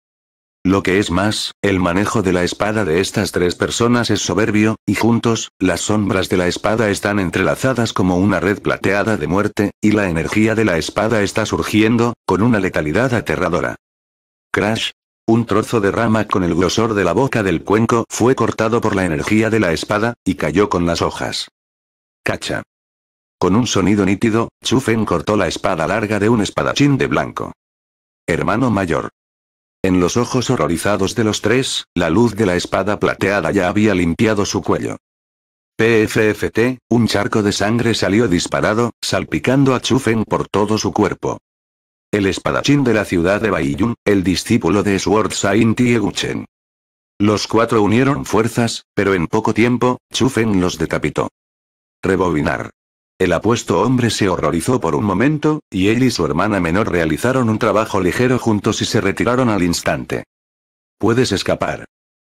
[SPEAKER 1] Lo que es más, el manejo de la espada de estas tres personas es soberbio, y juntos, las sombras de la espada están entrelazadas como una red plateada de muerte, y la energía de la espada está surgiendo, con una letalidad aterradora. Crash. Un trozo de rama con el grosor de la boca del cuenco fue cortado por la energía de la espada, y cayó con las hojas. Cacha. Con un sonido nítido, Chufen cortó la espada larga de un espadachín de blanco. Hermano mayor. En los ojos horrorizados de los tres, la luz de la espada plateada ya había limpiado su cuello. PFFT, un charco de sangre salió disparado, salpicando a Chufen por todo su cuerpo el espadachín de la ciudad de Baiyun, el discípulo de Sword Saint Tieguchen. Los cuatro unieron fuerzas, pero en poco tiempo, Chufen los decapitó. Rebobinar. El apuesto hombre se horrorizó por un momento, y él y su hermana menor realizaron un trabajo ligero juntos y se retiraron al instante. Puedes escapar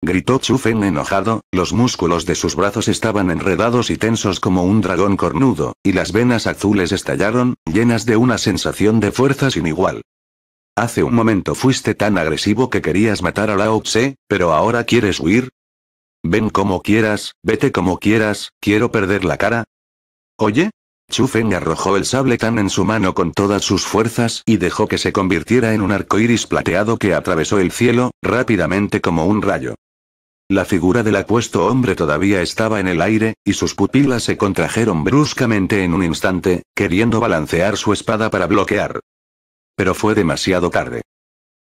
[SPEAKER 1] gritó Chufen enojado, los músculos de sus brazos estaban enredados y tensos como un dragón cornudo, y las venas azules estallaron, llenas de una sensación de fuerza sin igual. Hace un momento fuiste tan agresivo que querías matar a Lao Tse, pero ahora quieres huir. Ven como quieras, vete como quieras, quiero perder la cara. Oye, Chufen arrojó el sable tan en su mano con todas sus fuerzas y dejó que se convirtiera en un arco iris plateado que atravesó el cielo, rápidamente como un rayo. La figura del apuesto hombre todavía estaba en el aire, y sus pupilas se contrajeron bruscamente en un instante, queriendo balancear su espada para bloquear. Pero fue demasiado tarde.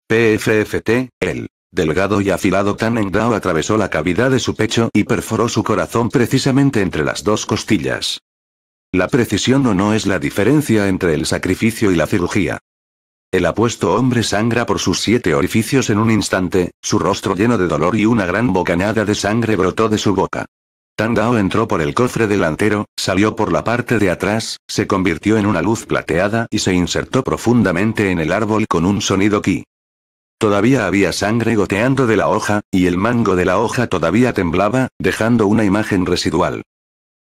[SPEAKER 1] PFFT, el delgado y afilado tanengdao Dao atravesó la cavidad de su pecho y perforó su corazón precisamente entre las dos costillas. La precisión o no es la diferencia entre el sacrificio y la cirugía. El apuesto hombre sangra por sus siete orificios en un instante, su rostro lleno de dolor y una gran bocanada de sangre brotó de su boca. Tangao entró por el cofre delantero, salió por la parte de atrás, se convirtió en una luz plateada y se insertó profundamente en el árbol con un sonido ki. Todavía había sangre goteando de la hoja, y el mango de la hoja todavía temblaba, dejando una imagen residual.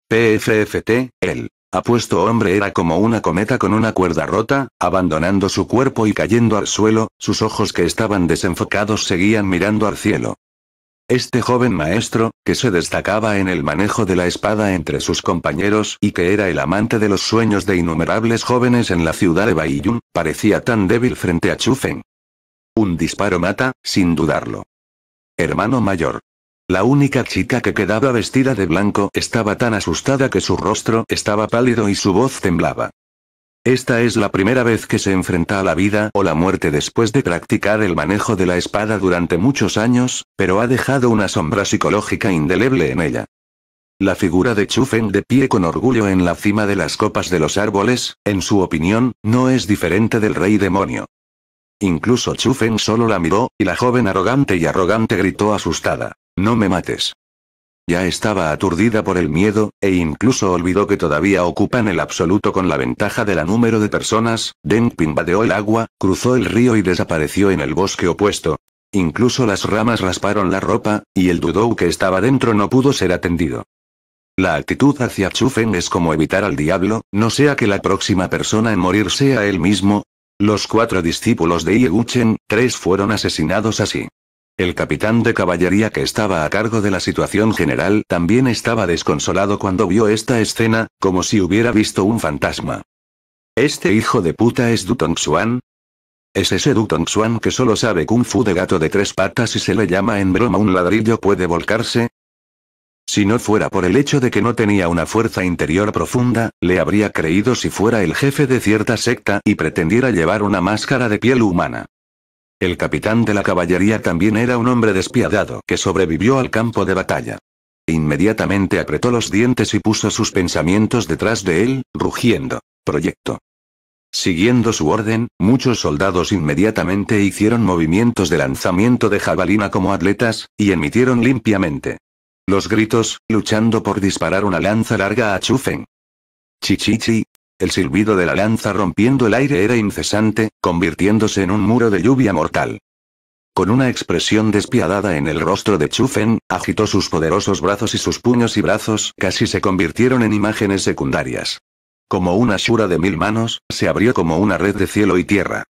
[SPEAKER 1] PFFT, él. Apuesto hombre era como una cometa con una cuerda rota, abandonando su cuerpo y cayendo al suelo, sus ojos que estaban desenfocados seguían mirando al cielo. Este joven maestro, que se destacaba en el manejo de la espada entre sus compañeros y que era el amante de los sueños de innumerables jóvenes en la ciudad de Baiyun, parecía tan débil frente a Chufen. Un disparo mata, sin dudarlo. Hermano mayor. La única chica que quedaba vestida de blanco estaba tan asustada que su rostro estaba pálido y su voz temblaba. Esta es la primera vez que se enfrenta a la vida o la muerte después de practicar el manejo de la espada durante muchos años, pero ha dejado una sombra psicológica indeleble en ella. La figura de Chufen de pie con orgullo en la cima de las copas de los árboles, en su opinión, no es diferente del rey demonio. Incluso Chufen solo la miró, y la joven arrogante y arrogante gritó asustada. No me mates. Ya estaba aturdida por el miedo, e incluso olvidó que todavía ocupan el absoluto con la ventaja de la número de personas, Deng badeó el agua, cruzó el río y desapareció en el bosque opuesto. Incluso las ramas rasparon la ropa, y el Dudou que estaba dentro no pudo ser atendido. La actitud hacia Chufen es como evitar al diablo, no sea que la próxima persona en morir sea él mismo. Los cuatro discípulos de Ieguchen, tres fueron asesinados así. El capitán de caballería que estaba a cargo de la situación general también estaba desconsolado cuando vio esta escena, como si hubiera visto un fantasma. ¿Este hijo de puta es Dutong Xuan? Es ese Dutong Xuan que solo sabe kung fu de gato de tres patas y se le llama en broma un ladrillo puede volcarse, si no fuera por el hecho de que no tenía una fuerza interior profunda, le habría creído si fuera el jefe de cierta secta y pretendiera llevar una máscara de piel humana. El capitán de la caballería también era un hombre despiadado que sobrevivió al campo de batalla. Inmediatamente apretó los dientes y puso sus pensamientos detrás de él, rugiendo. Proyecto. Siguiendo su orden, muchos soldados inmediatamente hicieron movimientos de lanzamiento de jabalina como atletas, y emitieron limpiamente. Los gritos, luchando por disparar una lanza larga a Chufen. Chichichi, el silbido de la lanza rompiendo el aire era incesante, convirtiéndose en un muro de lluvia mortal. Con una expresión despiadada en el rostro de Chufen, agitó sus poderosos brazos y sus puños y brazos casi se convirtieron en imágenes secundarias. Como una shura de mil manos, se abrió como una red de cielo y tierra.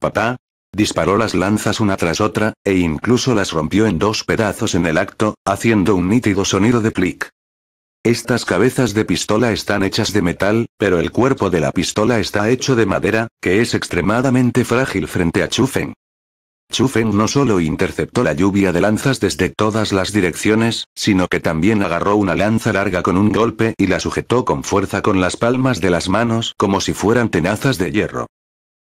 [SPEAKER 1] Papá, Disparó las lanzas una tras otra, e incluso las rompió en dos pedazos en el acto, haciendo un nítido sonido de plic. Estas cabezas de pistola están hechas de metal, pero el cuerpo de la pistola está hecho de madera, que es extremadamente frágil frente a Chufen. Chufen no solo interceptó la lluvia de lanzas desde todas las direcciones, sino que también agarró una lanza larga con un golpe y la sujetó con fuerza con las palmas de las manos como si fueran tenazas de hierro.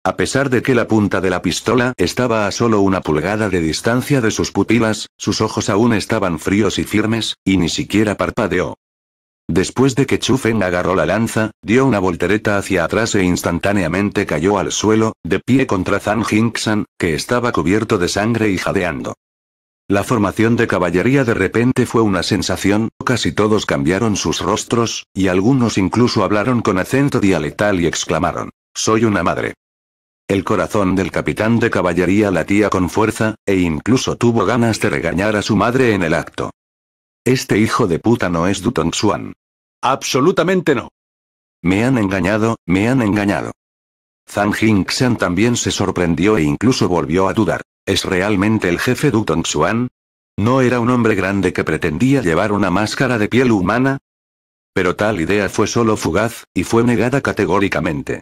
[SPEAKER 1] A pesar de que la punta de la pistola estaba a solo una pulgada de distancia de sus pupilas, sus ojos aún estaban fríos y firmes, y ni siquiera parpadeó. Después de que Chufen agarró la lanza, dio una voltereta hacia atrás e instantáneamente cayó al suelo, de pie contra Zhang Jinxan, que estaba cubierto de sangre y jadeando. La formación de caballería de repente fue una sensación, casi todos cambiaron sus rostros, y algunos incluso hablaron con acento dialectal y exclamaron, «Soy una madre». El corazón del capitán de caballería latía con fuerza, e incluso tuvo ganas de regañar a su madre en el acto. Este hijo de puta no es Dutong Swan. Absolutamente no. Me han engañado, me han engañado. Zhang Jingxian también se sorprendió e incluso volvió a dudar. ¿Es realmente el jefe Du Xuan? ¿No era un hombre grande que pretendía llevar una máscara de piel humana? Pero tal idea fue solo fugaz, y fue negada categóricamente.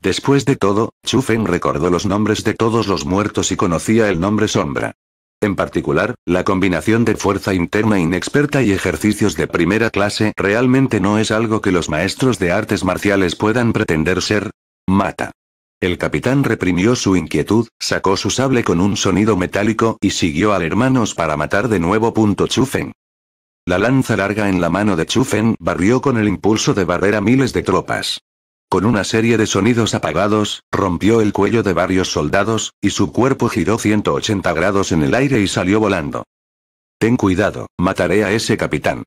[SPEAKER 1] Después de todo, Chu Feng recordó los nombres de todos los muertos y conocía el nombre Sombra. En particular, la combinación de fuerza interna inexperta y ejercicios de primera clase realmente no es algo que los maestros de artes marciales puedan pretender ser. Mata. El capitán reprimió su inquietud, sacó su sable con un sonido metálico y siguió al hermanos para matar de nuevo. Chufen. La lanza larga en la mano de Chufen barrió con el impulso de barrer a miles de tropas. Con una serie de sonidos apagados, rompió el cuello de varios soldados, y su cuerpo giró 180 grados en el aire y salió volando. Ten cuidado, mataré a ese capitán.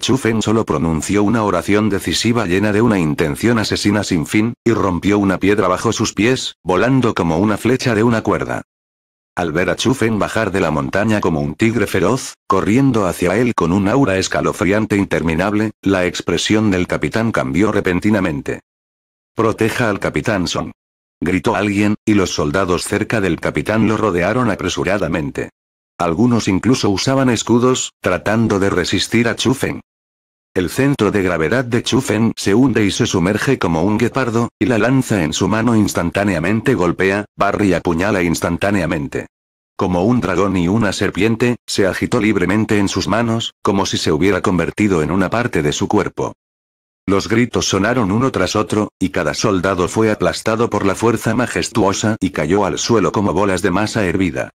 [SPEAKER 1] Chufen solo pronunció una oración decisiva llena de una intención asesina sin fin, y rompió una piedra bajo sus pies, volando como una flecha de una cuerda. Al ver a Chufen bajar de la montaña como un tigre feroz, corriendo hacia él con un aura escalofriante interminable, la expresión del capitán cambió repentinamente. Proteja al capitán Song. Gritó alguien, y los soldados cerca del capitán lo rodearon apresuradamente. Algunos incluso usaban escudos, tratando de resistir a Chufen. El centro de gravedad de Chufen se hunde y se sumerge como un guepardo, y la lanza en su mano instantáneamente golpea, barre y apuñala instantáneamente. Como un dragón y una serpiente, se agitó libremente en sus manos, como si se hubiera convertido en una parte de su cuerpo. Los gritos sonaron uno tras otro, y cada soldado fue aplastado por la fuerza majestuosa y cayó al suelo como bolas de masa hervida.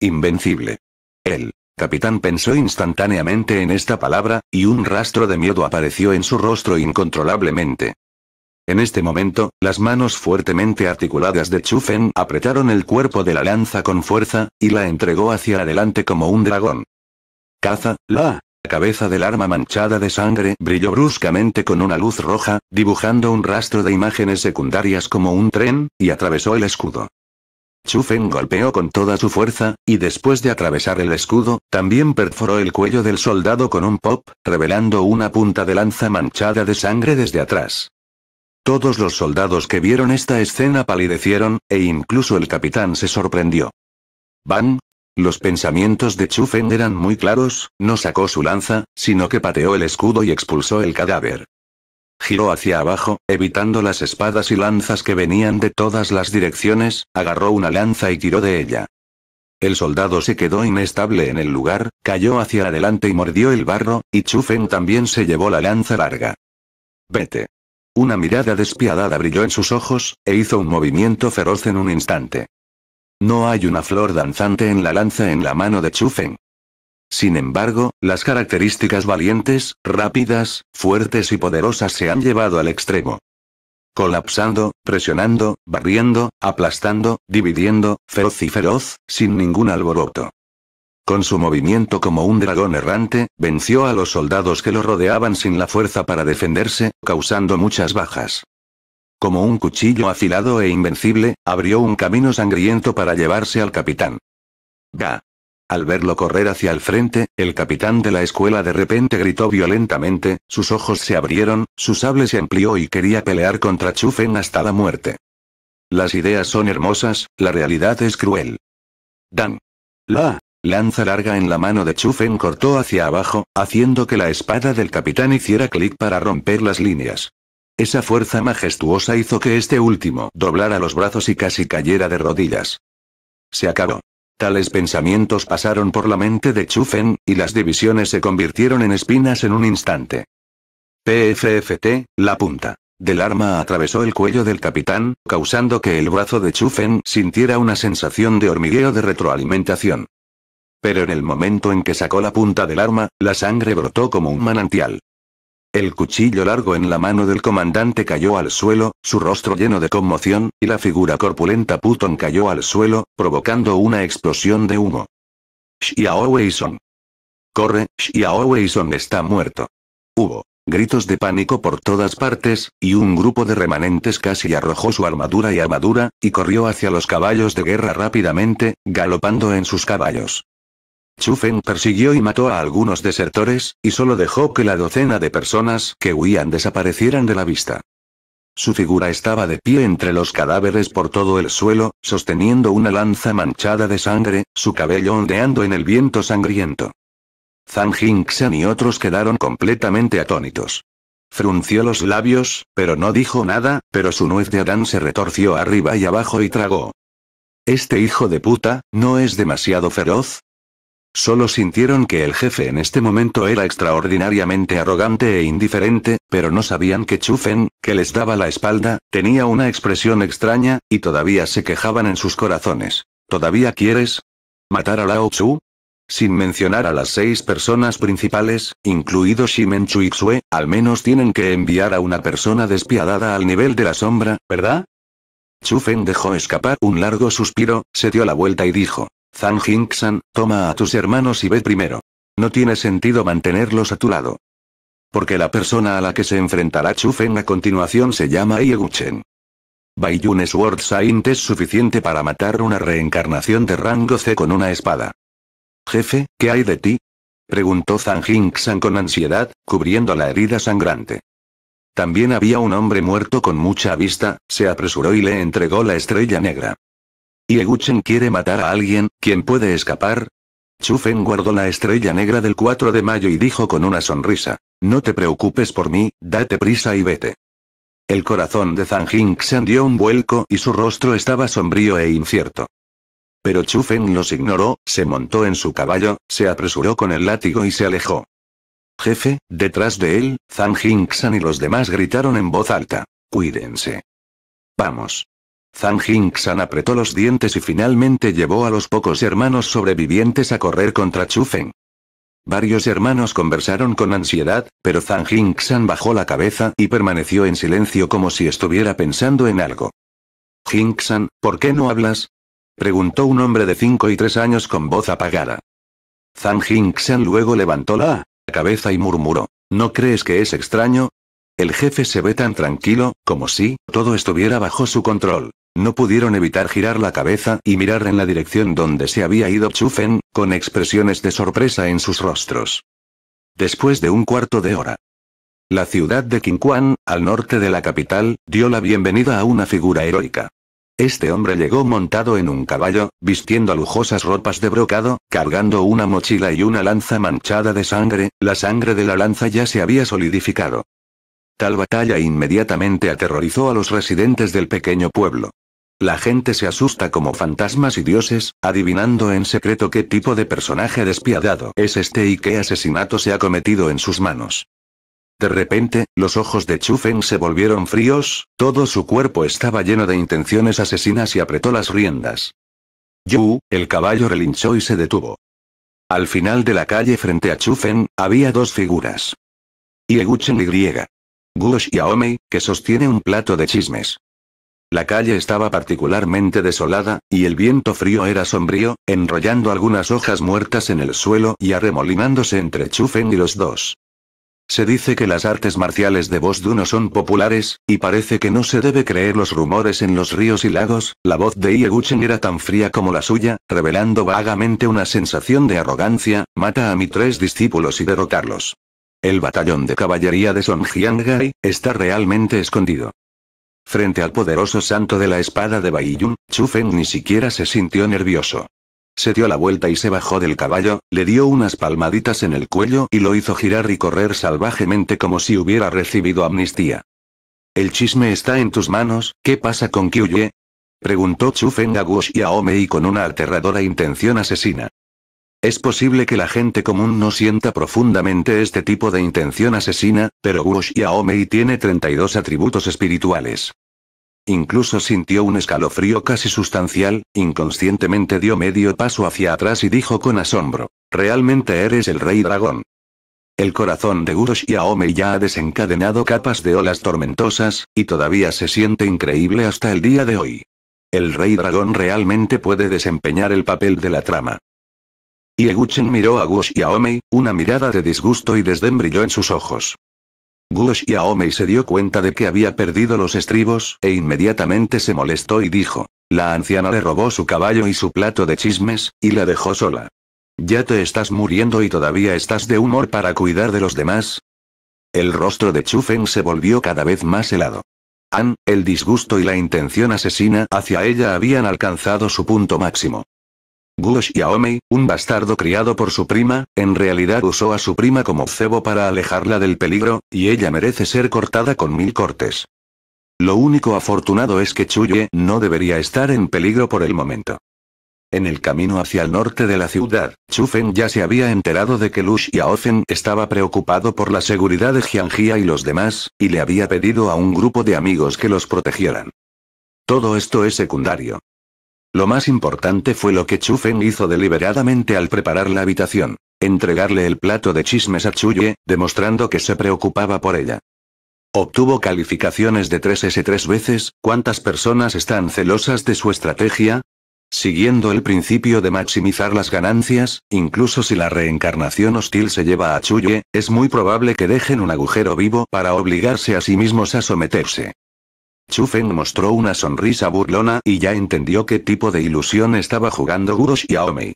[SPEAKER 1] Invencible. El capitán pensó instantáneamente en esta palabra, y un rastro de miedo apareció en su rostro incontrolablemente. En este momento, las manos fuertemente articuladas de Chufen apretaron el cuerpo de la lanza con fuerza, y la entregó hacia adelante como un dragón. Caza, la la cabeza del arma manchada de sangre brilló bruscamente con una luz roja, dibujando un rastro de imágenes secundarias como un tren, y atravesó el escudo. Chufen golpeó con toda su fuerza, y después de atravesar el escudo, también perforó el cuello del soldado con un pop, revelando una punta de lanza manchada de sangre desde atrás. Todos los soldados que vieron esta escena palidecieron, e incluso el capitán se sorprendió. Van, los pensamientos de Chufen eran muy claros, no sacó su lanza, sino que pateó el escudo y expulsó el cadáver. Giró hacia abajo, evitando las espadas y lanzas que venían de todas las direcciones, agarró una lanza y tiró de ella. El soldado se quedó inestable en el lugar, cayó hacia adelante y mordió el barro, y Chufen también se llevó la lanza larga. Vete. Una mirada despiadada brilló en sus ojos, e hizo un movimiento feroz en un instante. No hay una flor danzante en la lanza en la mano de Chufen. Sin embargo, las características valientes, rápidas, fuertes y poderosas se han llevado al extremo. Colapsando, presionando, barriendo, aplastando, dividiendo, feroz y feroz, sin ningún alboroto. Con su movimiento como un dragón errante, venció a los soldados que lo rodeaban sin la fuerza para defenderse, causando muchas bajas. Como un cuchillo afilado e invencible, abrió un camino sangriento para llevarse al capitán. ¡Ga! Al verlo correr hacia el frente, el capitán de la escuela de repente gritó violentamente, sus ojos se abrieron, su sable se amplió y quería pelear contra Chufen hasta la muerte. Las ideas son hermosas, la realidad es cruel. Dan. La. Lanza larga en la mano de Chufen cortó hacia abajo, haciendo que la espada del capitán hiciera clic para romper las líneas. Esa fuerza majestuosa hizo que este último doblara los brazos y casi cayera de rodillas. Se acabó. Tales pensamientos pasaron por la mente de Chufen, y las divisiones se convirtieron en espinas en un instante. PFFT, la punta del arma atravesó el cuello del capitán, causando que el brazo de Chufen sintiera una sensación de hormigueo de retroalimentación. Pero en el momento en que sacó la punta del arma, la sangre brotó como un manantial. El cuchillo largo en la mano del comandante cayó al suelo, su rostro lleno de conmoción, y la figura corpulenta Puton cayó al suelo, provocando una explosión de humo. Xiao Weison. Corre, Xiao Weison está muerto. Hubo gritos de pánico por todas partes, y un grupo de remanentes casi arrojó su armadura y armadura, y corrió hacia los caballos de guerra rápidamente, galopando en sus caballos. Chufen persiguió y mató a algunos desertores, y solo dejó que la docena de personas que huían desaparecieran de la vista. Su figura estaba de pie entre los cadáveres por todo el suelo, sosteniendo una lanza manchada de sangre, su cabello ondeando en el viento sangriento. Zhang Jingxian y otros quedaron completamente atónitos. Frunció los labios, pero no dijo nada, pero su nuez de Adán se retorció arriba y abajo y tragó. Este hijo de puta, ¿no es demasiado feroz? Solo sintieron que el jefe en este momento era extraordinariamente arrogante e indiferente, pero no sabían que Chufen, que les daba la espalda, tenía una expresión extraña, y todavía se quejaban en sus corazones. ¿Todavía quieres? ¿Matar a Lao Tzu? Sin mencionar a las seis personas principales, incluido Shimen Xue, al menos tienen que enviar a una persona despiadada al nivel de la sombra, ¿verdad? Chufen dejó escapar un largo suspiro, se dio la vuelta y dijo, Zhang Jinxan, toma a tus hermanos y ve primero. No tiene sentido mantenerlos a tu lado. Porque la persona a la que se enfrentará Chufen a continuación se llama Ieguchen. Baiyun Sword Saint es suficiente para matar una reencarnación de rango C con una espada. Jefe, ¿qué hay de ti? Preguntó Zhang Jingxan con ansiedad, cubriendo la herida sangrante. También había un hombre muerto con mucha vista, se apresuró y le entregó la estrella negra y Eguchen quiere matar a alguien, ¿quién puede escapar? Chufen guardó la estrella negra del 4 de mayo y dijo con una sonrisa, no te preocupes por mí, date prisa y vete. El corazón de Zhang Jingxian dio un vuelco y su rostro estaba sombrío e incierto. Pero Chufen los ignoró, se montó en su caballo, se apresuró con el látigo y se alejó. Jefe, detrás de él, Zhang Jingxian y los demás gritaron en voz alta. Cuídense. Vamos. Zhang San apretó los dientes y finalmente llevó a los pocos hermanos sobrevivientes a correr contra Chu Varios hermanos conversaron con ansiedad, pero Zhang san bajó la cabeza y permaneció en silencio como si estuviera pensando en algo. San, ¿por qué no hablas? preguntó un hombre de 5 y tres años con voz apagada. Zhang Jinxan luego levantó la cabeza y murmuró, ¿no crees que es extraño? El jefe se ve tan tranquilo, como si todo estuviera bajo su control. No pudieron evitar girar la cabeza y mirar en la dirección donde se había ido Chufen, con expresiones de sorpresa en sus rostros. Después de un cuarto de hora. La ciudad de Qingquan, al norte de la capital, dio la bienvenida a una figura heroica. Este hombre llegó montado en un caballo, vistiendo lujosas ropas de brocado, cargando una mochila y una lanza manchada de sangre, la sangre de la lanza ya se había solidificado. Tal batalla inmediatamente aterrorizó a los residentes del pequeño pueblo. La gente se asusta como fantasmas y dioses, adivinando en secreto qué tipo de personaje despiadado es este y qué asesinato se ha cometido en sus manos. De repente, los ojos de Chufen se volvieron fríos, todo su cuerpo estaba lleno de intenciones asesinas y apretó las riendas. Yu, el caballo relinchó y se detuvo. Al final de la calle frente a Chufen, había dos figuras. Yeguchen y griega. Gush y Aomei, que sostiene un plato de chismes. La calle estaba particularmente desolada, y el viento frío era sombrío, enrollando algunas hojas muertas en el suelo y arremolinándose entre Chufen y los dos. Se dice que las artes marciales de voz uno son populares, y parece que no se debe creer los rumores en los ríos y lagos, la voz de Ieguchen era tan fría como la suya, revelando vagamente una sensación de arrogancia, mata a mis tres discípulos y derrotarlos. El batallón de caballería de Gai, está realmente escondido. Frente al poderoso santo de la espada de Baiyun, Feng ni siquiera se sintió nervioso. Se dio la vuelta y se bajó del caballo, le dio unas palmaditas en el cuello y lo hizo girar y correr salvajemente como si hubiera recibido amnistía. El chisme está en tus manos, ¿qué pasa con Kyuye? Preguntó Chu Feng a Guo Xiaomei con una aterradora intención asesina. Es posible que la gente común no sienta profundamente este tipo de intención asesina, pero Wush Yaomei tiene 32 atributos espirituales. Incluso sintió un escalofrío casi sustancial, inconscientemente dio medio paso hacia atrás y dijo con asombro, realmente eres el rey dragón. El corazón de Urosh Yaomei ya ha desencadenado capas de olas tormentosas, y todavía se siente increíble hasta el día de hoy. El rey dragón realmente puede desempeñar el papel de la trama. Eguchen miró a Gush y una mirada de disgusto y desdén brilló en sus ojos. Gush y se dio cuenta de que había perdido los estribos, e inmediatamente se molestó y dijo, la anciana le robó su caballo y su plato de chismes, y la dejó sola. ¿Ya te estás muriendo y todavía estás de humor para cuidar de los demás? El rostro de Chufen se volvió cada vez más helado. An, el disgusto y la intención asesina hacia ella habían alcanzado su punto máximo. Gu Xiaomei, un bastardo criado por su prima, en realidad usó a su prima como cebo para alejarla del peligro, y ella merece ser cortada con mil cortes. Lo único afortunado es que Chuye no debería estar en peligro por el momento. En el camino hacia el norte de la ciudad, Chufen ya se había enterado de que Lu Xiaofen estaba preocupado por la seguridad de Jiangjia y los demás, y le había pedido a un grupo de amigos que los protegieran. Todo esto es secundario. Lo más importante fue lo que Chufen hizo deliberadamente al preparar la habitación. Entregarle el plato de chismes a Chuye, demostrando que se preocupaba por ella. Obtuvo calificaciones de 3S tres veces, ¿cuántas personas están celosas de su estrategia? Siguiendo el principio de maximizar las ganancias, incluso si la reencarnación hostil se lleva a Chuye, es muy probable que dejen un agujero vivo para obligarse a sí mismos a someterse. Chufen mostró una sonrisa burlona y ya entendió qué tipo de ilusión estaba jugando y Xiaomi.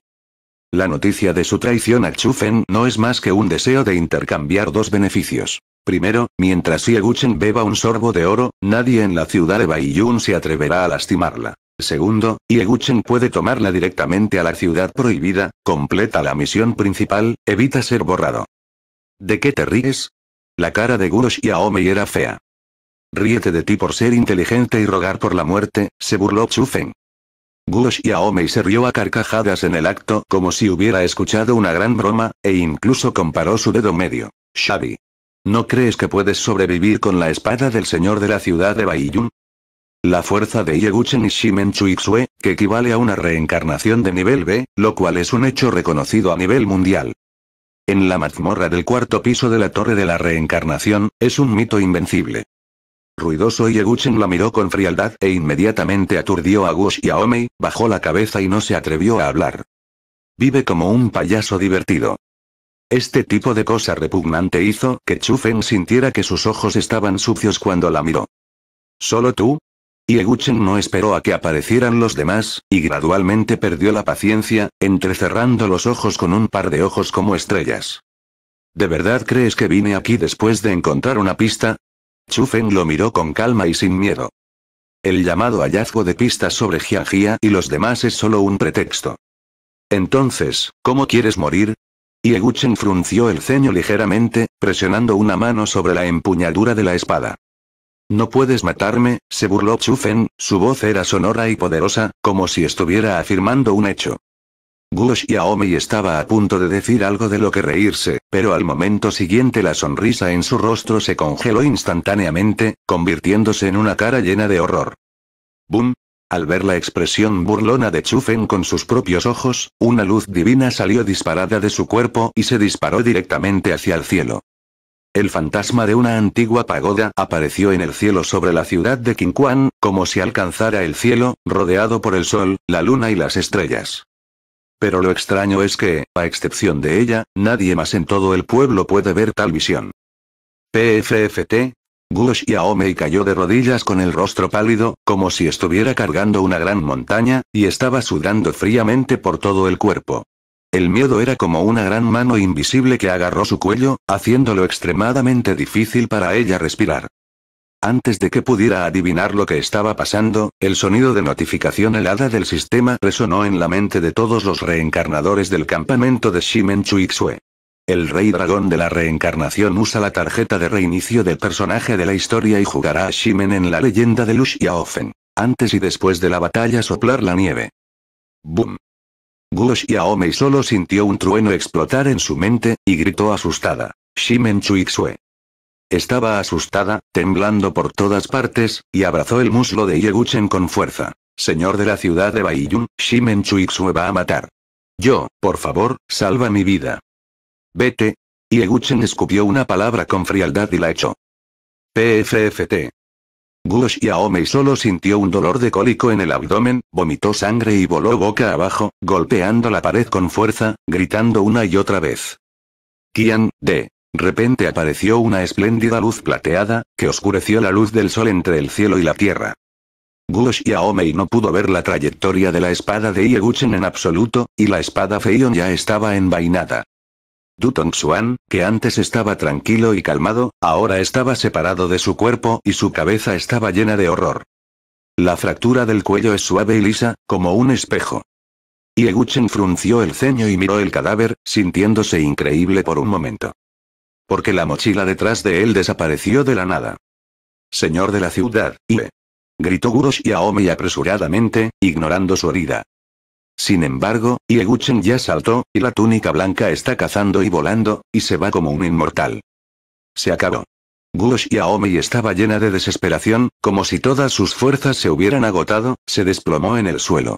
[SPEAKER 1] La noticia de su traición a Chufen no es más que un deseo de intercambiar dos beneficios. Primero, mientras Ieguchen beba un sorbo de oro, nadie en la ciudad de Baiyun se atreverá a lastimarla. Segundo, Ieguchen puede tomarla directamente a la ciudad prohibida, completa la misión principal, evita ser borrado. ¿De qué te ríes? La cara de y Xiaomi era fea. Ríete de ti por ser inteligente y rogar por la muerte, se burló Chufen. Feng. Guo Xiaomei se rió a carcajadas en el acto como si hubiera escuchado una gran broma, e incluso comparó su dedo medio. Xavi. ¿No crees que puedes sobrevivir con la espada del señor de la ciudad de Baiyun? La fuerza de Yeguchen y Shimen Chuixue, que equivale a una reencarnación de nivel B, lo cual es un hecho reconocido a nivel mundial. En la mazmorra del cuarto piso de la Torre de la Reencarnación, es un mito invencible ruidoso y la miró con frialdad e inmediatamente aturdió a Gush y a Omei, bajó la cabeza y no se atrevió a hablar. Vive como un payaso divertido. Este tipo de cosa repugnante hizo que Chufen sintiera que sus ojos estaban sucios cuando la miró. ¿Solo tú? Yeguchen no esperó a que aparecieran los demás, y gradualmente perdió la paciencia, entrecerrando los ojos con un par de ojos como estrellas. ¿De verdad crees que vine aquí después de encontrar una pista? Chufen lo miró con calma y sin miedo. El llamado hallazgo de pistas sobre Jiajia y los demás es solo un pretexto. Entonces, ¿cómo quieres morir? Eguchen frunció el ceño ligeramente, presionando una mano sobre la empuñadura de la espada. No puedes matarme, se burló Chufen, su voz era sonora y poderosa, como si estuviera afirmando un hecho y Xiaomi estaba a punto de decir algo de lo que reírse, pero al momento siguiente la sonrisa en su rostro se congeló instantáneamente, convirtiéndose en una cara llena de horror. Boom, Al ver la expresión burlona de Chufen con sus propios ojos, una luz divina salió disparada de su cuerpo y se disparó directamente hacia el cielo. El fantasma de una antigua pagoda apareció en el cielo sobre la ciudad de Qingquan, como si alcanzara el cielo, rodeado por el sol, la luna y las estrellas. Pero lo extraño es que, a excepción de ella, nadie más en todo el pueblo puede ver tal visión. PFFT. Gush Yaomei cayó de rodillas con el rostro pálido, como si estuviera cargando una gran montaña, y estaba sudando fríamente por todo el cuerpo. El miedo era como una gran mano invisible que agarró su cuello, haciéndolo extremadamente difícil para ella respirar. Antes de que pudiera adivinar lo que estaba pasando, el sonido de notificación helada del sistema resonó en la mente de todos los reencarnadores del campamento de Shimen Chuixue. El rey dragón de la reencarnación usa la tarjeta de reinicio del personaje de la historia y jugará a Shimen en la leyenda de Lush Yaofen. Antes y después de la batalla soplar la nieve. ¡Bum! Gush solo sintió un trueno explotar en su mente, y gritó asustada. Shimen Chuixue. Estaba asustada, temblando por todas partes, y abrazó el muslo de Yeguchen con fuerza. Señor de la ciudad de Baiyun, Shimen Chuixue va a matar. Yo, por favor, salva mi vida. Vete. Yeguchen escupió una palabra con frialdad y la echó. PFFT. Gush Yaomei solo sintió un dolor de cólico en el abdomen, vomitó sangre y voló boca abajo, golpeando la pared con fuerza, gritando una y otra vez. Kian, de Repente apareció una espléndida luz plateada, que oscureció la luz del sol entre el cielo y la tierra. Gush Yaomei no pudo ver la trayectoria de la espada de Ieguchen en absoluto, y la espada Feion ya estaba envainada. Dutong Xuan, que antes estaba tranquilo y calmado, ahora estaba separado de su cuerpo y su cabeza estaba llena de horror. La fractura del cuello es suave y lisa, como un espejo. Ieguchen frunció el ceño y miró el cadáver, sintiéndose increíble por un momento. Porque la mochila detrás de él desapareció de la nada. Señor de la ciudad, Ie. Gritó y Aomi apresuradamente, ignorando su herida. Sin embargo, Ieguchen ya saltó, y la túnica blanca está cazando y volando, y se va como un inmortal. Se acabó. y Aomi estaba llena de desesperación, como si todas sus fuerzas se hubieran agotado, se desplomó en el suelo.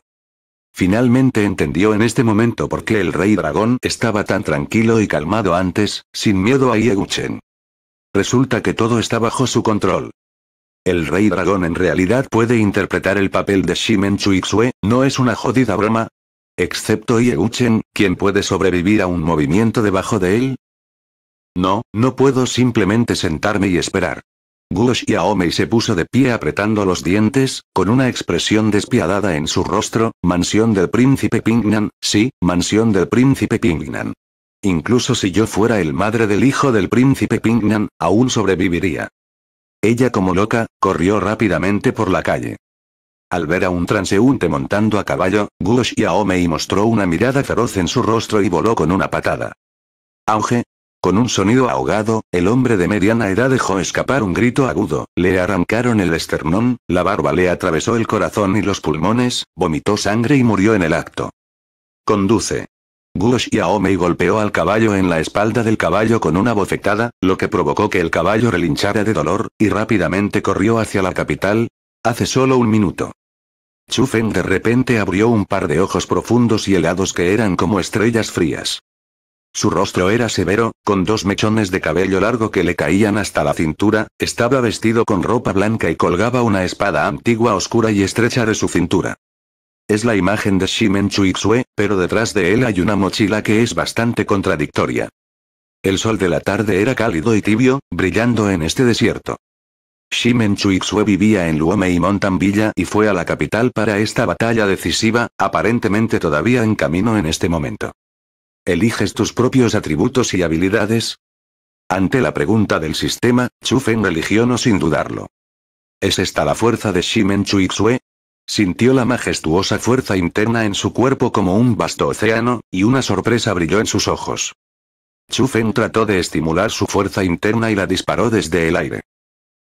[SPEAKER 1] Finalmente entendió en este momento por qué el rey dragón estaba tan tranquilo y calmado antes, sin miedo a Yeguchen. Resulta que todo está bajo su control. El rey dragón en realidad puede interpretar el papel de Shimen Chuixue, ¿no es una jodida broma? Excepto Yeguchen, quien puede sobrevivir a un movimiento debajo de él. No, no puedo simplemente sentarme y esperar. Guo Xiaomei se puso de pie apretando los dientes, con una expresión despiadada en su rostro, mansión del príncipe Pingnan, sí, mansión del príncipe Pingnan. Incluso si yo fuera el madre del hijo del príncipe Pingnan, aún sobreviviría. Ella como loca, corrió rápidamente por la calle. Al ver a un transeúnte montando a caballo, Guo mostró una mirada feroz en su rostro y voló con una patada. Auge, con un sonido ahogado, el hombre de mediana edad dejó escapar un grito agudo, le arrancaron el esternón, la barba le atravesó el corazón y los pulmones, vomitó sangre y murió en el acto. Conduce. Gush Aomei golpeó al caballo en la espalda del caballo con una bofetada, lo que provocó que el caballo relinchara de dolor, y rápidamente corrió hacia la capital. Hace solo un minuto. Chufen de repente abrió un par de ojos profundos y helados que eran como estrellas frías. Su rostro era severo, con dos mechones de cabello largo que le caían hasta la cintura, estaba vestido con ropa blanca y colgaba una espada antigua oscura y estrecha de su cintura. Es la imagen de Shimen Chuixue, pero detrás de él hay una mochila que es bastante contradictoria. El sol de la tarde era cálido y tibio, brillando en este desierto. Shimen Chuixue vivía en Luome y Villa y fue a la capital para esta batalla decisiva, aparentemente todavía en camino en este momento. ¿Eliges tus propios atributos y habilidades? Ante la pregunta del sistema, Chufen no sin dudarlo. ¿Es esta la fuerza de Shimen Chuixue? Sintió la majestuosa fuerza interna en su cuerpo como un vasto océano, y una sorpresa brilló en sus ojos. Chufen trató de estimular su fuerza interna y la disparó desde el aire.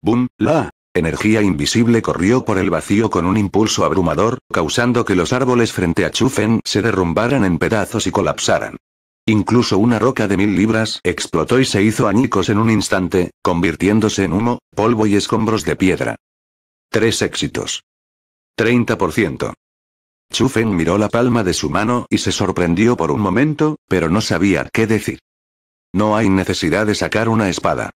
[SPEAKER 1] ¡Bum! ¡La! Energía invisible corrió por el vacío con un impulso abrumador, causando que los árboles frente a Chufen se derrumbaran en pedazos y colapsaran. Incluso una roca de mil libras explotó y se hizo añicos en un instante, convirtiéndose en humo, polvo y escombros de piedra. Tres éxitos. 30%. Chufen miró la palma de su mano y se sorprendió por un momento, pero no sabía qué decir. No hay necesidad de sacar una espada.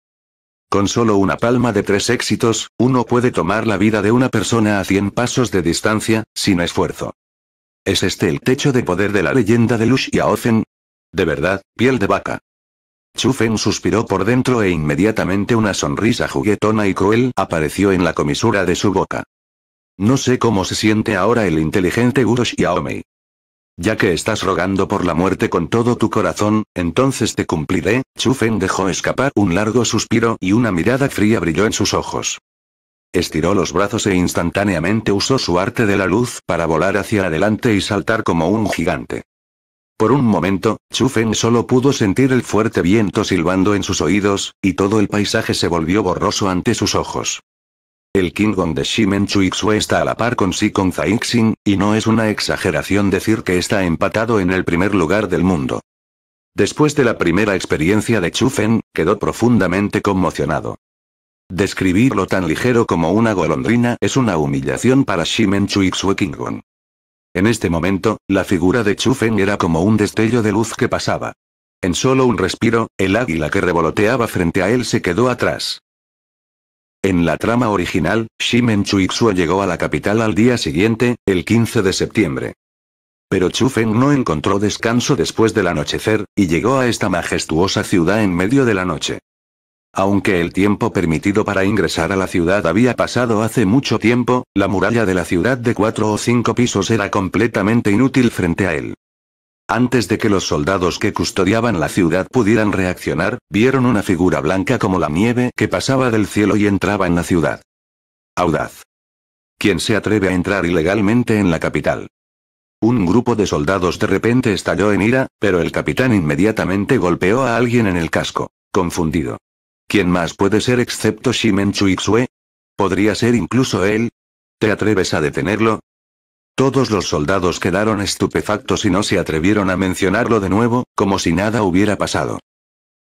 [SPEAKER 1] Con solo una palma de tres éxitos, uno puede tomar la vida de una persona a 100 pasos de distancia, sin esfuerzo. ¿Es este el techo de poder de la leyenda de Lush De verdad, piel de vaca. Chufen suspiró por dentro e inmediatamente una sonrisa juguetona y cruel apareció en la comisura de su boca. No sé cómo se siente ahora el inteligente Urosh Yaomei. Ya que estás rogando por la muerte con todo tu corazón, entonces te cumpliré, Chufen dejó escapar un largo suspiro y una mirada fría brilló en sus ojos. Estiró los brazos e instantáneamente usó su arte de la luz para volar hacia adelante y saltar como un gigante. Por un momento, Chufen solo pudo sentir el fuerte viento silbando en sus oídos, y todo el paisaje se volvió borroso ante sus ojos. El Kingon de Shimen Chuixue está a la par con Sikon Zaixin, y no es una exageración decir que está empatado en el primer lugar del mundo. Después de la primera experiencia de Chufen, quedó profundamente conmocionado. Describirlo tan ligero como una golondrina es una humillación para Shimen Chuixue Kingon. En este momento, la figura de Chufen era como un destello de luz que pasaba. En solo un respiro, el águila que revoloteaba frente a él se quedó atrás. En la trama original, Shimen Chuixue llegó a la capital al día siguiente, el 15 de septiembre. Pero Chufen no encontró descanso después del anochecer, y llegó a esta majestuosa ciudad en medio de la noche. Aunque el tiempo permitido para ingresar a la ciudad había pasado hace mucho tiempo, la muralla de la ciudad de cuatro o cinco pisos era completamente inútil frente a él. Antes de que los soldados que custodiaban la ciudad pudieran reaccionar, vieron una figura blanca como la nieve que pasaba del cielo y entraba en la ciudad. Audaz. ¿Quién se atreve a entrar ilegalmente en la capital? Un grupo de soldados de repente estalló en ira, pero el capitán inmediatamente golpeó a alguien en el casco, confundido. ¿Quién más puede ser excepto Shimen Chuixue? Podría ser incluso él. ¿Te atreves a detenerlo? Todos los soldados quedaron estupefactos y no se atrevieron a mencionarlo de nuevo, como si nada hubiera pasado.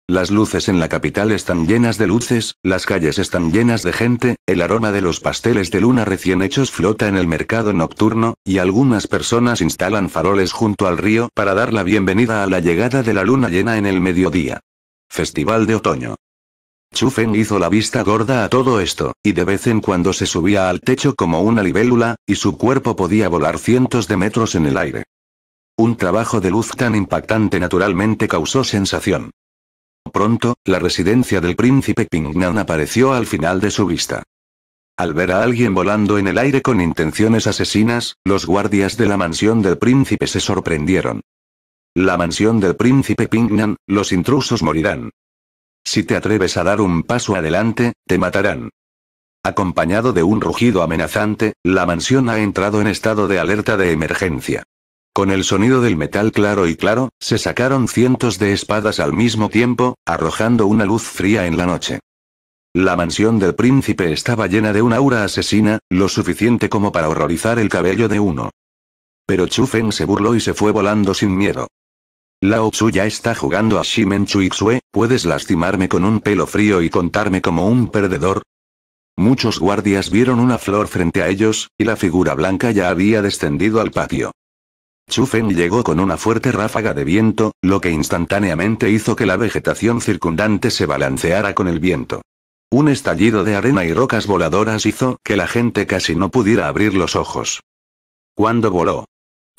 [SPEAKER 1] Las luces en la capital están llenas de luces, las calles están llenas de gente, el aroma de los pasteles de luna recién hechos flota en el mercado nocturno, y algunas personas instalan faroles junto al río para dar la bienvenida a la llegada de la luna llena en el mediodía. Festival de otoño. Chufen hizo la vista gorda a todo esto, y de vez en cuando se subía al techo como una libélula, y su cuerpo podía volar cientos de metros en el aire. Un trabajo de luz tan impactante naturalmente causó sensación. Pronto, la residencia del príncipe Pingnan apareció al final de su vista. Al ver a alguien volando en el aire con intenciones asesinas, los guardias de la mansión del príncipe se sorprendieron. La mansión del príncipe Pingnan, los intrusos morirán, si te atreves a dar un paso adelante, te matarán. Acompañado de un rugido amenazante, la mansión ha entrado en estado de alerta de emergencia. Con el sonido del metal claro y claro, se sacaron cientos de espadas al mismo tiempo, arrojando una luz fría en la noche. La mansión del príncipe estaba llena de un aura asesina, lo suficiente como para horrorizar el cabello de uno. Pero Chufen se burló y se fue volando sin miedo. Lao Tzu ya está jugando a Shimen Chuixue, ¿puedes lastimarme con un pelo frío y contarme como un perdedor? Muchos guardias vieron una flor frente a ellos, y la figura blanca ya había descendido al patio. Chufen llegó con una fuerte ráfaga de viento, lo que instantáneamente hizo que la vegetación circundante se balanceara con el viento. Un estallido de arena y rocas voladoras hizo que la gente casi no pudiera abrir los ojos. Cuando voló,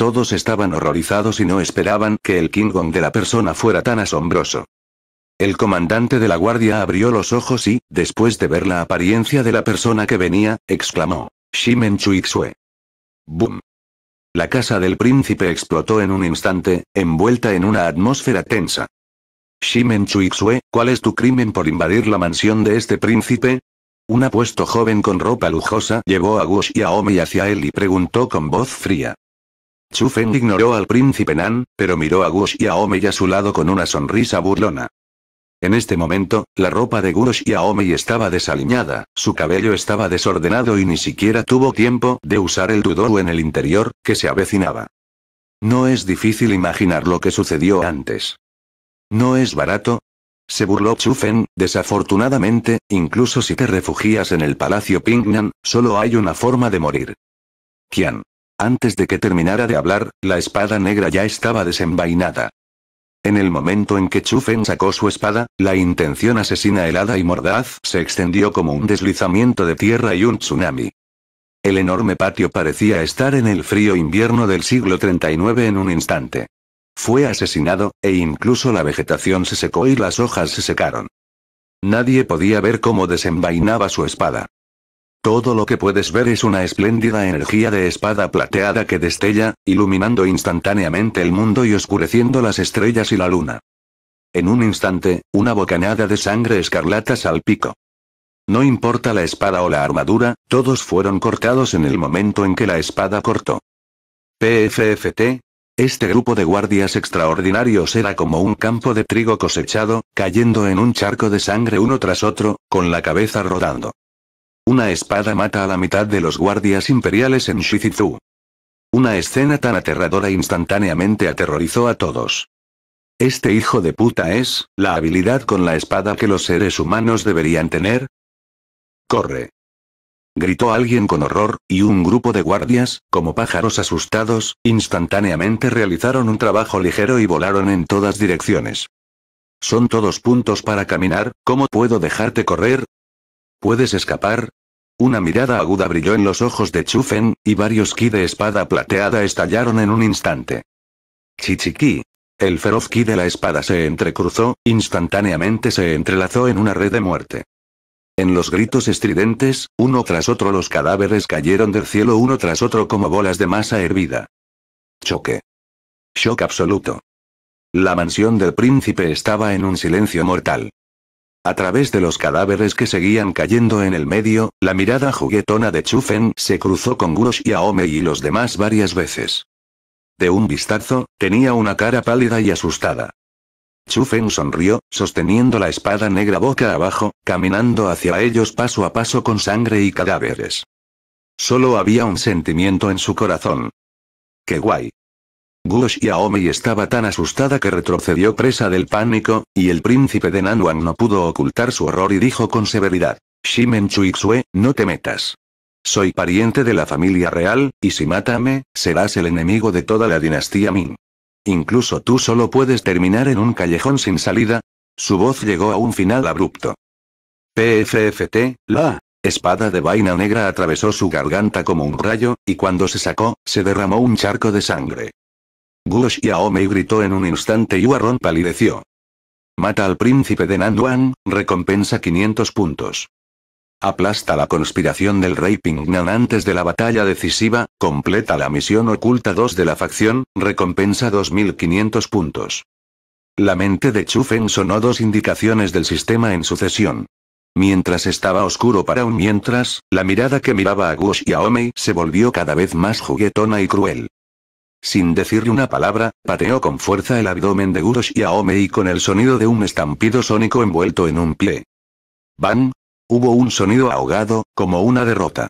[SPEAKER 1] todos estaban horrorizados y no esperaban que el kingong de la persona fuera tan asombroso. El comandante de la guardia abrió los ojos y, después de ver la apariencia de la persona que venía, exclamó. Shimen Chuixue. Boom. La casa del príncipe explotó en un instante, envuelta en una atmósfera tensa. Shimen ¿cuál es tu crimen por invadir la mansión de este príncipe? Un apuesto joven con ropa lujosa llevó a Gush y a hacia él y preguntó con voz fría. Chufen ignoró al príncipe Nan, pero miró a Gush y a a su lado con una sonrisa burlona. En este momento, la ropa de Gush y estaba desaliñada, su cabello estaba desordenado y ni siquiera tuvo tiempo de usar el Tudoru en el interior, que se avecinaba. No es difícil imaginar lo que sucedió antes. ¿No es barato? Se burló Chufen, desafortunadamente, incluso si te refugias en el palacio Pingnan, solo hay una forma de morir. Qian. Antes de que terminara de hablar, la espada negra ya estaba desenvainada. En el momento en que Chufen sacó su espada, la intención asesina helada y mordaz se extendió como un deslizamiento de tierra y un tsunami. El enorme patio parecía estar en el frío invierno del siglo 39 en un instante. Fue asesinado, e incluso la vegetación se secó y las hojas se secaron. Nadie podía ver cómo desenvainaba su espada. Todo lo que puedes ver es una espléndida energía de espada plateada que destella, iluminando instantáneamente el mundo y oscureciendo las estrellas y la luna. En un instante, una bocanada de sangre escarlata salpicó. No importa la espada o la armadura, todos fueron cortados en el momento en que la espada cortó. PFFT. Este grupo de guardias extraordinarios era como un campo de trigo cosechado, cayendo en un charco de sangre uno tras otro, con la cabeza rodando. Una espada mata a la mitad de los guardias imperiales en Shizizu. Una escena tan aterradora instantáneamente aterrorizó a todos. ¿Este hijo de puta es, la habilidad con la espada que los seres humanos deberían tener? ¡Corre! Gritó alguien con horror, y un grupo de guardias, como pájaros asustados, instantáneamente realizaron un trabajo ligero y volaron en todas direcciones. Son todos puntos para caminar, ¿cómo puedo dejarte correr? ¿Puedes escapar? Una mirada aguda brilló en los ojos de Chufen, y varios ki de espada plateada estallaron en un instante. Chichiqui. El feroz ki de la espada se entrecruzó, instantáneamente se entrelazó en una red de muerte. En los gritos estridentes, uno tras otro los cadáveres cayeron del cielo uno tras otro como bolas de masa hervida. Choque. Shock absoluto. La mansión del príncipe estaba en un silencio mortal. A través de los cadáveres que seguían cayendo en el medio, la mirada juguetona de Chufen se cruzó con y Aome y los demás varias veces. De un vistazo, tenía una cara pálida y asustada. Chufen sonrió, sosteniendo la espada negra boca abajo, caminando hacia ellos paso a paso con sangre y cadáveres. Solo había un sentimiento en su corazón. ¡Qué guay! Gush Yaomi estaba tan asustada que retrocedió presa del pánico, y el príncipe de Nanwang no pudo ocultar su horror y dijo con severidad, Shimen Chuixue, no te metas. Soy pariente de la familia real, y si mátame, serás el enemigo de toda la dinastía Ming. Incluso tú solo puedes terminar en un callejón sin salida. Su voz llegó a un final abrupto. PFFT, la espada de vaina negra atravesó su garganta como un rayo, y cuando se sacó, se derramó un charco de sangre. Gush Xiaomei gritó en un instante y Warron palideció. Mata al príncipe de Nanduan, recompensa 500 puntos. Aplasta la conspiración del rey Pingnan antes de la batalla decisiva, completa la misión oculta 2 de la facción, recompensa 2500 puntos. La mente de Chufen sonó dos indicaciones del sistema en sucesión. Mientras estaba oscuro para un mientras, la mirada que miraba a y Xiaomei se volvió cada vez más juguetona y cruel. Sin decirle una palabra, pateó con fuerza el abdomen de y Aome y con el sonido de un estampido sónico envuelto en un pie. ¡Bang! Hubo un sonido ahogado, como una derrota.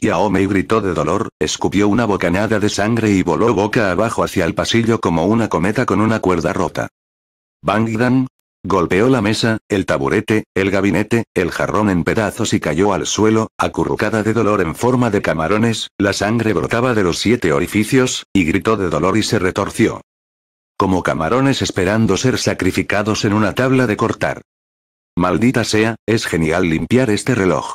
[SPEAKER 1] y Aomei gritó de dolor, escupió una bocanada de sangre y voló boca abajo hacia el pasillo como una cometa con una cuerda rota. Bang Golpeó la mesa, el taburete, el gabinete, el jarrón en pedazos y cayó al suelo, acurrucada de dolor en forma de camarones, la sangre brotaba de los siete orificios, y gritó de dolor y se retorció. Como camarones esperando ser sacrificados en una tabla de cortar. Maldita sea, es genial limpiar este reloj.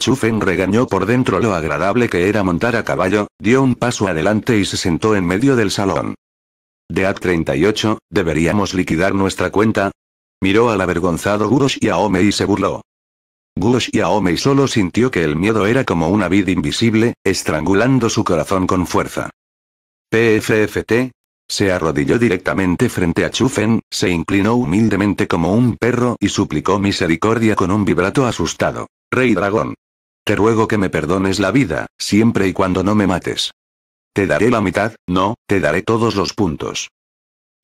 [SPEAKER 1] Chufen regañó por dentro lo agradable que era montar a caballo, dio un paso adelante y se sentó en medio del salón. De 38, deberíamos liquidar nuestra cuenta, Miró al avergonzado Gurosh Yaome y se burló. Gurosh Aome solo sintió que el miedo era como una vid invisible, estrangulando su corazón con fuerza. PFFT. Se arrodilló directamente frente a Chufen, se inclinó humildemente como un perro y suplicó misericordia con un vibrato asustado. Rey dragón. Te ruego que me perdones la vida, siempre y cuando no me mates. Te daré la mitad, no, te daré todos los puntos.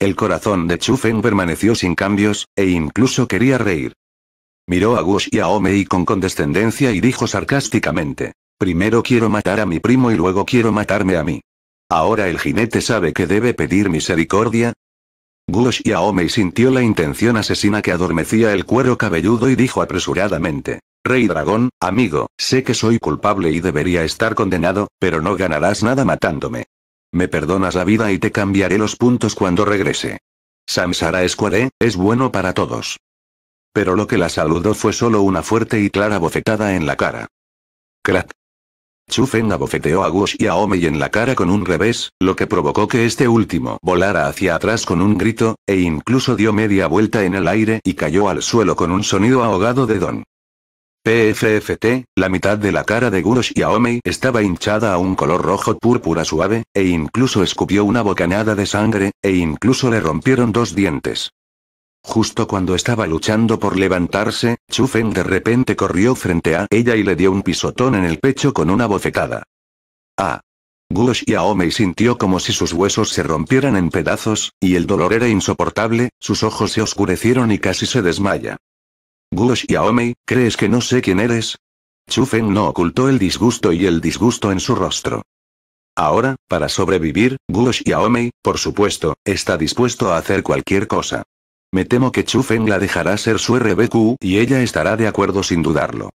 [SPEAKER 1] El corazón de Chufen permaneció sin cambios, e incluso quería reír. Miró a Gush y a Omei con condescendencia y dijo sarcásticamente. Primero quiero matar a mi primo y luego quiero matarme a mí. Ahora el jinete sabe que debe pedir misericordia. Gush y Aomei sintió la intención asesina que adormecía el cuero cabelludo y dijo apresuradamente. Rey dragón, amigo, sé que soy culpable y debería estar condenado, pero no ganarás nada matándome. Me perdonas la vida y te cambiaré los puntos cuando regrese. Samsara Square, es bueno para todos. Pero lo que la saludó fue solo una fuerte y clara bofetada en la cara. Crack. Chufen abofeteó a Gush y a Omei en la cara con un revés, lo que provocó que este último volara hacia atrás con un grito, e incluso dio media vuelta en el aire y cayó al suelo con un sonido ahogado de don. PFFT, la mitad de la cara de y Yaomei estaba hinchada a un color rojo púrpura suave, e incluso escupió una bocanada de sangre, e incluso le rompieron dos dientes. Justo cuando estaba luchando por levantarse, Chufen de repente corrió frente a ella y le dio un pisotón en el pecho con una bofetada. Ah. a Yaomei sintió como si sus huesos se rompieran en pedazos, y el dolor era insoportable, sus ojos se oscurecieron y casi se desmaya y Yaomei, ¿crees que no sé quién eres? Chufen no ocultó el disgusto y el disgusto en su rostro. Ahora, para sobrevivir, y Yaomei, por supuesto, está dispuesto a hacer cualquier cosa. Me temo que Chufen la dejará ser su RBQ y ella estará de acuerdo sin dudarlo.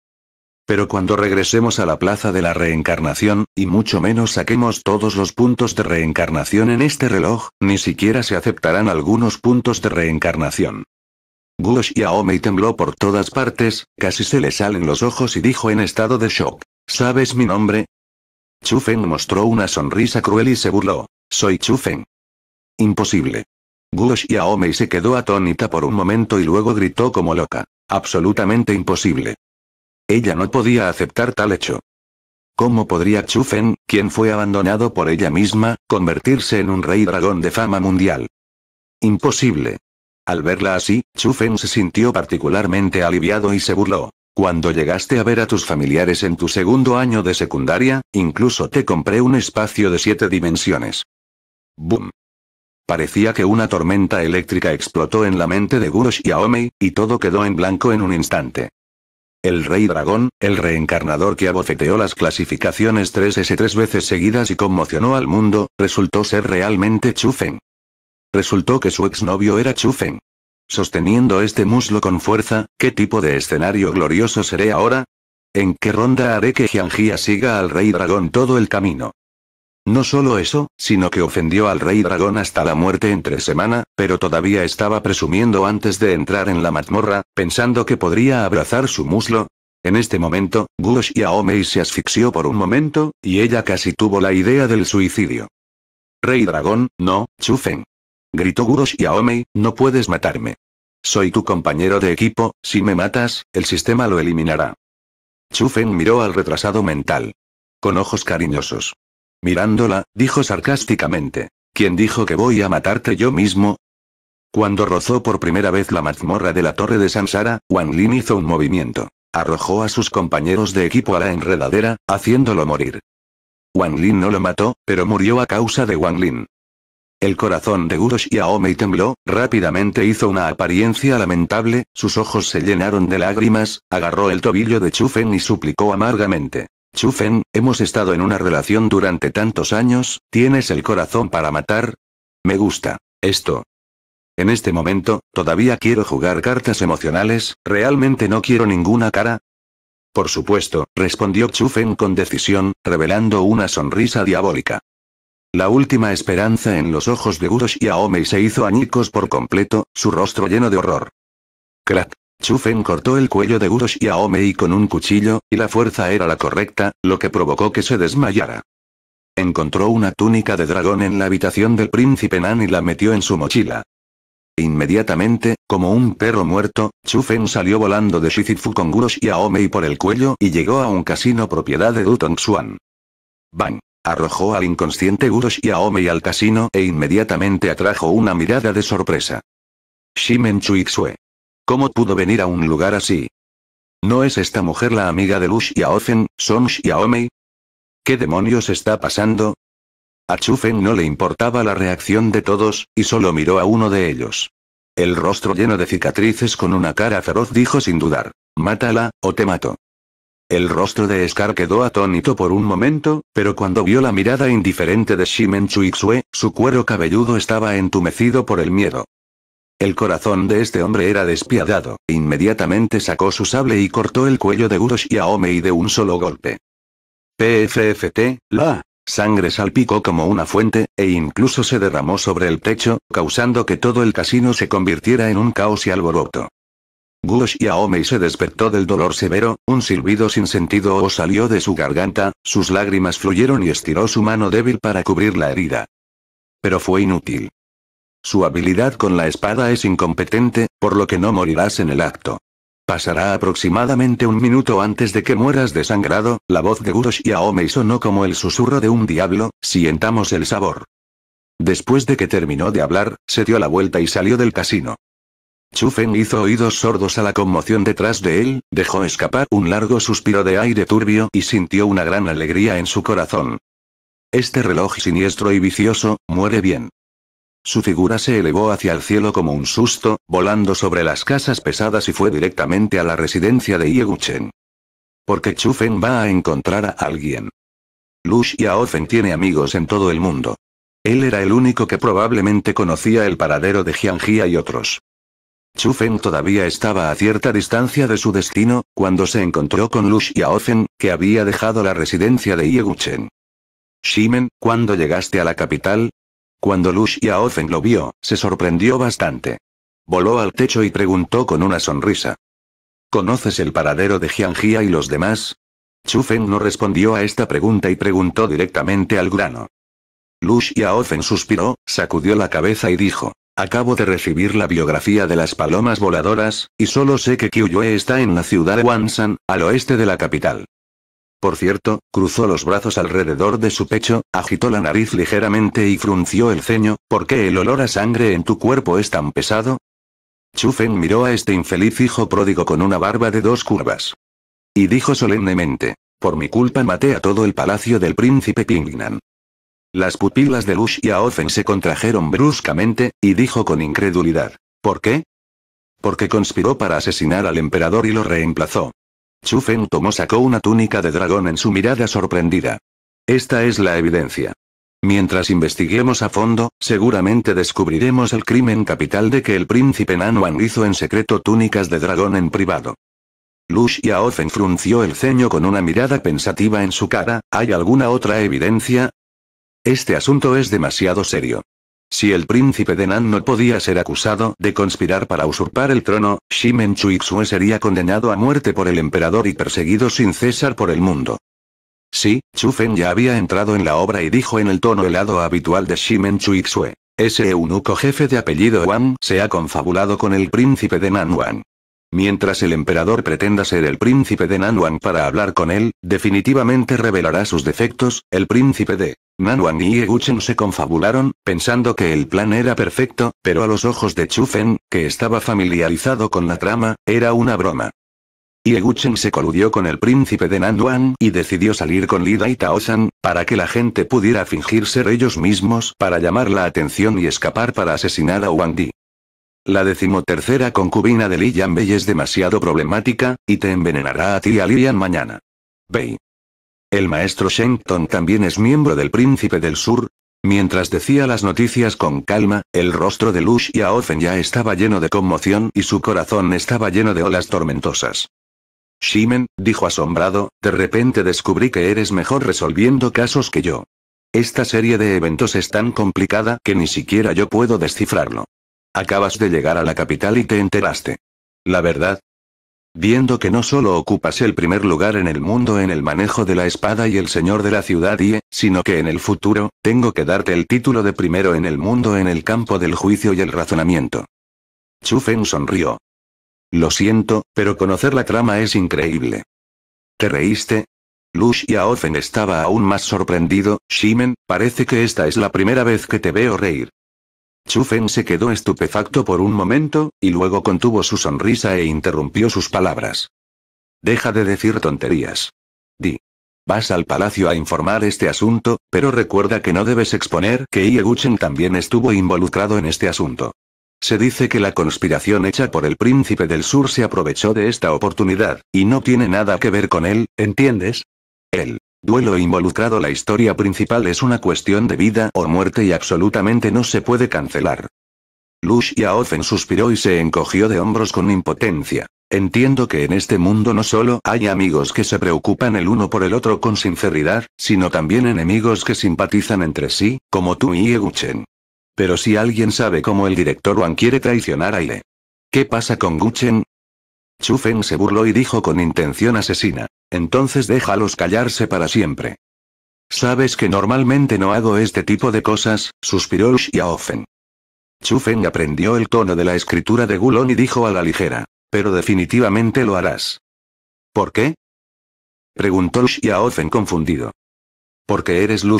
[SPEAKER 1] Pero cuando regresemos a la plaza de la reencarnación, y mucho menos saquemos todos los puntos de reencarnación en este reloj, ni siquiera se aceptarán algunos puntos de reencarnación. Gush y tembló por todas partes, casi se le salen los ojos y dijo en estado de shock. ¿Sabes mi nombre? Chufen mostró una sonrisa cruel y se burló. Soy Chufen. Imposible. Gush y se quedó atónita por un momento y luego gritó como loca. Absolutamente imposible. Ella no podía aceptar tal hecho. ¿Cómo podría Chufen, quien fue abandonado por ella misma, convertirse en un rey dragón de fama mundial? Imposible. Al verla así, Chufen se sintió particularmente aliviado y se burló. Cuando llegaste a ver a tus familiares en tu segundo año de secundaria, incluso te compré un espacio de siete dimensiones. ¡Bum! Parecía que una tormenta eléctrica explotó en la mente de y Aomei, y todo quedó en blanco en un instante. El rey dragón, el reencarnador que abofeteó las clasificaciones 3S tres veces seguidas y conmocionó al mundo, resultó ser realmente Chufen. Resultó que su exnovio era Chufen. Sosteniendo este muslo con fuerza, ¿qué tipo de escenario glorioso seré ahora? ¿En qué ronda haré que Jianjia siga al rey dragón todo el camino? No solo eso, sino que ofendió al rey dragón hasta la muerte entre semana, pero todavía estaba presumiendo antes de entrar en la mazmorra, pensando que podría abrazar su muslo. En este momento, Gush Yaomei se asfixió por un momento, y ella casi tuvo la idea del suicidio. Rey dragón, no, Chufen. Gritó Guros y Aomei, no puedes matarme. Soy tu compañero de equipo, si me matas, el sistema lo eliminará. Chufen miró al retrasado mental. Con ojos cariñosos. Mirándola, dijo sarcásticamente. ¿Quién dijo que voy a matarte yo mismo? Cuando rozó por primera vez la mazmorra de la torre de Sansara, Wang Lin hizo un movimiento. Arrojó a sus compañeros de equipo a la enredadera, haciéndolo morir. Wang Lin no lo mató, pero murió a causa de Wang Lin. El corazón de y Aomei tembló, rápidamente hizo una apariencia lamentable, sus ojos se llenaron de lágrimas, agarró el tobillo de Chufen y suplicó amargamente. Chufen, hemos estado en una relación durante tantos años, ¿tienes el corazón para matar? Me gusta. Esto. En este momento, todavía quiero jugar cartas emocionales, realmente no quiero ninguna cara, por supuesto, respondió Chufen con decisión, revelando una sonrisa diabólica. La última esperanza en los ojos de y Aomei se hizo añicos por completo, su rostro lleno de horror. Crack. Chufen cortó el cuello de y Aomei con un cuchillo, y la fuerza era la correcta, lo que provocó que se desmayara. Encontró una túnica de dragón en la habitación del príncipe Nan y la metió en su mochila. Inmediatamente, como un perro muerto, Chufen salió volando de Shizifu con y Aomei por el cuello y llegó a un casino propiedad de Dutong Xuan. Bang. Arrojó al inconsciente a Aome y al casino e inmediatamente atrajo una mirada de sorpresa. Shimen Chuixue. ¿Cómo pudo venir a un lugar así? ¿No es esta mujer la amiga de Lush Yaofen, Son ¿Qué demonios está pasando? A Chufen no le importaba la reacción de todos, y solo miró a uno de ellos. El rostro lleno de cicatrices con una cara feroz dijo sin dudar. Mátala, o te mato. El rostro de Scar quedó atónito por un momento, pero cuando vio la mirada indiferente de Shimen Chuixue, su cuero cabelludo estaba entumecido por el miedo. El corazón de este hombre era despiadado, e inmediatamente sacó su sable y cortó el cuello de Uroshi Aomei de un solo golpe. PFFT, la sangre salpicó como una fuente, e incluso se derramó sobre el techo, causando que todo el casino se convirtiera en un caos y alboroto. Guo Aomei se despertó del dolor severo, un silbido sin sentido o salió de su garganta, sus lágrimas fluyeron y estiró su mano débil para cubrir la herida. Pero fue inútil. Su habilidad con la espada es incompetente, por lo que no morirás en el acto. Pasará aproximadamente un minuto antes de que mueras desangrado, la voz de y Aomei sonó como el susurro de un diablo, sientamos el sabor. Después de que terminó de hablar, se dio la vuelta y salió del casino. Chufen hizo oídos sordos a la conmoción detrás de él, dejó escapar un largo suspiro de aire turbio y sintió una gran alegría en su corazón. Este reloj siniestro y vicioso, muere bien. Su figura se elevó hacia el cielo como un susto, volando sobre las casas pesadas y fue directamente a la residencia de Yeguchen. Porque Chufen va a encontrar a alguien. Lush Feng tiene amigos en todo el mundo. Él era el único que probablemente conocía el paradero de Jiangjia y otros. Chu todavía estaba a cierta distancia de su destino, cuando se encontró con Lu Xiaofen, que había dejado la residencia de Yeguchen. Shimen, ¿cuándo llegaste a la capital? Cuando Lu Xiaofen lo vio, se sorprendió bastante. Voló al techo y preguntó con una sonrisa. ¿Conoces el paradero de Jiangjia y los demás? Chu no respondió a esta pregunta y preguntó directamente al grano. Lu Xiaofen suspiró, sacudió la cabeza y dijo, Acabo de recibir la biografía de las palomas voladoras, y solo sé que Kyuyue está en la ciudad de Wansan, al oeste de la capital. Por cierto, cruzó los brazos alrededor de su pecho, agitó la nariz ligeramente y frunció el ceño, ¿por qué el olor a sangre en tu cuerpo es tan pesado? Chufen miró a este infeliz hijo pródigo con una barba de dos curvas. Y dijo solemnemente, por mi culpa maté a todo el palacio del príncipe Pingnan. Las pupilas de Lush y Aofen se contrajeron bruscamente, y dijo con incredulidad. ¿Por qué? Porque conspiró para asesinar al emperador y lo reemplazó. Chufen tomó sacó una túnica de dragón en su mirada sorprendida. Esta es la evidencia. Mientras investiguemos a fondo, seguramente descubriremos el crimen capital de que el príncipe Nanwan hizo en secreto túnicas de dragón en privado. Lush Aofen frunció el ceño con una mirada pensativa en su cara, ¿hay alguna otra evidencia? Este asunto es demasiado serio. Si el príncipe de Nan no podía ser acusado de conspirar para usurpar el trono, Shimen Chuixue sería condenado a muerte por el emperador y perseguido sin cesar por el mundo. Sí, Chufen ya había entrado en la obra y dijo en el tono helado habitual de Shimen Chuixue. Ese eunuco jefe de apellido Wang se ha confabulado con el príncipe de Wan. Mientras el emperador pretenda ser el príncipe de Nanwang para hablar con él, definitivamente revelará sus defectos, el príncipe de Nanwang y Eguchen se confabularon, pensando que el plan era perfecto, pero a los ojos de Chufen, que estaba familiarizado con la trama, era una broma. Yeguchen Eguchen se coludió con el príncipe de Nanduan y decidió salir con Lida y Taozan, para que la gente pudiera fingir ser ellos mismos para llamar la atención y escapar para asesinar a Wan Di. La decimotercera concubina de Lillian Bey es demasiado problemática, y te envenenará a ti y a Liyan mañana. Bei. El maestro Shenton también es miembro del Príncipe del Sur. Mientras decía las noticias con calma, el rostro de Lush y Aofen ya estaba lleno de conmoción y su corazón estaba lleno de olas tormentosas. Shimen, dijo asombrado, de repente descubrí que eres mejor resolviendo casos que yo. Esta serie de eventos es tan complicada que ni siquiera yo puedo descifrarlo. Acabas de llegar a la capital y te enteraste. La verdad. Viendo que no solo ocupas el primer lugar en el mundo en el manejo de la espada y el señor de la ciudad y, sino que en el futuro, tengo que darte el título de primero en el mundo en el campo del juicio y el razonamiento. Chufen sonrió. Lo siento, pero conocer la trama es increíble. ¿Te reíste? Lush Ofen estaba aún más sorprendido, Shimen, parece que esta es la primera vez que te veo reír. Chufen se quedó estupefacto por un momento, y luego contuvo su sonrisa e interrumpió sus palabras. Deja de decir tonterías. Di. Vas al palacio a informar este asunto, pero recuerda que no debes exponer que Ieguchen también estuvo involucrado en este asunto. Se dice que la conspiración hecha por el príncipe del sur se aprovechó de esta oportunidad, y no tiene nada que ver con él, ¿entiendes? Él. Duelo involucrado La historia principal es una cuestión de vida o muerte y absolutamente no se puede cancelar. Lush Yaofen suspiró y se encogió de hombros con impotencia. Entiendo que en este mundo no solo hay amigos que se preocupan el uno por el otro con sinceridad, sino también enemigos que simpatizan entre sí, como tú y chen. Pero si alguien sabe cómo el director Wan quiere traicionar a Ile. ¿Qué pasa con Guchen? Chufen se burló y dijo con intención asesina. Entonces déjalos callarse para siempre. Sabes que normalmente no hago este tipo de cosas, suspiró Xiaofen. Chufen aprendió el tono de la escritura de Gulon y dijo a la ligera. Pero definitivamente lo harás. ¿Por qué? Preguntó Xiaofen confundido. Porque eres Lu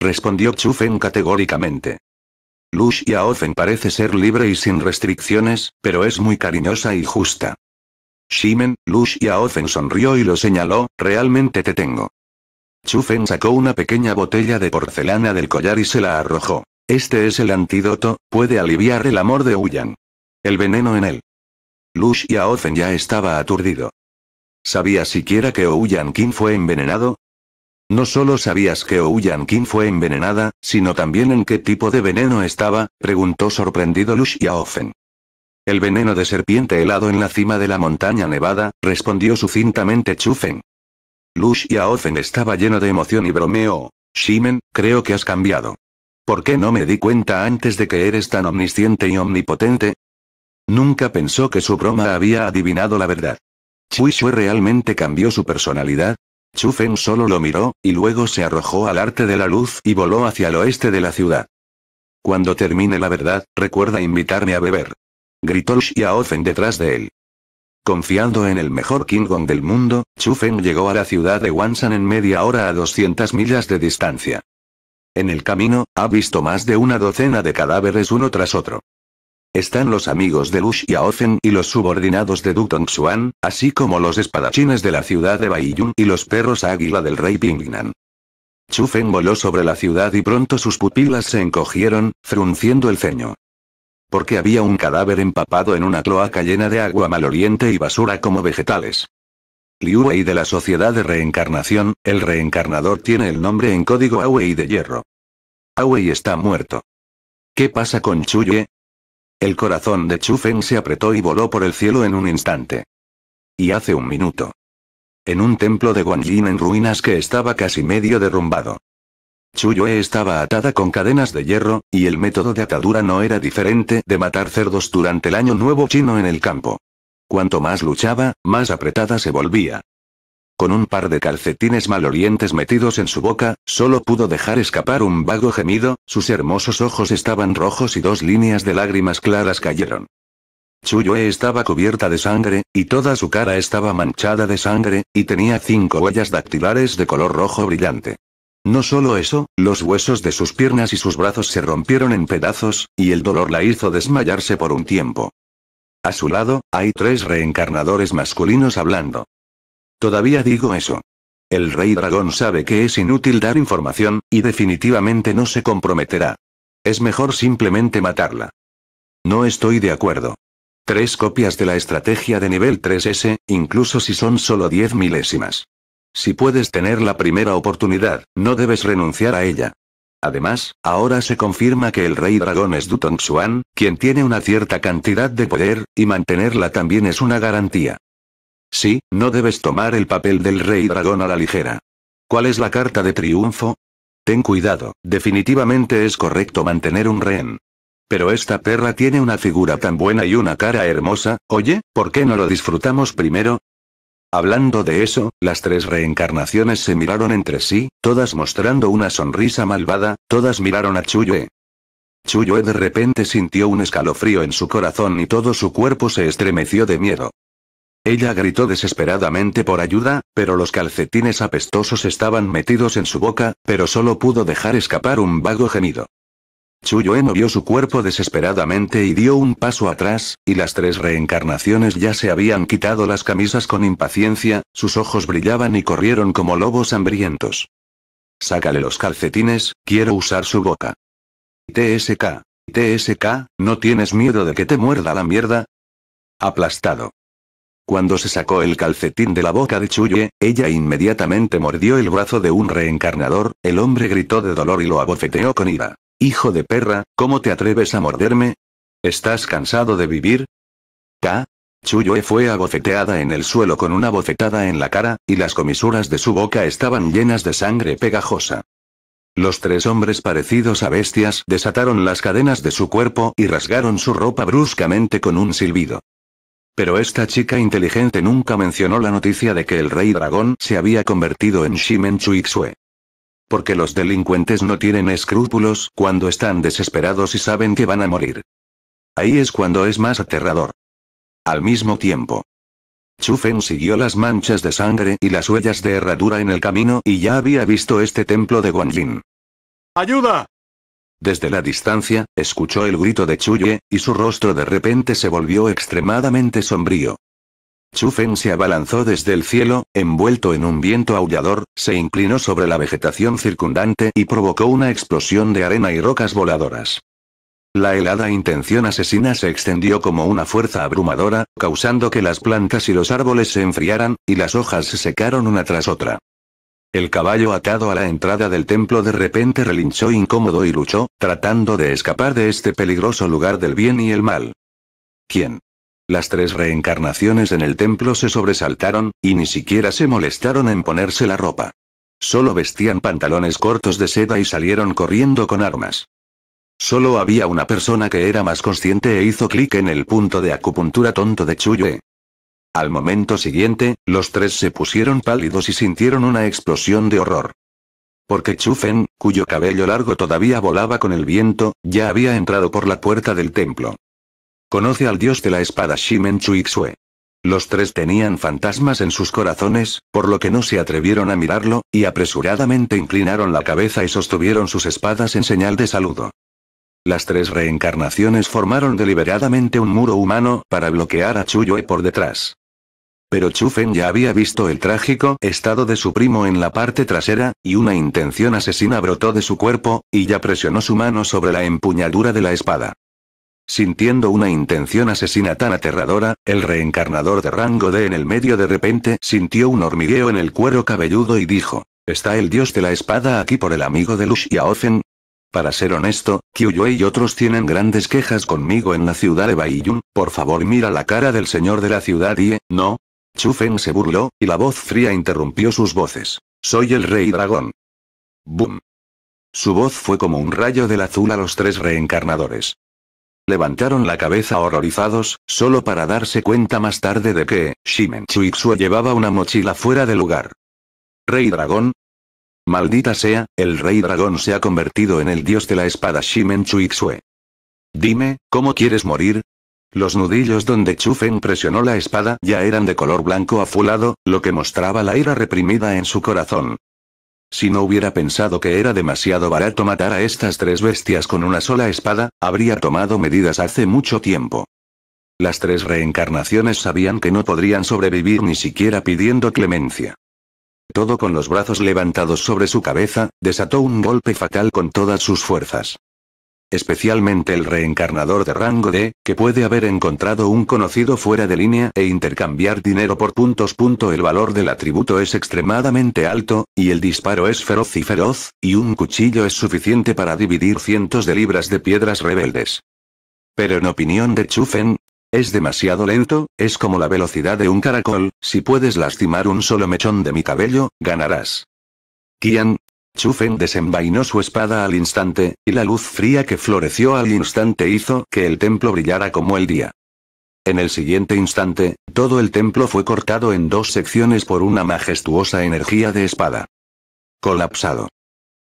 [SPEAKER 1] respondió Chufen categóricamente. Lu parece ser libre y sin restricciones, pero es muy cariñosa y justa. Shimen, Lushia sonrió y lo señaló, realmente te tengo. Chufen sacó una pequeña botella de porcelana del collar y se la arrojó. Este es el antídoto, puede aliviar el amor de Huyan. El veneno en él. y ya estaba aturdido. ¿Sabías siquiera que Ouyan King fue envenenado? No solo sabías que Ouyan King fue envenenada, sino también en qué tipo de veneno estaba, preguntó sorprendido y Ofen. El veneno de serpiente helado en la cima de la montaña nevada, respondió sucintamente Chufen. Lush Aofen estaba lleno de emoción y bromeó. Shimen, creo que has cambiado. ¿Por qué no me di cuenta antes de que eres tan omnisciente y omnipotente? Nunca pensó que su broma había adivinado la verdad. ¿Chui realmente cambió su personalidad? Chufen solo lo miró, y luego se arrojó al arte de la luz y voló hacia el oeste de la ciudad. Cuando termine la verdad, recuerda invitarme a beber gritó Xiaofen detrás de él. Confiando en el mejor King del mundo, Chufen llegó a la ciudad de Wansan en media hora a 200 millas de distancia. En el camino, ha visto más de una docena de cadáveres uno tras otro. Están los amigos de Lu Xiaofen y los subordinados de Du Xuan, así como los espadachines de la ciudad de Baiyun y los perros águila del rey Pingnan. Chufen voló sobre la ciudad y pronto sus pupilas se encogieron, frunciendo el ceño porque había un cadáver empapado en una cloaca llena de agua maloliente y basura como vegetales. Liu Wei de la Sociedad de Reencarnación, el reencarnador tiene el nombre en código Awei de hierro. Awei está muerto. ¿Qué pasa con Chuye? El corazón de Chufen se apretó y voló por el cielo en un instante. Y hace un minuto. En un templo de Yin en ruinas que estaba casi medio derrumbado. Chuyue estaba atada con cadenas de hierro, y el método de atadura no era diferente de matar cerdos durante el año nuevo chino en el campo. Cuanto más luchaba, más apretada se volvía. Con un par de calcetines malolientes metidos en su boca, solo pudo dejar escapar un vago gemido, sus hermosos ojos estaban rojos y dos líneas de lágrimas claras cayeron. Chuyue estaba cubierta de sangre, y toda su cara estaba manchada de sangre, y tenía cinco huellas dactilares de color rojo brillante. No solo eso, los huesos de sus piernas y sus brazos se rompieron en pedazos, y el dolor la hizo desmayarse por un tiempo. A su lado, hay tres reencarnadores masculinos hablando. Todavía digo eso. El rey dragón sabe que es inútil dar información, y definitivamente no se comprometerá. Es mejor simplemente matarla. No estoy de acuerdo. Tres copias de la estrategia de nivel 3S, incluso si son solo diez milésimas. Si puedes tener la primera oportunidad, no debes renunciar a ella. Además, ahora se confirma que el rey dragón es Dutong Xuan, quien tiene una cierta cantidad de poder, y mantenerla también es una garantía. Sí, no debes tomar el papel del rey dragón a la ligera. ¿Cuál es la carta de triunfo? Ten cuidado, definitivamente es correcto mantener un rehén. Pero esta perra tiene una figura tan buena y una cara hermosa, oye, ¿por qué no lo disfrutamos primero? Hablando de eso, las tres reencarnaciones se miraron entre sí, todas mostrando una sonrisa malvada, todas miraron a Chuyue. Chuyue de repente sintió un escalofrío en su corazón y todo su cuerpo se estremeció de miedo. Ella gritó desesperadamente por ayuda, pero los calcetines apestosos estaban metidos en su boca, pero solo pudo dejar escapar un vago gemido. Chuyo movió su cuerpo desesperadamente y dio un paso atrás, y las tres reencarnaciones ya se habían quitado las camisas con impaciencia, sus ojos brillaban y corrieron como lobos hambrientos. Sácale los calcetines, quiero usar su boca. TSK. TSK, ¿no tienes miedo de que te muerda la mierda? Aplastado. Cuando se sacó el calcetín de la boca de Chuyue, ella inmediatamente mordió el brazo de un reencarnador, el hombre gritó de dolor y lo abofeteó con ira. Hijo de perra, ¿cómo te atreves a morderme? ¿Estás cansado de vivir? ¿K? Chuyue fue abofeteada en el suelo con una bofetada en la cara, y las comisuras de su boca estaban llenas de sangre pegajosa. Los tres hombres parecidos a bestias desataron las cadenas de su cuerpo y rasgaron su ropa bruscamente con un silbido. Pero esta chica inteligente nunca mencionó la noticia de que el rey dragón se había convertido en Shimen Chuixue. Porque los delincuentes no tienen escrúpulos cuando están desesperados y saben que van a morir. Ahí es cuando es más aterrador. Al mismo tiempo. Chufen siguió las manchas de sangre y las huellas de herradura en el camino y ya había visto este templo de Yin. ¡Ayuda! Desde la distancia, escuchó el grito de Chuye, y su rostro de repente se volvió extremadamente sombrío. Chufen se abalanzó desde el cielo, envuelto en un viento aullador, se inclinó sobre la vegetación circundante y provocó una explosión de arena y rocas voladoras. La helada intención asesina se extendió como una fuerza abrumadora, causando que las plantas y los árboles se enfriaran, y las hojas se secaron una tras otra. El caballo atado a la entrada del templo de repente relinchó incómodo y luchó, tratando de escapar de este peligroso lugar del bien y el mal. ¿Quién? Las tres reencarnaciones en el templo se sobresaltaron, y ni siquiera se molestaron en ponerse la ropa. Solo vestían pantalones cortos de seda y salieron corriendo con armas. Solo había una persona que era más consciente e hizo clic en el punto de acupuntura tonto de Chuyue. Al momento siguiente, los tres se pusieron pálidos y sintieron una explosión de horror. Porque Chufen, cuyo cabello largo todavía volaba con el viento, ya había entrado por la puerta del templo. Conoce al dios de la espada Shimen Chuixue. Los tres tenían fantasmas en sus corazones, por lo que no se atrevieron a mirarlo, y apresuradamente inclinaron la cabeza y sostuvieron sus espadas en señal de saludo. Las tres reencarnaciones formaron deliberadamente un muro humano para bloquear a Chuyue por detrás. Pero Chufen ya había visto el trágico estado de su primo en la parte trasera, y una intención asesina brotó de su cuerpo, y ya presionó su mano sobre la empuñadura de la espada. Sintiendo una intención asesina tan aterradora, el reencarnador de rango D en el medio de repente sintió un hormigueo en el cuero cabelludo y dijo, ¿Está el dios de la espada aquí por el amigo de Lush Yaofen? Para ser honesto, Kyuyue y otros tienen grandes quejas conmigo en la ciudad de Baiyun, por favor mira la cara del señor de la ciudad y, no, Chufen se burló, y la voz fría interrumpió sus voces. Soy el rey dragón. Boom. Su voz fue como un rayo del azul a los tres reencarnadores. Levantaron la cabeza horrorizados, solo para darse cuenta más tarde de que, Shimen Chuixue llevaba una mochila fuera de lugar. ¿Rey dragón? Maldita sea, el rey dragón se ha convertido en el dios de la espada Shimen Chuixue. Dime, ¿cómo quieres morir? Los nudillos donde Chufen presionó la espada ya eran de color blanco azulado, lo que mostraba la ira reprimida en su corazón. Si no hubiera pensado que era demasiado barato matar a estas tres bestias con una sola espada, habría tomado medidas hace mucho tiempo. Las tres reencarnaciones sabían que no podrían sobrevivir ni siquiera pidiendo clemencia. Todo con los brazos levantados sobre su cabeza, desató un golpe fatal con todas sus fuerzas especialmente el reencarnador de rango D, que puede haber encontrado un conocido fuera de línea e intercambiar dinero por puntos. el valor del atributo es extremadamente alto, y el disparo es feroz y feroz, y un cuchillo es suficiente para dividir cientos de libras de piedras rebeldes. Pero en opinión de Chufen, es demasiado lento, es como la velocidad de un caracol, si puedes lastimar un solo mechón de mi cabello, ganarás. Kian, Chufen desenvainó su espada al instante, y la luz fría que floreció al instante hizo que el templo brillara como el día. En el siguiente instante, todo el templo fue cortado en dos secciones por una majestuosa energía de espada. Colapsado.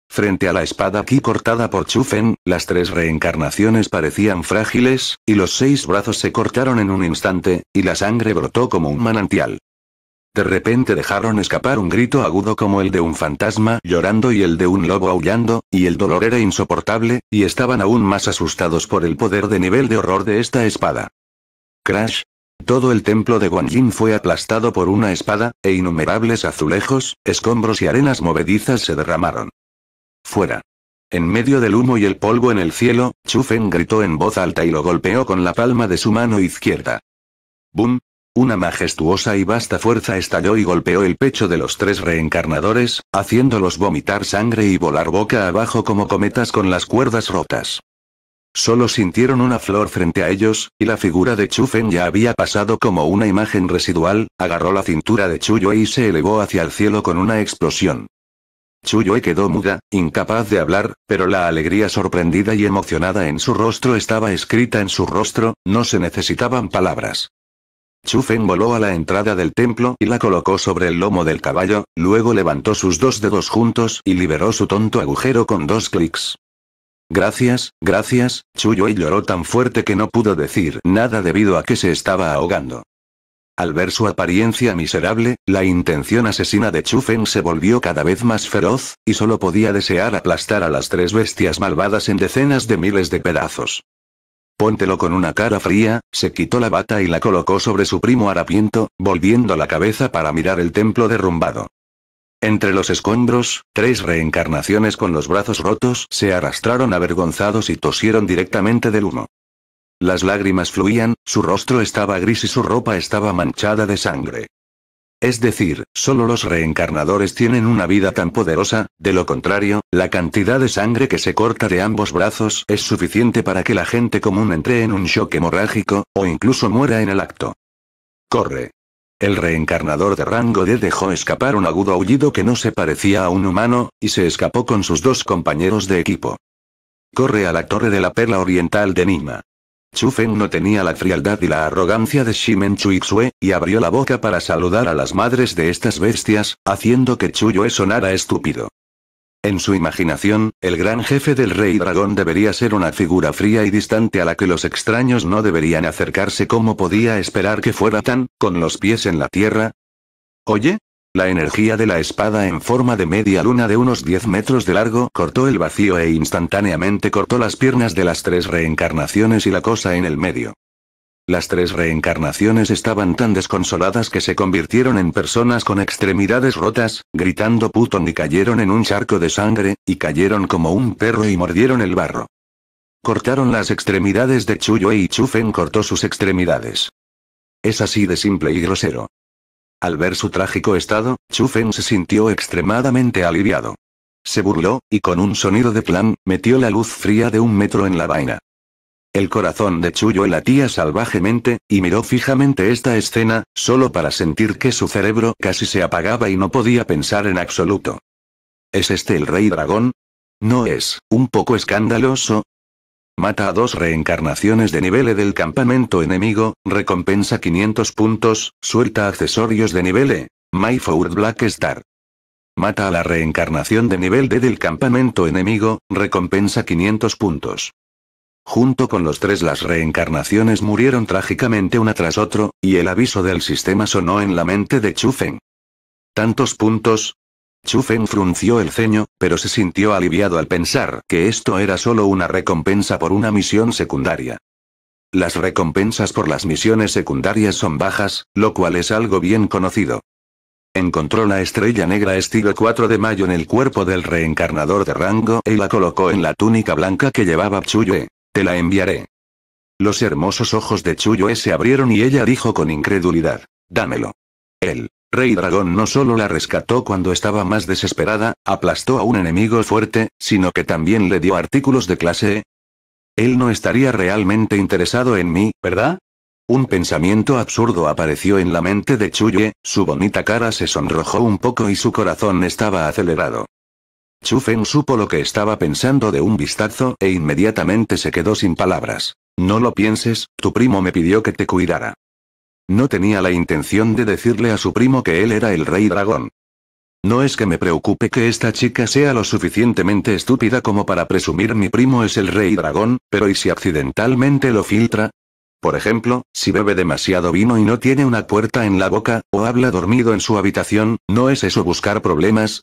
[SPEAKER 1] Frente a la espada aquí cortada por Chufen, las tres reencarnaciones parecían frágiles, y los seis brazos se cortaron en un instante, y la sangre brotó como un manantial. De repente dejaron escapar un grito agudo como el de un fantasma llorando y el de un lobo aullando, y el dolor era insoportable, y estaban aún más asustados por el poder de nivel de horror de esta espada. Crash. Todo el templo de Yin fue aplastado por una espada, e innumerables azulejos, escombros y arenas movedizas se derramaron. Fuera. En medio del humo y el polvo en el cielo, Chufen gritó en voz alta y lo golpeó con la palma de su mano izquierda. ¡Bum! Una majestuosa y vasta fuerza estalló y golpeó el pecho de los tres reencarnadores, haciéndolos vomitar sangre y volar boca abajo como cometas con las cuerdas rotas. Solo sintieron una flor frente a ellos, y la figura de Chufen ya había pasado como una imagen residual, agarró la cintura de Chuyo y se elevó hacia el cielo con una explosión. Yue quedó muda, incapaz de hablar, pero la alegría sorprendida y emocionada en su rostro estaba escrita en su rostro, no se necesitaban palabras. Chufen voló a la entrada del templo y la colocó sobre el lomo del caballo, luego levantó sus dos dedos juntos y liberó su tonto agujero con dos clics. Gracias, gracias, Chuyo y lloró tan fuerte que no pudo decir nada debido a que se estaba ahogando. Al ver su apariencia miserable, la intención asesina de Chufen se volvió cada vez más feroz, y solo podía desear aplastar a las tres bestias malvadas en decenas de miles de pedazos. Póntelo con una cara fría, se quitó la bata y la colocó sobre su primo harapiento, volviendo la cabeza para mirar el templo derrumbado. Entre los escombros, tres reencarnaciones con los brazos rotos se arrastraron avergonzados y tosieron directamente del humo. Las lágrimas fluían, su rostro estaba gris y su ropa estaba manchada de sangre. Es decir, solo los reencarnadores tienen una vida tan poderosa, de lo contrario, la cantidad de sangre que se corta de ambos brazos es suficiente para que la gente común entre en un shock hemorrágico, o incluso muera en el acto. Corre. El reencarnador de rango D dejó escapar un agudo aullido que no se parecía a un humano, y se escapó con sus dos compañeros de equipo. Corre a la torre de la perla oriental de Nima. Chufen no tenía la frialdad y la arrogancia de Shimen Chuixue, y abrió la boca para saludar a las madres de estas bestias, haciendo que Chu sonara estúpido. En su imaginación, el gran jefe del rey dragón debería ser una figura fría y distante a la que los extraños no deberían acercarse como podía esperar que fuera tan, con los pies en la tierra. Oye, la energía de la espada en forma de media luna de unos 10 metros de largo cortó el vacío e instantáneamente cortó las piernas de las tres reencarnaciones y la cosa en el medio. Las tres reencarnaciones estaban tan desconsoladas que se convirtieron en personas con extremidades rotas, gritando putón y cayeron en un charco de sangre, y cayeron como un perro y mordieron el barro. Cortaron las extremidades de Chuyo y Chufen cortó sus extremidades. Es así de simple y grosero. Al ver su trágico estado, Chufen se sintió extremadamente aliviado. Se burló, y con un sonido de plan, metió la luz fría de un metro en la vaina. El corazón de Chuyo latía salvajemente, y miró fijamente esta escena, solo para sentir que su cerebro casi se apagaba y no podía pensar en absoluto. ¿Es este el rey dragón? ¿No es un poco escandaloso? Mata a dos reencarnaciones de nivel E del campamento enemigo, recompensa 500 puntos, suelta accesorios de nivel e, My Four Black Star. Mata a la reencarnación de nivel D del campamento enemigo, recompensa 500 puntos. Junto con los tres las reencarnaciones murieron trágicamente una tras otro, y el aviso del sistema sonó en la mente de Chufen. Tantos puntos, Chufen frunció el ceño, pero se sintió aliviado al pensar que esto era solo una recompensa por una misión secundaria. Las recompensas por las misiones secundarias son bajas, lo cual es algo bien conocido. Encontró la estrella negra estilo 4 de mayo en el cuerpo del reencarnador de rango y la colocó en la túnica blanca que llevaba Chuyue. Te la enviaré. Los hermosos ojos de Chuyue se abrieron y ella dijo con incredulidad. Dámelo. Él. Rey Dragón no solo la rescató cuando estaba más desesperada, aplastó a un enemigo fuerte, sino que también le dio artículos de clase Él no estaría realmente interesado en mí, ¿verdad? Un pensamiento absurdo apareció en la mente de Chuye, su bonita cara se sonrojó un poco y su corazón estaba acelerado. Chu supo lo que estaba pensando de un vistazo e inmediatamente se quedó sin palabras. No lo pienses, tu primo me pidió que te cuidara. No tenía la intención de decirle a su primo que él era el rey dragón. No es que me preocupe que esta chica sea lo suficientemente estúpida como para presumir mi primo es el rey dragón, pero ¿y si accidentalmente lo filtra? Por ejemplo, si bebe demasiado vino y no tiene una puerta en la boca, o habla dormido en su habitación, ¿no es eso buscar problemas?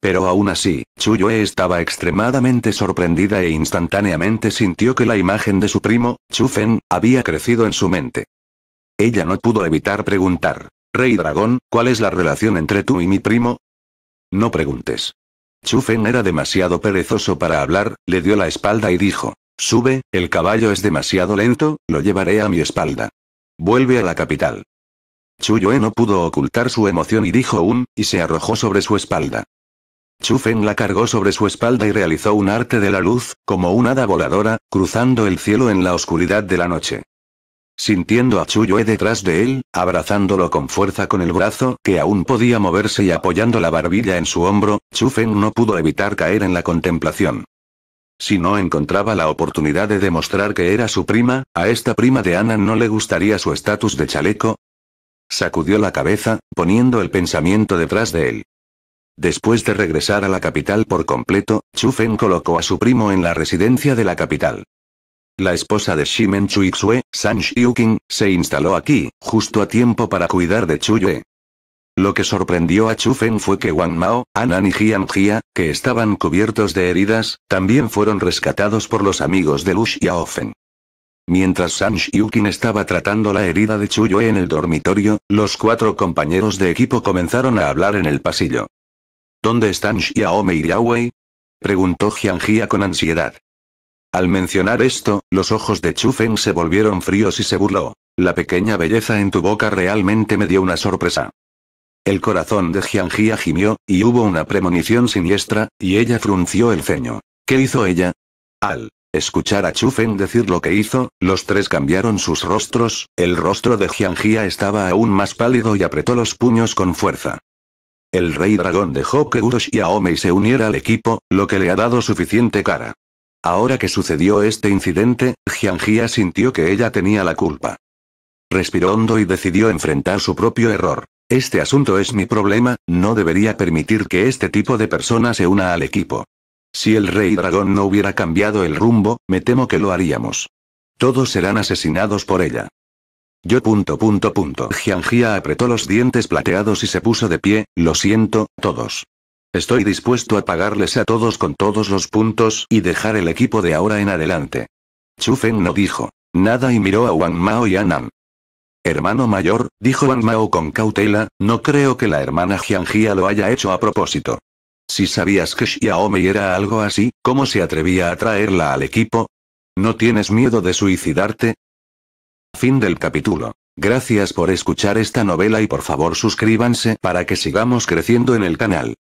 [SPEAKER 1] Pero aún así, Chuyue estaba extremadamente sorprendida e instantáneamente sintió que la imagen de su primo, Chufen, había crecido en su mente. Ella no pudo evitar preguntar. Rey Dragón, ¿cuál es la relación entre tú y mi primo? No preguntes. Chufen era demasiado perezoso para hablar, le dio la espalda y dijo. Sube, el caballo es demasiado lento, lo llevaré a mi espalda. Vuelve a la capital. Chuyue no pudo ocultar su emoción y dijo un, y se arrojó sobre su espalda. Chufen la cargó sobre su espalda y realizó un arte de la luz, como una hada voladora, cruzando el cielo en la oscuridad de la noche sintiendo a Chuyue detrás de él, abrazándolo con fuerza con el brazo que aún podía moverse y apoyando la barbilla en su hombro, Chu Feng no pudo evitar caer en la contemplación. Si no encontraba la oportunidad de demostrar que era su prima, a esta prima de Ana no le gustaría su estatus de chaleco. Sacudió la cabeza, poniendo el pensamiento detrás de él. Después de regresar a la capital por completo, Chu Feng colocó a su primo en la residencia de la capital. La esposa de Shimen Chuixue, San Xiuqing, se instaló aquí, justo a tiempo para cuidar de Chuyue. Lo que sorprendió a Chufen fue que Wang Mao, Anan y Jian Jia, que estaban cubiertos de heridas, también fueron rescatados por los amigos de Lu Xiaofen. Mientras San Xiuqin estaba tratando la herida de Chuyue en el dormitorio, los cuatro compañeros de equipo comenzaron a hablar en el pasillo. ¿Dónde están Xiaome y Yao Preguntó Jian Jia con ansiedad. Al mencionar esto, los ojos de Chufen se volvieron fríos y se burló. La pequeña belleza en tu boca realmente me dio una sorpresa. El corazón de Jiangjia gimió, y hubo una premonición siniestra, y ella frunció el ceño. ¿Qué hizo ella? Al escuchar a Chufen decir lo que hizo, los tres cambiaron sus rostros, el rostro de Jiangjia estaba aún más pálido y apretó los puños con fuerza. El rey dragón dejó que Urosh y Aomei se uniera al equipo, lo que le ha dado suficiente cara. Ahora que sucedió este incidente, Jianjia sintió que ella tenía la culpa. Respiró hondo y decidió enfrentar su propio error. Este asunto es mi problema, no debería permitir que este tipo de persona se una al equipo. Si el rey dragón no hubiera cambiado el rumbo, me temo que lo haríamos. Todos serán asesinados por ella. Yo punto punto punto. apretó los dientes plateados y se puso de pie, lo siento, todos. Estoy dispuesto a pagarles a todos con todos los puntos y dejar el equipo de ahora en adelante. Chu Feng no dijo nada y miró a Wang Mao y a Hermano mayor, dijo Wang Mao con cautela, no creo que la hermana Jiangjia lo haya hecho a propósito. Si sabías que Xiaomi era algo así, ¿cómo se atrevía a traerla al equipo? ¿No tienes miedo de suicidarte? Fin del capítulo. Gracias por escuchar esta novela y por favor suscríbanse para que sigamos creciendo en el canal.